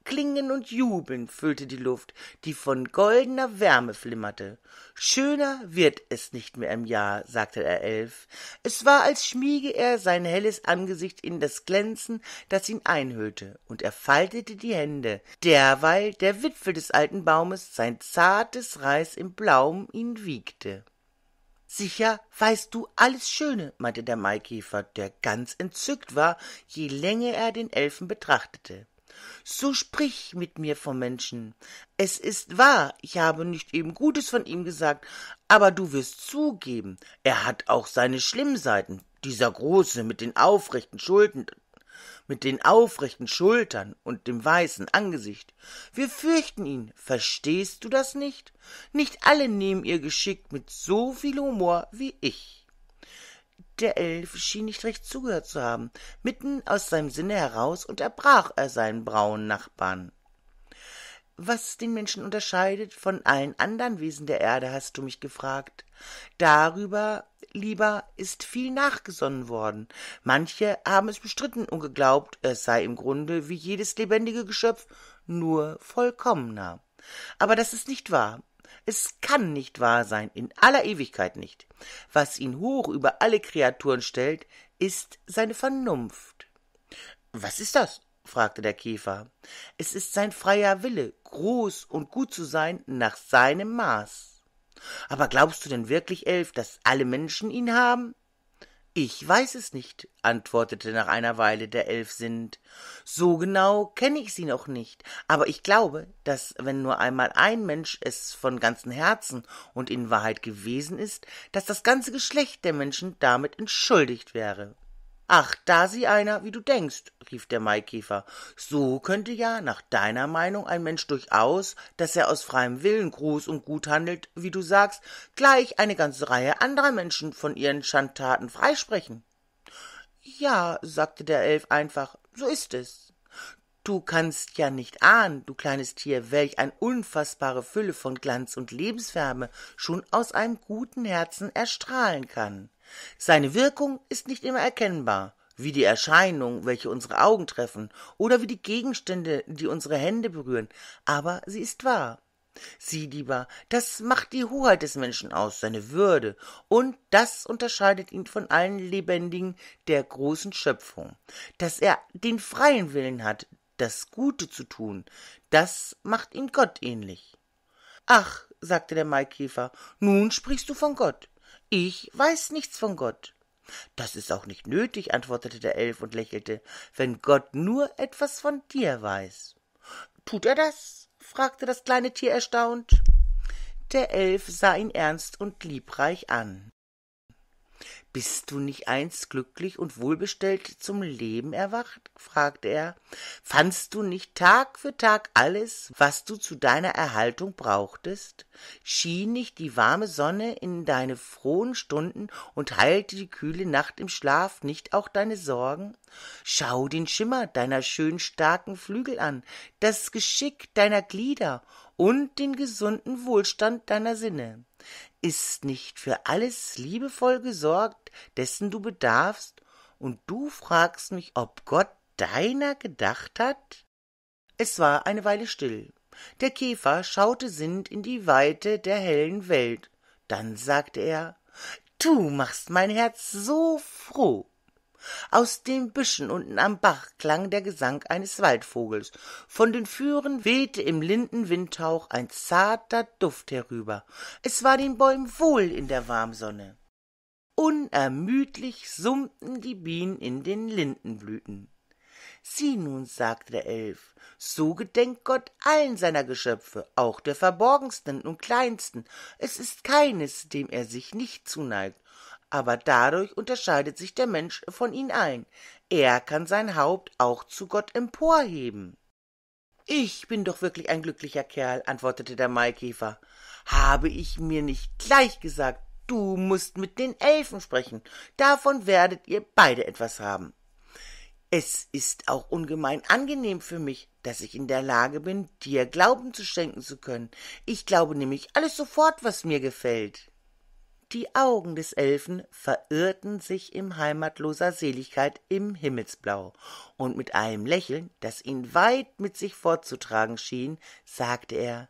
Klingen und Jubeln füllte die Luft, die von goldener Wärme flimmerte. Schöner wird es nicht mehr im Jahr, sagte der Elf. Es war, als schmiege er sein helles Angesicht in das Glänzen, das ihn einhüllte, und er faltete die Hände, derweil der Wipfel des alten Baumes sein zartes Reis im Blaum ihn wiegte. Sicher weißt du alles Schöne, meinte der Maikäfer, der ganz entzückt war, je länger er den Elfen betrachtete so sprich mit mir vom Menschen. Es ist wahr, ich habe nicht eben Gutes von ihm gesagt, aber du wirst zugeben, er hat auch seine schlimmen Seiten, dieser Große mit den aufrechten Schultern, mit den aufrechten Schultern und dem weißen Angesicht. Wir fürchten ihn, verstehst du das nicht? Nicht alle nehmen ihr Geschick mit so viel Humor wie ich. Der Elf schien nicht recht zugehört zu haben. Mitten aus seinem Sinne heraus unterbrach er seinen braunen Nachbarn. Was den Menschen unterscheidet von allen anderen Wesen der Erde, hast du mich gefragt. Darüber, lieber, ist viel nachgesonnen worden. Manche haben es bestritten und geglaubt, es sei im Grunde wie jedes lebendige Geschöpf, nur vollkommener. Aber das ist nicht wahr. Es kann nicht wahr sein, in aller Ewigkeit nicht. Was ihn hoch über alle Kreaturen stellt, ist seine Vernunft. Was ist das? fragte der Käfer. Es ist sein freier Wille, groß und gut zu sein nach seinem Maß. Aber glaubst du denn wirklich, Elf, dass alle Menschen ihn haben? Ich weiß es nicht, antwortete nach einer Weile der Elf Elfsind. So genau kenne ich sie noch nicht, aber ich glaube, dass wenn nur einmal ein Mensch es von ganzem Herzen und in Wahrheit gewesen ist, dass das ganze Geschlecht der Menschen damit entschuldigt wäre. Ach, da sieh einer, wie du denkst, rief der Maikäfer. So könnte ja, nach deiner Meinung, ein Mensch durchaus, dass er aus freiem Willen groß und gut handelt, wie du sagst, gleich eine ganze Reihe anderer Menschen von ihren Schandtaten freisprechen. Ja, sagte der Elf einfach, so ist es. Du kannst ja nicht ahnen, du kleines Tier, welch eine unfassbare Fülle von Glanz und Lebenswärme schon aus einem guten Herzen erstrahlen kann. Seine Wirkung ist nicht immer erkennbar, wie die Erscheinungen, welche unsere Augen treffen, oder wie die Gegenstände, die unsere Hände berühren, aber sie ist wahr. Sieh, lieber, das macht die Hoheit des Menschen aus, seine Würde, und das unterscheidet ihn von allen Lebendigen der großen Schöpfung. Dass er den freien Willen hat, das Gute zu tun, das macht ihn Gott ähnlich. Ach, sagte der Maikäfer, nun sprichst du von Gott. Ich weiß nichts von Gott. Das ist auch nicht nötig, antwortete der Elf und lächelte, wenn Gott nur etwas von dir weiß. Tut er das? fragte das kleine Tier erstaunt. Der Elf sah ihn ernst und liebreich an. Bist du nicht einst glücklich und wohlbestellt zum Leben erwacht? fragte er. Fandst du nicht Tag für Tag alles, was du zu deiner Erhaltung brauchtest? Schien nicht die warme Sonne in deine frohen Stunden und heilte die kühle Nacht im Schlaf nicht auch deine Sorgen? Schau den Schimmer deiner schön starken Flügel an, das Geschick deiner Glieder und den gesunden Wohlstand deiner Sinne. Ist nicht für alles liebevoll gesorgt, dessen du bedarfst, und du fragst mich, ob Gott deiner gedacht hat? Es war eine Weile still. Der Käfer schaute sinnend in die Weite der hellen Welt. Dann sagte er, Du machst mein Herz so froh. Aus den Büschen unten am Bach klang der Gesang eines Waldvogels. Von den Führen wehte im linden Windhauch ein zarter Duft herüber. Es war den Bäumen wohl in der Warmsonne. Unermüdlich summten die Bienen in den Lindenblüten. Sieh nun, sagte der Elf, so gedenkt Gott allen seiner Geschöpfe, auch der verborgensten und kleinsten. Es ist keines, dem er sich nicht zuneigt, aber dadurch unterscheidet sich der Mensch von ihnen allen. Er kann sein Haupt auch zu Gott emporheben. Ich bin doch wirklich ein glücklicher Kerl, antwortete der Maikäfer. Habe ich mir nicht gleich gesagt, du mußt mit den Elfen sprechen. Davon werdet ihr beide etwas haben. Es ist auch ungemein angenehm für mich, dass ich in der Lage bin, dir Glauben zu schenken zu können. Ich glaube nämlich alles sofort, was mir gefällt. Die Augen des Elfen verirrten sich in heimatloser Seligkeit im Himmelsblau, und mit einem Lächeln, das ihn weit mit sich fortzutragen schien, sagte er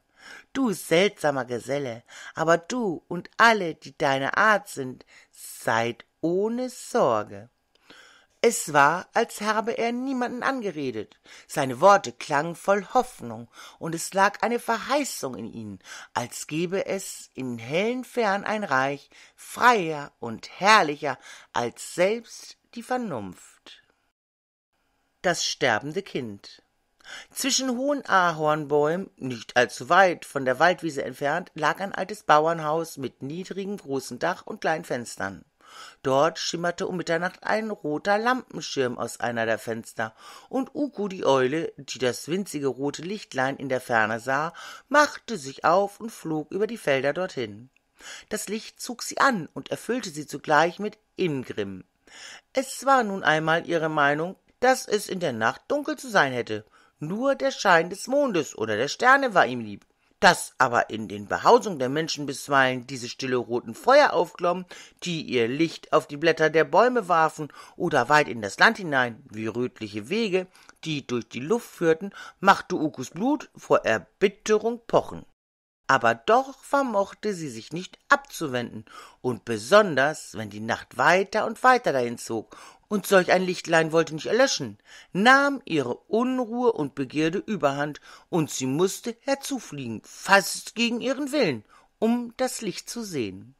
Du seltsamer Geselle, aber du und alle, die deiner Art sind, seid ohne Sorge. Es war, als habe er niemanden angeredet. Seine Worte klangen voll Hoffnung, und es lag eine Verheißung in ihnen, als gäbe es in hellen Fern ein Reich, freier und herrlicher als selbst die Vernunft. Das sterbende Kind zwischen hohen Ahornbäumen, nicht allzu weit von der Waldwiese entfernt, lag ein altes Bauernhaus mit niedrigem großen Dach und kleinen Fenstern. Dort schimmerte um Mitternacht ein roter Lampenschirm aus einer der Fenster, und Uku die Eule, die das winzige rote Lichtlein in der Ferne sah, machte sich auf und flog über die Felder dorthin. Das Licht zog sie an und erfüllte sie zugleich mit Ingrimm. Es war nun einmal ihre Meinung, dass es in der Nacht dunkel zu sein hätte. Nur der Schein des Mondes oder der Sterne war ihm lieb dass aber in den Behausungen der Menschen bisweilen diese stille roten Feuer aufglommen, die ihr Licht auf die Blätter der Bäume warfen oder weit in das Land hinein, wie rötliche Wege, die durch die Luft führten, machte Ukus Blut vor Erbitterung pochen. Aber doch vermochte sie sich nicht abzuwenden, und besonders, wenn die Nacht weiter und weiter dahin zog und solch ein Lichtlein wollte nicht erlöschen, nahm ihre Unruhe und Begierde überhand, und sie mußte herzufliegen, fast gegen ihren Willen, um das Licht zu sehen.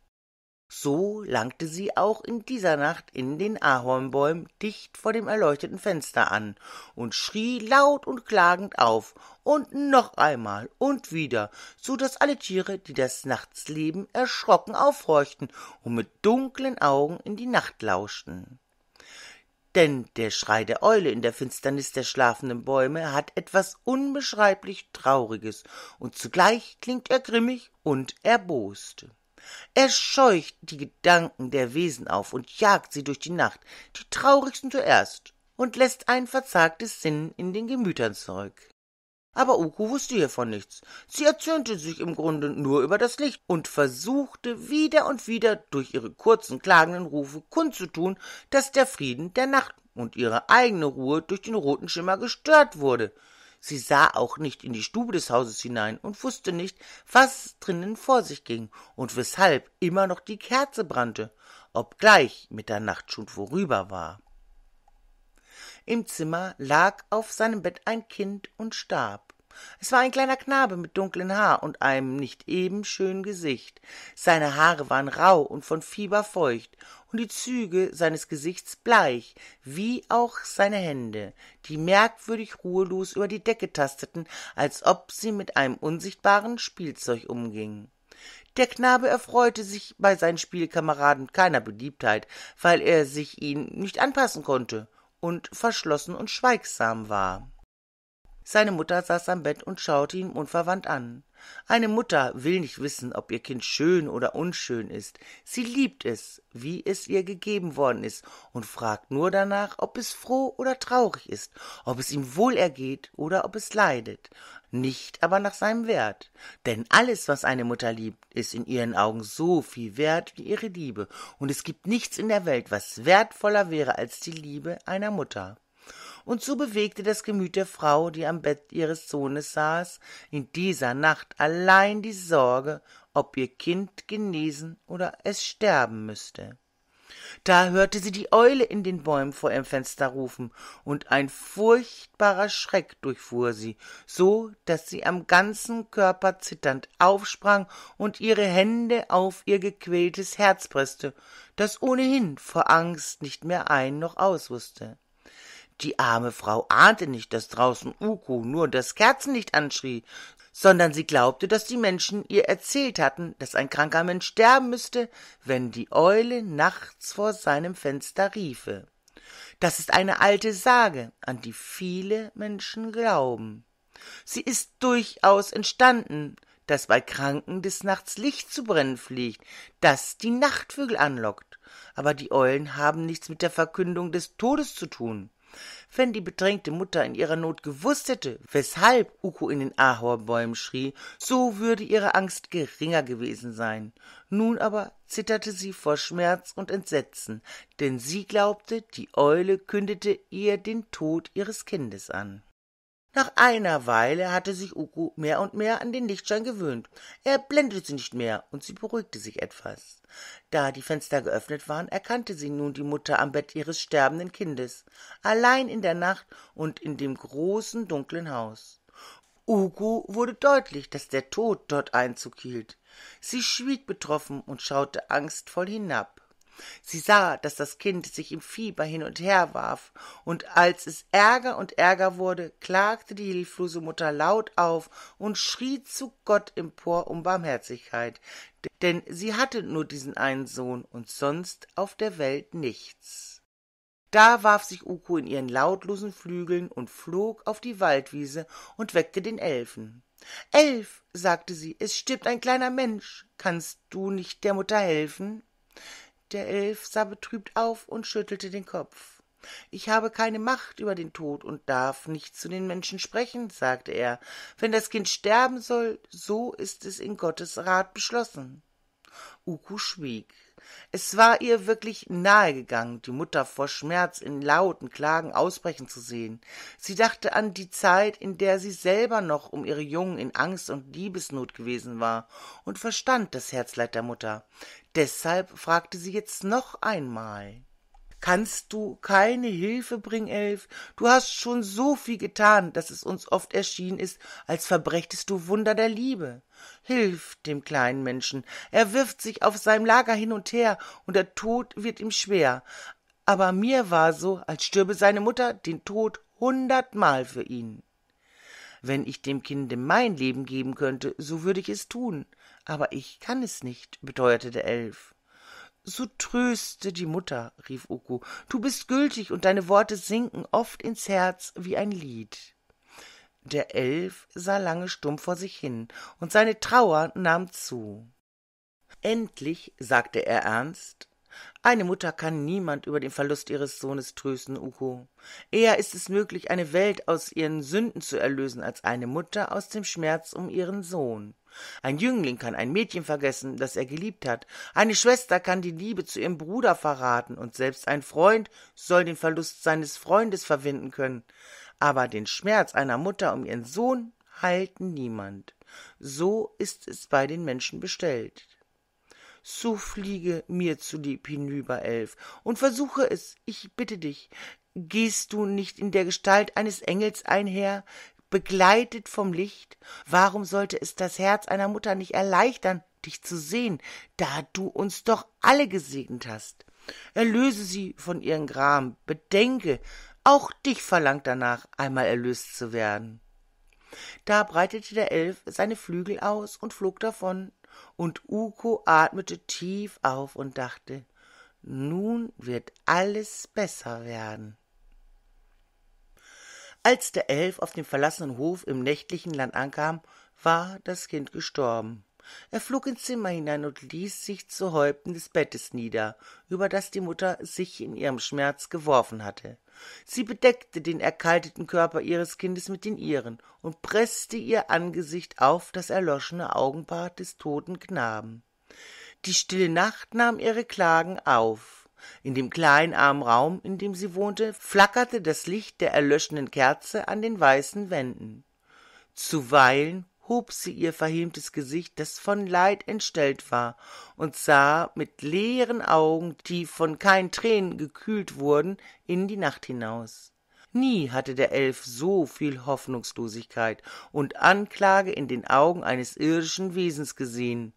So langte sie auch in dieser Nacht in den Ahornbäumen dicht vor dem erleuchteten Fenster an und schrie laut und klagend auf und noch einmal und wieder, so daß alle Tiere, die das Nachtsleben erschrocken aufhorchten und mit dunklen Augen in die Nacht lauschten denn der Schrei der Eule in der Finsternis der schlafenden Bäume hat etwas unbeschreiblich Trauriges, und zugleich klingt er grimmig und erbost. Er scheucht die Gedanken der Wesen auf und jagt sie durch die Nacht, die traurigsten zuerst, und lässt ein verzagtes Sinnen in den Gemütern zurück. Aber Uku wusste hiervon nichts. Sie erzürnte sich im Grunde nur über das Licht und versuchte wieder und wieder durch ihre kurzen klagenden Rufe kundzutun, dass der Frieden der Nacht und ihre eigene Ruhe durch den roten Schimmer gestört wurde. Sie sah auch nicht in die Stube des Hauses hinein und wusste nicht, was drinnen vor sich ging und weshalb immer noch die Kerze brannte, obgleich mit Mitternacht schon vorüber war. Im Zimmer lag auf seinem Bett ein Kind und starb. Es war ein kleiner Knabe mit dunklem Haar und einem nicht eben schönen Gesicht. Seine Haare waren rau und von Fieber feucht und die Züge seines Gesichts bleich, wie auch seine Hände, die merkwürdig ruhelos über die Decke tasteten, als ob sie mit einem unsichtbaren Spielzeug umgingen. Der Knabe erfreute sich bei seinen Spielkameraden keiner Beliebtheit, weil er sich ihnen nicht anpassen konnte und verschlossen und schweigsam war. Seine Mutter saß am Bett und schaute ihn unverwandt an. Eine Mutter will nicht wissen, ob ihr Kind schön oder unschön ist. Sie liebt es, wie es ihr gegeben worden ist, und fragt nur danach, ob es froh oder traurig ist, ob es ihm wohlergeht oder ob es leidet nicht aber nach seinem Wert. Denn alles, was eine Mutter liebt, ist in ihren Augen so viel wert wie ihre Liebe, und es gibt nichts in der Welt, was wertvoller wäre als die Liebe einer Mutter. Und so bewegte das Gemüt der Frau, die am Bett ihres Sohnes saß, in dieser Nacht allein die Sorge, ob ihr Kind genesen oder es sterben müsste da hörte sie die Eule in den Bäumen vor ihrem Fenster rufen, und ein furchtbarer Schreck durchfuhr sie, so daß sie am ganzen Körper zitternd aufsprang und ihre Hände auf ihr gequältes Herz presste, das ohnehin vor Angst nicht mehr ein noch aus wußte. Die arme Frau ahnte nicht, daß draußen Uku nur das Kerzenlicht anschrie, sondern sie glaubte, dass die Menschen ihr erzählt hatten, dass ein kranker Mensch sterben müsste, wenn die Eule nachts vor seinem Fenster riefe. Das ist eine alte Sage, an die viele Menschen glauben. Sie ist durchaus entstanden, dass bei Kranken des Nachts Licht zu brennen fliegt, das die Nachtvögel anlockt. Aber die Eulen haben nichts mit der Verkündung des Todes zu tun. Wenn die bedrängte Mutter in ihrer Not gewusst hätte, weshalb Uko in den Ahornbäumen schrie, so würde ihre Angst geringer gewesen sein. Nun aber zitterte sie vor Schmerz und Entsetzen, denn sie glaubte, die Eule kündete ihr den Tod ihres Kindes an. Nach einer Weile hatte sich Uku mehr und mehr an den Lichtschein gewöhnt. Er blendete sie nicht mehr, und sie beruhigte sich etwas. Da die Fenster geöffnet waren, erkannte sie nun die Mutter am Bett ihres sterbenden Kindes, allein in der Nacht und in dem großen, dunklen Haus. Ugu wurde deutlich, dass der Tod dort Einzug hielt. Sie schwieg betroffen und schaute angstvoll hinab. Sie sah, dass das Kind sich im Fieber hin und her warf, und als es ärger und ärger wurde, klagte die hilflose Mutter laut auf und schrie zu Gott empor um Barmherzigkeit, denn sie hatte nur diesen einen Sohn und sonst auf der Welt nichts. Da warf sich Uko in ihren lautlosen Flügeln und flog auf die Waldwiese und weckte den Elfen. Elf, sagte sie, es stirbt ein kleiner Mensch. Kannst du nicht der Mutter helfen? der Elf sah betrübt auf und schüttelte den Kopf. Ich habe keine Macht über den Tod und darf nicht zu den Menschen sprechen, sagte er. Wenn das Kind sterben soll, so ist es in Gottes Rat beschlossen. Uku schwieg es war ihr wirklich nahe gegangen, die Mutter vor Schmerz in lauten Klagen ausbrechen zu sehen. Sie dachte an die Zeit, in der sie selber noch um ihre Jungen in Angst und Liebesnot gewesen war und verstand das Herzleid der Mutter. Deshalb fragte sie jetzt noch einmal kannst du keine Hilfe bringen, Elf? Du hast schon so viel getan, dass es uns oft erschienen ist, als verbrächtest du Wunder der Liebe. Hilf dem kleinen Menschen. Er wirft sich auf seinem Lager hin und her, und der Tod wird ihm schwer. Aber mir war so, als stürbe seine Mutter den Tod hundertmal für ihn. Wenn ich dem Kinde mein Leben geben könnte, so würde ich es tun. Aber ich kann es nicht, beteuerte der Elf. So tröste die Mutter, rief Uku, du bist gültig und deine Worte sinken oft ins Herz wie ein Lied. Der Elf sah lange stumm vor sich hin, und seine Trauer nahm zu. Endlich sagte er ernst eine Mutter kann niemand über den Verlust ihres Sohnes trösten, Uko. Eher ist es möglich, eine Welt aus ihren Sünden zu erlösen, als eine Mutter aus dem Schmerz um ihren Sohn. Ein Jüngling kann ein Mädchen vergessen, das er geliebt hat. Eine Schwester kann die Liebe zu ihrem Bruder verraten und selbst ein Freund soll den Verlust seines Freundes verwinden können. Aber den Schmerz einer Mutter um ihren Sohn heilt niemand. So ist es bei den Menschen bestellt. So fliege mir zu lieb hinüber, Elf, und versuche es, ich bitte dich. Gehst du nicht in der Gestalt eines Engels einher, begleitet vom Licht? Warum sollte es das Herz einer Mutter nicht erleichtern, dich zu sehen, da du uns doch alle gesegnet hast? Erlöse sie von ihren Gram, bedenke, auch dich verlangt danach, einmal erlöst zu werden. Da breitete der Elf seine Flügel aus und flog davon, und Uko atmete tief auf und dachte, nun wird alles besser werden. Als der Elf auf dem verlassenen Hof im nächtlichen Land ankam, war das Kind gestorben. Er flog ins Zimmer hinein und ließ sich zu Häupten des Bettes nieder, über das die Mutter sich in ihrem Schmerz geworfen hatte. Sie bedeckte den erkalteten Körper ihres Kindes mit den ihren und presste ihr Angesicht auf das erloschene Augenpaar des toten Knaben. Die stille Nacht nahm ihre Klagen auf. In dem kleinen armen Raum, in dem sie wohnte, flackerte das Licht der erlöschenden Kerze an den weißen Wänden. Zuweilen hob sie ihr verhämtes Gesicht, das von Leid entstellt war, und sah mit leeren Augen, die von keinen Tränen gekühlt wurden, in die Nacht hinaus. Nie hatte der Elf so viel Hoffnungslosigkeit und Anklage in den Augen eines irdischen Wesens gesehen.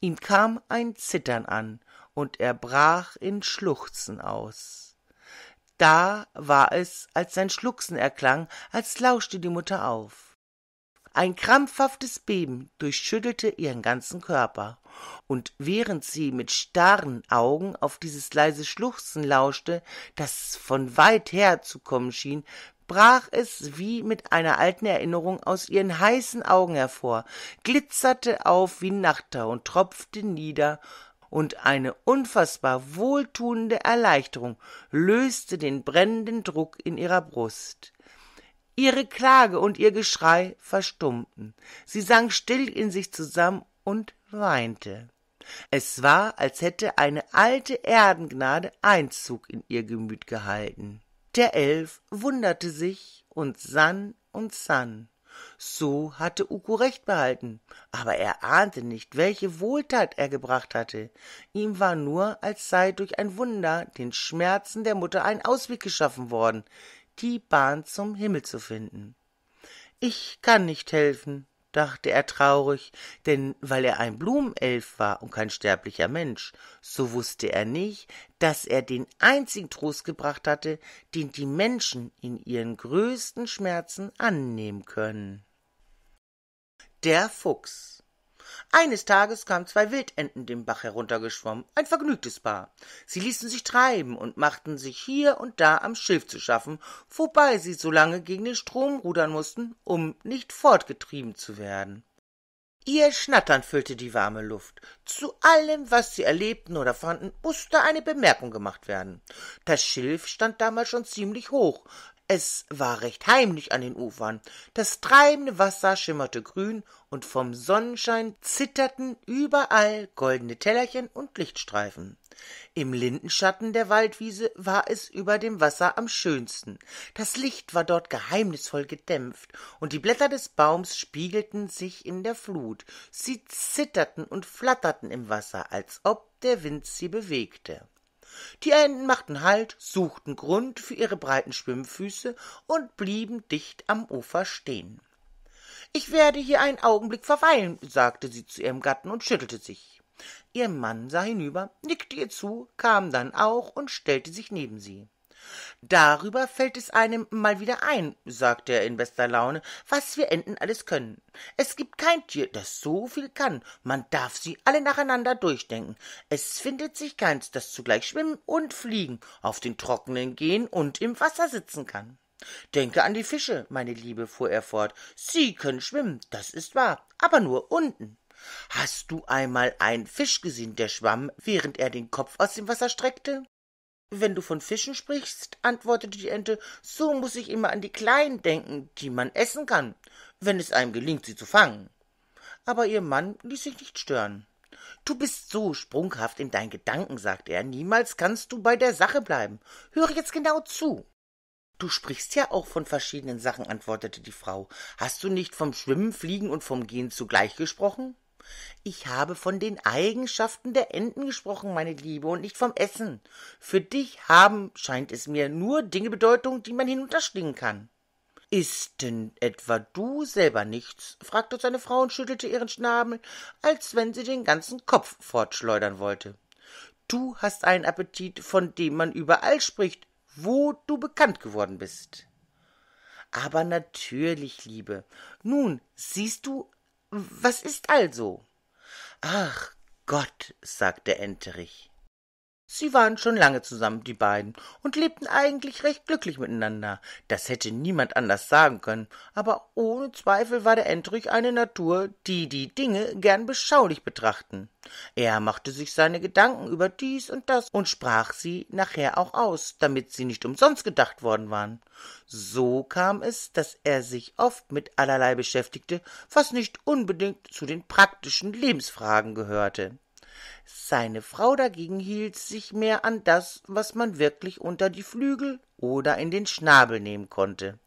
Ihm kam ein Zittern an, und er brach in Schluchzen aus. Da war es, als sein Schluchzen erklang, als lauschte die Mutter auf. Ein krampfhaftes Beben durchschüttelte ihren ganzen Körper, und während sie mit starren Augen auf dieses leise Schluchzen lauschte, das von weit her zu kommen schien, brach es wie mit einer alten Erinnerung aus ihren heißen Augen hervor, glitzerte auf wie Nachter und tropfte nieder und eine unfassbar wohltuende Erleichterung löste den brennenden Druck in ihrer Brust. Ihre Klage und ihr Geschrei verstummten. Sie sank still in sich zusammen und weinte. Es war, als hätte eine alte Erdengnade Einzug in ihr Gemüt gehalten. Der Elf wunderte sich und sann und sann. So hatte Uku recht behalten, aber er ahnte nicht, welche Wohltat er gebracht hatte. Ihm war nur, als sei durch ein Wunder den Schmerzen der Mutter ein Ausweg geschaffen worden, die Bahn zum Himmel zu finden. Ich kann nicht helfen, dachte er traurig, denn weil er ein Blumenelf war und kein sterblicher Mensch, so wusste er nicht, dass er den einzigen Trost gebracht hatte, den die Menschen in ihren größten Schmerzen annehmen können. Der Fuchs eines Tages kamen zwei Wildenten den Bach heruntergeschwommen, ein vergnügtes Paar. Sie ließen sich treiben und machten sich hier und da am Schilf zu schaffen, wobei sie so lange gegen den Strom rudern mussten, um nicht fortgetrieben zu werden. Ihr Schnattern füllte die warme Luft. Zu allem, was sie erlebten oder fanden, musste eine Bemerkung gemacht werden. Das Schilf stand damals schon ziemlich hoch, es war recht heimlich an den Ufern. Das treibende Wasser schimmerte grün und vom Sonnenschein zitterten überall goldene Tellerchen und Lichtstreifen. Im Lindenschatten der Waldwiese war es über dem Wasser am schönsten. Das Licht war dort geheimnisvoll gedämpft und die Blätter des Baums spiegelten sich in der Flut. Sie zitterten und flatterten im Wasser, als ob der Wind sie bewegte. Die Enten machten Halt, suchten Grund für ihre breiten Schwimmfüße und blieben dicht am Ufer stehen. Ich werde hier einen Augenblick verweilen, sagte sie zu ihrem Gatten und schüttelte sich. Ihr Mann sah hinüber, nickte ihr zu, kam dann auch und stellte sich neben sie. Darüber fällt es einem mal wieder ein, sagte er in bester Laune, was wir Enten alles können. Es gibt kein Tier, das so viel kann. Man darf sie alle nacheinander durchdenken. Es findet sich keins, das zugleich schwimmen und fliegen, auf den Trockenen gehen und im Wasser sitzen kann. Denke an die Fische, meine Liebe, fuhr er fort. Sie können schwimmen, das ist wahr, aber nur unten. Hast du einmal einen Fisch gesehen, der schwamm, während er den Kopf aus dem Wasser streckte? Wenn du von Fischen sprichst, antwortete die Ente, so muß ich immer an die Kleinen denken, die man essen kann, wenn es einem gelingt, sie zu fangen. Aber ihr Mann ließ sich nicht stören. Du bist so sprunghaft in deinen Gedanken, sagte er, niemals kannst du bei der Sache bleiben. Höre jetzt genau zu. Du sprichst ja auch von verschiedenen Sachen, antwortete die Frau. Hast du nicht vom Schwimmen, Fliegen und vom Gehen zugleich gesprochen? Ich habe von den Eigenschaften der Enten gesprochen, meine Liebe, und nicht vom Essen. Für dich haben, scheint es mir, nur Dinge Bedeutung, die man hinunterschlingen kann. Ist denn etwa du selber nichts? fragte seine Frau und schüttelte ihren Schnabel, als wenn sie den ganzen Kopf fortschleudern wollte. Du hast einen Appetit, von dem man überall spricht, wo du bekannt geworden bist. Aber natürlich, Liebe. Nun, siehst du, was ist also? Ach Gott, sagte Enterich, Sie waren schon lange zusammen, die beiden, und lebten eigentlich recht glücklich miteinander. Das hätte niemand anders sagen können, aber ohne Zweifel war der Entrich eine Natur, die die Dinge gern beschaulich betrachten. Er machte sich seine Gedanken über dies und das und sprach sie nachher auch aus, damit sie nicht umsonst gedacht worden waren. So kam es, dass er sich oft mit allerlei beschäftigte, was nicht unbedingt zu den praktischen Lebensfragen gehörte. Seine Frau dagegen hielt sich mehr an das, was man wirklich unter die Flügel oder in den Schnabel nehmen konnte.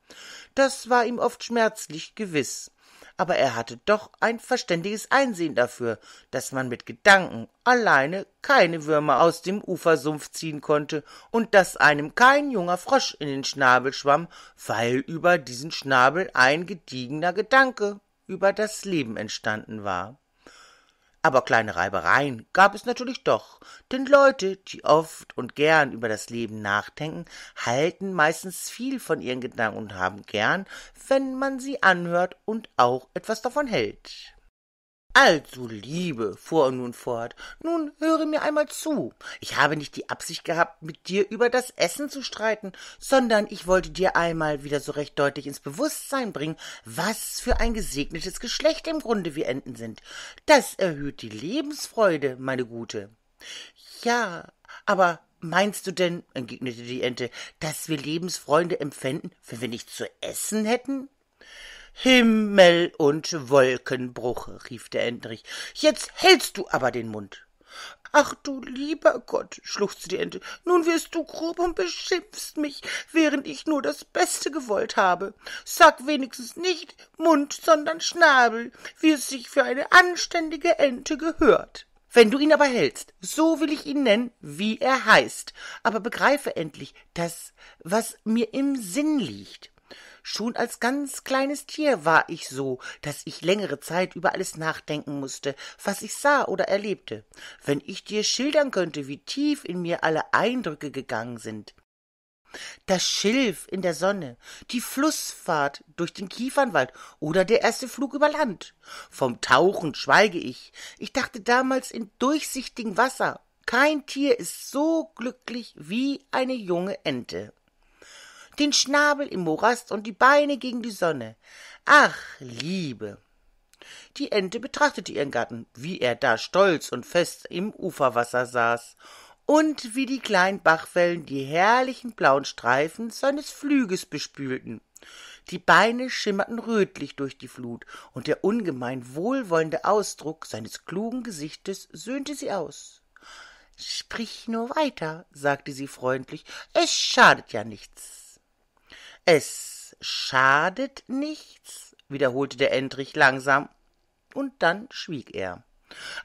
Das war ihm oft schmerzlich gewiss, aber er hatte doch ein verständiges Einsehen dafür, dass man mit Gedanken alleine keine Würmer aus dem Ufersumpf ziehen konnte und dass einem kein junger Frosch in den Schnabel schwamm, weil über diesen Schnabel ein gediegener Gedanke über das Leben entstanden war. Aber kleine Reibereien gab es natürlich doch, denn Leute, die oft und gern über das Leben nachdenken, halten meistens viel von ihren Gedanken und haben gern, wenn man sie anhört und auch etwas davon hält. Also, Liebe, fuhr er nun fort, nun höre mir einmal zu. Ich habe nicht die Absicht gehabt, mit dir über das Essen zu streiten, sondern ich wollte dir einmal wieder so recht deutlich ins Bewusstsein bringen, was für ein gesegnetes Geschlecht im Grunde wir Enten sind. Das erhöht die Lebensfreude, meine Gute. Ja, aber Meinst du denn, entgegnete die Ente, dass wir Lebensfreunde empfänden, wenn wir nichts zu essen hätten? Himmel und Wolkenbruch, rief der Entenrich, jetzt hältst du aber den Mund. Ach du lieber Gott, schluchzte die Ente, nun wirst du grob und beschimpfst mich, während ich nur das Beste gewollt habe. Sag wenigstens nicht Mund, sondern Schnabel, wie es sich für eine anständige Ente gehört. Wenn du ihn aber hältst, so will ich ihn nennen, wie er heißt, aber begreife endlich das, was mir im Sinn liegt. Schon als ganz kleines Tier war ich so, dass ich längere Zeit über alles nachdenken musste, was ich sah oder erlebte. Wenn ich dir schildern könnte, wie tief in mir alle Eindrücke gegangen sind. Das Schilf in der Sonne, die Flussfahrt durch den Kiefernwald oder der erste Flug über Land. Vom Tauchen schweige ich. Ich dachte damals in durchsichtigem Wasser. Kein Tier ist so glücklich wie eine junge Ente den Schnabel im Morast und die Beine gegen die Sonne. Ach, Liebe! Die Ente betrachtete ihren Gatten, wie er da stolz und fest im Uferwasser saß und wie die kleinen Bachwellen die herrlichen blauen Streifen seines Flüges bespülten. Die Beine schimmerten rötlich durch die Flut, und der ungemein wohlwollende Ausdruck seines klugen Gesichtes söhnte sie aus. Sprich nur weiter, sagte sie freundlich, es schadet ja nichts. Es schadet nichts, wiederholte der Entrich langsam, und dann schwieg er.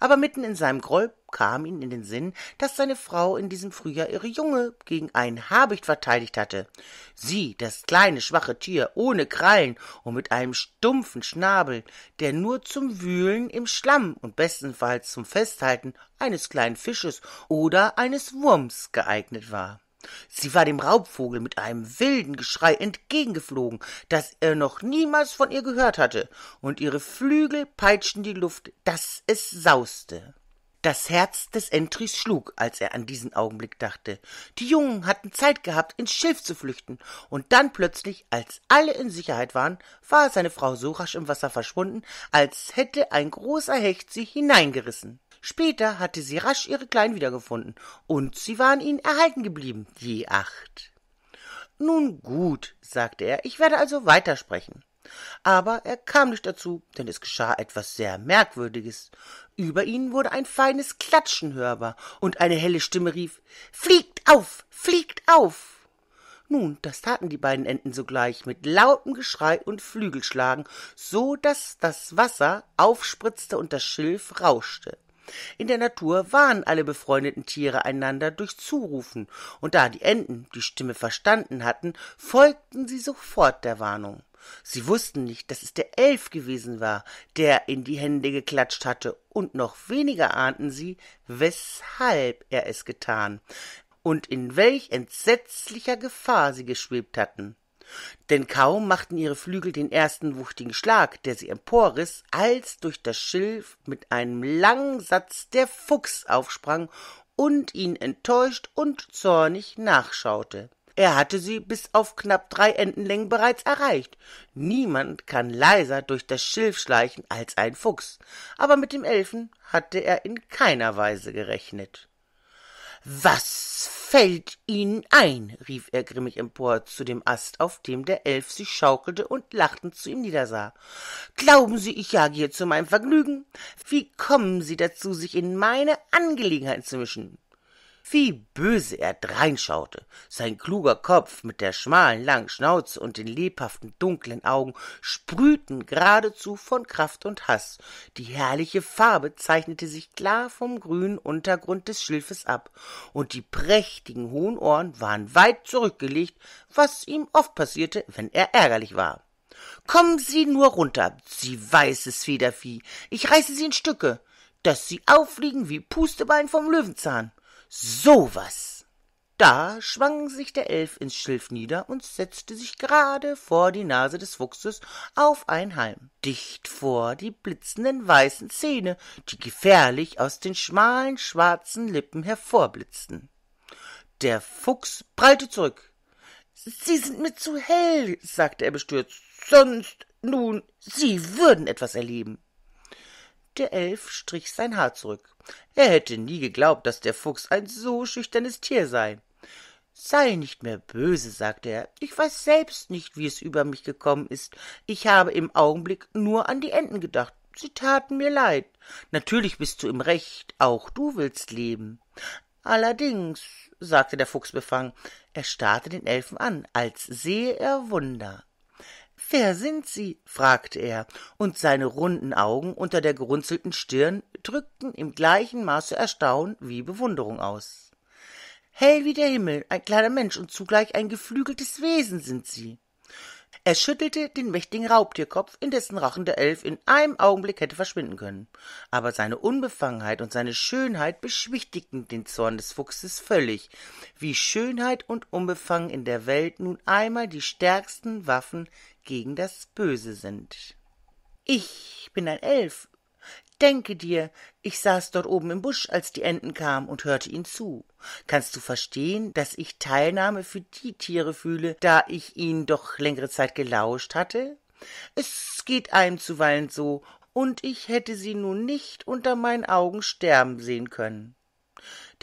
Aber mitten in seinem Groll kam ihm in den Sinn, dass seine Frau in diesem Frühjahr ihre Junge gegen einen Habicht verteidigt hatte. Sie, das kleine, schwache Tier, ohne Krallen und mit einem stumpfen Schnabel, der nur zum Wühlen im Schlamm und bestenfalls zum Festhalten eines kleinen Fisches oder eines Wurms geeignet war. Sie war dem Raubvogel mit einem wilden Geschrei entgegengeflogen, das er noch niemals von ihr gehört hatte, und ihre Flügel peitschten die Luft, daß es sauste. Das Herz des Entries schlug, als er an diesen Augenblick dachte. Die Jungen hatten Zeit gehabt, ins Schilf zu flüchten, und dann plötzlich, als alle in Sicherheit waren, war seine Frau so rasch im Wasser verschwunden, als hätte ein großer Hecht sie hineingerissen. Später hatte sie rasch ihre Kleinen wiedergefunden, und sie waren ihnen erhalten geblieben, je acht. Nun gut, sagte er, ich werde also weitersprechen. Aber er kam nicht dazu, denn es geschah etwas sehr Merkwürdiges. Über ihnen wurde ein feines Klatschen hörbar, und eine helle Stimme rief Fliegt auf, fliegt auf. Nun, das taten die beiden Enten sogleich mit lautem Geschrei und Flügelschlagen, so daß das Wasser aufspritzte und das Schilf rauschte. In der Natur warnen alle befreundeten Tiere einander durch Zurufen, und da die Enten die Stimme verstanden hatten, folgten sie sofort der Warnung. Sie wussten nicht, dass es der Elf gewesen war, der in die Hände geklatscht hatte, und noch weniger ahnten sie, weshalb er es getan und in welch entsetzlicher Gefahr sie geschwebt hatten denn kaum machten ihre Flügel den ersten wuchtigen Schlag, der sie emporriß, als durch das Schilf mit einem langen Satz der Fuchs aufsprang und ihn enttäuscht und zornig nachschaute. Er hatte sie bis auf knapp drei Entenlängen bereits erreicht. Niemand kann leiser durch das Schilf schleichen als ein Fuchs, aber mit dem Elfen hatte er in keiner Weise gerechnet. Was fällt Ihnen ein? rief er grimmig empor zu dem Ast, auf dem der Elf sich schaukelte und lachend zu ihm niedersah. Glauben Sie, ich jage hier zu meinem Vergnügen? Wie kommen Sie dazu, sich in meine Angelegenheiten zu mischen? wie böse er dreinschaute. Sein kluger Kopf mit der schmalen, langen Schnauze und den lebhaften, dunklen Augen sprühten geradezu von Kraft und Hass. Die herrliche Farbe zeichnete sich klar vom grünen Untergrund des Schilfes ab, und die prächtigen hohen Ohren waren weit zurückgelegt, was ihm oft passierte, wenn er ärgerlich war. Kommen Sie nur runter, Sie weißes Federvieh, ich reiße Sie in Stücke, dass Sie auffliegen wie Pustebein vom Löwenzahn. Sowas! Da schwang sich der Elf ins Schilf nieder und setzte sich gerade vor die Nase des Fuchses auf ein Halm, dicht vor die blitzenden weißen Zähne, die gefährlich aus den schmalen schwarzen Lippen hervorblitzten. Der Fuchs prallte zurück. Sie sind mir zu hell, sagte er bestürzt. Sonst, nun, Sie würden etwas erleben. Der Elf strich sein Haar zurück. Er hätte nie geglaubt, dass der Fuchs ein so schüchternes Tier sei. Sei nicht mehr böse, sagte er. Ich weiß selbst nicht, wie es über mich gekommen ist. Ich habe im Augenblick nur an die Enten gedacht. Sie taten mir leid. Natürlich bist du im Recht, auch du willst leben. Allerdings, sagte der Fuchs befangen, er starrte den Elfen an, als sehe er Wunder. Wer sind Sie? fragte er, und seine runden Augen unter der gerunzelten Stirn drückten im gleichen Maße Erstaunen wie Bewunderung aus. Hell wie der Himmel, ein kleiner Mensch und zugleich ein geflügeltes Wesen sind Sie. Er schüttelte den mächtigen Raubtierkopf, in dessen Rachen der Elf in einem Augenblick hätte verschwinden können. Aber seine Unbefangenheit und seine Schönheit beschwichtigten den Zorn des Fuchses völlig, wie Schönheit und Unbefangen in der Welt nun einmal die stärksten Waffen gegen das Böse sind. Ich bin ein Elf, Denke dir, ich saß dort oben im Busch, als die Enten kamen, und hörte ihnen zu. Kannst du verstehen, dass ich Teilnahme für die Tiere fühle, da ich ihnen doch längere Zeit gelauscht hatte? Es geht einem zuweilen so, und ich hätte sie nun nicht unter meinen Augen sterben sehen können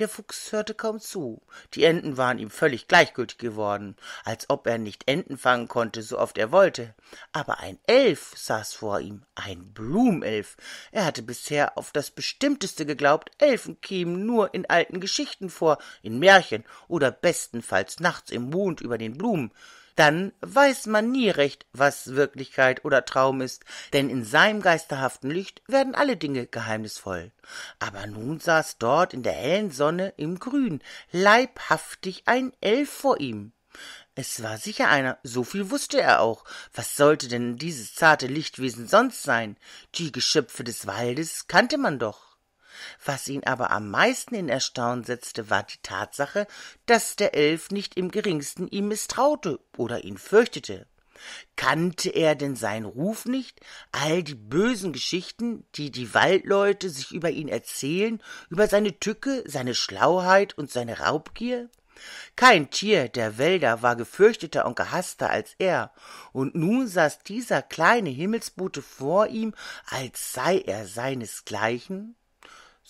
der Fuchs hörte kaum zu, die Enten waren ihm völlig gleichgültig geworden, als ob er nicht Enten fangen konnte, so oft er wollte, aber ein Elf saß vor ihm, ein Blumelf, er hatte bisher auf das bestimmteste geglaubt, Elfen kämen nur in alten Geschichten vor, in Märchen oder bestenfalls nachts im Mond über den Blumen, dann weiß man nie recht, was Wirklichkeit oder Traum ist, denn in seinem geisterhaften Licht werden alle Dinge geheimnisvoll. Aber nun saß dort in der hellen Sonne im Grün leibhaftig ein Elf vor ihm. Es war sicher einer, so viel wusste er auch. Was sollte denn dieses zarte Lichtwesen sonst sein? Die Geschöpfe des Waldes kannte man doch. Was ihn aber am meisten in Erstaunen setzte, war die Tatsache, dass der Elf nicht im geringsten ihm mißtraute oder ihn fürchtete. Kannte er denn seinen Ruf nicht, all die bösen Geschichten, die die Waldleute sich über ihn erzählen, über seine Tücke, seine Schlauheit und seine Raubgier? Kein Tier der Wälder war gefürchteter und gehaßter als er, und nun saß dieser kleine Himmelsbote vor ihm, als sei er seinesgleichen?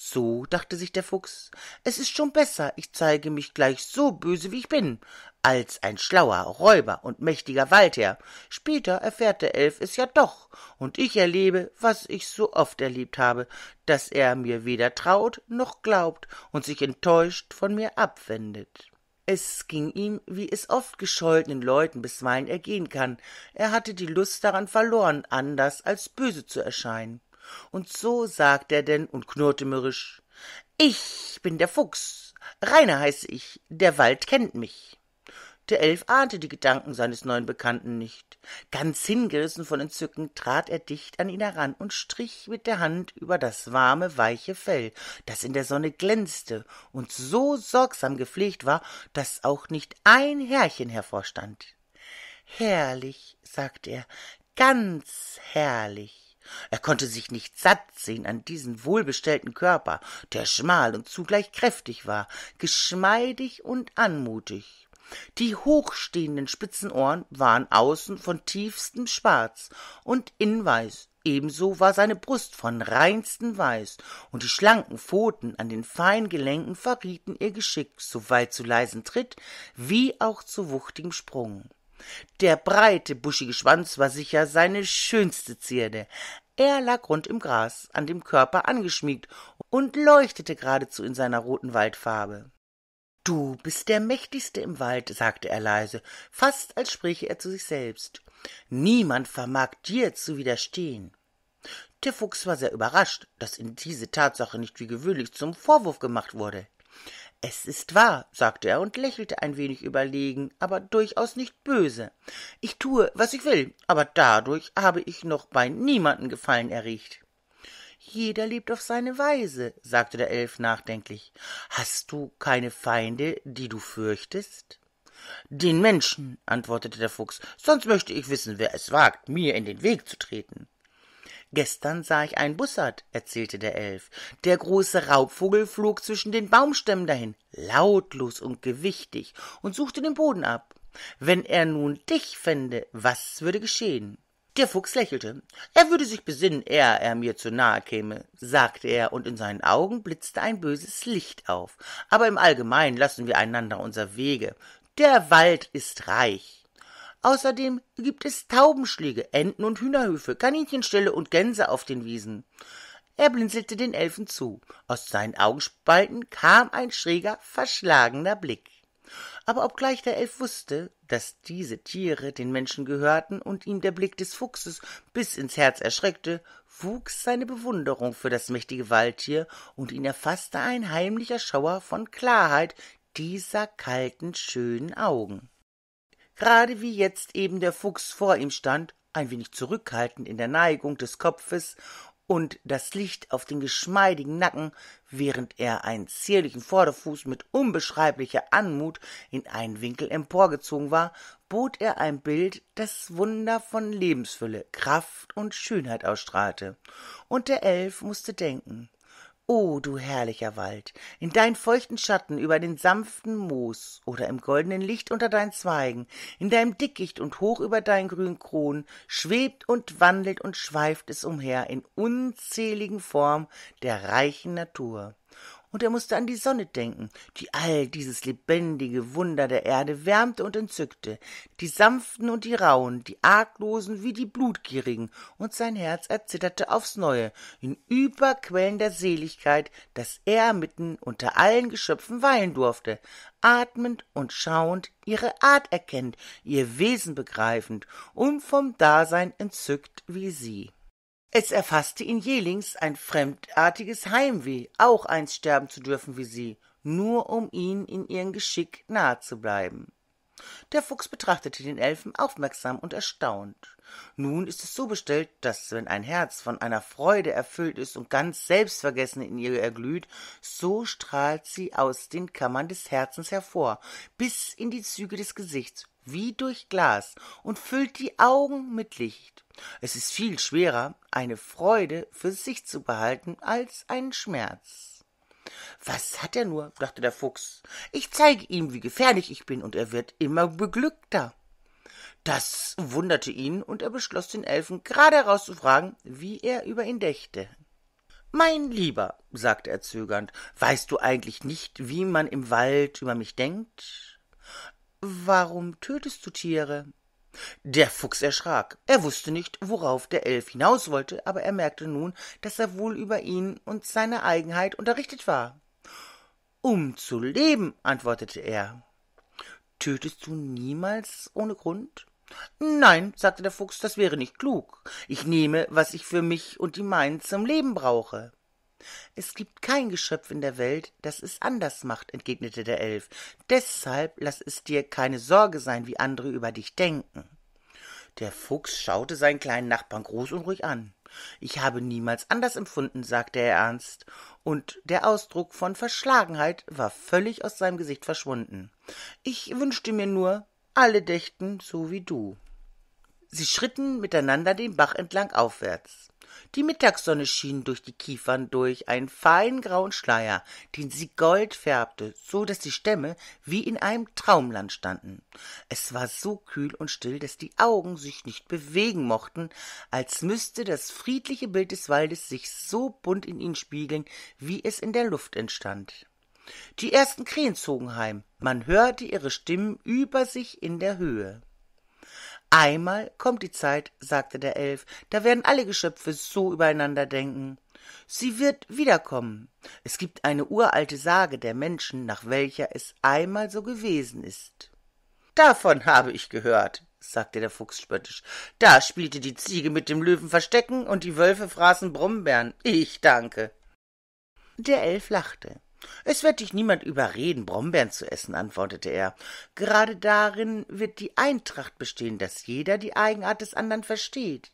So, dachte sich der Fuchs, es ist schon besser, ich zeige mich gleich so böse, wie ich bin, als ein schlauer Räuber und mächtiger Waldherr. Später erfährt der Elf es ja doch, und ich erlebe, was ich so oft erlebt habe, dass er mir weder traut noch glaubt und sich enttäuscht von mir abwendet. Es ging ihm, wie es oft gescholtenen Leuten bisweilen ergehen kann. Er hatte die Lust daran verloren, anders als böse zu erscheinen und so sagt er denn und knurrte mürrisch Ich bin der Fuchs, Rainer heiße ich, der Wald kennt mich. Der Elf ahnte die Gedanken seines neuen Bekannten nicht. Ganz hingerissen von Entzücken trat er dicht an ihn heran und strich mit der Hand über das warme, weiche Fell, das in der Sonne glänzte und so sorgsam gepflegt war, daß auch nicht ein Härchen hervorstand. Herrlich, sagte er, ganz herrlich. Er konnte sich nicht satt sehen an diesen wohlbestellten Körper, der schmal und zugleich kräftig war, geschmeidig und anmutig. Die hochstehenden spitzen Ohren waren außen von tiefstem Schwarz und innen weiß, Ebenso war seine Brust von reinstem Weiß, und die schlanken Pfoten an den feinen Gelenken verrieten ihr Geschick, sowohl zu leisen Tritt wie auch zu wuchtigem Sprung. Der breite, buschige Schwanz war sicher seine schönste Zierde. Er lag rund im Gras, an dem Körper angeschmiegt und leuchtete geradezu in seiner roten Waldfarbe. Du bist der mächtigste im Wald, sagte er leise, fast als spräche er zu sich selbst. Niemand vermag dir zu widerstehen. Der Fuchs war sehr überrascht, daß ihm diese Tatsache nicht wie gewöhnlich zum Vorwurf gemacht wurde. Es ist wahr, sagte er und lächelte ein wenig überlegen, aber durchaus nicht böse. Ich tue, was ich will, aber dadurch habe ich noch bei niemanden Gefallen erregt. Jeder lebt auf seine Weise, sagte der Elf nachdenklich. Hast du keine Feinde, die du fürchtest? Den Menschen, antwortete der Fuchs, sonst möchte ich wissen, wer es wagt, mir in den Weg zu treten. Gestern sah ich einen Bussard, erzählte der Elf. Der große Raubvogel flog zwischen den Baumstämmen dahin, lautlos und gewichtig, und suchte den Boden ab. Wenn er nun dich fände, was würde geschehen? Der Fuchs lächelte. Er würde sich besinnen, ehe er mir zu nahe käme, sagte er, und in seinen Augen blitzte ein böses Licht auf. Aber im Allgemeinen lassen wir einander unser Wege. Der Wald ist reich. Außerdem gibt es Taubenschläge, Enten und Hühnerhöfe, Kaninchenställe und Gänse auf den Wiesen. Er blinzelte den Elfen zu. Aus seinen Augenspalten kam ein schräger, verschlagener Blick. Aber obgleich der Elf wusste, dass diese Tiere den Menschen gehörten und ihm der Blick des Fuchses bis ins Herz erschreckte, wuchs seine Bewunderung für das mächtige Waldtier und ihn erfasste ein heimlicher Schauer von Klarheit dieser kalten, schönen Augen gerade wie jetzt eben der Fuchs vor ihm stand, ein wenig zurückhaltend in der Neigung des Kopfes und das Licht auf den geschmeidigen Nacken, während er einen zierlichen Vorderfuß mit unbeschreiblicher Anmut in einen Winkel emporgezogen war, bot er ein Bild, das Wunder von Lebensfülle, Kraft und Schönheit ausstrahlte. Und der Elf musste denken. O du herrlicher Wald, in deinen feuchten Schatten über den sanften Moos oder im goldenen Licht unter deinen Zweigen, in deinem Dickicht und hoch über deinen grünen Kronen, schwebt und wandelt und schweift es umher in unzähligen Formen der reichen Natur und er musste an die Sonne denken, die all dieses lebendige Wunder der Erde wärmte und entzückte, die sanften und die rauen, die arglosen wie die blutgierigen, und sein Herz erzitterte aufs neue in überquellender Seligkeit, daß er mitten unter allen Geschöpfen weilen durfte, atmend und schauend, ihre Art erkennend, ihr Wesen begreifend und vom Dasein entzückt wie sie. Es erfasste ihn jählings ein fremdartiges Heimweh, auch einst sterben zu dürfen wie sie, nur um ihnen in ihrem Geschick nahe zu bleiben. Der Fuchs betrachtete den Elfen aufmerksam und erstaunt. Nun ist es so bestellt, dass wenn ein Herz von einer Freude erfüllt ist und ganz selbstvergessen in ihr erglüht, so strahlt sie aus den Kammern des Herzens hervor, bis in die Züge des Gesichts wie durch Glas und füllt die Augen mit Licht. Es ist viel schwerer, eine Freude für sich zu behalten, als einen Schmerz. Was hat er nur? dachte der Fuchs. Ich zeige ihm, wie gefährlich ich bin, und er wird immer beglückter. Das wunderte ihn, und er beschloss, den Elfen gerade heraus zu fragen, wie er über ihn dächte. Mein Lieber, sagte er zögernd, weißt du eigentlich nicht, wie man im Wald über mich denkt? Warum tötest du Tiere? Der Fuchs erschrak. Er wusste nicht, worauf der Elf hinaus wollte, aber er merkte nun, dass er wohl über ihn und seine Eigenheit unterrichtet war. Um zu leben, antwortete er. Tötest du niemals ohne Grund? Nein, sagte der Fuchs, das wäre nicht klug. Ich nehme, was ich für mich und die meinen zum Leben brauche. Es gibt kein Geschöpf in der Welt, das es anders macht, entgegnete der Elf. Deshalb lass es dir keine Sorge sein, wie andere über dich denken. Der Fuchs schaute seinen kleinen Nachbarn groß und ruhig an. Ich habe niemals anders empfunden, sagte er ernst, und der Ausdruck von Verschlagenheit war völlig aus seinem Gesicht verschwunden. Ich wünschte mir nur, alle dächten so wie du. Sie schritten miteinander den Bach entlang aufwärts die Mittagssonne schien durch die Kiefern durch einen feinen grauen Schleier, den sie gold färbte, so dass die Stämme wie in einem Traumland standen. Es war so kühl und still, daß die Augen sich nicht bewegen mochten, als müßte das friedliche Bild des Waldes sich so bunt in ihnen spiegeln, wie es in der Luft entstand. Die ersten Krähen zogen heim, man hörte ihre Stimmen über sich in der Höhe. Einmal kommt die Zeit, sagte der Elf, da werden alle Geschöpfe so übereinander denken. Sie wird wiederkommen. Es gibt eine uralte Sage der Menschen, nach welcher es einmal so gewesen ist. Davon habe ich gehört, sagte der Fuchs spöttisch. Da spielte die Ziege mit dem Löwen Verstecken und die Wölfe fraßen Brombeeren. Ich danke. Der Elf lachte. Es wird dich niemand überreden, Brombeeren zu essen, antwortete er. Gerade darin wird die Eintracht bestehen, dass jeder die Eigenart des anderen versteht.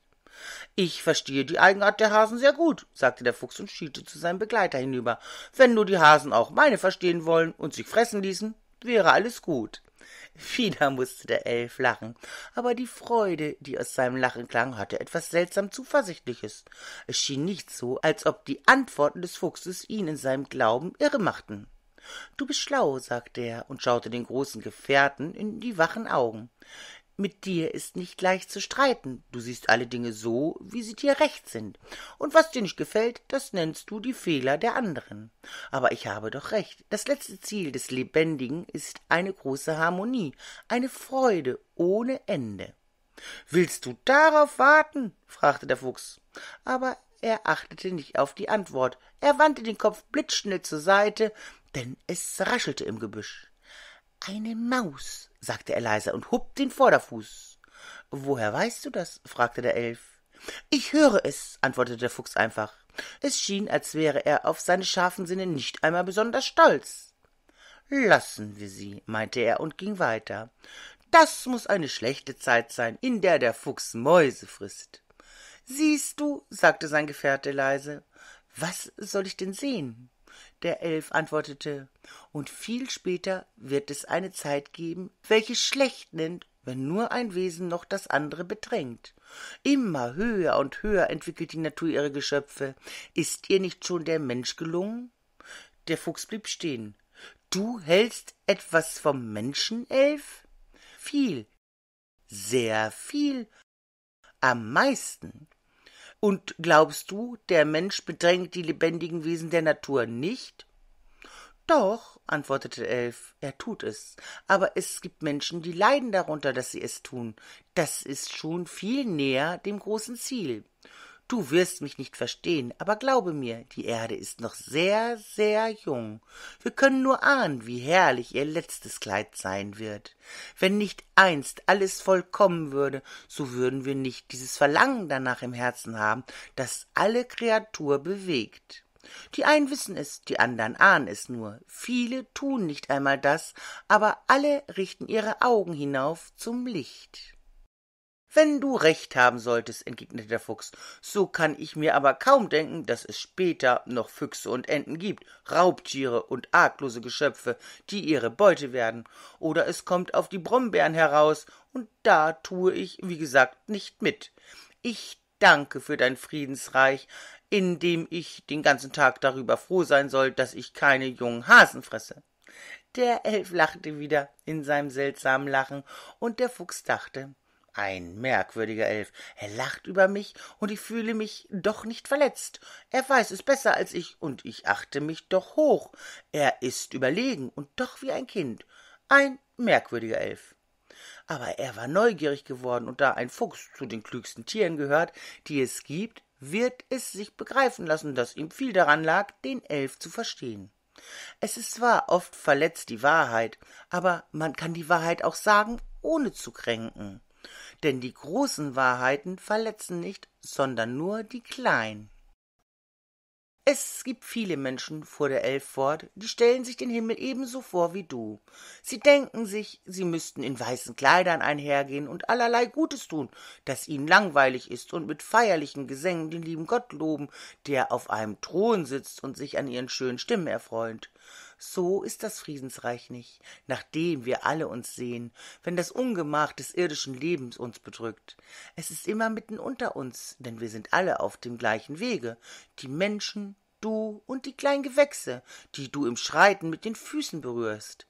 Ich verstehe die Eigenart der Hasen sehr gut, sagte der Fuchs und schielte zu seinem Begleiter hinüber. Wenn nur die Hasen auch meine verstehen wollen und sich fressen ließen, wäre alles gut. [laughs] Wieder musste der Elf lachen, aber die Freude, die aus seinem Lachen klang, hatte etwas seltsam Zuversichtliches. Es schien nicht so, als ob die Antworten des Fuchses ihn in seinem Glauben irre machten. Du bist schlau, sagte er und schaute den großen Gefährten in die wachen Augen. Mit dir ist nicht leicht zu streiten. Du siehst alle Dinge so, wie sie dir recht sind. Und was dir nicht gefällt, das nennst du die Fehler der anderen. Aber ich habe doch recht. Das letzte Ziel des Lebendigen ist eine große Harmonie, eine Freude ohne Ende. Willst du darauf warten? fragte der Fuchs. Aber er achtete nicht auf die Antwort. Er wandte den Kopf blitzschnell zur Seite, denn es raschelte im Gebüsch. Eine Maus sagte er leise und hob den Vorderfuß. Woher weißt du das? fragte der Elf. Ich höre es, antwortete der Fuchs einfach. Es schien, als wäre er auf seine scharfen Sinne nicht einmal besonders stolz. Lassen wir sie, meinte er und ging weiter. Das muß eine schlechte Zeit sein, in der der Fuchs Mäuse frisst. Siehst du, sagte sein Gefährte leise, was soll ich denn sehen? der Elf antwortete Und viel später wird es eine Zeit geben, welche schlecht nennt, wenn nur ein Wesen noch das andere bedrängt. Immer höher und höher entwickelt die Natur ihre Geschöpfe. Ist ihr nicht schon der Mensch gelungen? Der Fuchs blieb stehen. Du hältst etwas vom Menschen, Elf? Viel, sehr viel, am meisten. Und glaubst du, der Mensch bedrängt die lebendigen Wesen der Natur nicht? Doch, antwortete Elf, er tut es. Aber es gibt Menschen, die leiden darunter, dass sie es tun. Das ist schon viel näher dem großen Ziel. Du wirst mich nicht verstehen, aber glaube mir, die Erde ist noch sehr, sehr jung. Wir können nur ahnen, wie herrlich ihr letztes Kleid sein wird. Wenn nicht einst alles vollkommen würde, so würden wir nicht dieses Verlangen danach im Herzen haben, das alle Kreatur bewegt. Die einen wissen es, die anderen ahnen es nur. Viele tun nicht einmal das, aber alle richten ihre Augen hinauf zum Licht. Wenn du recht haben solltest, entgegnete der Fuchs, so kann ich mir aber kaum denken, dass es später noch Füchse und Enten gibt, Raubtiere und arglose Geschöpfe, die ihre Beute werden, oder es kommt auf die Brombeeren heraus, und da tue ich, wie gesagt, nicht mit. Ich danke für dein Friedensreich, indem ich den ganzen Tag darüber froh sein soll, dass ich keine jungen Hasen fresse. Der Elf lachte wieder in seinem seltsamen Lachen, und der Fuchs dachte, ein merkwürdiger Elf. Er lacht über mich, und ich fühle mich doch nicht verletzt. Er weiß es besser als ich, und ich achte mich doch hoch. Er ist überlegen und doch wie ein Kind. Ein merkwürdiger Elf. Aber er war neugierig geworden, und da ein Fuchs zu den klügsten Tieren gehört, die es gibt, wird es sich begreifen lassen, dass ihm viel daran lag, den Elf zu verstehen. Es ist zwar oft verletzt die Wahrheit, aber man kann die Wahrheit auch sagen, ohne zu kränken denn die großen Wahrheiten verletzen nicht, sondern nur die kleinen. Es gibt viele Menschen, fuhr der Elf fort, die stellen sich den Himmel ebenso vor wie du. Sie denken sich, sie müssten in weißen Kleidern einhergehen und allerlei Gutes tun, das ihnen langweilig ist und mit feierlichen Gesängen den lieben Gott loben, der auf einem Thron sitzt und sich an ihren schönen Stimmen erfreut. So ist das Friesensreich nicht, nach dem wir alle uns sehen, wenn das Ungemach des irdischen Lebens uns bedrückt. Es ist immer mitten unter uns, denn wir sind alle auf dem gleichen Wege, die Menschen, du und die kleinen Gewächse, die du im Schreiten mit den Füßen berührst.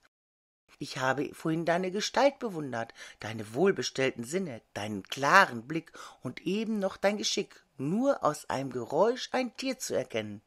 Ich habe vorhin deine Gestalt bewundert, deine wohlbestellten Sinne, deinen klaren Blick und eben noch dein Geschick, nur aus einem Geräusch ein Tier zu erkennen.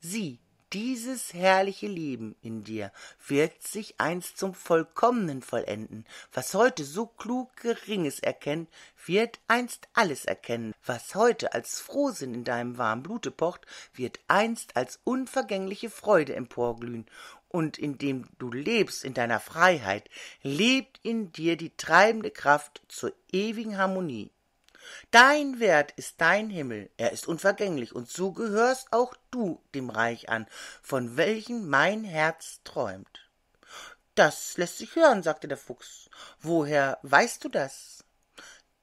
Sieh, dieses herrliche Leben in dir wird sich einst zum Vollkommenen vollenden. Was heute so klug Geringes erkennt, wird einst alles erkennen. Was heute als Frohsinn in deinem warmen Blute pocht, wird einst als unvergängliche Freude emporglühen und indem du lebst in deiner Freiheit, lebt in dir die treibende Kraft zur ewigen Harmonie. Dein Wert ist dein Himmel, er ist unvergänglich, und so gehörst auch du dem Reich an, von welchem mein Herz träumt. Das lässt sich hören, sagte der Fuchs. Woher weißt du das?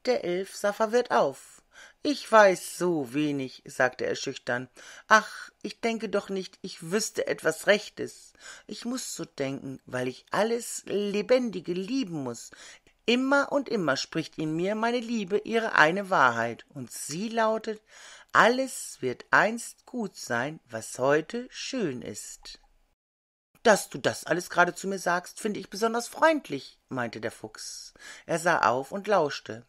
Der Elf sah verwirrt auf. Ich weiß so wenig, sagte er schüchtern. Ach, ich denke doch nicht, ich wüsste etwas Rechtes. Ich muß so denken, weil ich alles Lebendige lieben muß. Immer und immer spricht in mir meine Liebe ihre eine Wahrheit, und sie lautet, alles wird einst gut sein, was heute schön ist. Dass du das alles gerade zu mir sagst, finde ich besonders freundlich, meinte der Fuchs. Er sah auf und lauschte.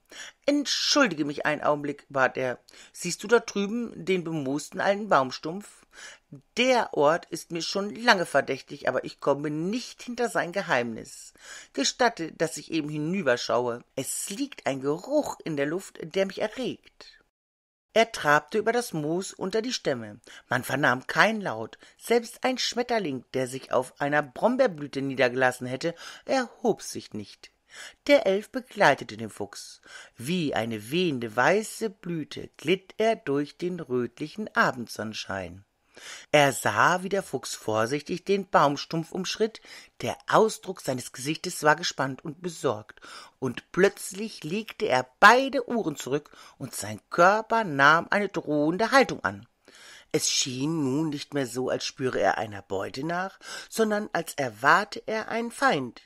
Entschuldige mich einen Augenblick, bat er. Siehst du da drüben den bemoosten alten Baumstumpf? Der Ort ist mir schon lange verdächtig, aber ich komme nicht hinter sein Geheimnis. Gestatte, dass ich eben hinüberschaue. Es liegt ein Geruch in der Luft, der mich erregt. Er trabte über das Moos unter die Stämme. Man vernahm kein Laut. Selbst ein Schmetterling, der sich auf einer Brombeerblüte niedergelassen hätte, erhob sich nicht. Der Elf begleitete den Fuchs. Wie eine wehende weiße Blüte glitt er durch den rötlichen Abendsonnenschein. Er sah, wie der Fuchs vorsichtig den Baumstumpf umschritt, der Ausdruck seines Gesichtes war gespannt und besorgt, und plötzlich legte er beide Uhren zurück, und sein Körper nahm eine drohende Haltung an. Es schien nun nicht mehr so, als spüre er einer Beute nach, sondern als erwarte er einen Feind.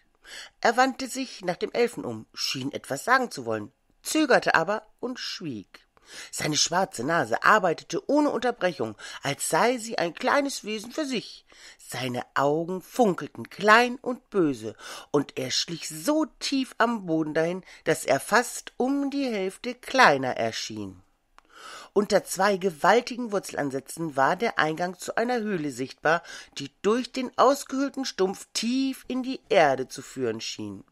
Er wandte sich nach dem Elfen um, schien etwas sagen zu wollen, zögerte aber und schwieg. Seine schwarze Nase arbeitete ohne Unterbrechung, als sei sie ein kleines Wesen für sich. Seine Augen funkelten klein und böse, und er schlich so tief am Boden dahin, dass er fast um die Hälfte kleiner erschien. Unter zwei gewaltigen Wurzelansätzen war der Eingang zu einer Höhle sichtbar, die durch den ausgehöhlten Stumpf tief in die Erde zu führen schien.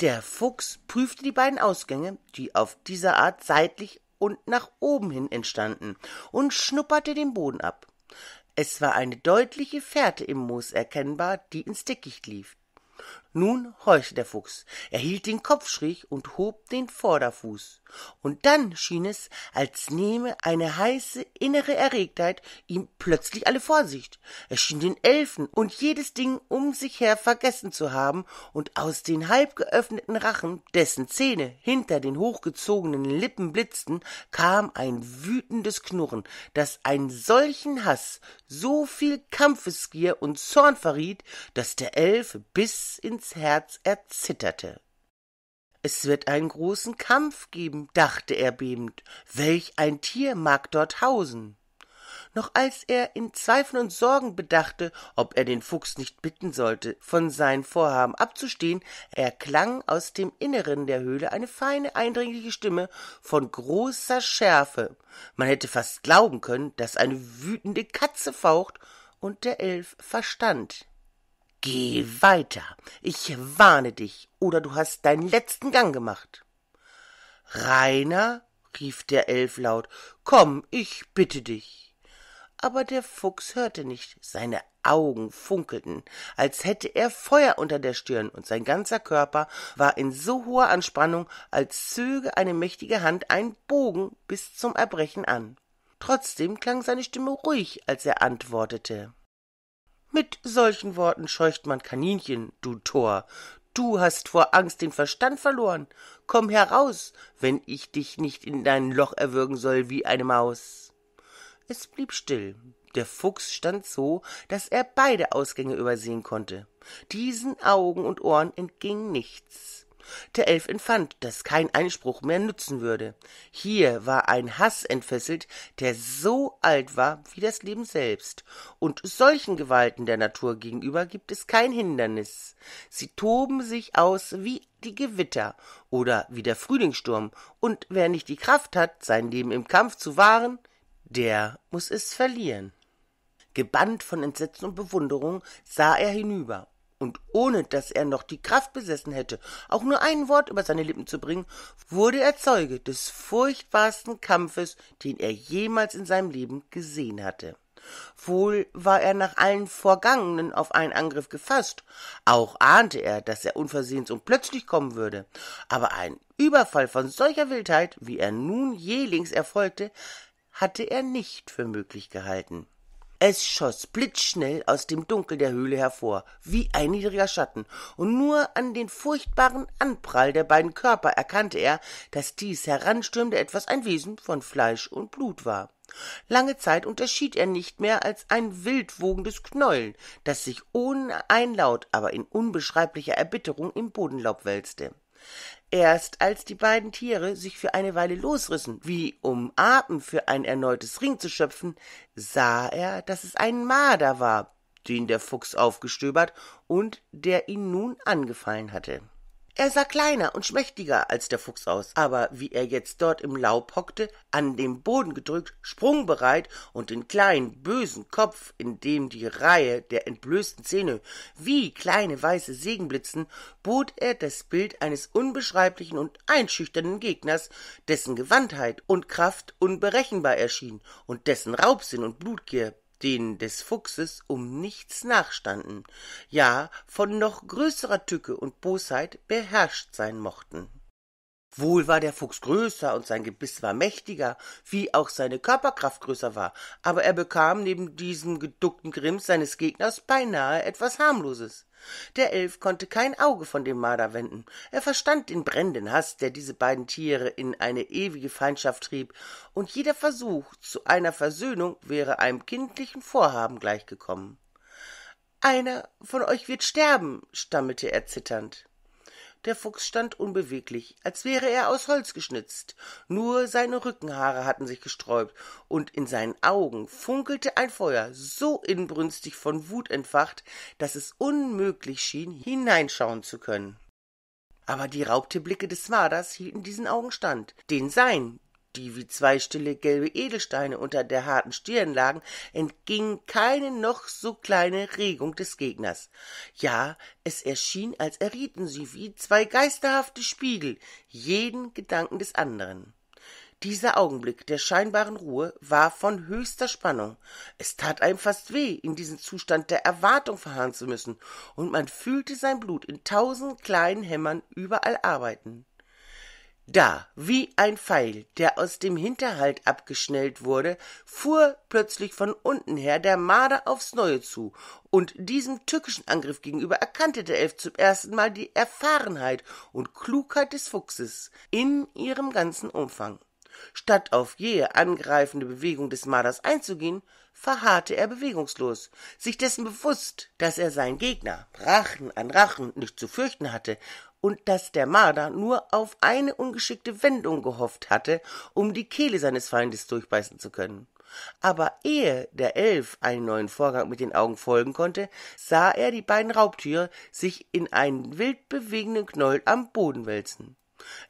Der Fuchs prüfte die beiden Ausgänge, die auf dieser Art seitlich und nach oben hin entstanden und schnupperte den Boden ab. Es war eine deutliche Fährte im Moos erkennbar, die ins Dickicht lief. Nun heulte der Fuchs. Er hielt den Kopf schräg und hob den Vorderfuß. Und dann schien es, als nehme eine heiße innere Erregtheit ihm plötzlich alle Vorsicht. Er schien den Elfen und jedes Ding um sich her vergessen zu haben und aus den halb geöffneten Rachen, dessen Zähne hinter den hochgezogenen Lippen blitzten, kam ein wütendes Knurren, das einen solchen Hass, so viel Kampfesgier und Zorn verriet, daß der Elfe bis ins Martins Herz erzitterte. Es wird einen großen Kampf geben, dachte er bebend. Welch ein Tier mag dort hausen? Noch als er in Zweifeln und Sorgen bedachte, ob er den Fuchs nicht bitten sollte, von seinem Vorhaben abzustehen, erklang aus dem Inneren der Höhle eine feine, eindringliche Stimme von großer Schärfe. Man hätte fast glauben können, daß eine wütende Katze faucht und der Elf verstand Geh weiter, ich warne dich, oder du hast deinen letzten Gang gemacht. Rainer, rief der Elf laut, komm, ich bitte dich. Aber der Fuchs hörte nicht, seine Augen funkelten, als hätte er Feuer unter der Stirn, und sein ganzer Körper war in so hoher Anspannung, als zöge eine mächtige Hand einen Bogen bis zum Erbrechen an. Trotzdem klang seine Stimme ruhig, als er antwortete. Mit solchen Worten scheucht man Kaninchen, du Tor. Du hast vor Angst den Verstand verloren. Komm heraus, wenn ich dich nicht in dein Loch erwürgen soll wie eine Maus. Es blieb still. Der Fuchs stand so, daß er beide Ausgänge übersehen konnte. Diesen Augen und Ohren entging nichts. Der Elf empfand, dass kein Einspruch mehr nützen würde. Hier war ein Hass entfesselt, der so alt war wie das Leben selbst, und solchen Gewalten der Natur gegenüber gibt es kein Hindernis. Sie toben sich aus wie die Gewitter oder wie der Frühlingssturm, und wer nicht die Kraft hat, sein Leben im Kampf zu wahren, der muß es verlieren. Gebannt von Entsetzen und Bewunderung sah er hinüber und ohne dass er noch die Kraft besessen hätte, auch nur ein Wort über seine Lippen zu bringen, wurde er Zeuge des furchtbarsten Kampfes, den er jemals in seinem Leben gesehen hatte. Wohl war er nach allen Vorgangenen auf einen Angriff gefasst, auch ahnte er, dass er unversehens und plötzlich kommen würde, aber ein Überfall von solcher Wildheit, wie er nun jählings erfolgte, hatte er nicht für möglich gehalten. Es schoss blitzschnell aus dem Dunkel der Höhle hervor, wie ein niedriger Schatten, und nur an den furchtbaren Anprall der beiden Körper erkannte er, dass dies heranstürmende etwas ein Wesen von Fleisch und Blut war. Lange Zeit unterschied er nicht mehr als ein wildwogendes Knäuel, das sich ohne Einlaut, aber in unbeschreiblicher Erbitterung im Bodenlaub wälzte. Erst als die beiden Tiere sich für eine Weile losrissen, wie um Atem für ein erneutes Ring zu schöpfen, sah er, dass es ein Marder war, den der Fuchs aufgestöbert und der ihn nun angefallen hatte. Er sah kleiner und schmächtiger als der Fuchs aus, aber wie er jetzt dort im Laub hockte, an den Boden gedrückt, sprungbereit und den kleinen bösen Kopf, in dem die Reihe der entblößten Zähne wie kleine weiße Segen blitzen, bot er das Bild eines unbeschreiblichen und einschüchternden Gegners, dessen Gewandtheit und Kraft unberechenbar erschien und dessen Raubsinn und Blutgier denen des Fuchses um nichts nachstanden, ja von noch größerer Tücke und Bosheit beherrscht sein mochten. Wohl war der Fuchs größer und sein Gebiss war mächtiger, wie auch seine Körperkraft größer war, aber er bekam neben diesem geduckten Grimms seines Gegners beinahe etwas harmloses der Elf konnte kein Auge von dem Marder wenden. Er verstand den brennenden Hass, der diese beiden Tiere in eine ewige Feindschaft trieb, und jeder Versuch zu einer Versöhnung wäre einem kindlichen Vorhaben gleichgekommen. Einer von euch wird sterben, stammelte er zitternd. Der Fuchs stand unbeweglich, als wäre er aus Holz geschnitzt. Nur seine Rückenhaare hatten sich gesträubt, und in seinen Augen funkelte ein Feuer, so inbrünstig von Wut entfacht, dass es unmöglich schien, hineinschauen zu können. Aber die Raubtierblicke des Marders hielten diesen Augen stand, den sein, die wie zwei stille gelbe Edelsteine unter der harten Stirn lagen, entging keine noch so kleine Regung des Gegners. Ja, es erschien, als errieten sie wie zwei geisterhafte Spiegel jeden Gedanken des anderen. Dieser Augenblick der scheinbaren Ruhe war von höchster Spannung. Es tat einem fast weh, in diesen Zustand der Erwartung verharren zu müssen, und man fühlte sein Blut in tausend kleinen Hämmern überall arbeiten. Da, wie ein Pfeil, der aus dem Hinterhalt abgeschnellt wurde, fuhr plötzlich von unten her der Marder aufs Neue zu, und diesem tückischen Angriff gegenüber erkannte der Elf zum ersten Mal die Erfahrenheit und Klugheit des Fuchses in ihrem ganzen Umfang. Statt auf jähe angreifende Bewegung des Marders einzugehen, verharrte er bewegungslos, sich dessen bewusst, dass er seinen Gegner Rachen an Rachen nicht zu fürchten hatte und dass der Marder nur auf eine ungeschickte Wendung gehofft hatte, um die Kehle seines Feindes durchbeißen zu können. Aber ehe der Elf einen neuen Vorgang mit den Augen folgen konnte, sah er die beiden Raubtiere sich in einen wild bewegenden Knäuel am Boden wälzen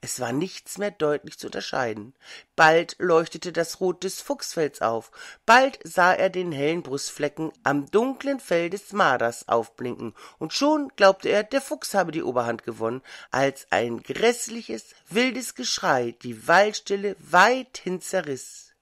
es war nichts mehr deutlich zu unterscheiden bald leuchtete das rot des fuchsfells auf bald sah er den hellen brustflecken am dunklen fell des marders aufblinken und schon glaubte er der fuchs habe die oberhand gewonnen als ein gräßliches wildes geschrei die waldstille weithin zerriß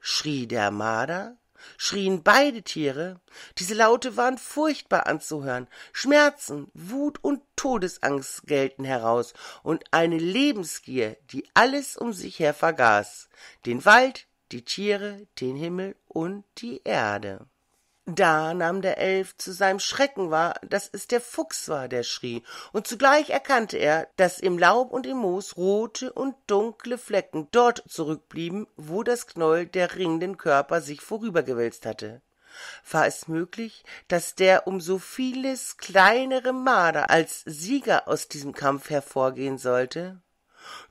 schrie der marder schrien beide Tiere. Diese Laute waren furchtbar anzuhören. Schmerzen, Wut und Todesangst gellten heraus und eine Lebensgier, die alles um sich her vergaß. Den Wald, die Tiere, den Himmel und die Erde da nahm der Elf zu seinem Schrecken wahr, daß es der Fuchs war, der schrie, und zugleich erkannte er, daß im Laub und im Moos rote und dunkle Flecken dort zurückblieben, wo das Knäuel der ringenden Körper sich vorübergewälzt hatte. War es möglich, daß der um so vieles kleinere Marder als Sieger aus diesem Kampf hervorgehen sollte?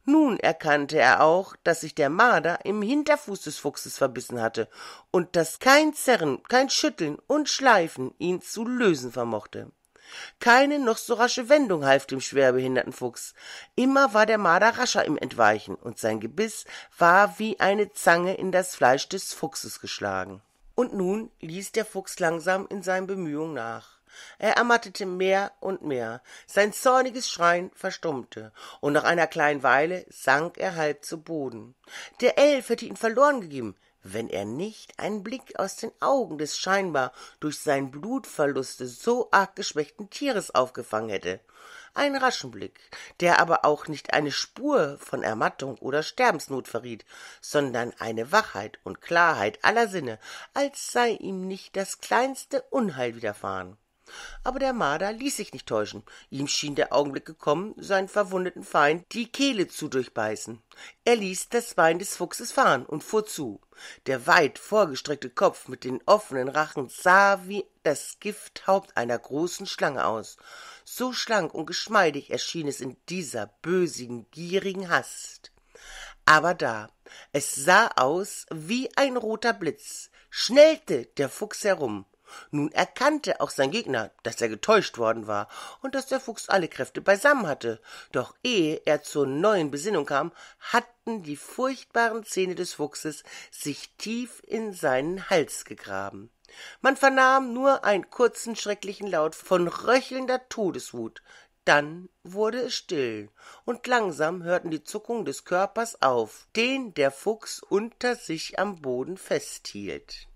Nun erkannte er auch, dass sich der Marder im Hinterfuß des Fuchses verbissen hatte und dass kein Zerren, kein Schütteln und Schleifen ihn zu lösen vermochte. Keine noch so rasche Wendung half dem schwerbehinderten Fuchs. Immer war der Marder rascher im Entweichen, und sein Gebiss war wie eine Zange in das Fleisch des Fuchses geschlagen. Und nun ließ der Fuchs langsam in seinen Bemühungen nach. Er ermattete mehr und mehr, sein zorniges Schreien verstummte, und nach einer kleinen Weile sank er halb zu Boden. Der Elf hätte ihn verloren gegeben, wenn er nicht einen Blick aus den Augen des scheinbar durch seinen Blutverluste so arg geschwächten Tieres aufgefangen hätte. Ein raschen Blick, der aber auch nicht eine Spur von Ermattung oder Sterbensnot verriet, sondern eine Wachheit und Klarheit aller Sinne, als sei ihm nicht das kleinste Unheil widerfahren. Aber der Marder ließ sich nicht täuschen. Ihm schien der Augenblick gekommen, seinen verwundeten Feind die Kehle zu durchbeißen. Er ließ das Bein des Fuchses fahren und fuhr zu. Der weit vorgestreckte Kopf mit den offenen Rachen sah wie das Gifthaupt einer großen Schlange aus. So schlank und geschmeidig erschien es in dieser bösigen, gierigen Hast. Aber da, es sah aus wie ein roter Blitz, schnellte der Fuchs herum, nun erkannte auch sein Gegner, dass er getäuscht worden war und dass der Fuchs alle Kräfte beisammen hatte. Doch ehe er zur neuen Besinnung kam, hatten die furchtbaren Zähne des Fuchses sich tief in seinen Hals gegraben. Man vernahm nur einen kurzen, schrecklichen Laut von röchelnder Todeswut. Dann wurde es still, und langsam hörten die Zuckungen des Körpers auf, den der Fuchs unter sich am Boden festhielt.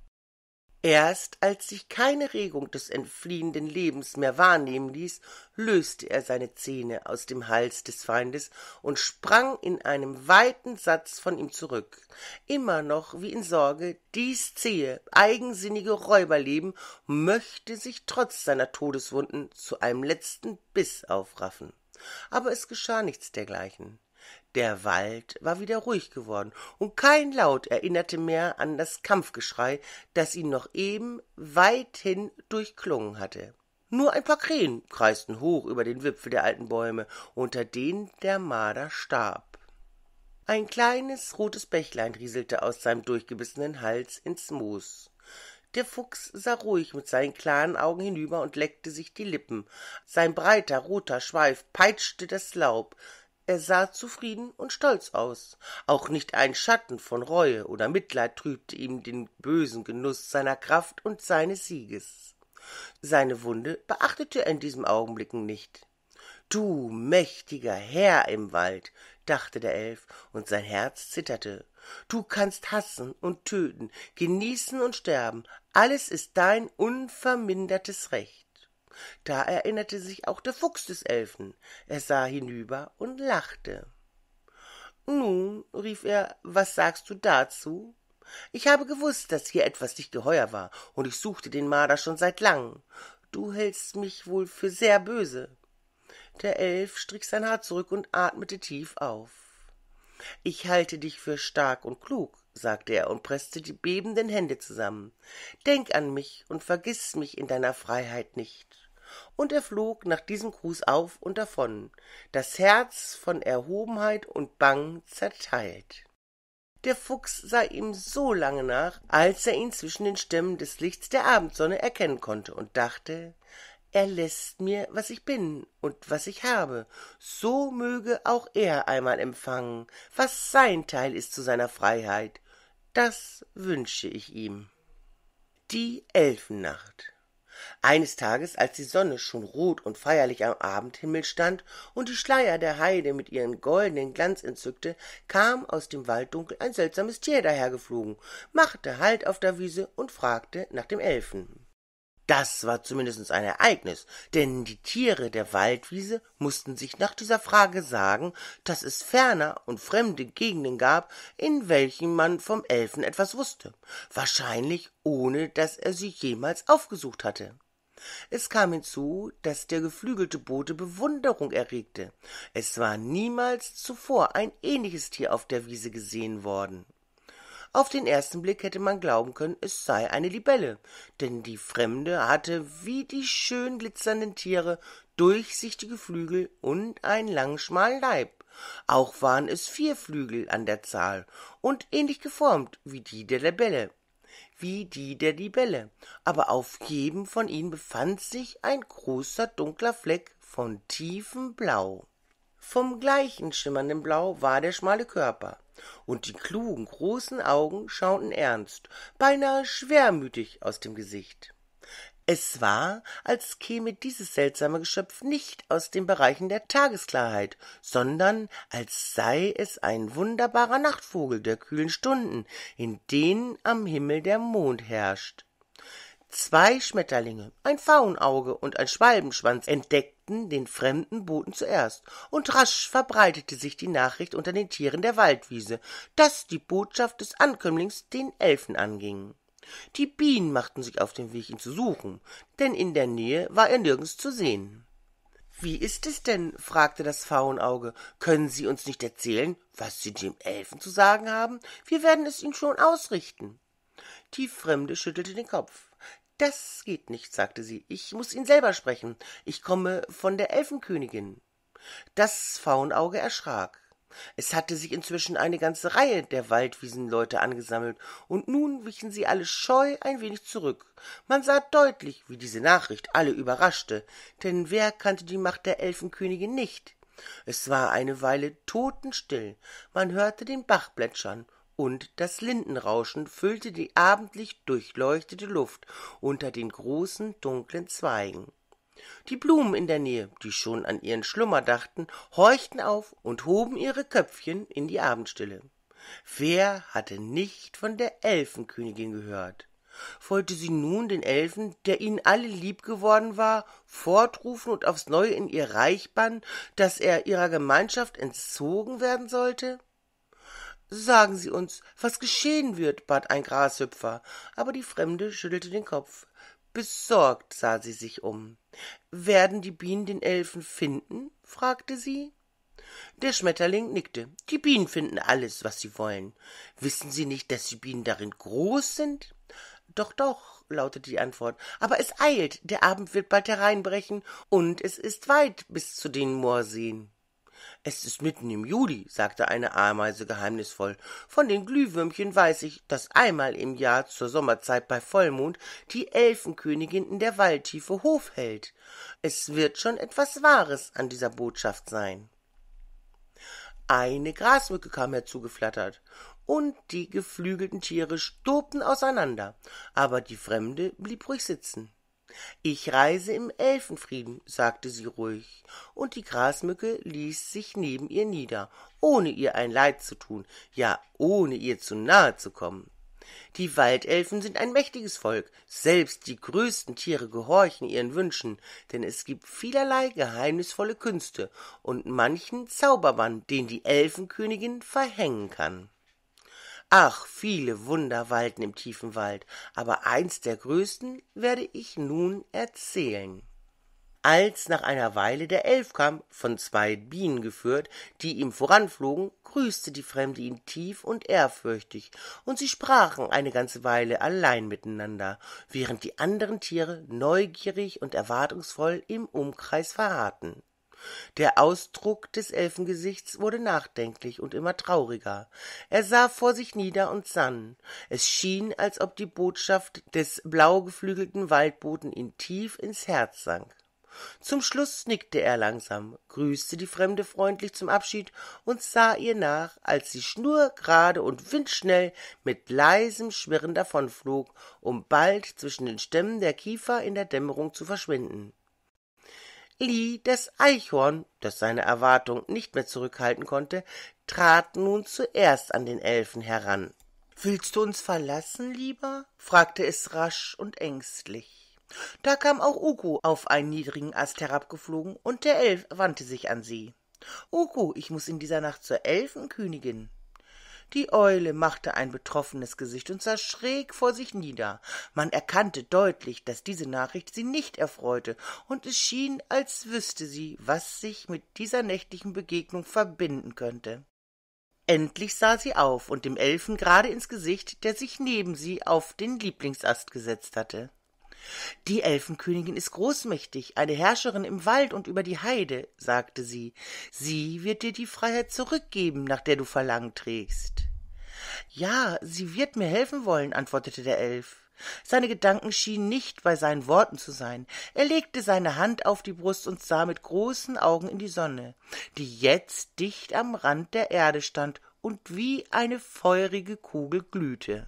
Erst als sich keine Regung des entfliehenden Lebens mehr wahrnehmen ließ, löste er seine Zähne aus dem Hals des Feindes und sprang in einem weiten Satz von ihm zurück. Immer noch wie in Sorge, dies zähe, eigensinnige Räuberleben möchte sich trotz seiner Todeswunden zu einem letzten Biss aufraffen. Aber es geschah nichts dergleichen. Der Wald war wieder ruhig geworden, und kein Laut erinnerte mehr an das Kampfgeschrei, das ihn noch eben weithin durchklungen hatte. Nur ein paar Krähen kreisten hoch über den Wipfel der alten Bäume, unter denen der Marder starb. Ein kleines rotes Bächlein rieselte aus seinem durchgebissenen Hals ins Moos. Der Fuchs sah ruhig mit seinen klaren Augen hinüber und leckte sich die Lippen. Sein breiter roter Schweif peitschte das Laub, er sah zufrieden und stolz aus. Auch nicht ein Schatten von Reue oder Mitleid trübte ihm den bösen Genuss seiner Kraft und seines Sieges. Seine Wunde beachtete er in diesem Augenblicken nicht. Du mächtiger Herr im Wald, dachte der Elf, und sein Herz zitterte. Du kannst hassen und töten, genießen und sterben, alles ist dein unvermindertes Recht. Da erinnerte sich auch der Fuchs des Elfen. Er sah hinüber und lachte. Nun, rief er, was sagst du dazu? Ich habe gewusst, dass hier etwas nicht geheuer war, und ich suchte den Marder schon seit langem. Du hältst mich wohl für sehr böse. Der Elf strich sein Haar zurück und atmete tief auf. Ich halte dich für stark und klug, sagte er und presste die bebenden Hände zusammen. Denk an mich und vergiss mich in deiner Freiheit nicht und er flog nach diesem Gruß auf und davon, das Herz von Erhobenheit und Bang zerteilt. Der Fuchs sah ihm so lange nach, als er ihn zwischen den Stämmen des Lichts der Abendsonne erkennen konnte und dachte, er lässt mir, was ich bin und was ich habe, so möge auch er einmal empfangen, was sein Teil ist zu seiner Freiheit, das wünsche ich ihm. Die Elfennacht eines Tages, als die Sonne schon rot und feierlich am Abendhimmel stand und die Schleier der Heide mit ihren goldenen Glanz entzückte, kam aus dem Walddunkel ein seltsames Tier dahergeflogen, machte Halt auf der Wiese und fragte nach dem Elfen. Das war zumindest ein Ereignis, denn die Tiere der Waldwiese mussten sich nach dieser Frage sagen, dass es ferner und fremde Gegenden gab, in welchen man vom Elfen etwas wusste, wahrscheinlich ohne dass er sie jemals aufgesucht hatte. Es kam hinzu, dass der geflügelte Bote Bewunderung erregte. Es war niemals zuvor ein ähnliches Tier auf der Wiese gesehen worden. Auf den ersten Blick hätte man glauben können, es sei eine Libelle, denn die Fremde hatte wie die schön glitzernden Tiere durchsichtige Flügel und einen langen schmalen Leib. Auch waren es vier Flügel an der Zahl und ähnlich geformt wie die der Libelle wie die der Libelle, aber auf jedem von ihnen befand sich ein großer dunkler Fleck von tiefem Blau. Vom gleichen schimmernden Blau war der schmale Körper und die klugen, großen Augen schauten ernst, beinahe schwermütig aus dem Gesicht. Es war, als käme dieses seltsame Geschöpf nicht aus den Bereichen der Tagesklarheit, sondern als sei es ein wunderbarer Nachtvogel der kühlen Stunden, in denen am Himmel der Mond herrscht. Zwei Schmetterlinge, ein Faunauge und ein Schwalbenschwanz entdeckten den fremden Boten zuerst, und rasch verbreitete sich die Nachricht unter den Tieren der Waldwiese, daß die Botschaft des Ankömmlings den Elfen anging. Die Bienen machten sich auf den Weg, ihn zu suchen, denn in der Nähe war er nirgends zu sehen. Wie ist es denn? fragte das Faunauge. Können Sie uns nicht erzählen, was Sie dem Elfen zu sagen haben? Wir werden es ihm schon ausrichten. Die Fremde schüttelte den Kopf. Das geht nicht, sagte sie, ich muß ihn selber sprechen. Ich komme von der Elfenkönigin. Das Faunauge erschrak. Es hatte sich inzwischen eine ganze Reihe der Waldwiesenleute angesammelt, und nun wichen sie alle scheu ein wenig zurück. Man sah deutlich, wie diese Nachricht alle überraschte, denn wer kannte die Macht der Elfenkönigin nicht? Es war eine Weile totenstill, man hörte den Bach plätschern und das Lindenrauschen füllte die abendlich durchleuchtete Luft unter den großen dunklen Zweigen. Die Blumen in der Nähe, die schon an ihren Schlummer dachten, horchten auf und hoben ihre Köpfchen in die Abendstille. Wer hatte nicht von der Elfenkönigin gehört? Wollte sie nun den Elfen, der ihnen alle lieb geworden war, fortrufen und aufs neue in ihr Reich bannen, daß er ihrer Gemeinschaft entzogen werden sollte? Sagen Sie uns, was geschehen wird, bat ein Grashüpfer, aber die Fremde schüttelte den Kopf. Besorgt sah sie sich um. Werden die Bienen den Elfen finden? fragte sie. Der Schmetterling nickte. Die Bienen finden alles, was sie wollen. Wissen Sie nicht, dass die Bienen darin groß sind? Doch, doch, lautete die Antwort. Aber es eilt, der Abend wird bald hereinbrechen, und es ist weit bis zu den Moorseen. Es ist mitten im Juli, sagte eine Ameise geheimnisvoll. Von den Glühwürmchen weiß ich, dass einmal im Jahr zur Sommerzeit bei Vollmond die Elfenkönigin in der Waldtiefe Hof hält. Es wird schon etwas Wahres an dieser Botschaft sein. Eine Grasmücke kam herzugeflattert, und die geflügelten Tiere stobten auseinander, aber die Fremde blieb ruhig sitzen. Ich reise im Elfenfrieden, sagte sie ruhig, und die Grasmücke ließ sich neben ihr nieder, ohne ihr ein Leid zu tun, ja ohne ihr zu nahe zu kommen. Die Waldelfen sind ein mächtiges Volk, selbst die größten Tiere gehorchen ihren Wünschen, denn es gibt vielerlei geheimnisvolle Künste und manchen Zauberbann, den die Elfenkönigin verhängen kann. Ach, viele Wunder walten im tiefen Wald, aber eins der größten werde ich nun erzählen. Als nach einer Weile der Elf kam, von zwei Bienen geführt, die ihm voranflogen, grüßte die Fremde ihn tief und ehrfürchtig, und sie sprachen eine ganze Weile allein miteinander, während die anderen Tiere neugierig und erwartungsvoll im Umkreis verharrten. Der Ausdruck des Elfengesichts wurde nachdenklich und immer trauriger. Er sah vor sich nieder und sann. Es schien, als ob die Botschaft des blaugeflügelten Waldboten ihn tief ins Herz sank. Zum Schluss nickte er langsam, grüßte die Fremde freundlich zum Abschied und sah ihr nach, als sie schnurgerade und windschnell mit leisem Schwirren davonflog, um bald zwischen den Stämmen der Kiefer in der Dämmerung zu verschwinden. Li, das Eichhorn, das seine Erwartung nicht mehr zurückhalten konnte, trat nun zuerst an den Elfen heran. Willst du uns verlassen, lieber? fragte es rasch und ängstlich. Da kam auch Uku auf einen niedrigen Ast herabgeflogen, und der Elf wandte sich an sie. Uku, ich muß in dieser Nacht zur Elfenkönigin. Die Eule machte ein betroffenes Gesicht und sah schräg vor sich nieder. Man erkannte deutlich, dass diese Nachricht sie nicht erfreute, und es schien, als wüsste sie, was sich mit dieser nächtlichen Begegnung verbinden könnte. Endlich sah sie auf und dem Elfen gerade ins Gesicht, der sich neben sie auf den Lieblingsast gesetzt hatte. Die Elfenkönigin ist großmächtig, eine Herrscherin im Wald und über die Heide, sagte sie. Sie wird dir die Freiheit zurückgeben, nach der du verlangt trägst. Ja, sie wird mir helfen wollen, antwortete der Elf. Seine Gedanken schienen nicht bei seinen Worten zu sein. Er legte seine Hand auf die Brust und sah mit großen Augen in die Sonne, die jetzt dicht am Rand der Erde stand und wie eine feurige Kugel glühte.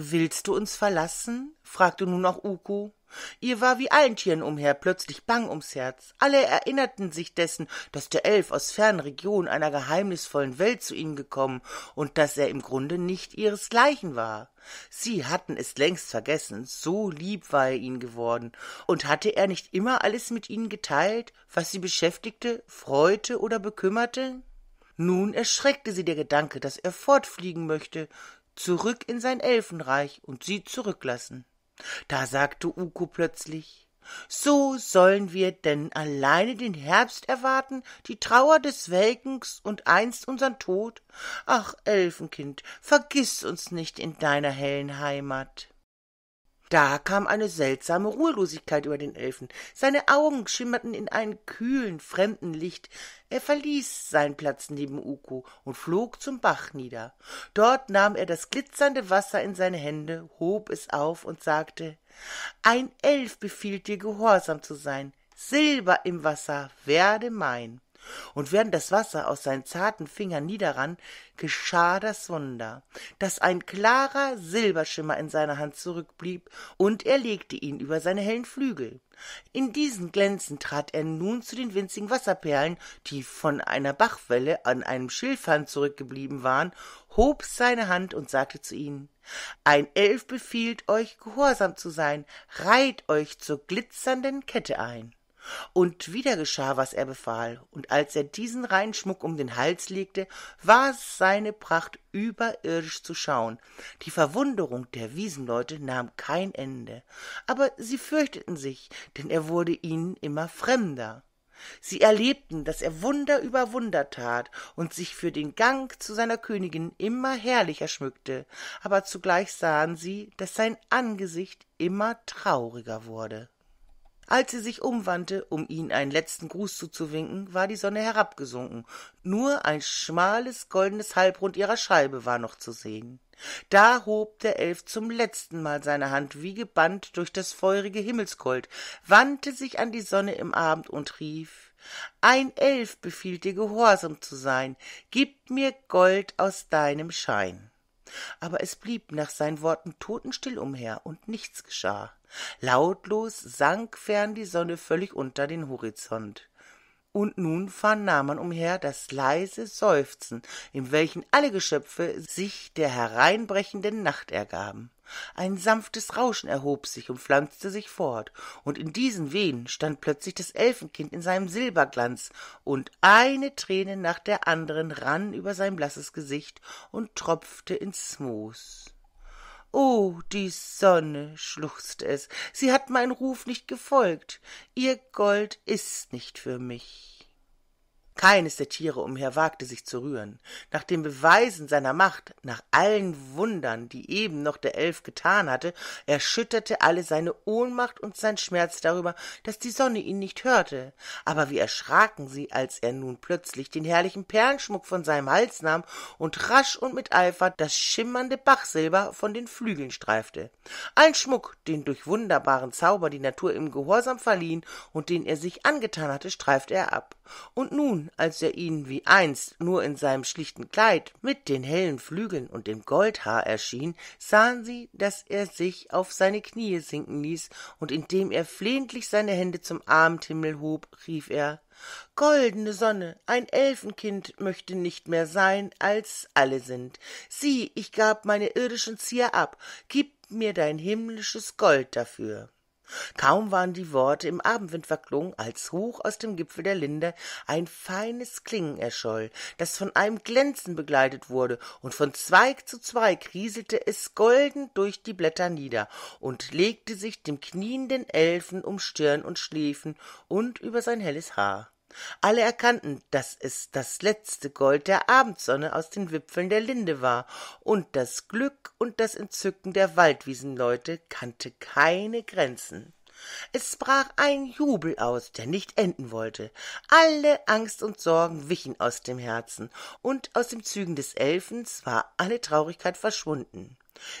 Willst du uns verlassen? fragte nun auch Uku. Ihr war wie allen Tieren umher plötzlich bang ums Herz. Alle erinnerten sich dessen, dass der Elf aus fernen Regionen einer geheimnisvollen Welt zu ihnen gekommen und dass er im Grunde nicht ihresgleichen war. Sie hatten es längst vergessen, so lieb war er ihnen geworden. Und hatte er nicht immer alles mit ihnen geteilt, was sie beschäftigte, freute oder bekümmerte? Nun erschreckte sie der Gedanke, dass er fortfliegen möchte, zurück in sein Elfenreich und sie zurücklassen. Da sagte Uko plötzlich So sollen wir denn alleine den Herbst erwarten, die Trauer des Welkens und einst unsern Tod? Ach, Elfenkind, vergiss uns nicht in deiner hellen Heimat. Da kam eine seltsame Ruhelosigkeit über den Elfen. Seine Augen schimmerten in einem kühlen, fremden Licht. Er verließ seinen Platz neben Uko und flog zum Bach nieder. Dort nahm er das glitzernde Wasser in seine Hände, hob es auf und sagte Ein Elf befiehlt dir gehorsam zu sein. Silber im Wasser werde mein. Und während das Wasser aus seinen zarten Fingern niederrann, geschah das Wunder, daß ein klarer Silberschimmer in seiner Hand zurückblieb, und er legte ihn über seine hellen Flügel. In diesen Glänzen trat er nun zu den winzigen Wasserperlen, die von einer Bachwelle an einem Schilfhahn zurückgeblieben waren, hob seine Hand und sagte zu ihnen Ein Elf befiehlt euch, gehorsam zu sein, reiht euch zur glitzernden Kette ein. Und wieder geschah, was er befahl, und als er diesen reinen Schmuck um den Hals legte, war seine Pracht überirdisch zu schauen. Die Verwunderung der Wiesenleute nahm kein Ende, aber sie fürchteten sich, denn er wurde ihnen immer fremder. Sie erlebten, daß er Wunder über Wunder tat und sich für den Gang zu seiner Königin immer herrlicher schmückte, aber zugleich sahen sie, daß sein Angesicht immer trauriger wurde. Als sie sich umwandte, um ihm einen letzten Gruß zuzuwinken, war die Sonne herabgesunken. Nur ein schmales, goldenes Halbrund ihrer Scheibe war noch zu sehen. Da hob der Elf zum letzten Mal seine Hand wie gebannt durch das feurige Himmelsgold, wandte sich an die Sonne im Abend und rief Ein Elf befiehlt dir gehorsam zu sein, gib mir Gold aus deinem Schein aber es blieb nach seinen Worten totenstill umher, und nichts geschah. Lautlos sank fern die Sonne völlig unter den Horizont und nun vernahm man umher das leise Seufzen, in welchem alle Geschöpfe sich der hereinbrechenden Nacht ergaben. Ein sanftes Rauschen erhob sich und pflanzte sich fort, und in diesen Wehen stand plötzlich das Elfenkind in seinem Silberglanz, und eine Träne nach der anderen rann über sein blasses Gesicht und tropfte ins Moos. Oh, die Sonne, schluchzte es, sie hat mein Ruf nicht gefolgt, ihr Gold ist nicht für mich. Keines der Tiere umher wagte sich zu rühren. Nach den Beweisen seiner Macht, nach allen Wundern, die eben noch der Elf getan hatte, erschütterte alle seine Ohnmacht und sein Schmerz darüber, dass die Sonne ihn nicht hörte. Aber wie erschraken sie, als er nun plötzlich den herrlichen Perlenschmuck von seinem Hals nahm und rasch und mit Eifer das schimmernde Bachsilber von den Flügeln streifte. Ein Schmuck, den durch wunderbaren Zauber die Natur ihm gehorsam verliehen und den er sich angetan hatte, streifte er ab. Und nun, als er ihnen wie einst nur in seinem schlichten Kleid mit den hellen Flügeln und dem Goldhaar erschien, sahen sie, daß er sich auf seine Knie sinken ließ, und indem er flehentlich seine Hände zum Abendhimmel hob, rief er Goldene Sonne, ein Elfenkind möchte nicht mehr sein, als alle sind. Sieh, ich gab meine irdischen Zier ab, gib mir dein himmlisches Gold dafür. Kaum waren die Worte im Abendwind verklungen, als hoch aus dem Gipfel der Linde ein feines Klingen erscholl, das von einem Glänzen begleitet wurde, und von Zweig zu Zweig rieselte es golden durch die Blätter nieder und legte sich dem knienden Elfen um Stirn und Schläfen und über sein helles Haar. Alle erkannten, dass es das letzte Gold der Abendsonne aus den Wipfeln der Linde war, und das Glück und das Entzücken der Waldwiesenleute kannte keine Grenzen. Es brach ein Jubel aus, der nicht enden wollte. Alle Angst und Sorgen wichen aus dem Herzen, und aus den Zügen des Elfens war alle Traurigkeit verschwunden.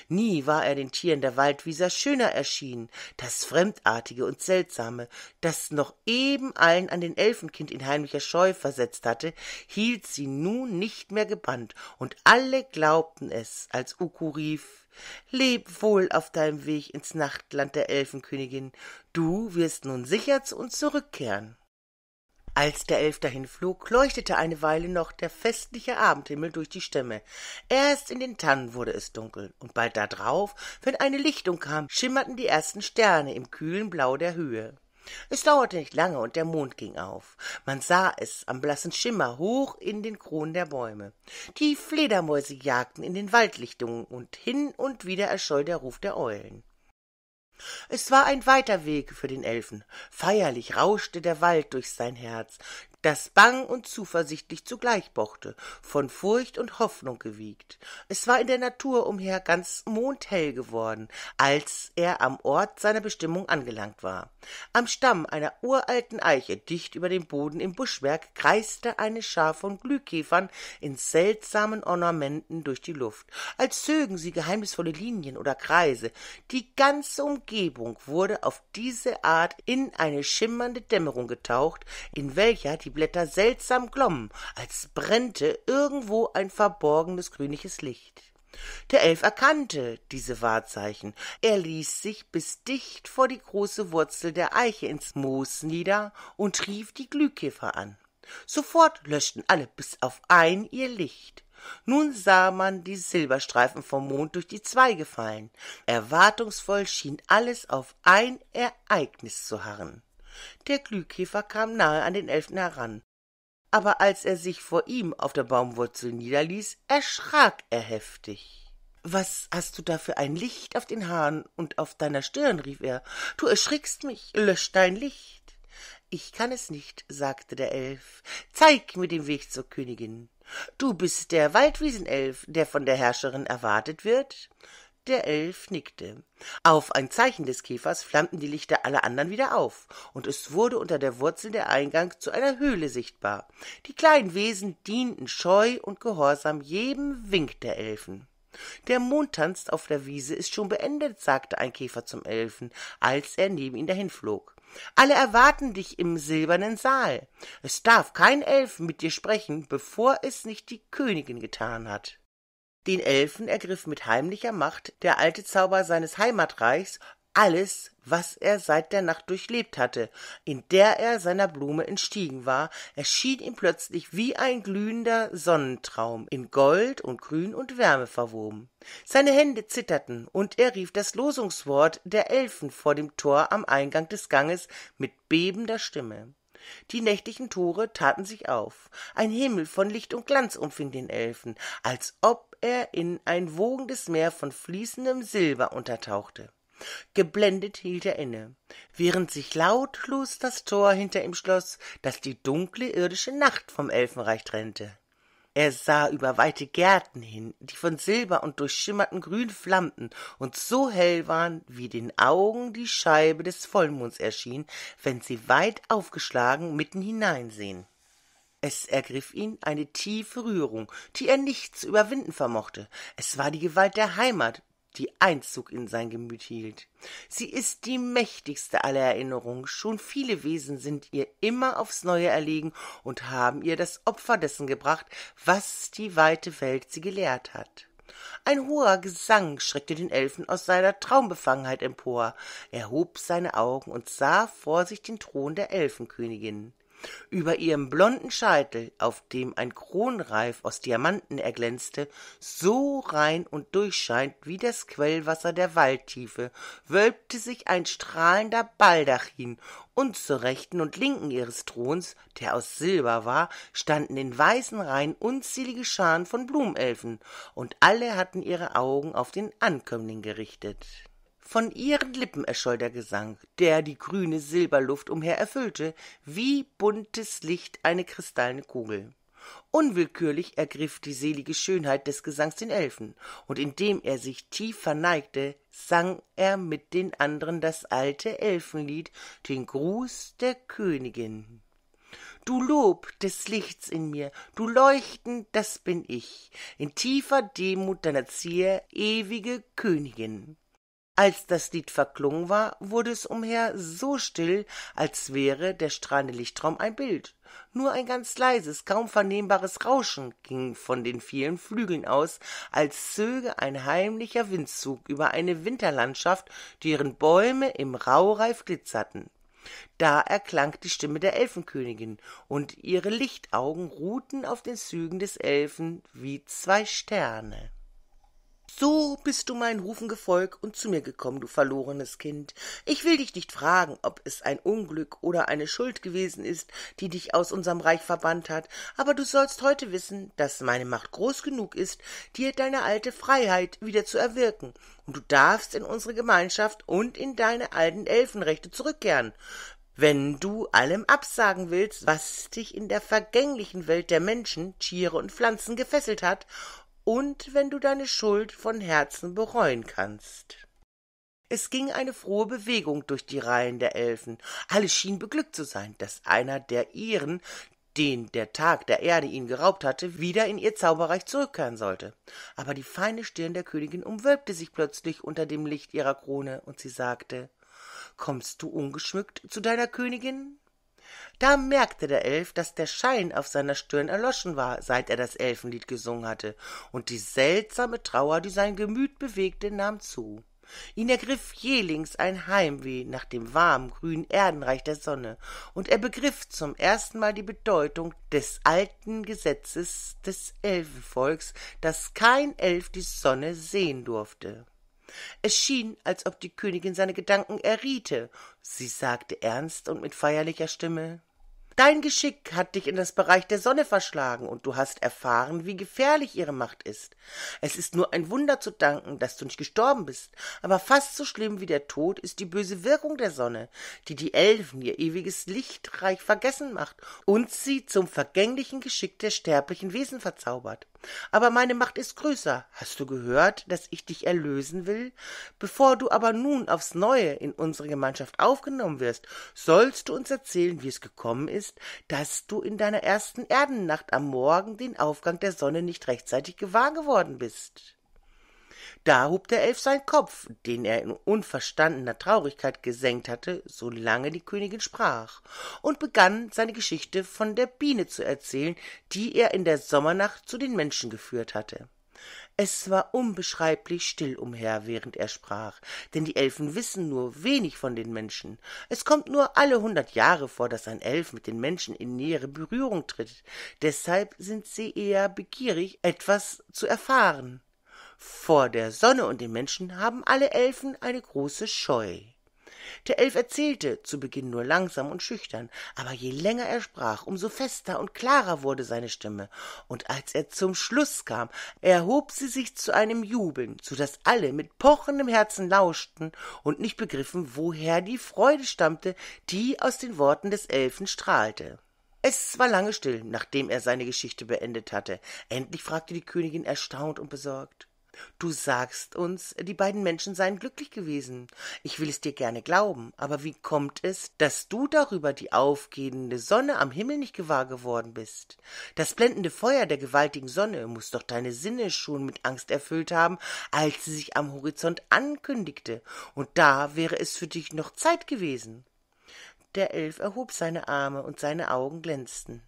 Nie war er den Tieren der Waldwieser schöner erschienen, das Fremdartige und Seltsame, das noch eben allen an den Elfenkind in heimlicher Scheu versetzt hatte, hielt sie nun nicht mehr gebannt, und alle glaubten es, als Uku rief, Leb wohl auf deinem Weg ins Nachtland der Elfenkönigin, du wirst nun sicher zu uns zurückkehren. Als der Elf dahinflog, leuchtete eine Weile noch der festliche Abendhimmel durch die Stämme. Erst in den Tannen wurde es dunkel, und bald darauf, wenn eine Lichtung kam, schimmerten die ersten Sterne im kühlen Blau der Höhe. Es dauerte nicht lange und der Mond ging auf. Man sah es am blassen Schimmer hoch in den Kronen der Bäume. Die Fledermäuse jagten in den Waldlichtungen und hin und wieder erscholl der Ruf der Eulen es war ein weiter weg für den elfen feierlich rauschte der wald durch sein herz das bang und zuversichtlich zugleich pochte, von Furcht und Hoffnung gewiegt. Es war in der Natur umher ganz mondhell geworden, als er am Ort seiner Bestimmung angelangt war. Am Stamm einer uralten Eiche, dicht über dem Boden im Buschwerk, kreiste eine Schar von Glühkäfern in seltsamen Ornamenten durch die Luft, als zögen sie geheimnisvolle Linien oder Kreise. Die ganze Umgebung wurde auf diese Art in eine schimmernde Dämmerung getaucht, in welcher die die Blätter seltsam glommen, als brennte irgendwo ein verborgenes grünliches Licht. Der Elf erkannte diese Wahrzeichen. Er ließ sich bis dicht vor die große Wurzel der Eiche ins Moos nieder und rief die Glühkäfer an. Sofort löschten alle bis auf ein ihr Licht. Nun sah man die Silberstreifen vom Mond durch die Zweige fallen. Erwartungsvoll schien alles auf ein Ereignis zu harren. Der Glühkäfer kam nahe an den Elfen heran. Aber als er sich vor ihm auf der Baumwurzel niederließ, erschrak er heftig. Was hast du da für ein Licht auf den Haaren und auf deiner Stirn? rief er. Du erschrickst mich, lösch dein Licht. Ich kann es nicht, sagte der Elf. Zeig mir den Weg zur Königin. Du bist der Waldwiesenelf, der von der Herrscherin erwartet wird. Der Elf nickte. Auf ein Zeichen des Käfers flammten die Lichter aller anderen wieder auf, und es wurde unter der Wurzel der Eingang zu einer Höhle sichtbar. Die kleinen Wesen dienten scheu und gehorsam jedem Wink der Elfen. Der Mondtanz auf der Wiese ist schon beendet, sagte ein Käfer zum Elfen, als er neben ihn dahinflog. Alle erwarten dich im silbernen Saal. Es darf kein Elf mit dir sprechen, bevor es nicht die Königin getan hat. Den Elfen ergriff mit heimlicher Macht der alte Zauber seines Heimatreichs alles, was er seit der Nacht durchlebt hatte, in der er seiner Blume entstiegen war, erschien ihm plötzlich wie ein glühender Sonnentraum, in Gold und Grün und Wärme verwoben. Seine Hände zitterten, und er rief das Losungswort der Elfen vor dem Tor am Eingang des Ganges mit bebender Stimme. Die nächtlichen Tore taten sich auf. Ein Himmel von Licht und Glanz umfing den Elfen, als ob er in ein wogendes Meer von fließendem Silber untertauchte. Geblendet hielt er inne, während sich lautlos das Tor hinter ihm schloß, das die dunkle irdische Nacht vom Elfenreich trennte. Er sah über weite Gärten hin, die von Silber und durchschimmerten Grün flammten und so hell waren, wie den Augen die Scheibe des Vollmonds erschien, wenn sie weit aufgeschlagen mitten hineinsehen. Es ergriff ihn eine tiefe Rührung, die er nicht zu überwinden vermochte. Es war die Gewalt der Heimat, die Einzug in sein Gemüt hielt. Sie ist die mächtigste aller Erinnerungen. Schon viele Wesen sind ihr immer aufs Neue erlegen und haben ihr das Opfer dessen gebracht, was die weite Welt sie gelehrt hat. Ein hoher Gesang schreckte den Elfen aus seiner Traumbefangenheit empor. Er hob seine Augen und sah vor sich den Thron der Elfenkönigin über ihrem blonden Scheitel, auf dem ein Kronreif aus Diamanten erglänzte, so rein und durchscheint wie das Quellwasser der Waldtiefe, wölbte sich ein strahlender Baldachin, und zur rechten und linken ihres Throns, der aus Silber war, standen in weißen Reihen unzählige Scharen von Blumenelfen, und alle hatten ihre Augen auf den Ankömmling gerichtet. Von ihren Lippen erscholl der Gesang, der die grüne Silberluft umher erfüllte, wie buntes Licht eine kristallene Kugel. Unwillkürlich ergriff die selige Schönheit des Gesangs den Elfen, und indem er sich tief verneigte, sang er mit den anderen das alte Elfenlied, den Gruß der Königin. Du Lob des Lichts in mir, du Leuchten, das bin ich, in tiefer Demut deiner Zier, ewige Königin. Als das Lied verklungen war, wurde es umher so still, als wäre der strahlende Lichtraum ein Bild. Nur ein ganz leises, kaum vernehmbares Rauschen ging von den vielen Flügeln aus, als zöge ein heimlicher Windzug über eine Winterlandschaft, deren Bäume im Raureif glitzerten. Da erklang die Stimme der Elfenkönigin, und ihre Lichtaugen ruhten auf den Zügen des Elfen wie zwei Sterne. So bist du meinen Rufen gefolgt und zu mir gekommen, du verlorenes Kind. Ich will dich nicht fragen, ob es ein Unglück oder eine Schuld gewesen ist, die dich aus unserem Reich verbannt hat, aber du sollst heute wissen, dass meine Macht groß genug ist, dir deine alte Freiheit wieder zu erwirken, und du darfst in unsere Gemeinschaft und in deine alten Elfenrechte zurückkehren wenn du allem absagen willst, was dich in der vergänglichen Welt der Menschen, Tiere und Pflanzen gefesselt hat und wenn du deine Schuld von Herzen bereuen kannst. Es ging eine frohe Bewegung durch die Reihen der Elfen. Alle schienen beglückt zu sein, daß einer der ihren, den der Tag der Erde ihnen geraubt hatte, wieder in ihr Zauberreich zurückkehren sollte. Aber die feine Stirn der Königin umwölbte sich plötzlich unter dem Licht ihrer Krone, und sie sagte Kommst du ungeschmückt zu deiner Königin? Da merkte der Elf, daß der Schein auf seiner Stirn erloschen war, seit er das Elfenlied gesungen hatte, und die seltsame Trauer, die sein Gemüt bewegte, nahm zu. Ihn ergriff jählings ein Heimweh nach dem warmen, grünen Erdenreich der Sonne, und er begriff zum ersten Mal die Bedeutung des alten Gesetzes des Elfenvolks, daß kein Elf die Sonne sehen durfte. Es schien, als ob die Königin seine Gedanken erriete. Sie sagte ernst und mit feierlicher Stimme Dein Geschick hat dich in das Bereich der Sonne verschlagen und du hast erfahren, wie gefährlich ihre Macht ist. Es ist nur ein Wunder zu danken, dass du nicht gestorben bist, aber fast so schlimm wie der Tod ist die böse Wirkung der Sonne, die die Elfen ihr ewiges Lichtreich vergessen macht und sie zum vergänglichen Geschick der sterblichen Wesen verzaubert. Aber meine Macht ist größer. Hast du gehört, dass ich dich erlösen will? Bevor du aber nun aufs Neue in unsere Gemeinschaft aufgenommen wirst, sollst du uns erzählen, wie es gekommen ist, ist, dass du in deiner ersten Erdennacht am Morgen den Aufgang der Sonne nicht rechtzeitig gewahr geworden bist. Da hob der Elf seinen Kopf, den er in unverstandener Traurigkeit gesenkt hatte, solange die Königin sprach, und begann seine Geschichte von der Biene zu erzählen, die er in der Sommernacht zu den Menschen geführt hatte es war unbeschreiblich still umher während er sprach denn die elfen wissen nur wenig von den menschen es kommt nur alle hundert jahre vor daß ein elf mit den menschen in nähere berührung tritt deshalb sind sie eher begierig etwas zu erfahren vor der sonne und den menschen haben alle elfen eine große scheu der Elf erzählte, zu Beginn nur langsam und schüchtern, aber je länger er sprach, umso fester und klarer wurde seine Stimme, und als er zum Schluss kam, erhob sie sich zu einem Jubeln, so daß alle mit pochendem Herzen lauschten und nicht begriffen, woher die Freude stammte, die aus den Worten des Elfen strahlte. Es war lange still, nachdem er seine Geschichte beendet hatte. Endlich fragte die Königin erstaunt und besorgt Du sagst uns, die beiden Menschen seien glücklich gewesen. Ich will es dir gerne glauben, aber wie kommt es, dass du darüber die aufgehende Sonne am Himmel nicht gewahr geworden bist? Das blendende Feuer der gewaltigen Sonne muß doch deine Sinne schon mit Angst erfüllt haben, als sie sich am Horizont ankündigte, und da wäre es für dich noch Zeit gewesen. Der Elf erhob seine Arme, und seine Augen glänzten.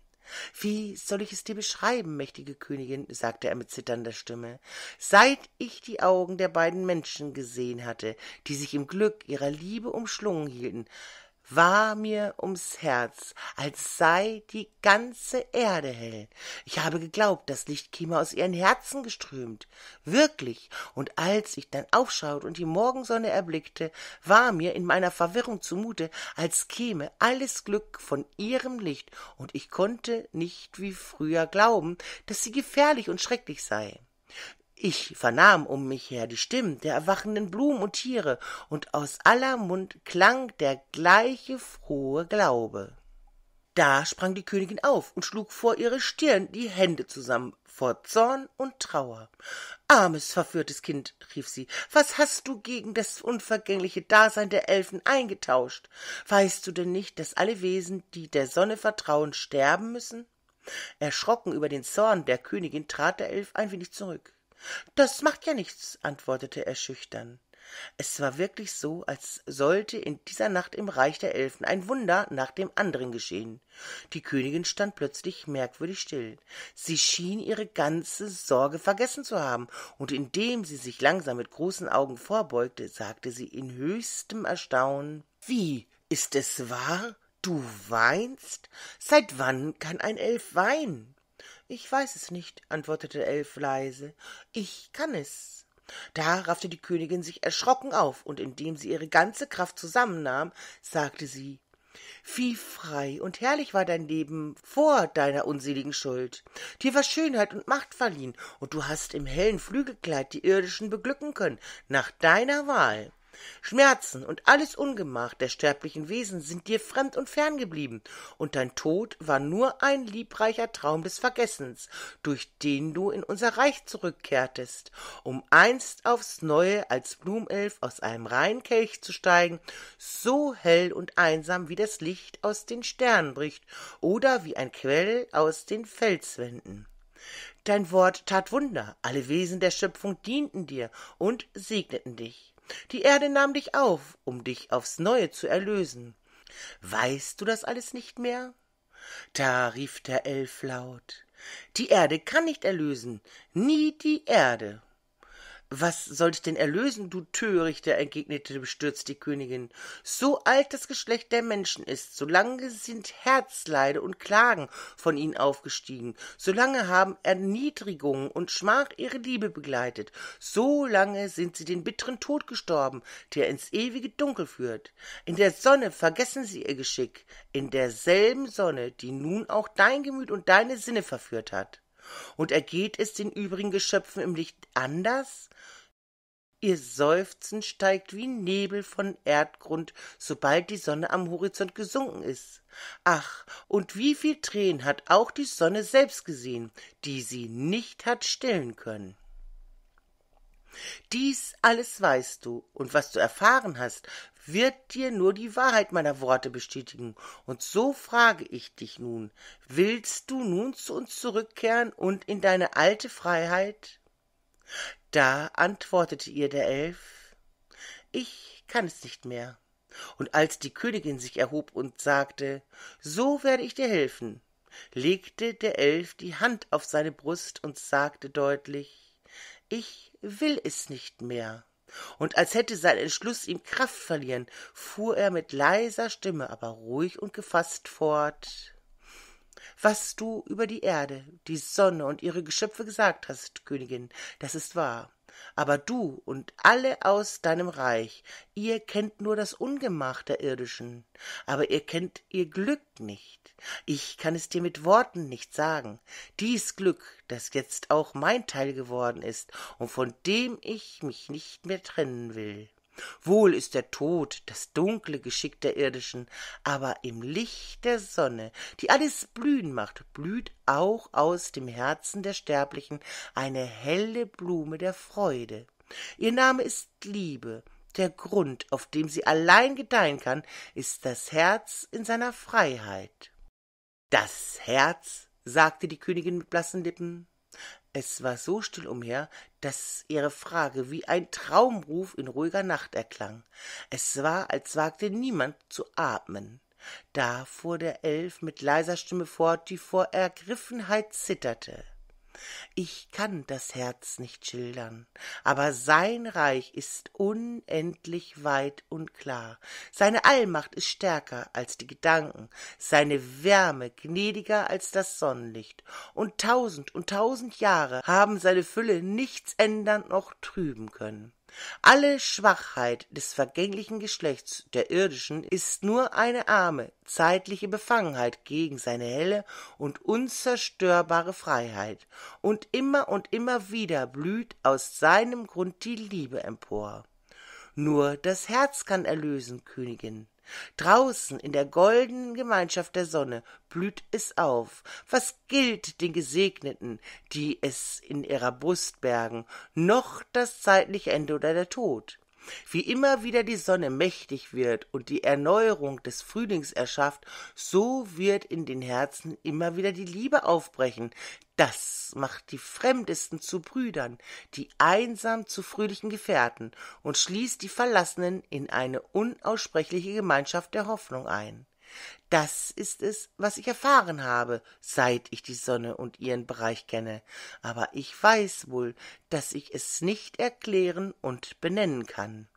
Wie soll ich es dir beschreiben, mächtige Königin? sagte er mit zitternder Stimme. Seit ich die Augen der beiden Menschen gesehen hatte, die sich im Glück ihrer Liebe umschlungen hielten, war mir ums Herz, als sei die ganze Erde hell. Ich habe geglaubt, das Licht käme aus ihren Herzen geströmt. Wirklich. Und als ich dann aufschaut und die Morgensonne erblickte, war mir in meiner Verwirrung zumute, als käme alles Glück von ihrem Licht, und ich konnte nicht wie früher glauben, dass sie gefährlich und schrecklich sei. Ich vernahm um mich her die Stimmen der erwachenden Blumen und Tiere, und aus aller Mund klang der gleiche frohe Glaube. Da sprang die Königin auf und schlug vor ihre Stirn die Hände zusammen vor Zorn und Trauer. Armes, verführtes Kind, rief sie, was hast du gegen das unvergängliche Dasein der Elfen eingetauscht? Weißt du denn nicht, dass alle Wesen, die der Sonne vertrauen, sterben müssen? Erschrocken über den Zorn der Königin trat der Elf ein wenig zurück. Das macht ja nichts, antwortete er schüchtern. Es war wirklich so, als sollte in dieser Nacht im Reich der Elfen ein Wunder nach dem anderen geschehen. Die Königin stand plötzlich merkwürdig still. Sie schien ihre ganze Sorge vergessen zu haben, und indem sie sich langsam mit großen Augen vorbeugte, sagte sie in höchstem Erstaunen Wie, ist es wahr? Du weinst? Seit wann kann ein Elf weinen? Ich weiß es nicht, antwortete Elf leise. Ich kann es. Da raffte die Königin sich erschrocken auf, und indem sie ihre ganze Kraft zusammennahm, sagte sie wie frei und herrlich war dein Leben vor deiner unseligen Schuld. Dir war Schönheit und Macht verliehen, und du hast im hellen Flügelkleid die Irdischen beglücken können, nach deiner Wahl. Schmerzen und alles Ungemach der sterblichen Wesen sind dir fremd und fern geblieben, und dein Tod war nur ein liebreicher Traum des Vergessens, durch den du in unser Reich zurückkehrtest, um einst aufs Neue als Blumelf aus einem reinen Kelch zu steigen, so hell und einsam wie das Licht aus den Sternen bricht oder wie ein Quell aus den Felswänden. Dein Wort tat Wunder, alle Wesen der Schöpfung dienten dir und segneten dich. Die Erde nahm dich auf, um dich aufs Neue zu erlösen. Weißt du das alles nicht mehr? Da rief der Elf laut. Die Erde kann nicht erlösen, nie die Erde. Was soll ich denn erlösen, du Törichter, entgegnete bestürzt die Königin. So alt das Geschlecht der Menschen ist, so lange sind Herzleide und Klagen von ihnen aufgestiegen, so lange haben Erniedrigungen und Schmach ihre Liebe begleitet, so lange sind sie den bitteren Tod gestorben, der ins ewige Dunkel führt. In der Sonne vergessen sie ihr Geschick, in derselben Sonne, die nun auch dein Gemüt und deine Sinne verführt hat. Und ergeht es den übrigen Geschöpfen im Licht anders? Ihr Seufzen steigt wie Nebel von Erdgrund, sobald die Sonne am Horizont gesunken ist. Ach, und wie viel Tränen hat auch die Sonne selbst gesehen, die sie nicht hat stillen können. Dies alles weißt du, und was du erfahren hast, wird dir nur die Wahrheit meiner Worte bestätigen. Und so frage ich dich nun, willst du nun zu uns zurückkehren und in deine alte Freiheit? Da antwortete ihr der Elf, ich kann es nicht mehr. Und als die Königin sich erhob und sagte, so werde ich dir helfen, legte der Elf die Hand auf seine Brust und sagte deutlich, ich will es nicht mehr und als hätte sein Entschluss ihm Kraft verlieren, fuhr er mit leiser Stimme, aber ruhig und gefasst fort was du über die Erde, die Sonne und ihre Geschöpfe gesagt hast, Königin, das ist wahr. Aber du und alle aus deinem Reich, ihr kennt nur das Ungemach der Irdischen, aber ihr kennt ihr Glück nicht. Ich kann es dir mit Worten nicht sagen. Dies Glück, das jetzt auch mein Teil geworden ist und von dem ich mich nicht mehr trennen will. Wohl ist der Tod das dunkle Geschick der irdischen, aber im Licht der Sonne, die alles blühen macht, blüht auch aus dem Herzen der Sterblichen eine helle Blume der Freude. Ihr Name ist Liebe, der Grund, auf dem sie allein gedeihen kann, ist das Herz in seiner Freiheit. Das Herz, sagte die Königin mit blassen Lippen, es war so still umher, daß ihre Frage wie ein Traumruf in ruhiger Nacht erklang. Es war, als wagte niemand zu atmen. Da fuhr der Elf mit leiser Stimme fort, die vor Ergriffenheit zitterte. Ich kann das Herz nicht schildern, aber sein Reich ist unendlich weit und klar. Seine Allmacht ist stärker als die Gedanken, seine Wärme gnädiger als das Sonnenlicht. Und tausend und tausend Jahre haben seine Fülle nichts ändern noch trüben können. Alle Schwachheit des vergänglichen Geschlechts der irdischen ist nur eine arme, zeitliche Befangenheit gegen seine helle und unzerstörbare Freiheit, und immer und immer wieder blüht aus seinem Grund die Liebe empor. Nur das Herz kann erlösen, Königin. Draußen in der goldenen Gemeinschaft der Sonne blüht es auf. Was gilt den Gesegneten, die es in ihrer Brust bergen, noch das zeitliche Ende oder der Tod? Wie immer wieder die Sonne mächtig wird und die Erneuerung des Frühlings erschafft, so wird in den Herzen immer wieder die Liebe aufbrechen. Das macht die Fremdesten zu Brüdern, die einsam zu fröhlichen Gefährten und schließt die Verlassenen in eine unaussprechliche Gemeinschaft der Hoffnung ein. Das ist es, was ich erfahren habe, seit ich die Sonne und ihren Bereich kenne, aber ich weiß wohl, dass ich es nicht erklären und benennen kann.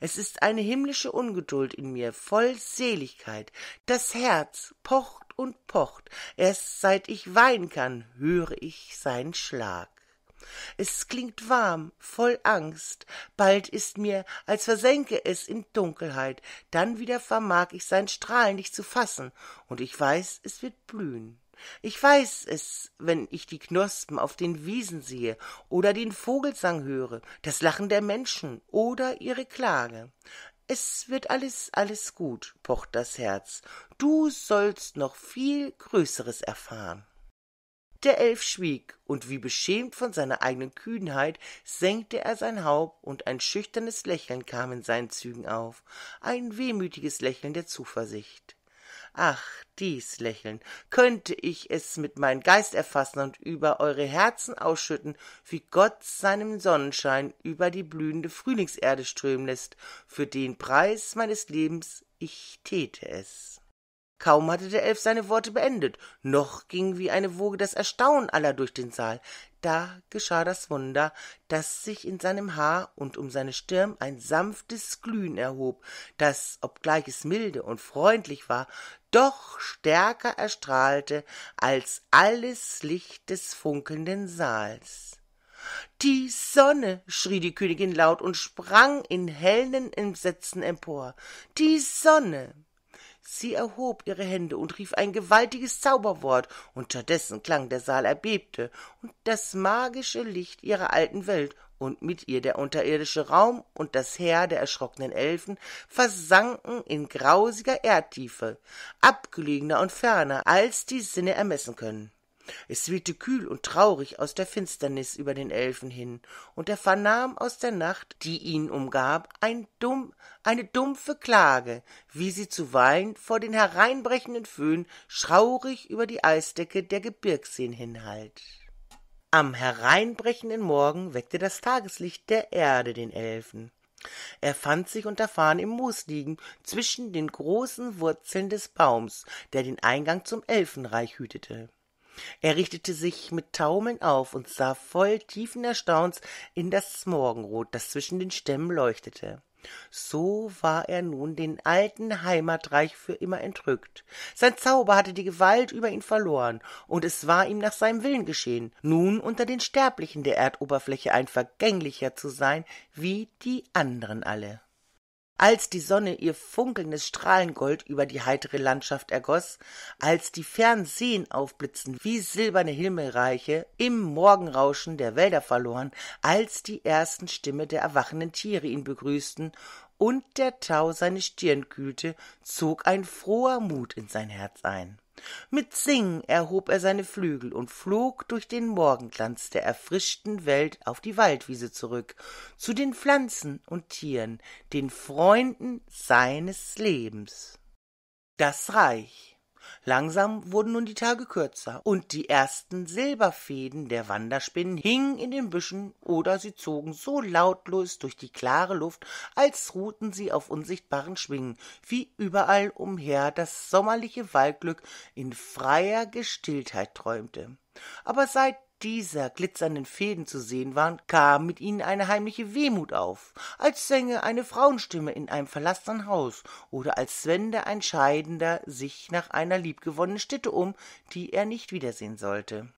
Es ist eine himmlische Ungeduld in mir, voll Seligkeit. Das Herz pocht und pocht. Erst seit ich weinen kann, höre ich seinen Schlag es klingt warm voll angst bald ist mir als versänke es in dunkelheit dann wieder vermag ich sein strahlen nicht zu fassen und ich weiß es wird blühen ich weiß es wenn ich die knospen auf den wiesen sehe oder den vogelsang höre das lachen der menschen oder ihre klage es wird alles alles gut pocht das herz du sollst noch viel größeres erfahren der Elf schwieg, und wie beschämt von seiner eigenen Kühnheit senkte er sein Haupt, und ein schüchternes Lächeln kam in seinen Zügen auf, ein wehmütiges Lächeln der Zuversicht. Ach, dies Lächeln, könnte ich es mit meinem Geist erfassen und über eure Herzen ausschütten, wie Gott seinen Sonnenschein über die blühende Frühlingserde strömen lässt, für den Preis meines Lebens ich täte es. Kaum hatte der Elf seine Worte beendet, noch ging wie eine Woge das Erstaunen aller durch den Saal. Da geschah das Wunder, daß sich in seinem Haar und um seine Stirn ein sanftes Glühen erhob, das, obgleich es milde und freundlich war, doch stärker erstrahlte als alles Licht des funkelnden Saals. Die Sonne, schrie die Königin laut und sprang in hellen Entsetzen empor. Die Sonne. Sie erhob ihre Hände und rief ein gewaltiges Zauberwort, unterdessen klang der Saal erbebte, und das magische Licht ihrer alten Welt und mit ihr der unterirdische Raum und das Heer der erschrockenen Elfen versanken in grausiger Erdtiefe, abgelegener und ferner, als die Sinne ermessen können. Es wehte kühl und traurig aus der Finsternis über den Elfen hin, und er vernahm aus der Nacht, die ihn umgab, ein dumm, eine dumpfe Klage, wie sie zuweilen vor den hereinbrechenden Föhn schaurig über die Eisdecke der Gebirgsseen hinhallt. Am hereinbrechenden Morgen weckte das Tageslicht der Erde den Elfen. Er fand sich unterfahren im Moos liegen, zwischen den großen Wurzeln des Baums, der den Eingang zum Elfenreich hütete. Er richtete sich mit Taumeln auf und sah voll tiefen Erstaunens in das Morgenrot, das zwischen den Stämmen leuchtete. So war er nun den alten Heimatreich für immer entrückt. Sein Zauber hatte die Gewalt über ihn verloren, und es war ihm nach seinem Willen geschehen, nun unter den Sterblichen der Erdoberfläche ein Vergänglicher zu sein, wie die anderen alle als die Sonne ihr funkelndes Strahlengold über die heitere Landschaft ergoß, als die fernen Seen aufblitzten wie silberne Himmelreiche, im Morgenrauschen der Wälder verloren, als die ersten Stimme der erwachenden Tiere ihn begrüßten und der Tau seine Stirn kühlte, zog ein froher Mut in sein Herz ein mit Singen erhob er seine Flügel und flog durch den Morgenglanz der erfrischten Welt auf die Waldwiese zurück, zu den Pflanzen und Tieren, den Freunden seines Lebens. Das Reich Langsam wurden nun die Tage kürzer, und die ersten Silberfäden der Wanderspinnen hingen in den Büschen oder sie zogen so lautlos durch die klare Luft, als ruhten sie auf unsichtbaren Schwingen, wie überall umher das sommerliche Waldglück in freier Gestilltheit träumte. Aber seit dieser glitzernden Fäden zu sehen waren, kam mit ihnen eine heimliche Wehmut auf, als sänge eine Frauenstimme in einem verlassenen Haus oder als wende ein Scheidender sich nach einer liebgewonnenen Stätte um, die er nicht wiedersehen sollte.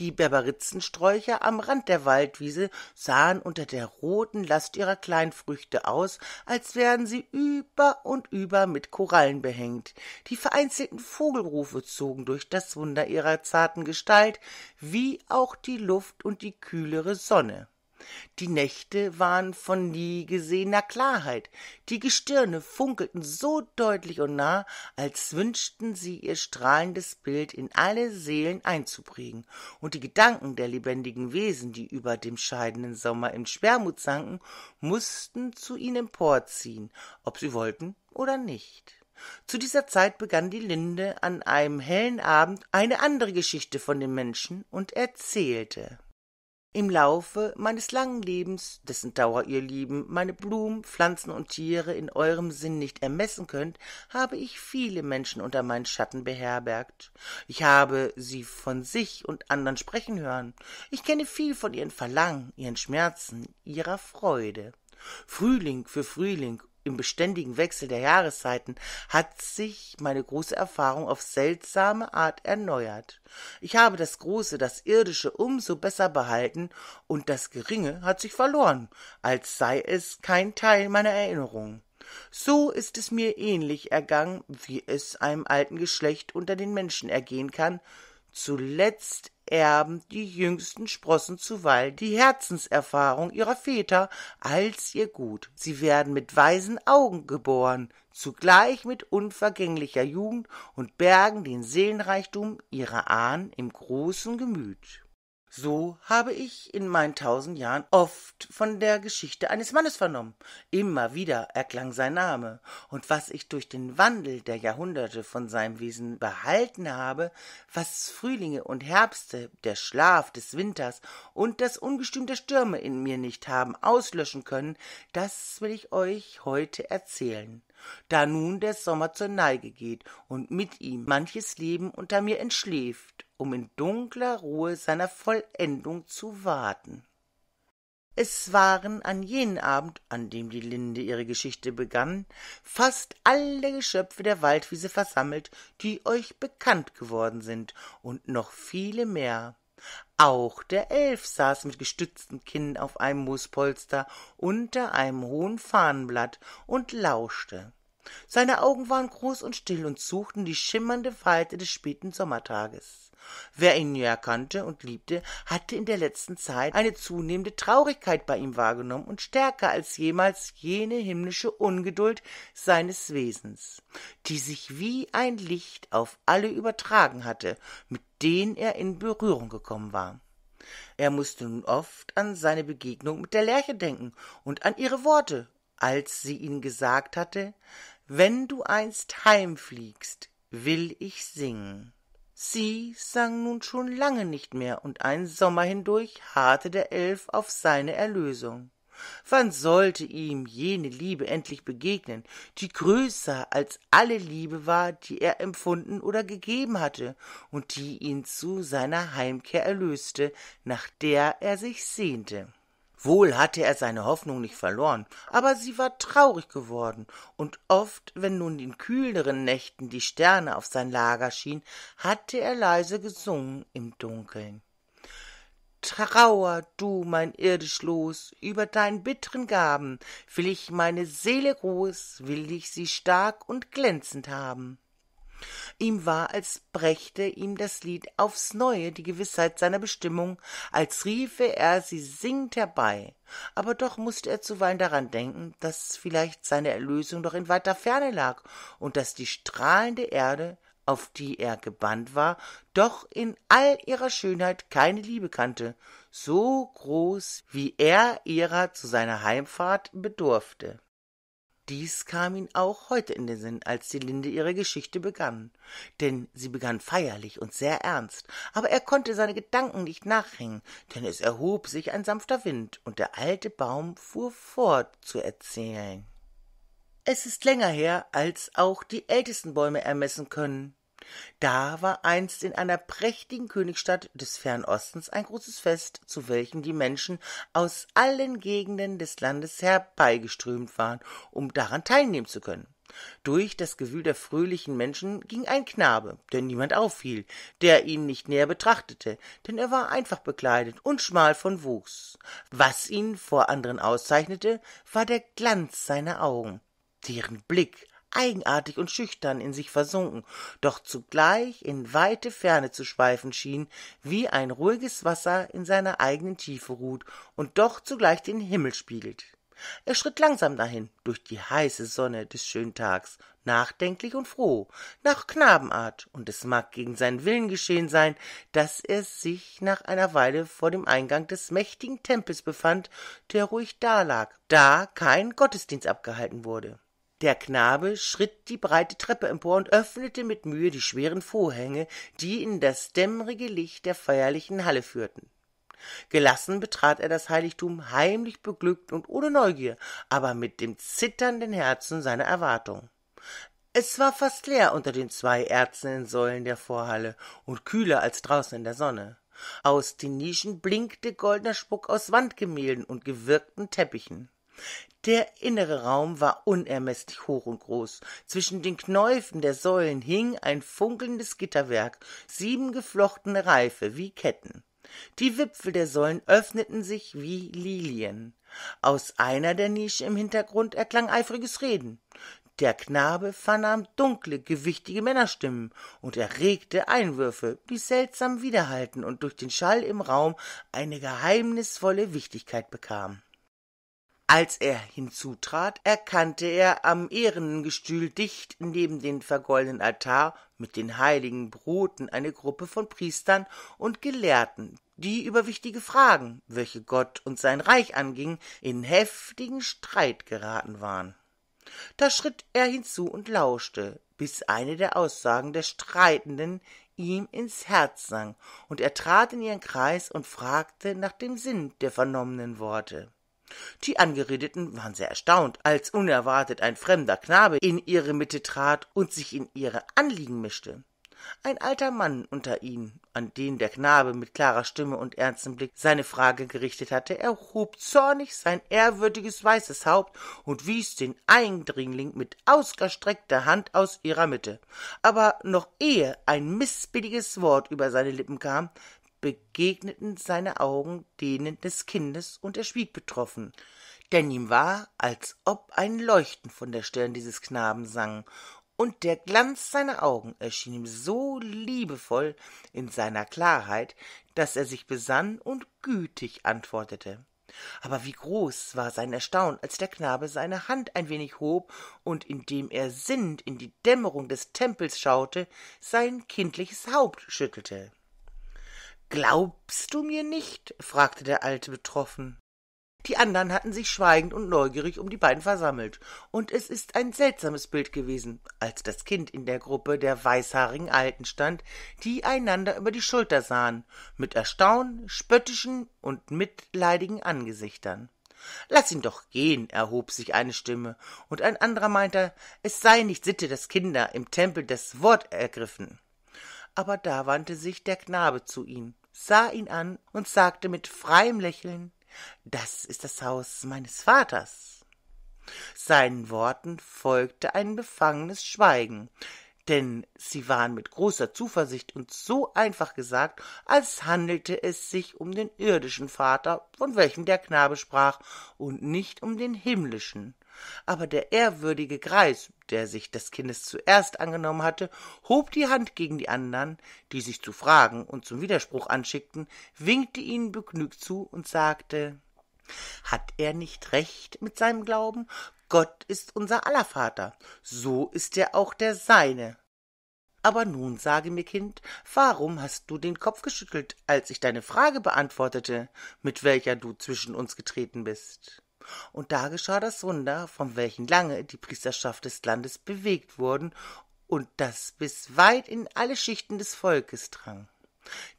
Die Berberitzensträucher am Rand der Waldwiese sahen unter der roten Last ihrer Kleinfrüchte aus, als wären sie über und über mit Korallen behängt. Die vereinzelten Vogelrufe zogen durch das Wunder ihrer zarten Gestalt, wie auch die Luft und die kühlere Sonne. Die Nächte waren von nie gesehener Klarheit, die Gestirne funkelten so deutlich und nah, als wünschten sie ihr strahlendes Bild in alle Seelen einzuprägen, und die Gedanken der lebendigen Wesen, die über dem scheidenden Sommer in Schwermut sanken, mussten zu ihnen emporziehen, ob sie wollten oder nicht. Zu dieser Zeit begann die Linde an einem hellen Abend eine andere Geschichte von dem Menschen und erzählte. Im Laufe meines langen Lebens, dessen Dauer ihr Lieben, meine Blumen, Pflanzen und Tiere in eurem Sinn nicht ermessen könnt, habe ich viele Menschen unter meinen Schatten beherbergt. Ich habe sie von sich und anderen sprechen hören. Ich kenne viel von ihren Verlangen, ihren Schmerzen, ihrer Freude. Frühling für Frühling im beständigen Wechsel der Jahreszeiten hat sich meine große Erfahrung auf seltsame Art erneuert. Ich habe das Große, das Irdische umso besser behalten und das Geringe hat sich verloren, als sei es kein Teil meiner Erinnerung. So ist es mir ähnlich ergangen, wie es einem alten Geschlecht unter den Menschen ergehen kann, Zuletzt erben die jüngsten Sprossen zuweilen die Herzenserfahrung ihrer Väter als ihr Gut. Sie werden mit weisen Augen geboren, zugleich mit unvergänglicher Jugend und bergen den Seelenreichtum ihrer Ahnen im großen Gemüt. So habe ich in meinen tausend Jahren oft von der Geschichte eines Mannes vernommen. Immer wieder erklang sein Name, und was ich durch den Wandel der Jahrhunderte von seinem Wesen behalten habe, was Frühlinge und Herbste, der Schlaf des Winters und das Ungestüm der Stürme in mir nicht haben auslöschen können, das will ich euch heute erzählen da nun der Sommer zur Neige geht und mit ihm manches Leben unter mir entschläft um in dunkler Ruhe seiner Vollendung zu warten. Es waren an jenem Abend, an dem die Linde ihre Geschichte begann, fast alle Geschöpfe der Waldwiese versammelt, die euch bekannt geworden sind, und noch viele mehr. Auch der Elf saß mit gestützten Kinn auf einem Moospolster unter einem hohen Fahnenblatt und lauschte. Seine Augen waren groß und still und suchten die schimmernde Falte des späten Sommertages. Wer ihn näher kannte und liebte, hatte in der letzten Zeit eine zunehmende Traurigkeit bei ihm wahrgenommen und stärker als jemals jene himmlische Ungeduld seines Wesens, die sich wie ein Licht auf alle übertragen hatte, mit denen er in Berührung gekommen war. Er mußte nun oft an seine Begegnung mit der Lerche denken und an ihre Worte, als sie ihn gesagt hatte, wenn du einst heimfliegst, will ich singen. Sie sang nun schon lange nicht mehr, und einen Sommer hindurch harrte der Elf auf seine Erlösung. Wann sollte ihm jene Liebe endlich begegnen, die größer als alle Liebe war, die er empfunden oder gegeben hatte und die ihn zu seiner Heimkehr erlöste, nach der er sich sehnte? Wohl hatte er seine Hoffnung nicht verloren, aber sie war traurig geworden, und oft, wenn nun in kühleren Nächten die Sterne auf sein Lager schienen, hatte er leise gesungen im Dunkeln. Trauer, du mein irdisch Los, über deinen bitteren Gaben, will ich meine Seele groß, will ich sie stark und glänzend haben ihm war, als brächte ihm das Lied aufs neue die Gewissheit seiner Bestimmung, als riefe er sie singend herbei. Aber doch mußte er zuweilen daran denken, daß vielleicht seine Erlösung doch in weiter Ferne lag und daß die strahlende Erde, auf die er gebannt war, doch in all ihrer Schönheit keine Liebe kannte, so groß, wie er ihrer zu seiner Heimfahrt bedurfte. Dies kam ihm auch heute in den Sinn, als die Linde ihre Geschichte begann. Denn sie begann feierlich und sehr ernst, aber er konnte seine Gedanken nicht nachhängen, denn es erhob sich ein sanfter Wind, und der alte Baum fuhr fort zu erzählen. Es ist länger her, als auch die ältesten Bäume ermessen können, da war einst in einer prächtigen Königstadt des Fernostens ein großes Fest, zu welchem die Menschen aus allen Gegenden des Landes herbeigeströmt waren, um daran teilnehmen zu können. Durch das Gewühl der fröhlichen Menschen ging ein Knabe, der niemand auffiel, der ihn nicht näher betrachtete, denn er war einfach bekleidet und schmal von Wuchs. Was ihn vor anderen auszeichnete, war der Glanz seiner Augen, deren Blick eigenartig und schüchtern in sich versunken, doch zugleich in weite Ferne zu schweifen schien, wie ein ruhiges Wasser in seiner eigenen Tiefe ruht und doch zugleich den Himmel spiegelt. Er schritt langsam dahin, durch die heiße Sonne des schönen Tags, nachdenklich und froh, nach Knabenart, und es mag gegen seinen Willen geschehen sein, daß er sich nach einer Weile vor dem Eingang des mächtigen Tempels befand, der ruhig dalag, da kein Gottesdienst abgehalten wurde. Der Knabe schritt die breite Treppe empor und öffnete mit Mühe die schweren Vorhänge, die in das dämmerige Licht der feierlichen Halle führten. Gelassen betrat er das Heiligtum, heimlich beglückt und ohne Neugier, aber mit dem zitternden Herzen seiner Erwartung. Es war fast leer unter den zwei erzenen Säulen der Vorhalle und kühler als draußen in der Sonne. Aus den Nischen blinkte goldener Spuck aus Wandgemälden und gewirkten Teppichen. Der innere Raum war unermeßlich hoch und groß. Zwischen den Knäufen der Säulen hing ein funkelndes Gitterwerk, sieben geflochtene Reife wie Ketten. Die Wipfel der Säulen öffneten sich wie Lilien. Aus einer der Nischen im Hintergrund erklang eifriges Reden. Der Knabe vernahm dunkle, gewichtige Männerstimmen und erregte Einwürfe, die seltsam widerhallten und durch den Schall im Raum eine geheimnisvolle Wichtigkeit bekamen. Als er hinzutrat, erkannte er am Ehrengestühl dicht neben den vergoldenen Altar mit den heiligen Broten eine Gruppe von Priestern und Gelehrten, die über wichtige Fragen, welche Gott und sein Reich anging, in heftigen Streit geraten waren. Da schritt er hinzu und lauschte, bis eine der Aussagen der Streitenden ihm ins Herz sang, und er trat in ihren Kreis und fragte nach dem Sinn der vernommenen Worte. Die Angeredeten waren sehr erstaunt, als unerwartet ein fremder Knabe in ihre Mitte trat und sich in ihre Anliegen mischte. Ein alter Mann unter ihnen, an den der Knabe mit klarer Stimme und ernstem Blick seine Frage gerichtet hatte, erhob zornig sein ehrwürdiges weißes Haupt und wies den Eindringling mit ausgestreckter Hand aus ihrer Mitte. Aber noch ehe ein mißbilliges Wort über seine Lippen kam, begegneten seine Augen denen des Kindes, und er schwieg betroffen, denn ihm war, als ob ein Leuchten von der Stirn dieses Knaben sang, und der Glanz seiner Augen erschien ihm so liebevoll in seiner Klarheit, daß er sich besann und gütig antwortete. Aber wie groß war sein Erstaunen, als der Knabe seine Hand ein wenig hob und indem er sinnend in die Dämmerung des Tempels schaute, sein kindliches Haupt schüttelte. Glaubst du mir nicht? fragte der Alte betroffen. Die anderen hatten sich schweigend und neugierig um die beiden versammelt, und es ist ein seltsames Bild gewesen, als das Kind in der Gruppe der weißhaarigen Alten stand, die einander über die Schulter sahen, mit Erstaunen, spöttischen und mitleidigen Angesichtern. Lass ihn doch gehen, erhob sich eine Stimme, und ein anderer meinte, es sei nicht Sitte, dass Kinder im Tempel das Wort ergriffen. Aber da wandte sich der Knabe zu ihm sah ihn an und sagte mit freiem Lächeln Das ist das Haus meines Vaters. Seinen Worten folgte ein befangenes Schweigen, denn sie waren mit großer Zuversicht und so einfach gesagt, als handelte es sich um den irdischen Vater, von welchem der Knabe sprach, und nicht um den himmlischen. Aber der ehrwürdige Greis, der sich des Kindes zuerst angenommen hatte, hob die Hand gegen die andern, die sich zu Fragen und zum Widerspruch anschickten, winkte ihnen begnügt zu und sagte, hat er nicht recht mit seinem Glauben? Gott ist unser aller Vater, so ist er auch der Seine. Aber nun sage mir, Kind, warum hast du den Kopf geschüttelt, als ich deine Frage beantwortete, mit welcher du zwischen uns getreten bist? Und da geschah das Wunder, von welchem lange die Priesterschaft des Landes bewegt wurden und das bis weit in alle Schichten des Volkes drang.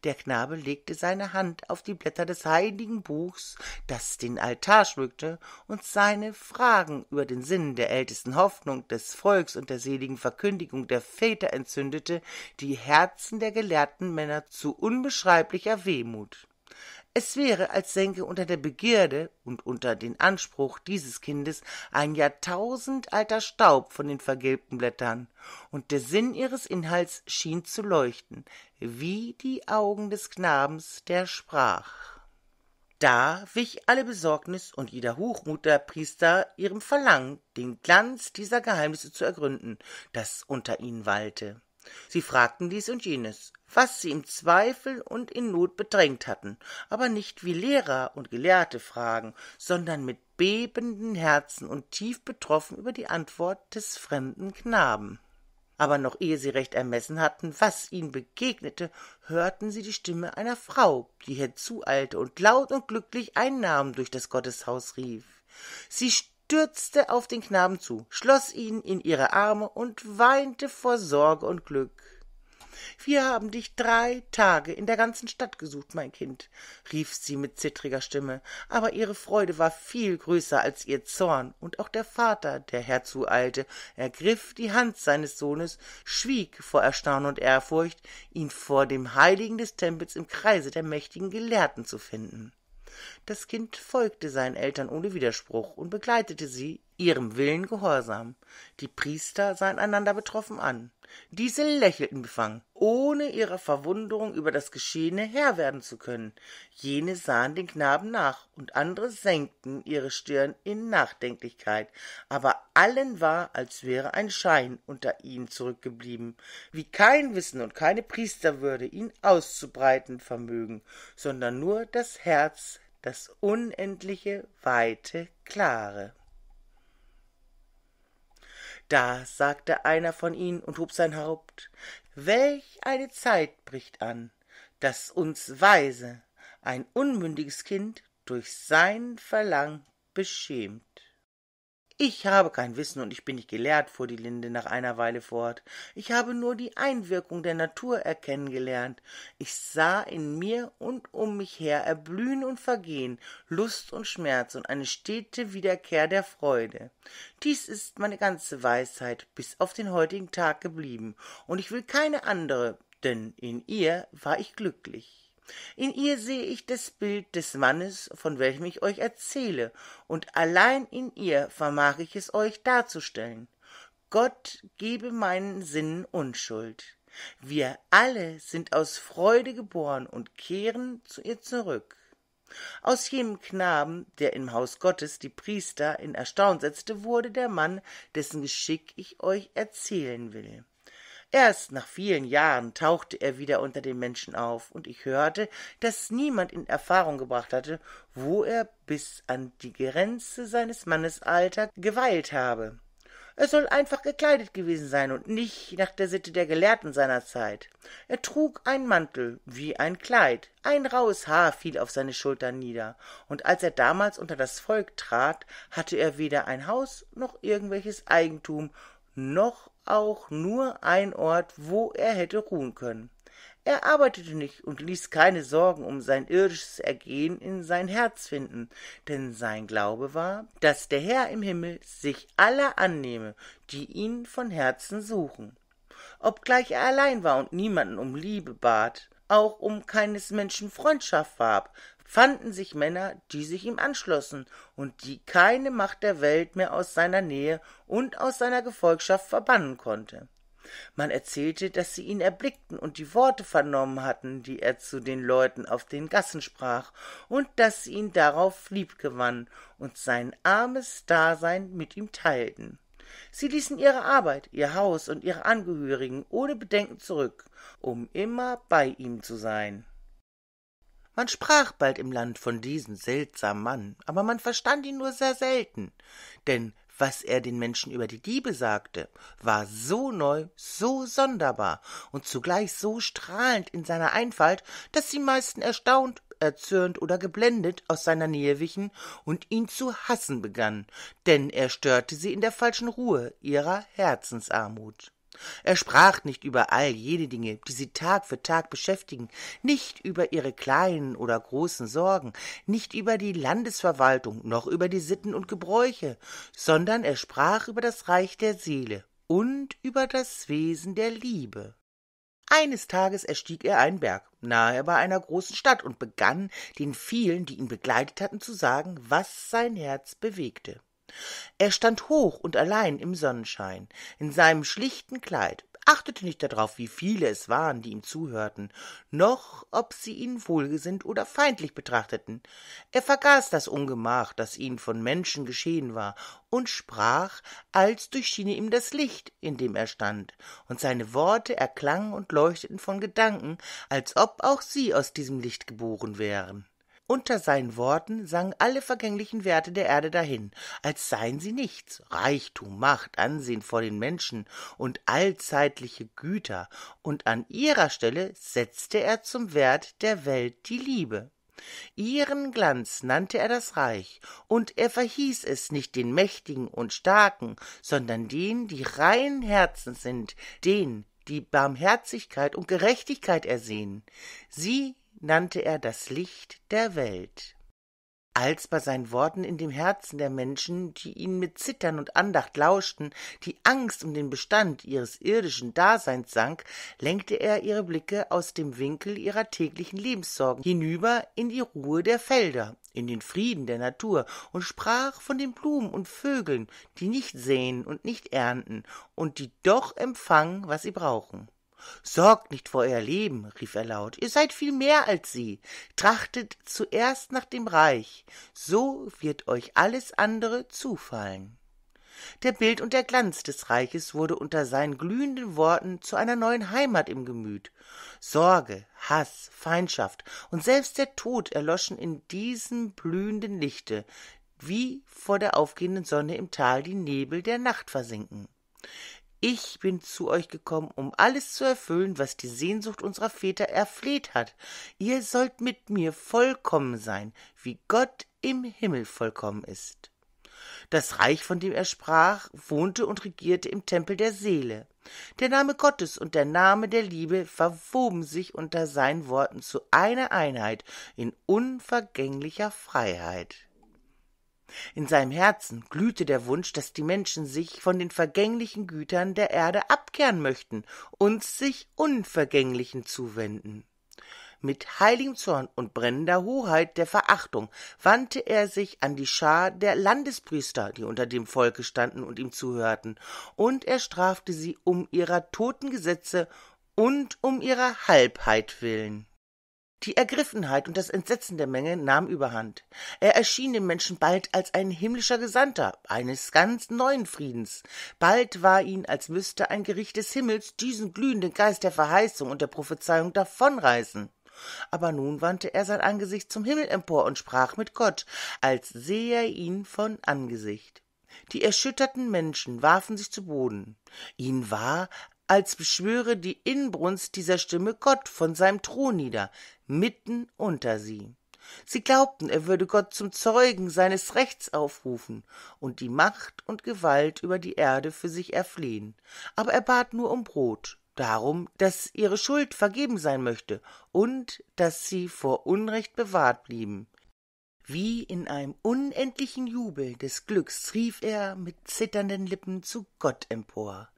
Der Knabe legte seine Hand auf die Blätter des heiligen Buchs, das den Altar schmückte, und seine Fragen über den Sinn der ältesten Hoffnung des Volks und der seligen Verkündigung der Väter entzündete die Herzen der gelehrten Männer zu unbeschreiblicher Wehmut. Es wäre, als senke unter der Begierde und unter den Anspruch dieses Kindes ein Jahrtausend alter Staub von den vergilbten Blättern, und der Sinn ihres Inhalts schien zu leuchten, wie die Augen des Knabens, der sprach. Da wich alle Besorgnis und jeder Hochmut der Priester ihrem Verlangen, den Glanz dieser Geheimnisse zu ergründen, das unter ihnen wallte. Sie fragten dies und jenes, was sie im Zweifel und in Not bedrängt hatten, aber nicht wie Lehrer und Gelehrte fragen, sondern mit bebenden Herzen und tief betroffen über die Antwort des fremden Knaben aber noch ehe sie recht ermessen hatten, was ihnen begegnete, hörten sie die Stimme einer Frau, die herzueilte und laut und glücklich einen Namen durch das Gotteshaus rief. Sie stürzte auf den Knaben zu, schloss ihn in ihre Arme und weinte vor Sorge und Glück. Wir haben dich drei Tage in der ganzen Stadt gesucht, mein Kind, rief sie mit zittriger Stimme, aber ihre Freude war viel größer als ihr Zorn, und auch der Vater, der herzueilte, ergriff die Hand seines Sohnes, schwieg vor Erstaunen und Ehrfurcht, ihn vor dem Heiligen des Tempels im Kreise der mächtigen Gelehrten zu finden. Das Kind folgte seinen Eltern ohne Widerspruch und begleitete sie ihrem Willen gehorsam. Die Priester sahen einander betroffen an. Diese lächelten befangen, ohne ihrer Verwunderung über das Geschehene Herr werden zu können. Jene sahen den Knaben nach, und andere senkten ihre Stirn in Nachdenklichkeit, aber allen war, als wäre ein Schein unter ihnen zurückgeblieben, wie kein Wissen und keine Priesterwürde ihn auszubreiten vermögen, sondern nur das Herz, das unendliche, weite, klare. Da sagte einer von ihnen und hob sein Haupt, welch eine Zeit bricht an, daß uns Weise ein unmündiges Kind durch sein Verlang beschämt. Ich habe kein Wissen und ich bin nicht gelehrt, fuhr die Linde nach einer Weile fort. Ich habe nur die Einwirkung der Natur erkennen gelernt. Ich sah in mir und um mich her erblühen und vergehen, Lust und Schmerz und eine stete Wiederkehr der Freude. Dies ist meine ganze Weisheit bis auf den heutigen Tag geblieben, und ich will keine andere, denn in ihr war ich glücklich. In ihr sehe ich das Bild des Mannes, von welchem ich euch erzähle, und allein in ihr vermag ich es euch darzustellen. Gott gebe meinen Sinnen Unschuld. Wir alle sind aus Freude geboren und kehren zu ihr zurück. Aus jenem Knaben, der im Haus Gottes die Priester in Erstaunen setzte, wurde der Mann, dessen Geschick ich euch erzählen will. Erst nach vielen Jahren tauchte er wieder unter den Menschen auf, und ich hörte, dass niemand in Erfahrung gebracht hatte, wo er bis an die Grenze seines Mannesalters geweilt habe. Er soll einfach gekleidet gewesen sein und nicht nach der Sitte der Gelehrten seiner Zeit. Er trug einen Mantel wie ein Kleid, ein raues Haar fiel auf seine Schultern nieder, und als er damals unter das Volk trat, hatte er weder ein Haus noch irgendwelches Eigentum, noch auch nur ein Ort, wo er hätte ruhen können. Er arbeitete nicht und ließ keine Sorgen um sein irdisches Ergehen in sein Herz finden, denn sein Glaube war, dass der Herr im Himmel sich aller annehme, die ihn von Herzen suchen. Obgleich er allein war und niemanden um Liebe bat, auch um keines Menschen Freundschaft warb, fanden sich Männer, die sich ihm anschlossen und die keine Macht der Welt mehr aus seiner Nähe und aus seiner Gefolgschaft verbannen konnte. Man erzählte, dass sie ihn erblickten und die Worte vernommen hatten, die er zu den Leuten auf den Gassen sprach, und dass sie ihn darauf liebgewannen und sein armes Dasein mit ihm teilten. Sie ließen ihre Arbeit, ihr Haus und ihre Angehörigen ohne Bedenken zurück, um immer bei ihm zu sein. Man sprach bald im Land von diesem seltsamen Mann, aber man verstand ihn nur sehr selten, denn was er den Menschen über die Diebe sagte, war so neu, so sonderbar und zugleich so strahlend in seiner Einfalt, daß die meisten erstaunt, erzürnt oder geblendet aus seiner Nähe wichen und ihn zu hassen begannen, denn er störte sie in der falschen Ruhe ihrer Herzensarmut. Er sprach nicht über all jene Dinge, die sie Tag für Tag beschäftigen, nicht über ihre kleinen oder großen Sorgen, nicht über die Landesverwaltung, noch über die Sitten und Gebräuche, sondern er sprach über das Reich der Seele und über das Wesen der Liebe. Eines Tages erstieg er einen Berg, nahe bei einer großen Stadt, und begann den vielen, die ihn begleitet hatten, zu sagen, was sein Herz bewegte er stand hoch und allein im sonnenschein in seinem schlichten kleid achtete nicht darauf wie viele es waren die ihm zuhörten noch ob sie ihn wohlgesinnt oder feindlich betrachteten er vergaß das ungemach das ihm von menschen geschehen war und sprach als durchschiene ihm das licht in dem er stand und seine worte erklangen und leuchteten von gedanken als ob auch sie aus diesem licht geboren wären unter seinen Worten sangen alle vergänglichen Werte der Erde dahin, als seien sie nichts. Reichtum, Macht, Ansehen vor den Menschen und allzeitliche Güter. Und an ihrer Stelle setzte er zum Wert der Welt die Liebe. Ihren Glanz nannte er das Reich, und er verhieß es nicht den Mächtigen und Starken, sondern denen, die reinen Herzens sind, denen, die Barmherzigkeit und Gerechtigkeit ersehen. Sie nannte er das Licht der Welt. Als bei seinen Worten in dem Herzen der Menschen, die ihnen mit Zittern und Andacht lauschten, die Angst um den Bestand ihres irdischen Daseins sank, lenkte er ihre Blicke aus dem Winkel ihrer täglichen Lebenssorgen hinüber in die Ruhe der Felder, in den Frieden der Natur und sprach von den Blumen und Vögeln, die nicht säen und nicht ernten und die doch empfangen, was sie brauchen. Sorgt nicht vor euer Leben, rief er laut, ihr seid viel mehr als sie. Trachtet zuerst nach dem Reich, so wird euch alles andere zufallen. Der Bild und der Glanz des Reiches wurde unter seinen glühenden Worten zu einer neuen Heimat im Gemüt. Sorge, Hass, Feindschaft und selbst der Tod erloschen in diesem blühenden Lichte, wie vor der aufgehenden Sonne im Tal die Nebel der Nacht versinken. Ich bin zu euch gekommen, um alles zu erfüllen, was die Sehnsucht unserer Väter erfleht hat. Ihr sollt mit mir vollkommen sein, wie Gott im Himmel vollkommen ist. Das Reich, von dem er sprach, wohnte und regierte im Tempel der Seele. Der Name Gottes und der Name der Liebe verwoben sich unter seinen Worten zu einer Einheit in unvergänglicher Freiheit. In seinem Herzen glühte der Wunsch, dass die Menschen sich von den vergänglichen Gütern der Erde abkehren möchten und sich Unvergänglichen zuwenden. Mit heiligem Zorn und brennender Hoheit der Verachtung wandte er sich an die Schar der Landespriester, die unter dem Volke standen und ihm zuhörten, und er strafte sie um ihrer toten Gesetze und um ihrer Halbheit willen. Die Ergriffenheit und das Entsetzen der Menge nahm überhand. Er erschien den Menschen bald als ein himmlischer Gesandter eines ganz neuen Friedens. Bald war ihn, als müsste ein Gericht des Himmels diesen glühenden Geist der Verheißung und der Prophezeiung davonreißen. Aber nun wandte er sein Angesicht zum Himmel empor und sprach mit Gott, als sehe er ihn von Angesicht. Die erschütterten Menschen warfen sich zu Boden. Ihnen war, als beschwöre die Inbrunst dieser Stimme Gott von seinem Thron nieder, mitten unter sie. Sie glaubten, er würde Gott zum Zeugen seines Rechts aufrufen und die Macht und Gewalt über die Erde für sich erflehen. Aber er bat nur um Brot, darum, dass ihre Schuld vergeben sein möchte und dass sie vor Unrecht bewahrt blieben. Wie in einem unendlichen Jubel des Glücks rief er mit zitternden Lippen zu Gott empor.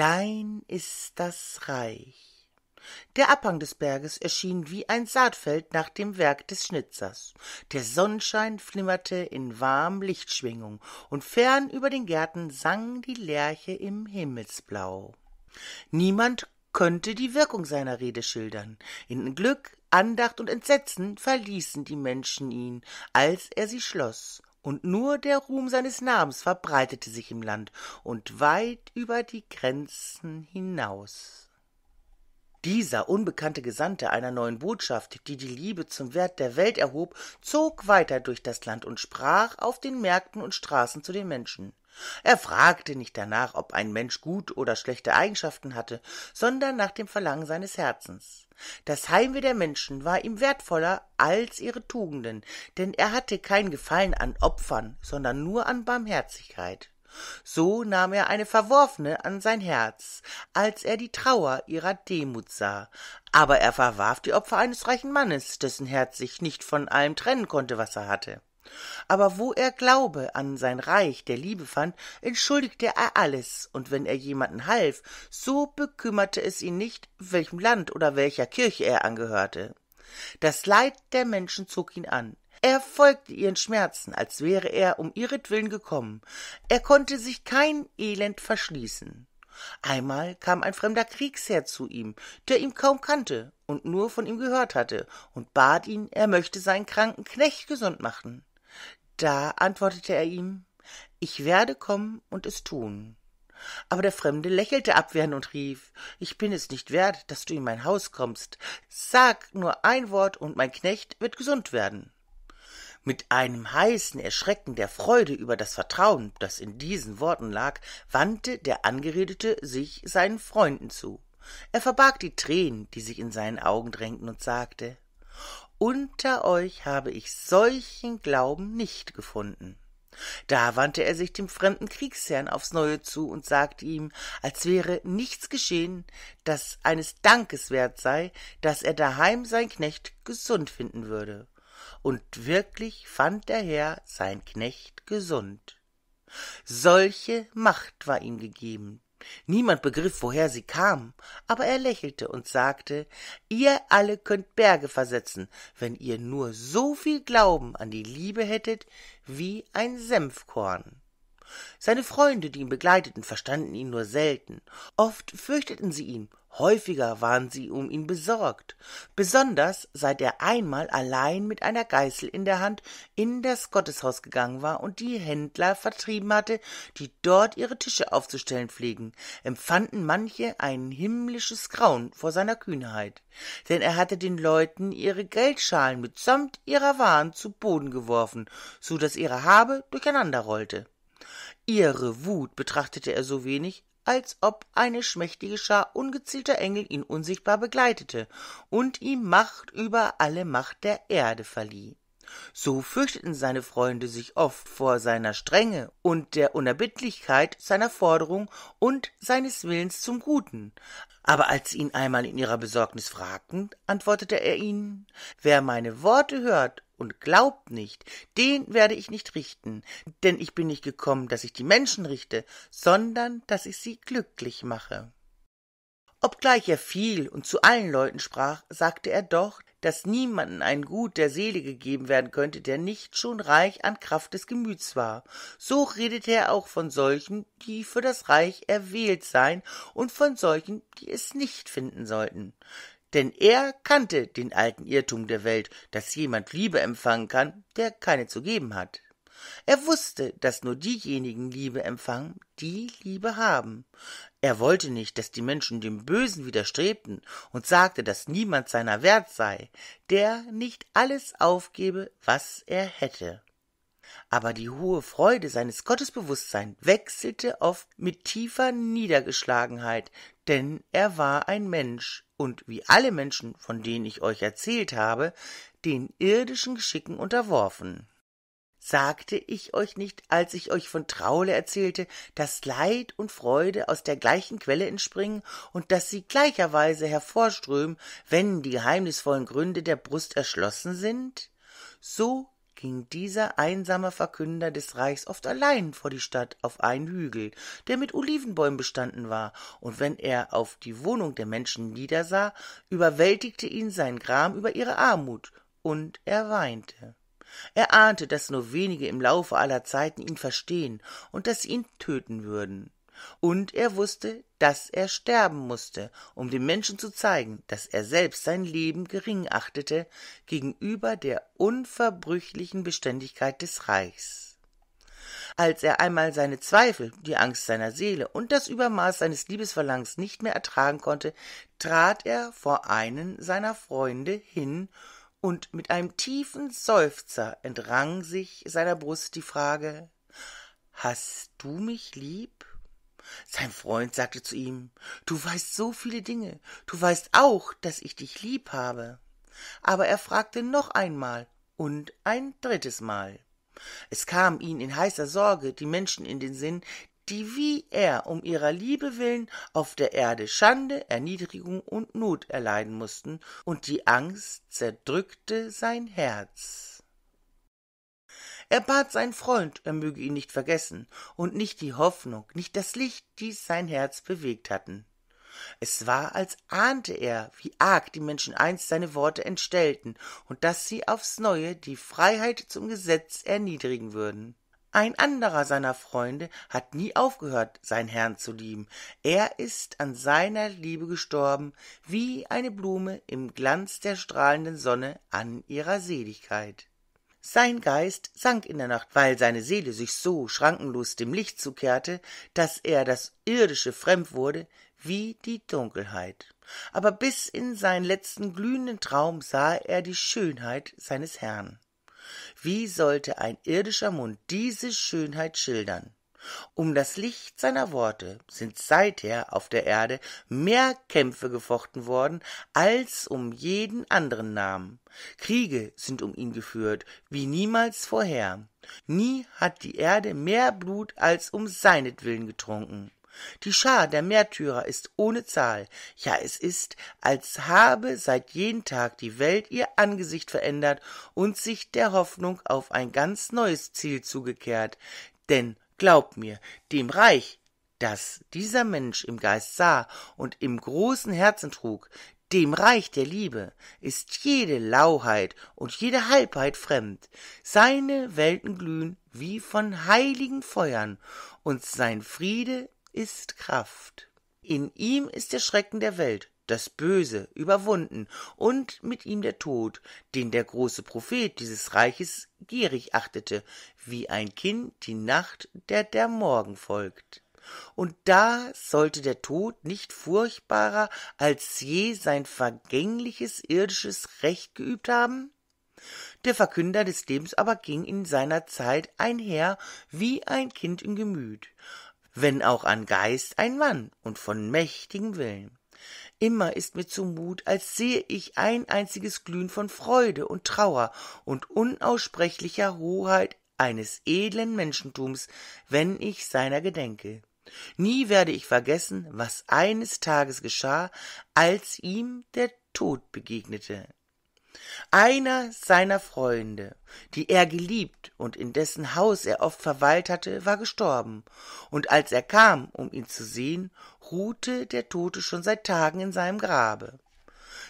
Dein ist das Reich. Der Abhang des Berges erschien wie ein Saatfeld nach dem Werk des Schnitzers. Der Sonnenschein flimmerte in warm Lichtschwingung, und fern über den Gärten sang die Lerche im Himmelsblau. Niemand könnte die Wirkung seiner Rede schildern. In Glück, Andacht und Entsetzen verließen die Menschen ihn, als er sie schloß, und nur der Ruhm seines Namens verbreitete sich im Land und weit über die Grenzen hinaus. Dieser unbekannte Gesandte einer neuen Botschaft, die die Liebe zum Wert der Welt erhob, zog weiter durch das Land und sprach auf den Märkten und Straßen zu den Menschen. Er fragte nicht danach, ob ein Mensch gut oder schlechte Eigenschaften hatte, sondern nach dem Verlangen seines Herzens. Das Heimweh der Menschen war ihm wertvoller als ihre Tugenden, denn er hatte kein Gefallen an Opfern, sondern nur an Barmherzigkeit. So nahm er eine Verworfene an sein Herz, als er die Trauer ihrer Demut sah. Aber er verwarf die Opfer eines reichen Mannes, dessen Herz sich nicht von allem trennen konnte, was er hatte aber wo er Glaube an sein Reich der Liebe fand, entschuldigte er alles, und wenn er jemanden half, so bekümmerte es ihn nicht, welchem Land oder welcher Kirche er angehörte. Das Leid der Menschen zog ihn an. Er folgte ihren Schmerzen, als wäre er um ihretwillen gekommen. Er konnte sich kein Elend verschließen. Einmal kam ein fremder Kriegsherr zu ihm, der ihn kaum kannte und nur von ihm gehört hatte, und bat ihn, er möchte seinen kranken Knecht gesund machen. Da antwortete er ihm Ich werde kommen und es tun. Aber der Fremde lächelte abwehrend und rief Ich bin es nicht wert, dass du in mein Haus kommst. Sag nur ein Wort, und mein Knecht wird gesund werden. Mit einem heißen Erschrecken der Freude über das Vertrauen, das in diesen Worten lag, wandte der Angeredete sich seinen Freunden zu. Er verbarg die Tränen, die sich in seinen Augen drängten, und sagte unter euch habe ich solchen Glauben nicht gefunden. Da wandte er sich dem fremden Kriegsherrn aufs neue zu und sagte ihm, als wäre nichts geschehen, das eines Dankes wert sei, daß er daheim sein Knecht gesund finden würde. Und wirklich fand der Herr sein Knecht gesund. Solche Macht war ihm gegeben, Niemand begriff, woher sie kam, aber er lächelte und sagte, ihr alle könnt Berge versetzen, wenn ihr nur so viel Glauben an die Liebe hättet wie ein Senfkorn. Seine Freunde, die ihn begleiteten, verstanden ihn nur selten. Oft fürchteten sie ihn Häufiger waren sie um ihn besorgt, besonders seit er einmal allein mit einer Geißel in der Hand in das Gotteshaus gegangen war und die Händler vertrieben hatte, die dort ihre Tische aufzustellen pflegen, empfanden manche ein himmlisches Grauen vor seiner Kühnheit, denn er hatte den Leuten ihre Geldschalen mitsamt ihrer Waren zu Boden geworfen, so daß ihre Habe durcheinander rollte. Ihre Wut betrachtete er so wenig, als ob eine schmächtige Schar ungezielter Engel ihn unsichtbar begleitete und ihm Macht über alle Macht der Erde verlieh. So fürchteten seine Freunde sich oft vor seiner Strenge und der Unerbittlichkeit seiner Forderung und seines Willens zum Guten. Aber als sie ihn einmal in ihrer Besorgnis fragten, antwortete er ihnen Wer meine Worte hört und glaubt nicht, den werde ich nicht richten, denn ich bin nicht gekommen, dass ich die Menschen richte, sondern dass ich sie glücklich mache. Obgleich er viel und zu allen Leuten sprach, sagte er doch, dass niemanden ein Gut der Seele gegeben werden könnte, der nicht schon reich an Kraft des Gemüts war. So redete er auch von solchen, die für das Reich erwählt seien, und von solchen, die es nicht finden sollten denn er kannte den alten Irrtum der Welt, dass jemand Liebe empfangen kann, der keine zu geben hat. Er wusste, dass nur diejenigen Liebe empfangen, die Liebe haben. Er wollte nicht, dass die Menschen dem Bösen widerstrebten und sagte, dass niemand seiner wert sei, der nicht alles aufgebe, was er hätte. Aber die hohe Freude seines Gottesbewusstseins wechselte oft mit tiefer Niedergeschlagenheit, denn er war ein Mensch und wie alle Menschen, von denen ich euch erzählt habe, den irdischen Geschicken unterworfen. Sagte ich euch nicht, als ich euch von Traule erzählte, dass Leid und Freude aus der gleichen Quelle entspringen und dass sie gleicherweise hervorströmen, wenn die geheimnisvollen Gründe der Brust erschlossen sind? So ging dieser einsame Verkünder des Reichs oft allein vor die Stadt auf einen Hügel, der mit Olivenbäumen bestanden war, und wenn er auf die Wohnung der Menschen niedersah, überwältigte ihn sein Gram über ihre Armut, und er weinte. Er ahnte, daß nur wenige im Laufe aller Zeiten ihn verstehen und daß sie ihn töten würden und er wusste, dass er sterben musste, um den Menschen zu zeigen, dass er selbst sein Leben gering achtete gegenüber der unverbrüchlichen Beständigkeit des Reichs. Als er einmal seine Zweifel, die Angst seiner Seele und das Übermaß seines Liebesverlangens nicht mehr ertragen konnte, trat er vor einen seiner Freunde hin und mit einem tiefen Seufzer entrang sich seiner Brust die Frage Hast du mich lieb? Sein Freund sagte zu ihm Du weißt so viele Dinge, du weißt auch, dass ich dich lieb habe. Aber er fragte noch einmal und ein drittes Mal. Es kam ihm in heißer Sorge die Menschen in den Sinn, die wie er um ihrer Liebe willen auf der Erde Schande, Erniedrigung und Not erleiden mußten, und die Angst zerdrückte sein Herz er bat seinen freund er möge ihn nicht vergessen und nicht die hoffnung nicht das licht die sein herz bewegt hatten es war als ahnte er wie arg die menschen einst seine worte entstellten und daß sie aufs neue die freiheit zum gesetz erniedrigen würden ein anderer seiner freunde hat nie aufgehört seinen herrn zu lieben er ist an seiner liebe gestorben wie eine blume im glanz der strahlenden sonne an ihrer seligkeit sein Geist sank in der Nacht, weil seine Seele sich so schrankenlos dem Licht zukehrte, daß er das Irdische fremd wurde wie die Dunkelheit. Aber bis in seinen letzten glühenden Traum sah er die Schönheit seines Herrn. Wie sollte ein irdischer Mund diese Schönheit schildern? Um das Licht seiner Worte sind seither auf der Erde mehr Kämpfe gefochten worden als um jeden anderen Namen. Kriege sind um ihn geführt, wie niemals vorher. Nie hat die Erde mehr Blut als um seinetwillen getrunken. Die Schar der Märtyrer ist ohne Zahl. Ja, es ist, als habe seit jeden Tag die Welt ihr Angesicht verändert und sich der Hoffnung auf ein ganz neues Ziel zugekehrt. Denn Glaub mir, dem Reich, das dieser Mensch im Geist sah und im großen Herzen trug, dem Reich der Liebe ist jede Lauheit und jede Halbheit fremd. Seine Welten glühen wie von heiligen Feuern, und sein Friede ist Kraft. In ihm ist der Schrecken der Welt, das Böse überwunden und mit ihm der Tod, den der große Prophet dieses Reiches gierig achtete, wie ein Kind die Nacht, der der Morgen folgt. Und da sollte der Tod nicht furchtbarer als je sein vergängliches irdisches Recht geübt haben? Der Verkünder des Lebens aber ging in seiner Zeit einher wie ein Kind im Gemüt, wenn auch an Geist ein Mann und von mächtigem Willen immer ist mir zumut, als sehe ich ein einziges Glühen von Freude und Trauer und unaussprechlicher Hoheit eines edlen Menschentums, wenn ich seiner gedenke. Nie werde ich vergessen, was eines Tages geschah, als ihm der Tod begegnete. Einer seiner Freunde, die er geliebt und in dessen Haus er oft verweilt hatte, war gestorben, und als er kam, um ihn zu sehen, ruhte der Tote schon seit Tagen in seinem Grabe.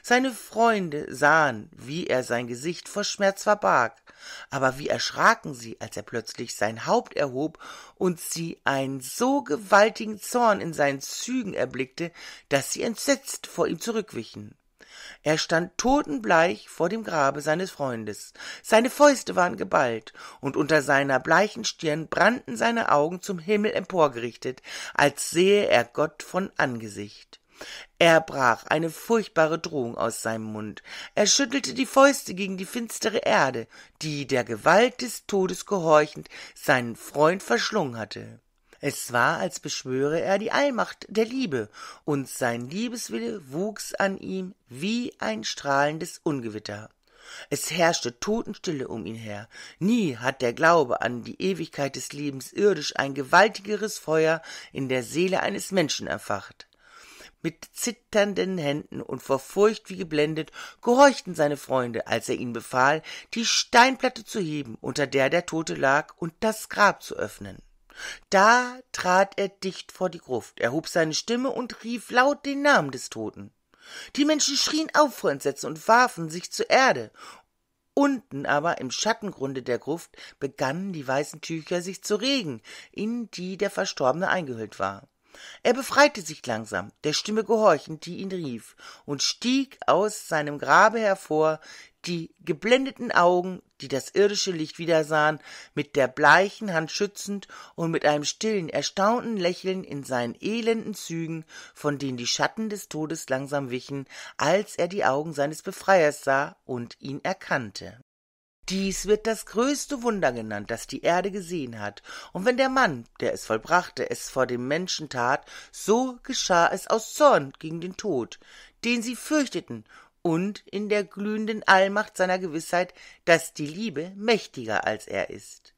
Seine Freunde sahen, wie er sein Gesicht vor Schmerz verbarg, aber wie erschraken sie, als er plötzlich sein Haupt erhob und sie einen so gewaltigen Zorn in seinen Zügen erblickte, daß sie entsetzt vor ihm zurückwichen. Er stand totenbleich vor dem Grabe seines Freundes. Seine Fäuste waren geballt, und unter seiner bleichen Stirn brannten seine Augen zum Himmel emporgerichtet, als sehe er Gott von Angesicht. Er brach eine furchtbare Drohung aus seinem Mund. Er schüttelte die Fäuste gegen die finstere Erde, die der Gewalt des Todes gehorchend seinen Freund verschlungen hatte. Es war, als beschwöre er die Allmacht der Liebe, und sein Liebeswille wuchs an ihm wie ein strahlendes Ungewitter. Es herrschte Totenstille um ihn her. Nie hat der Glaube an die Ewigkeit des Lebens irdisch ein gewaltigeres Feuer in der Seele eines Menschen erfacht. Mit zitternden Händen und vor Furcht wie geblendet gehorchten seine Freunde, als er ihnen befahl, die Steinplatte zu heben, unter der der Tote lag, und das Grab zu öffnen. Da trat er dicht vor die Gruft, erhob seine Stimme und rief laut den Namen des Toten. Die Menschen schrien auf vor Entsetzen und warfen sich zur Erde. Unten aber im Schattengrunde der Gruft begannen die weißen Tücher sich zu regen, in die der Verstorbene eingehüllt war. Er befreite sich langsam, der Stimme gehorchend, die ihn rief, und stieg aus seinem Grabe hervor, die geblendeten Augen, die das irdische Licht wiedersahen, mit der bleichen Hand schützend und mit einem stillen, erstaunten Lächeln in seinen elenden Zügen, von denen die Schatten des Todes langsam wichen, als er die Augen seines Befreiers sah und ihn erkannte. Dies wird das größte Wunder genannt, das die Erde gesehen hat, und wenn der Mann, der es vollbrachte, es vor dem Menschen tat, so geschah es aus Zorn gegen den Tod, den sie fürchteten und in der glühenden Allmacht seiner Gewissheit, dass die Liebe mächtiger als er ist.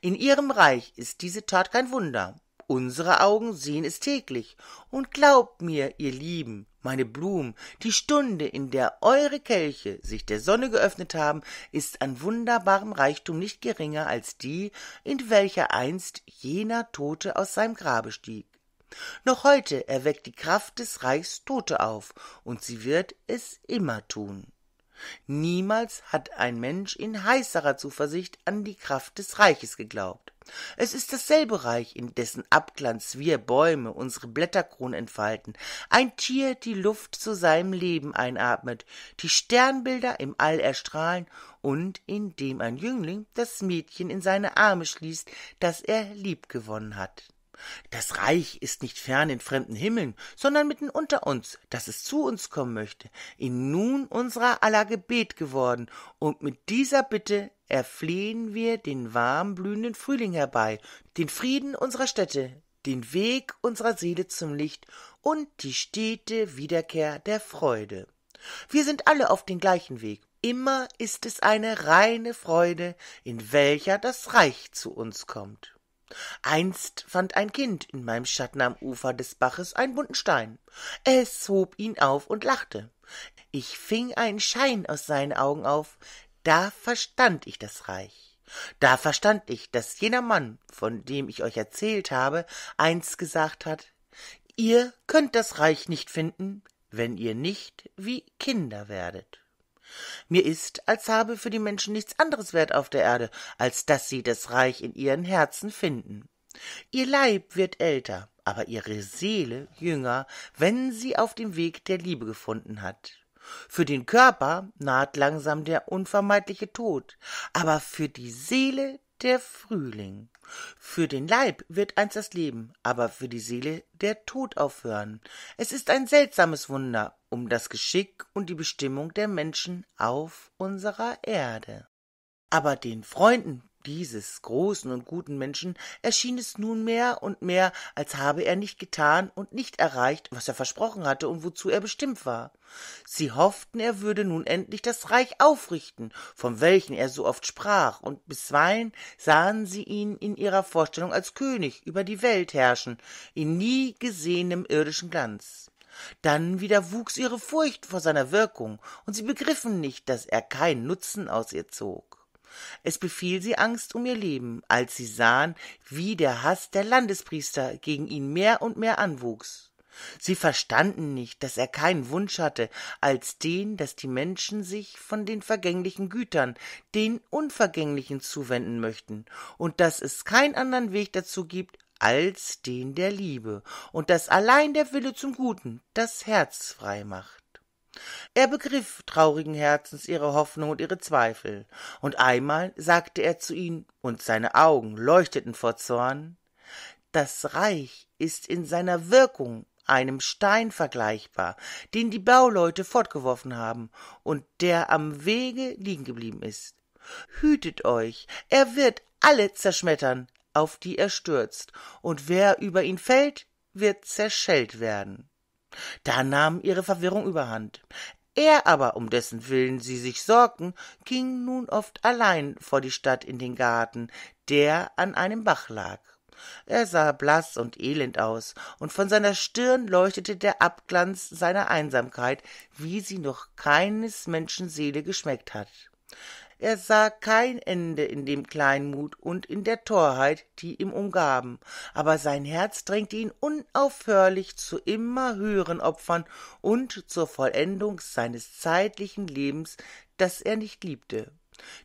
In ihrem Reich ist diese Tat kein Wunder. Unsere Augen sehen es täglich, und glaubt mir, ihr Lieben, meine Blumen, die Stunde, in der eure Kelche sich der Sonne geöffnet haben, ist an wunderbarem Reichtum nicht geringer als die, in welcher einst jener Tote aus seinem Grabe stieg. Noch heute erweckt die Kraft des Reichs Tote auf, und sie wird es immer tun. Niemals hat ein Mensch in heißerer Zuversicht an die Kraft des Reiches geglaubt. Es ist dasselbe Reich, in dessen Abglanz wir Bäume unsere Blätterkronen entfalten, ein Tier die Luft zu seinem Leben einatmet, die Sternbilder im All erstrahlen und in dem ein Jüngling das Mädchen in seine Arme schließt, das er liebgewonnen hat. Das Reich ist nicht fern in fremden Himmeln, sondern mitten unter uns, dass es zu uns kommen möchte, in nun unserer aller Gebet geworden, und mit dieser Bitte erflehen wir den warm blühenden Frühling herbei, den Frieden unserer Städte, den Weg unserer Seele zum Licht und die stete Wiederkehr der Freude. Wir sind alle auf den gleichen Weg. Immer ist es eine reine Freude, in welcher das Reich zu uns kommt. Einst fand ein Kind in meinem Schatten am Ufer des Baches einen bunten Stein. Es hob ihn auf und lachte. Ich fing einen Schein aus seinen Augen auf, da verstand ich das Reich. Da verstand ich, daß jener Mann, von dem ich euch erzählt habe, einst gesagt hat, ihr könnt das Reich nicht finden, wenn ihr nicht wie Kinder werdet. Mir ist, als habe für die Menschen nichts anderes Wert auf der Erde, als dass sie das Reich in ihren Herzen finden. Ihr Leib wird älter, aber ihre Seele jünger, wenn sie auf dem Weg der Liebe gefunden hat. Für den Körper naht langsam der unvermeidliche Tod, aber für die Seele der Frühling. Für den Leib wird einst das Leben, aber für die Seele der Tod aufhören. Es ist ein seltsames Wunder um das Geschick und die Bestimmung der Menschen auf unserer Erde. Aber den Freunden dieses großen und guten Menschen erschien es nun mehr und mehr, als habe er nicht getan und nicht erreicht, was er versprochen hatte und wozu er bestimmt war. Sie hofften, er würde nun endlich das Reich aufrichten, von welchen er so oft sprach, und bisweilen sahen sie ihn in ihrer Vorstellung als König über die Welt herrschen, in nie gesehenem irdischen Glanz. Dann wieder wuchs ihre Furcht vor seiner Wirkung, und sie begriffen nicht, daß er keinen Nutzen aus ihr zog. Es befiel sie Angst um ihr Leben, als sie sahen, wie der Hass der Landespriester gegen ihn mehr und mehr anwuchs. Sie verstanden nicht, dass er keinen Wunsch hatte, als den, dass die Menschen sich von den vergänglichen Gütern den Unvergänglichen zuwenden möchten, und dass es keinen anderen Weg dazu gibt, als den der Liebe, und dass allein der Wille zum Guten das Herz frei macht er begriff traurigen herzens ihre hoffnung und ihre zweifel und einmal sagte er zu ihnen und seine augen leuchteten vor zorn das reich ist in seiner wirkung einem stein vergleichbar den die bauleute fortgeworfen haben und der am wege liegen geblieben ist hütet euch er wird alle zerschmettern auf die er stürzt und wer über ihn fällt wird zerschellt werden da nahm ihre Verwirrung überhand. Er aber, um dessen Willen sie sich sorgten, ging nun oft allein vor die Stadt in den Garten, der an einem Bach lag. Er sah blass und elend aus, und von seiner Stirn leuchtete der Abglanz seiner Einsamkeit, wie sie noch keines Menschen Seele geschmeckt hat er sah kein Ende in dem Kleinmut und in der Torheit, die ihm umgaben, aber sein Herz drängte ihn unaufhörlich zu immer höheren Opfern und zur Vollendung seines zeitlichen Lebens, das er nicht liebte.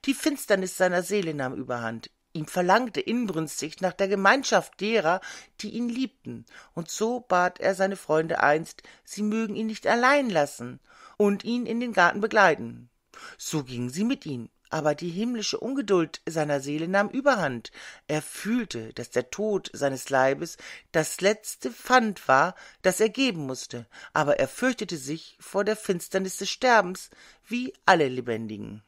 Die Finsternis seiner Seele nahm überhand, Ihm verlangte inbrünstig nach der Gemeinschaft derer, die ihn liebten, und so bat er seine Freunde einst, sie mögen ihn nicht allein lassen und ihn in den Garten begleiten. So gingen sie mit ihm, aber die himmlische Ungeduld seiner Seele nahm überhand. Er fühlte, dass der Tod seines Leibes das letzte Pfand war, das er geben mußte. aber er fürchtete sich vor der Finsternis des Sterbens, wie alle Lebendigen.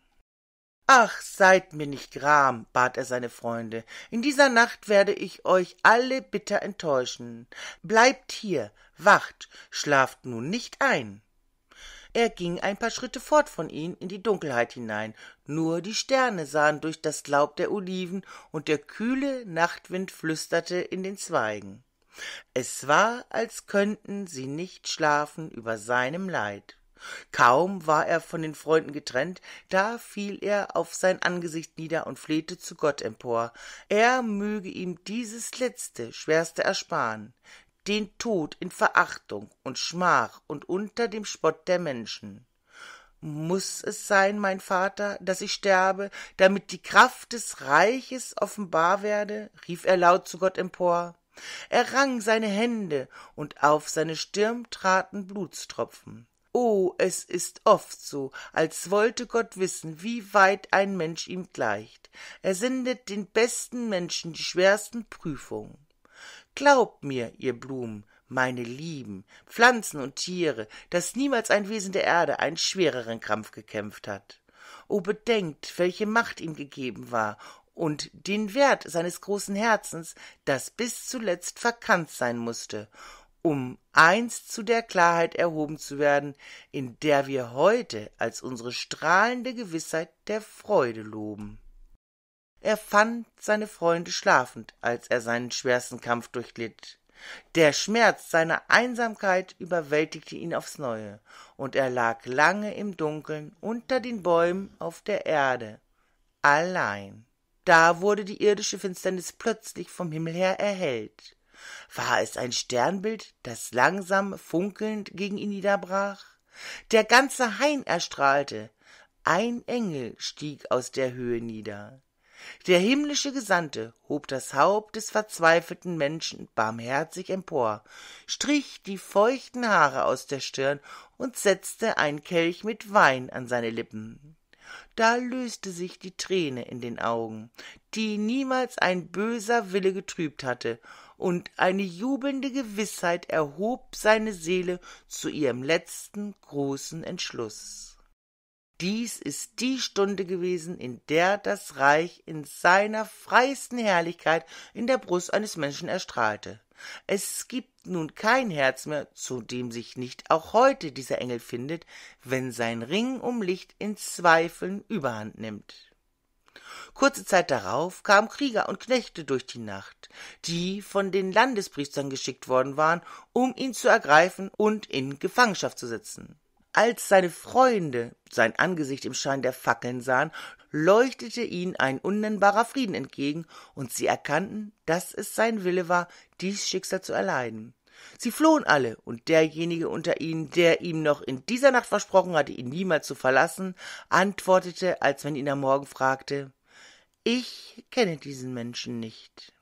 Ach, seid mir nicht gram, bat er seine Freunde. In dieser Nacht werde ich euch alle bitter enttäuschen. Bleibt hier, wacht, schlaft nun nicht ein. Er ging ein paar Schritte fort von ihnen in die Dunkelheit hinein. Nur die Sterne sahen durch das Laub der Oliven, und der kühle Nachtwind flüsterte in den Zweigen. Es war, als könnten sie nicht schlafen über seinem Leid. Kaum war er von den Freunden getrennt, da fiel er auf sein Angesicht nieder und flehte zu Gott empor. Er möge ihm dieses letzte, schwerste ersparen den Tod in Verachtung und Schmach und unter dem Spott der Menschen. Muß es sein, mein Vater, daß ich sterbe, damit die Kraft des Reiches offenbar werde? rief er laut zu Gott empor. Er rang seine Hände, und auf seine Stirn traten Blutstropfen. Oh, es ist oft so, als wollte Gott wissen, wie weit ein Mensch ihm gleicht. Er sendet den besten Menschen die schwersten Prüfungen. Glaubt mir, ihr Blumen, meine Lieben, Pflanzen und Tiere, dass niemals ein Wesen der Erde einen schwereren Krampf gekämpft hat. O bedenkt, welche Macht ihm gegeben war und den Wert seines großen Herzens, das bis zuletzt verkannt sein mußte, um einst zu der Klarheit erhoben zu werden, in der wir heute als unsere strahlende Gewissheit der Freude loben. Er fand seine Freunde schlafend, als er seinen schwersten Kampf durchglitt. Der Schmerz seiner Einsamkeit überwältigte ihn aufs Neue, und er lag lange im Dunkeln unter den Bäumen auf der Erde, allein. Da wurde die irdische Finsternis plötzlich vom Himmel her erhellt. War es ein Sternbild, das langsam funkelnd gegen ihn niederbrach? Der ganze Hain erstrahlte. Ein Engel stieg aus der Höhe nieder. Der himmlische Gesandte hob das Haupt des verzweifelten Menschen barmherzig empor, strich die feuchten Haare aus der Stirn und setzte einen Kelch mit Wein an seine Lippen. Da löste sich die Träne in den Augen, die niemals ein böser Wille getrübt hatte, und eine jubelnde Gewissheit erhob seine Seele zu ihrem letzten großen Entschluss. Dies ist die Stunde gewesen, in der das Reich in seiner freisten Herrlichkeit in der Brust eines Menschen erstrahlte. Es gibt nun kein Herz mehr, zu dem sich nicht auch heute dieser Engel findet, wenn sein Ring um Licht in Zweifeln überhand nimmt. Kurze Zeit darauf kamen Krieger und Knechte durch die Nacht, die von den Landespriestern geschickt worden waren, um ihn zu ergreifen und in Gefangenschaft zu setzen. Als seine Freunde sein Angesicht im Schein der Fackeln sahen, leuchtete ihnen ein unnennbarer Frieden entgegen, und sie erkannten, dass es sein Wille war, dies Schicksal zu erleiden. Sie flohen alle, und derjenige unter ihnen, der ihm noch in dieser Nacht versprochen hatte, ihn niemals zu verlassen, antwortete, als wenn ihn am Morgen fragte Ich kenne diesen Menschen nicht.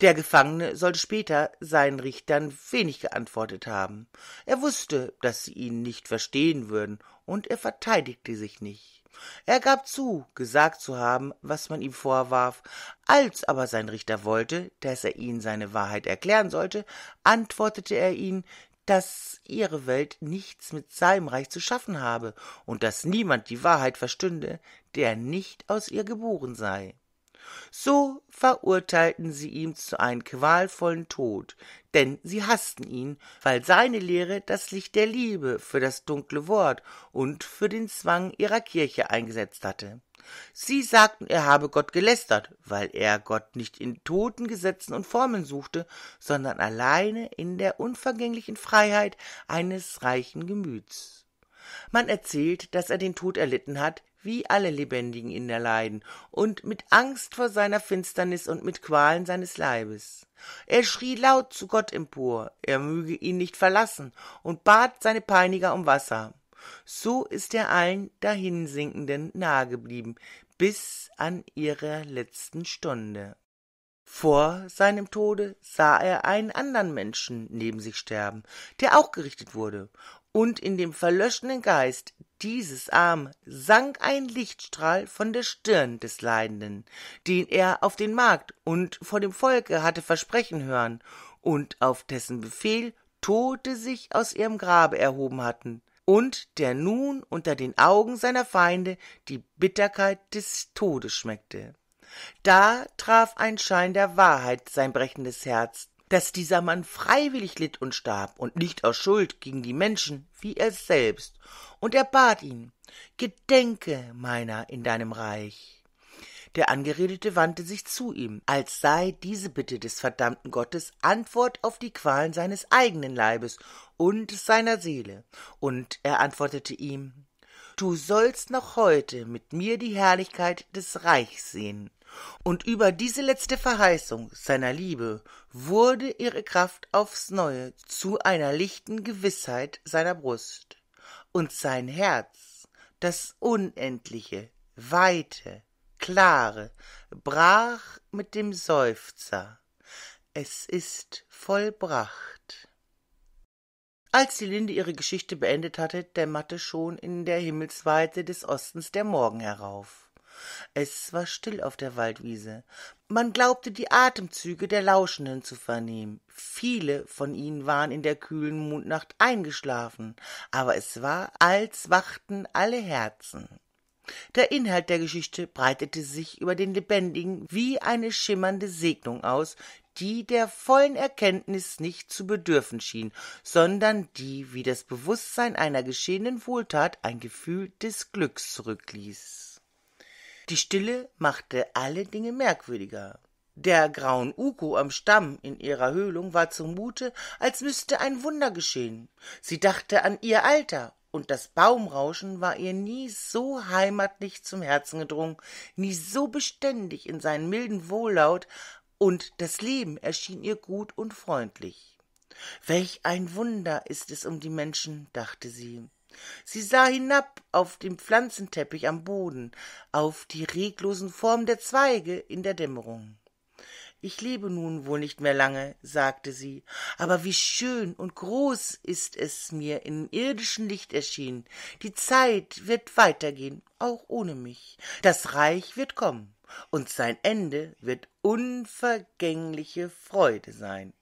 Der Gefangene sollte später seinen Richtern wenig geantwortet haben. Er wusste, dass sie ihn nicht verstehen würden, und er verteidigte sich nicht. Er gab zu, gesagt zu haben, was man ihm vorwarf, als aber sein Richter wollte, dass er ihnen seine Wahrheit erklären sollte, antwortete er ihnen, dass ihre Welt nichts mit seinem Reich zu schaffen habe und dass niemand die Wahrheit verstünde, der nicht aus ihr geboren sei. So verurteilten sie ihn zu einem qualvollen Tod, denn sie hassten ihn, weil seine Lehre das Licht der Liebe für das dunkle Wort und für den Zwang ihrer Kirche eingesetzt hatte. Sie sagten, er habe Gott gelästert, weil er Gott nicht in toten Gesetzen und Formeln suchte, sondern alleine in der unvergänglichen Freiheit eines reichen Gemüts. Man erzählt, dass er den Tod erlitten hat, wie alle Lebendigen in der Leiden, und mit Angst vor seiner Finsternis und mit Qualen seines Leibes. Er schrie laut zu Gott empor, er möge ihn nicht verlassen, und bat seine Peiniger um Wasser. So ist er allen Dahinsinkenden nahe geblieben, bis an ihrer letzten Stunde. Vor seinem Tode sah er einen anderen Menschen neben sich sterben, der auch gerichtet wurde, und in dem verlöschenden Geist dieses Arm sank ein Lichtstrahl von der Stirn des Leidenden, den er auf den Markt und vor dem Volke hatte versprechen hören und auf dessen Befehl Tote sich aus ihrem Grabe erhoben hatten und der nun unter den Augen seiner Feinde die Bitterkeit des Todes schmeckte. Da traf ein Schein der Wahrheit sein brechendes Herz, dass dieser Mann freiwillig litt und starb und nicht aus Schuld gegen die Menschen wie er selbst, und er bat ihn, Gedenke meiner in deinem Reich. Der Angeredete wandte sich zu ihm, als sei diese Bitte des verdammten Gottes Antwort auf die Qualen seines eigenen Leibes und seiner Seele, und er antwortete ihm Du sollst noch heute mit mir die Herrlichkeit des Reichs sehen und über diese letzte Verheißung seiner Liebe wurde ihre Kraft aufs neue zu einer lichten Gewissheit seiner Brust, und sein Herz, das unendliche, weite, klare, brach mit dem Seufzer Es ist vollbracht. Als die Linde ihre Geschichte beendet hatte, dämmerte schon in der Himmelsweite des Ostens der Morgen herauf es war still auf der Waldwiese. Man glaubte die Atemzüge der Lauschenden zu vernehmen. Viele von ihnen waren in der kühlen Mondnacht eingeschlafen, aber es war, als wachten alle Herzen. Der Inhalt der Geschichte breitete sich über den Lebendigen wie eine schimmernde Segnung aus, die der vollen Erkenntnis nicht zu bedürfen schien, sondern die wie das Bewusstsein einer geschehenen Wohltat ein Gefühl des Glücks zurückließ. Die Stille machte alle Dinge merkwürdiger. Der grauen Uko am Stamm in ihrer Höhlung war zumute, als müsste ein Wunder geschehen. Sie dachte an ihr Alter, und das Baumrauschen war ihr nie so heimatlich zum Herzen gedrungen, nie so beständig in seinen milden Wohllaut, und das Leben erschien ihr gut und freundlich. Welch ein Wunder ist es um die Menschen, dachte sie. Sie sah hinab auf den Pflanzenteppich am Boden, auf die reglosen Formen der Zweige in der Dämmerung. Ich lebe nun wohl nicht mehr lange, sagte sie, aber wie schön und groß ist es mir im irdischen Licht erschienen. Die Zeit wird weitergehen, auch ohne mich. Das Reich wird kommen, und sein Ende wird unvergängliche Freude sein.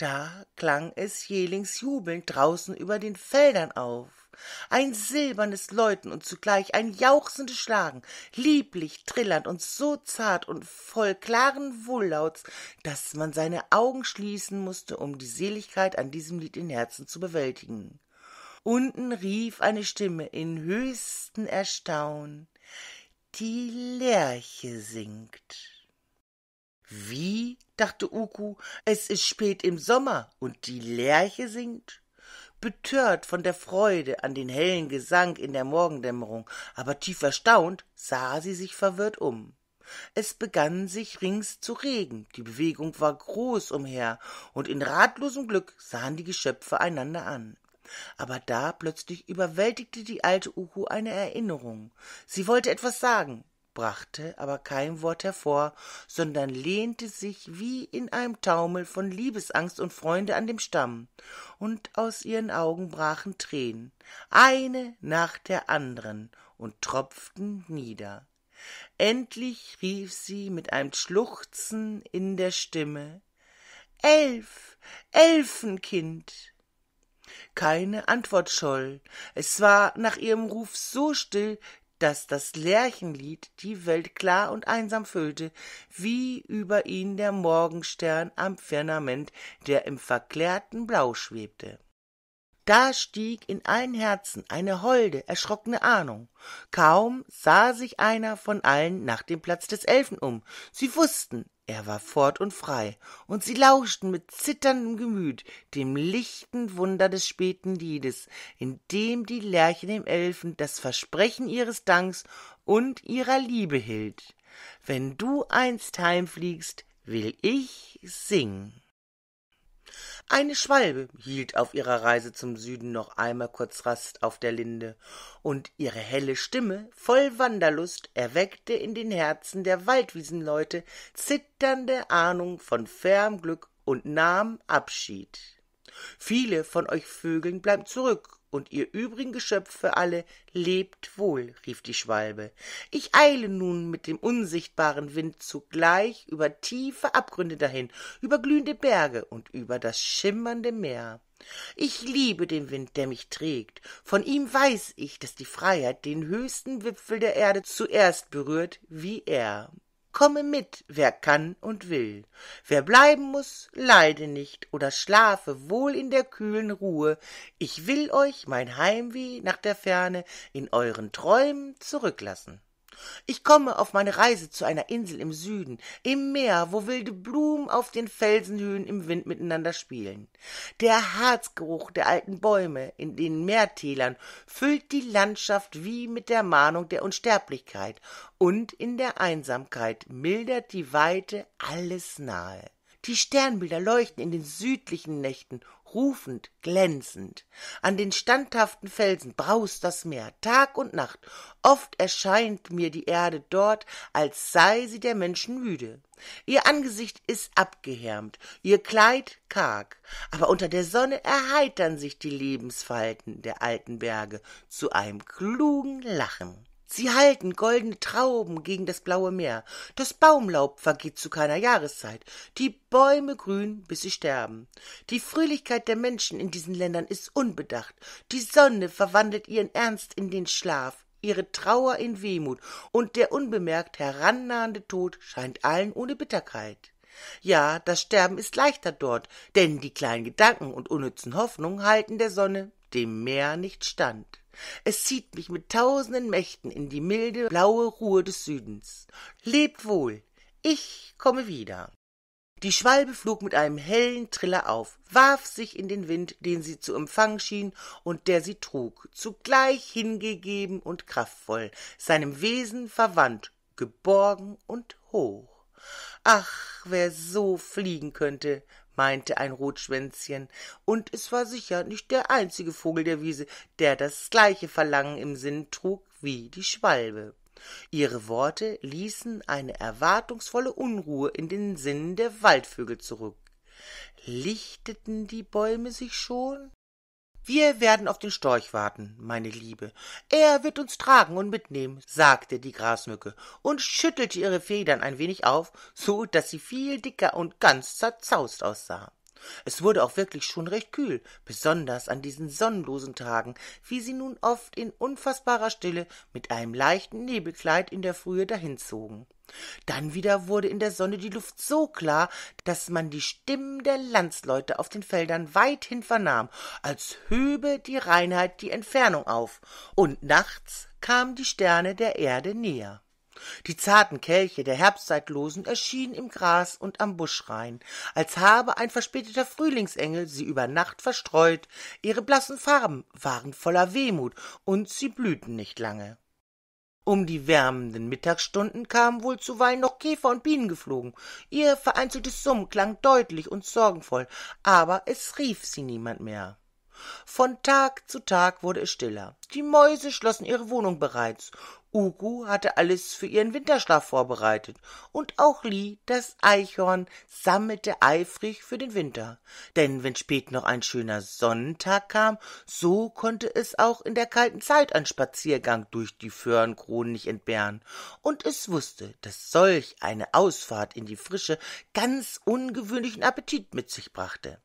Da klang es Jelings jubelnd draußen über den Feldern auf. Ein silbernes Läuten und zugleich ein jauchzendes Schlagen, lieblich, trillernd und so zart und voll klaren Wohllauts, daß man seine Augen schließen mußte, um die Seligkeit an diesem Lied im Herzen zu bewältigen. Unten rief eine Stimme in höchsten Erstaunen, die Lerche singt. Wie? dachte Uku, es ist spät im Sommer und die Lerche singt. Betört von der Freude an den hellen Gesang in der Morgendämmerung, aber tief erstaunt, sah sie sich verwirrt um. Es begann sich rings zu regen, die Bewegung war groß umher, und in ratlosem Glück sahen die Geschöpfe einander an. Aber da plötzlich überwältigte die alte Uhu eine Erinnerung. Sie wollte etwas sagen, brachte aber kein Wort hervor, sondern lehnte sich wie in einem Taumel von Liebesangst und Freunde an dem Stamm, und aus ihren Augen brachen Tränen, eine nach der anderen, und tropften nieder. Endlich rief sie mit einem Schluchzen in der Stimme Elf, Elfenkind. Keine Antwort scholl, es war nach ihrem Ruf so still, daß das Lerchenlied die Welt klar und einsam füllte, wie über ihn der Morgenstern am Firmament, der im verklärten Blau schwebte da stieg in allen Herzen eine holde, erschrockene Ahnung. Kaum sah sich einer von allen nach dem Platz des Elfen um. Sie wussten, er war fort und frei, und sie lauschten mit zitterndem Gemüt dem lichten Wunder des späten Liedes, in dem die Lerche dem Elfen das Versprechen ihres Danks und ihrer Liebe hielt. Wenn du einst heimfliegst, will ich singen. Eine Schwalbe hielt auf ihrer Reise zum Süden noch einmal kurz Rast auf der Linde, und ihre helle Stimme, voll Wanderlust, erweckte in den Herzen der Waldwiesenleute zitternde Ahnung von fernm Glück und nahm Abschied. Viele von euch Vögeln bleiben zurück und ihr übrigen Geschöpfe alle, lebt wohl, rief die Schwalbe. Ich eile nun mit dem unsichtbaren Wind zugleich über tiefe Abgründe dahin, über glühende Berge und über das schimmernde Meer. Ich liebe den Wind, der mich trägt. Von ihm weiß ich, daß die Freiheit den höchsten Wipfel der Erde zuerst berührt, wie er. Komme mit, wer kann und will. Wer bleiben muß, leide nicht oder schlafe wohl in der kühlen Ruhe. Ich will euch mein Heimweh nach der Ferne in euren Träumen zurücklassen. Ich komme auf meine Reise zu einer Insel im Süden, im Meer, wo wilde Blumen auf den Felsenhöhen im Wind miteinander spielen. Der Harzgeruch der alten Bäume in den Meertälern füllt die Landschaft wie mit der Mahnung der Unsterblichkeit, und in der Einsamkeit mildert die Weite alles nahe. Die Sternbilder leuchten in den südlichen Nächten, rufend, glänzend. An den standhaften Felsen braust das Meer, Tag und Nacht. Oft erscheint mir die Erde dort, als sei sie der Menschen müde. Ihr Angesicht ist abgehärmt, ihr Kleid karg, aber unter der Sonne erheitern sich die Lebensfalten der alten Berge zu einem klugen Lachen. Sie halten goldene Trauben gegen das blaue Meer. Das Baumlaub vergeht zu keiner Jahreszeit. Die Bäume grün, bis sie sterben. Die Fröhlichkeit der Menschen in diesen Ländern ist unbedacht. Die Sonne verwandelt ihren Ernst in den Schlaf, ihre Trauer in Wehmut, und der unbemerkt herannahende Tod scheint allen ohne Bitterkeit. Ja, das Sterben ist leichter dort, denn die kleinen Gedanken und unnützen Hoffnungen halten der Sonne, dem Meer nicht stand es zieht mich mit tausenden Mächten in die milde, blaue Ruhe des Südens. Lebt wohl, ich komme wieder. Die Schwalbe flog mit einem hellen Triller auf, warf sich in den Wind, den sie zu empfangen schien und der sie trug, zugleich hingegeben und kraftvoll, seinem Wesen verwandt, geborgen und hoch. Ach, wer so fliegen könnte, meinte ein Rotschwänzchen, und es war sicher nicht der einzige Vogel der Wiese, der das gleiche Verlangen im Sinn trug wie die Schwalbe. Ihre Worte ließen eine erwartungsvolle Unruhe in den Sinnen der Waldvögel zurück. Lichteten die Bäume sich schon? Wir werden auf den Storch warten, meine Liebe. Er wird uns tragen und mitnehmen, sagte die Grasmücke und schüttelte ihre Federn ein wenig auf, so daß sie viel dicker und ganz zerzaust aussah. Es wurde auch wirklich schon recht kühl, besonders an diesen sonnenlosen Tagen, wie sie nun oft in unfaßbarer Stille mit einem leichten Nebelkleid in der Frühe dahinzogen. Dann wieder wurde in der Sonne die Luft so klar, daß man die Stimmen der Landsleute auf den Feldern weithin vernahm, als höbe die Reinheit die Entfernung auf, und nachts kamen die Sterne der Erde näher. Die zarten Kelche der Herbstzeitlosen erschienen im Gras und am Buschrain, als habe ein verspäteter Frühlingsengel sie über Nacht verstreut, ihre blassen Farben waren voller Wehmut, und sie blühten nicht lange. Um die wärmenden Mittagsstunden kamen wohl zuweilen noch Käfer und Bienen geflogen. Ihr vereinzeltes Summen klang deutlich und sorgenvoll, aber es rief sie niemand mehr. Von Tag zu Tag wurde es stiller. Die Mäuse schlossen ihre Wohnung bereits. Ugu hatte alles für ihren Winterschlaf vorbereitet, und auch Li, das Eichhorn, sammelte eifrig für den Winter. Denn wenn spät noch ein schöner Sonntag kam, so konnte es auch in der kalten Zeit ein Spaziergang durch die Föhrenkronen nicht entbehren, und es wusste, dass solch eine Ausfahrt in die Frische ganz ungewöhnlichen Appetit mit sich brachte.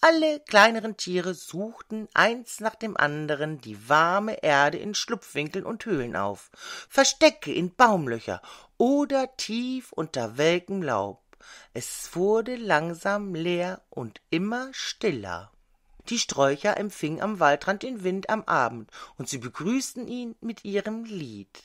Alle kleineren Tiere suchten eins nach dem anderen die warme Erde in Schlupfwinkeln und Höhlen auf, Verstecke in Baumlöcher oder tief unter welkem Laub. Es wurde langsam leer und immer stiller. Die Sträucher empfingen am Waldrand den Wind am Abend, und sie begrüßten ihn mit ihrem Lied.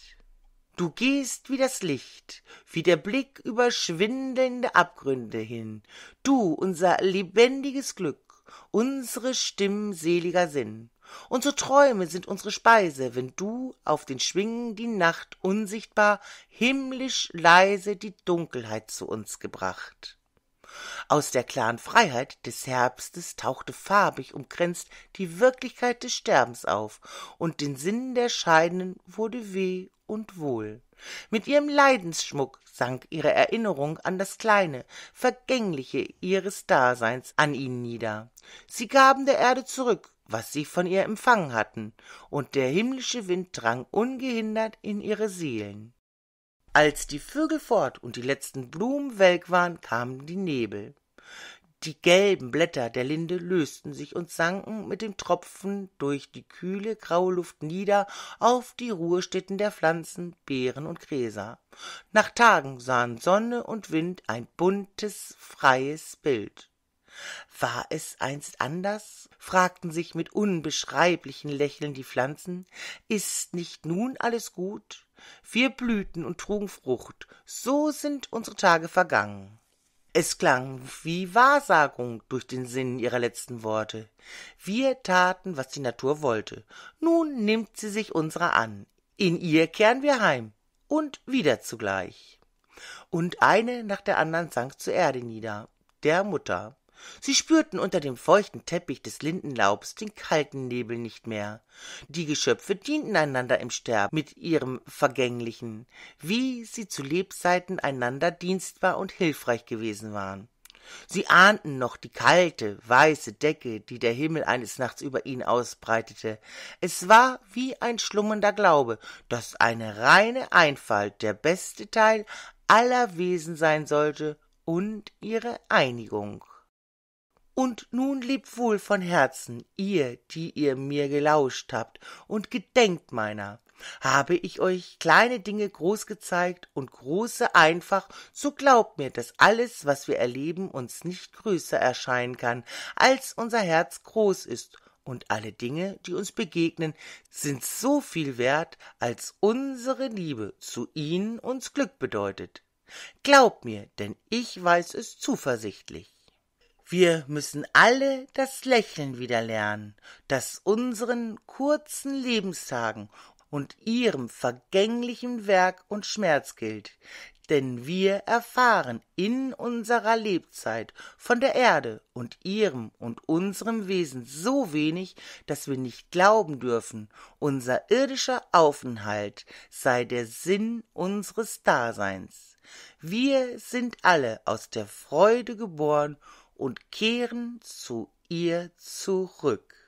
Du gehst wie das Licht, wie der Blick über schwindelnde Abgründe hin. Du, unser lebendiges Glück, unsere Stimmen seliger Sinn. Unsere Träume sind unsere Speise, wenn du auf den Schwingen die Nacht unsichtbar, himmlisch leise die Dunkelheit zu uns gebracht. Aus der klaren Freiheit des Herbstes tauchte farbig umkränzt die Wirklichkeit des Sterbens auf, und den Sinn der Scheidenden wurde weh und wohl. Mit ihrem Leidensschmuck sank ihre Erinnerung an das kleine, vergängliche ihres Daseins an ihn nieder. Sie gaben der Erde zurück, was sie von ihr empfangen hatten, und der himmlische Wind drang ungehindert in ihre Seelen. Als die Vögel fort und die letzten Blumen welk waren, kamen die Nebel. Die gelben Blätter der Linde lösten sich und sanken mit dem Tropfen durch die kühle, graue Luft nieder auf die Ruhestätten der Pflanzen, Beeren und Gräser. Nach Tagen sahen Sonne und Wind ein buntes, freies Bild. War es einst anders? fragten sich mit unbeschreiblichen Lächeln die Pflanzen. Ist nicht nun alles gut? Wir blühten und trugen Frucht. So sind unsere Tage vergangen. Es klang wie Wahrsagung durch den Sinn ihrer letzten Worte. Wir taten, was die Natur wollte. Nun nimmt sie sich unserer an. In ihr kehren wir heim. Und wieder zugleich. Und eine nach der anderen sank zur Erde nieder, der Mutter sie spürten unter dem feuchten Teppich des Lindenlaubs den kalten Nebel nicht mehr. Die Geschöpfe dienten einander im Sterben mit ihrem Vergänglichen, wie sie zu Lebzeiten einander dienstbar und hilfreich gewesen waren. Sie ahnten noch die kalte, weiße Decke, die der Himmel eines Nachts über ihnen ausbreitete. Es war wie ein schlummernder Glaube, daß eine reine Einfalt der beste Teil aller Wesen sein sollte und ihre Einigung. Und nun lebt wohl von Herzen, ihr, die ihr mir gelauscht habt, und gedenkt meiner. Habe ich euch kleine Dinge groß gezeigt und große einfach, so glaubt mir, dass alles, was wir erleben, uns nicht größer erscheinen kann, als unser Herz groß ist, und alle Dinge, die uns begegnen, sind so viel wert, als unsere Liebe zu ihnen uns Glück bedeutet. Glaubt mir, denn ich weiß es zuversichtlich. Wir müssen alle das Lächeln wieder lernen, das unseren kurzen Lebenstagen und ihrem vergänglichen Werk und Schmerz gilt, denn wir erfahren in unserer Lebzeit von der Erde und ihrem und unserem Wesen so wenig, dass wir nicht glauben dürfen, unser irdischer Aufenthalt sei der Sinn unseres Daseins. Wir sind alle aus der Freude geboren und kehren zu ihr zurück.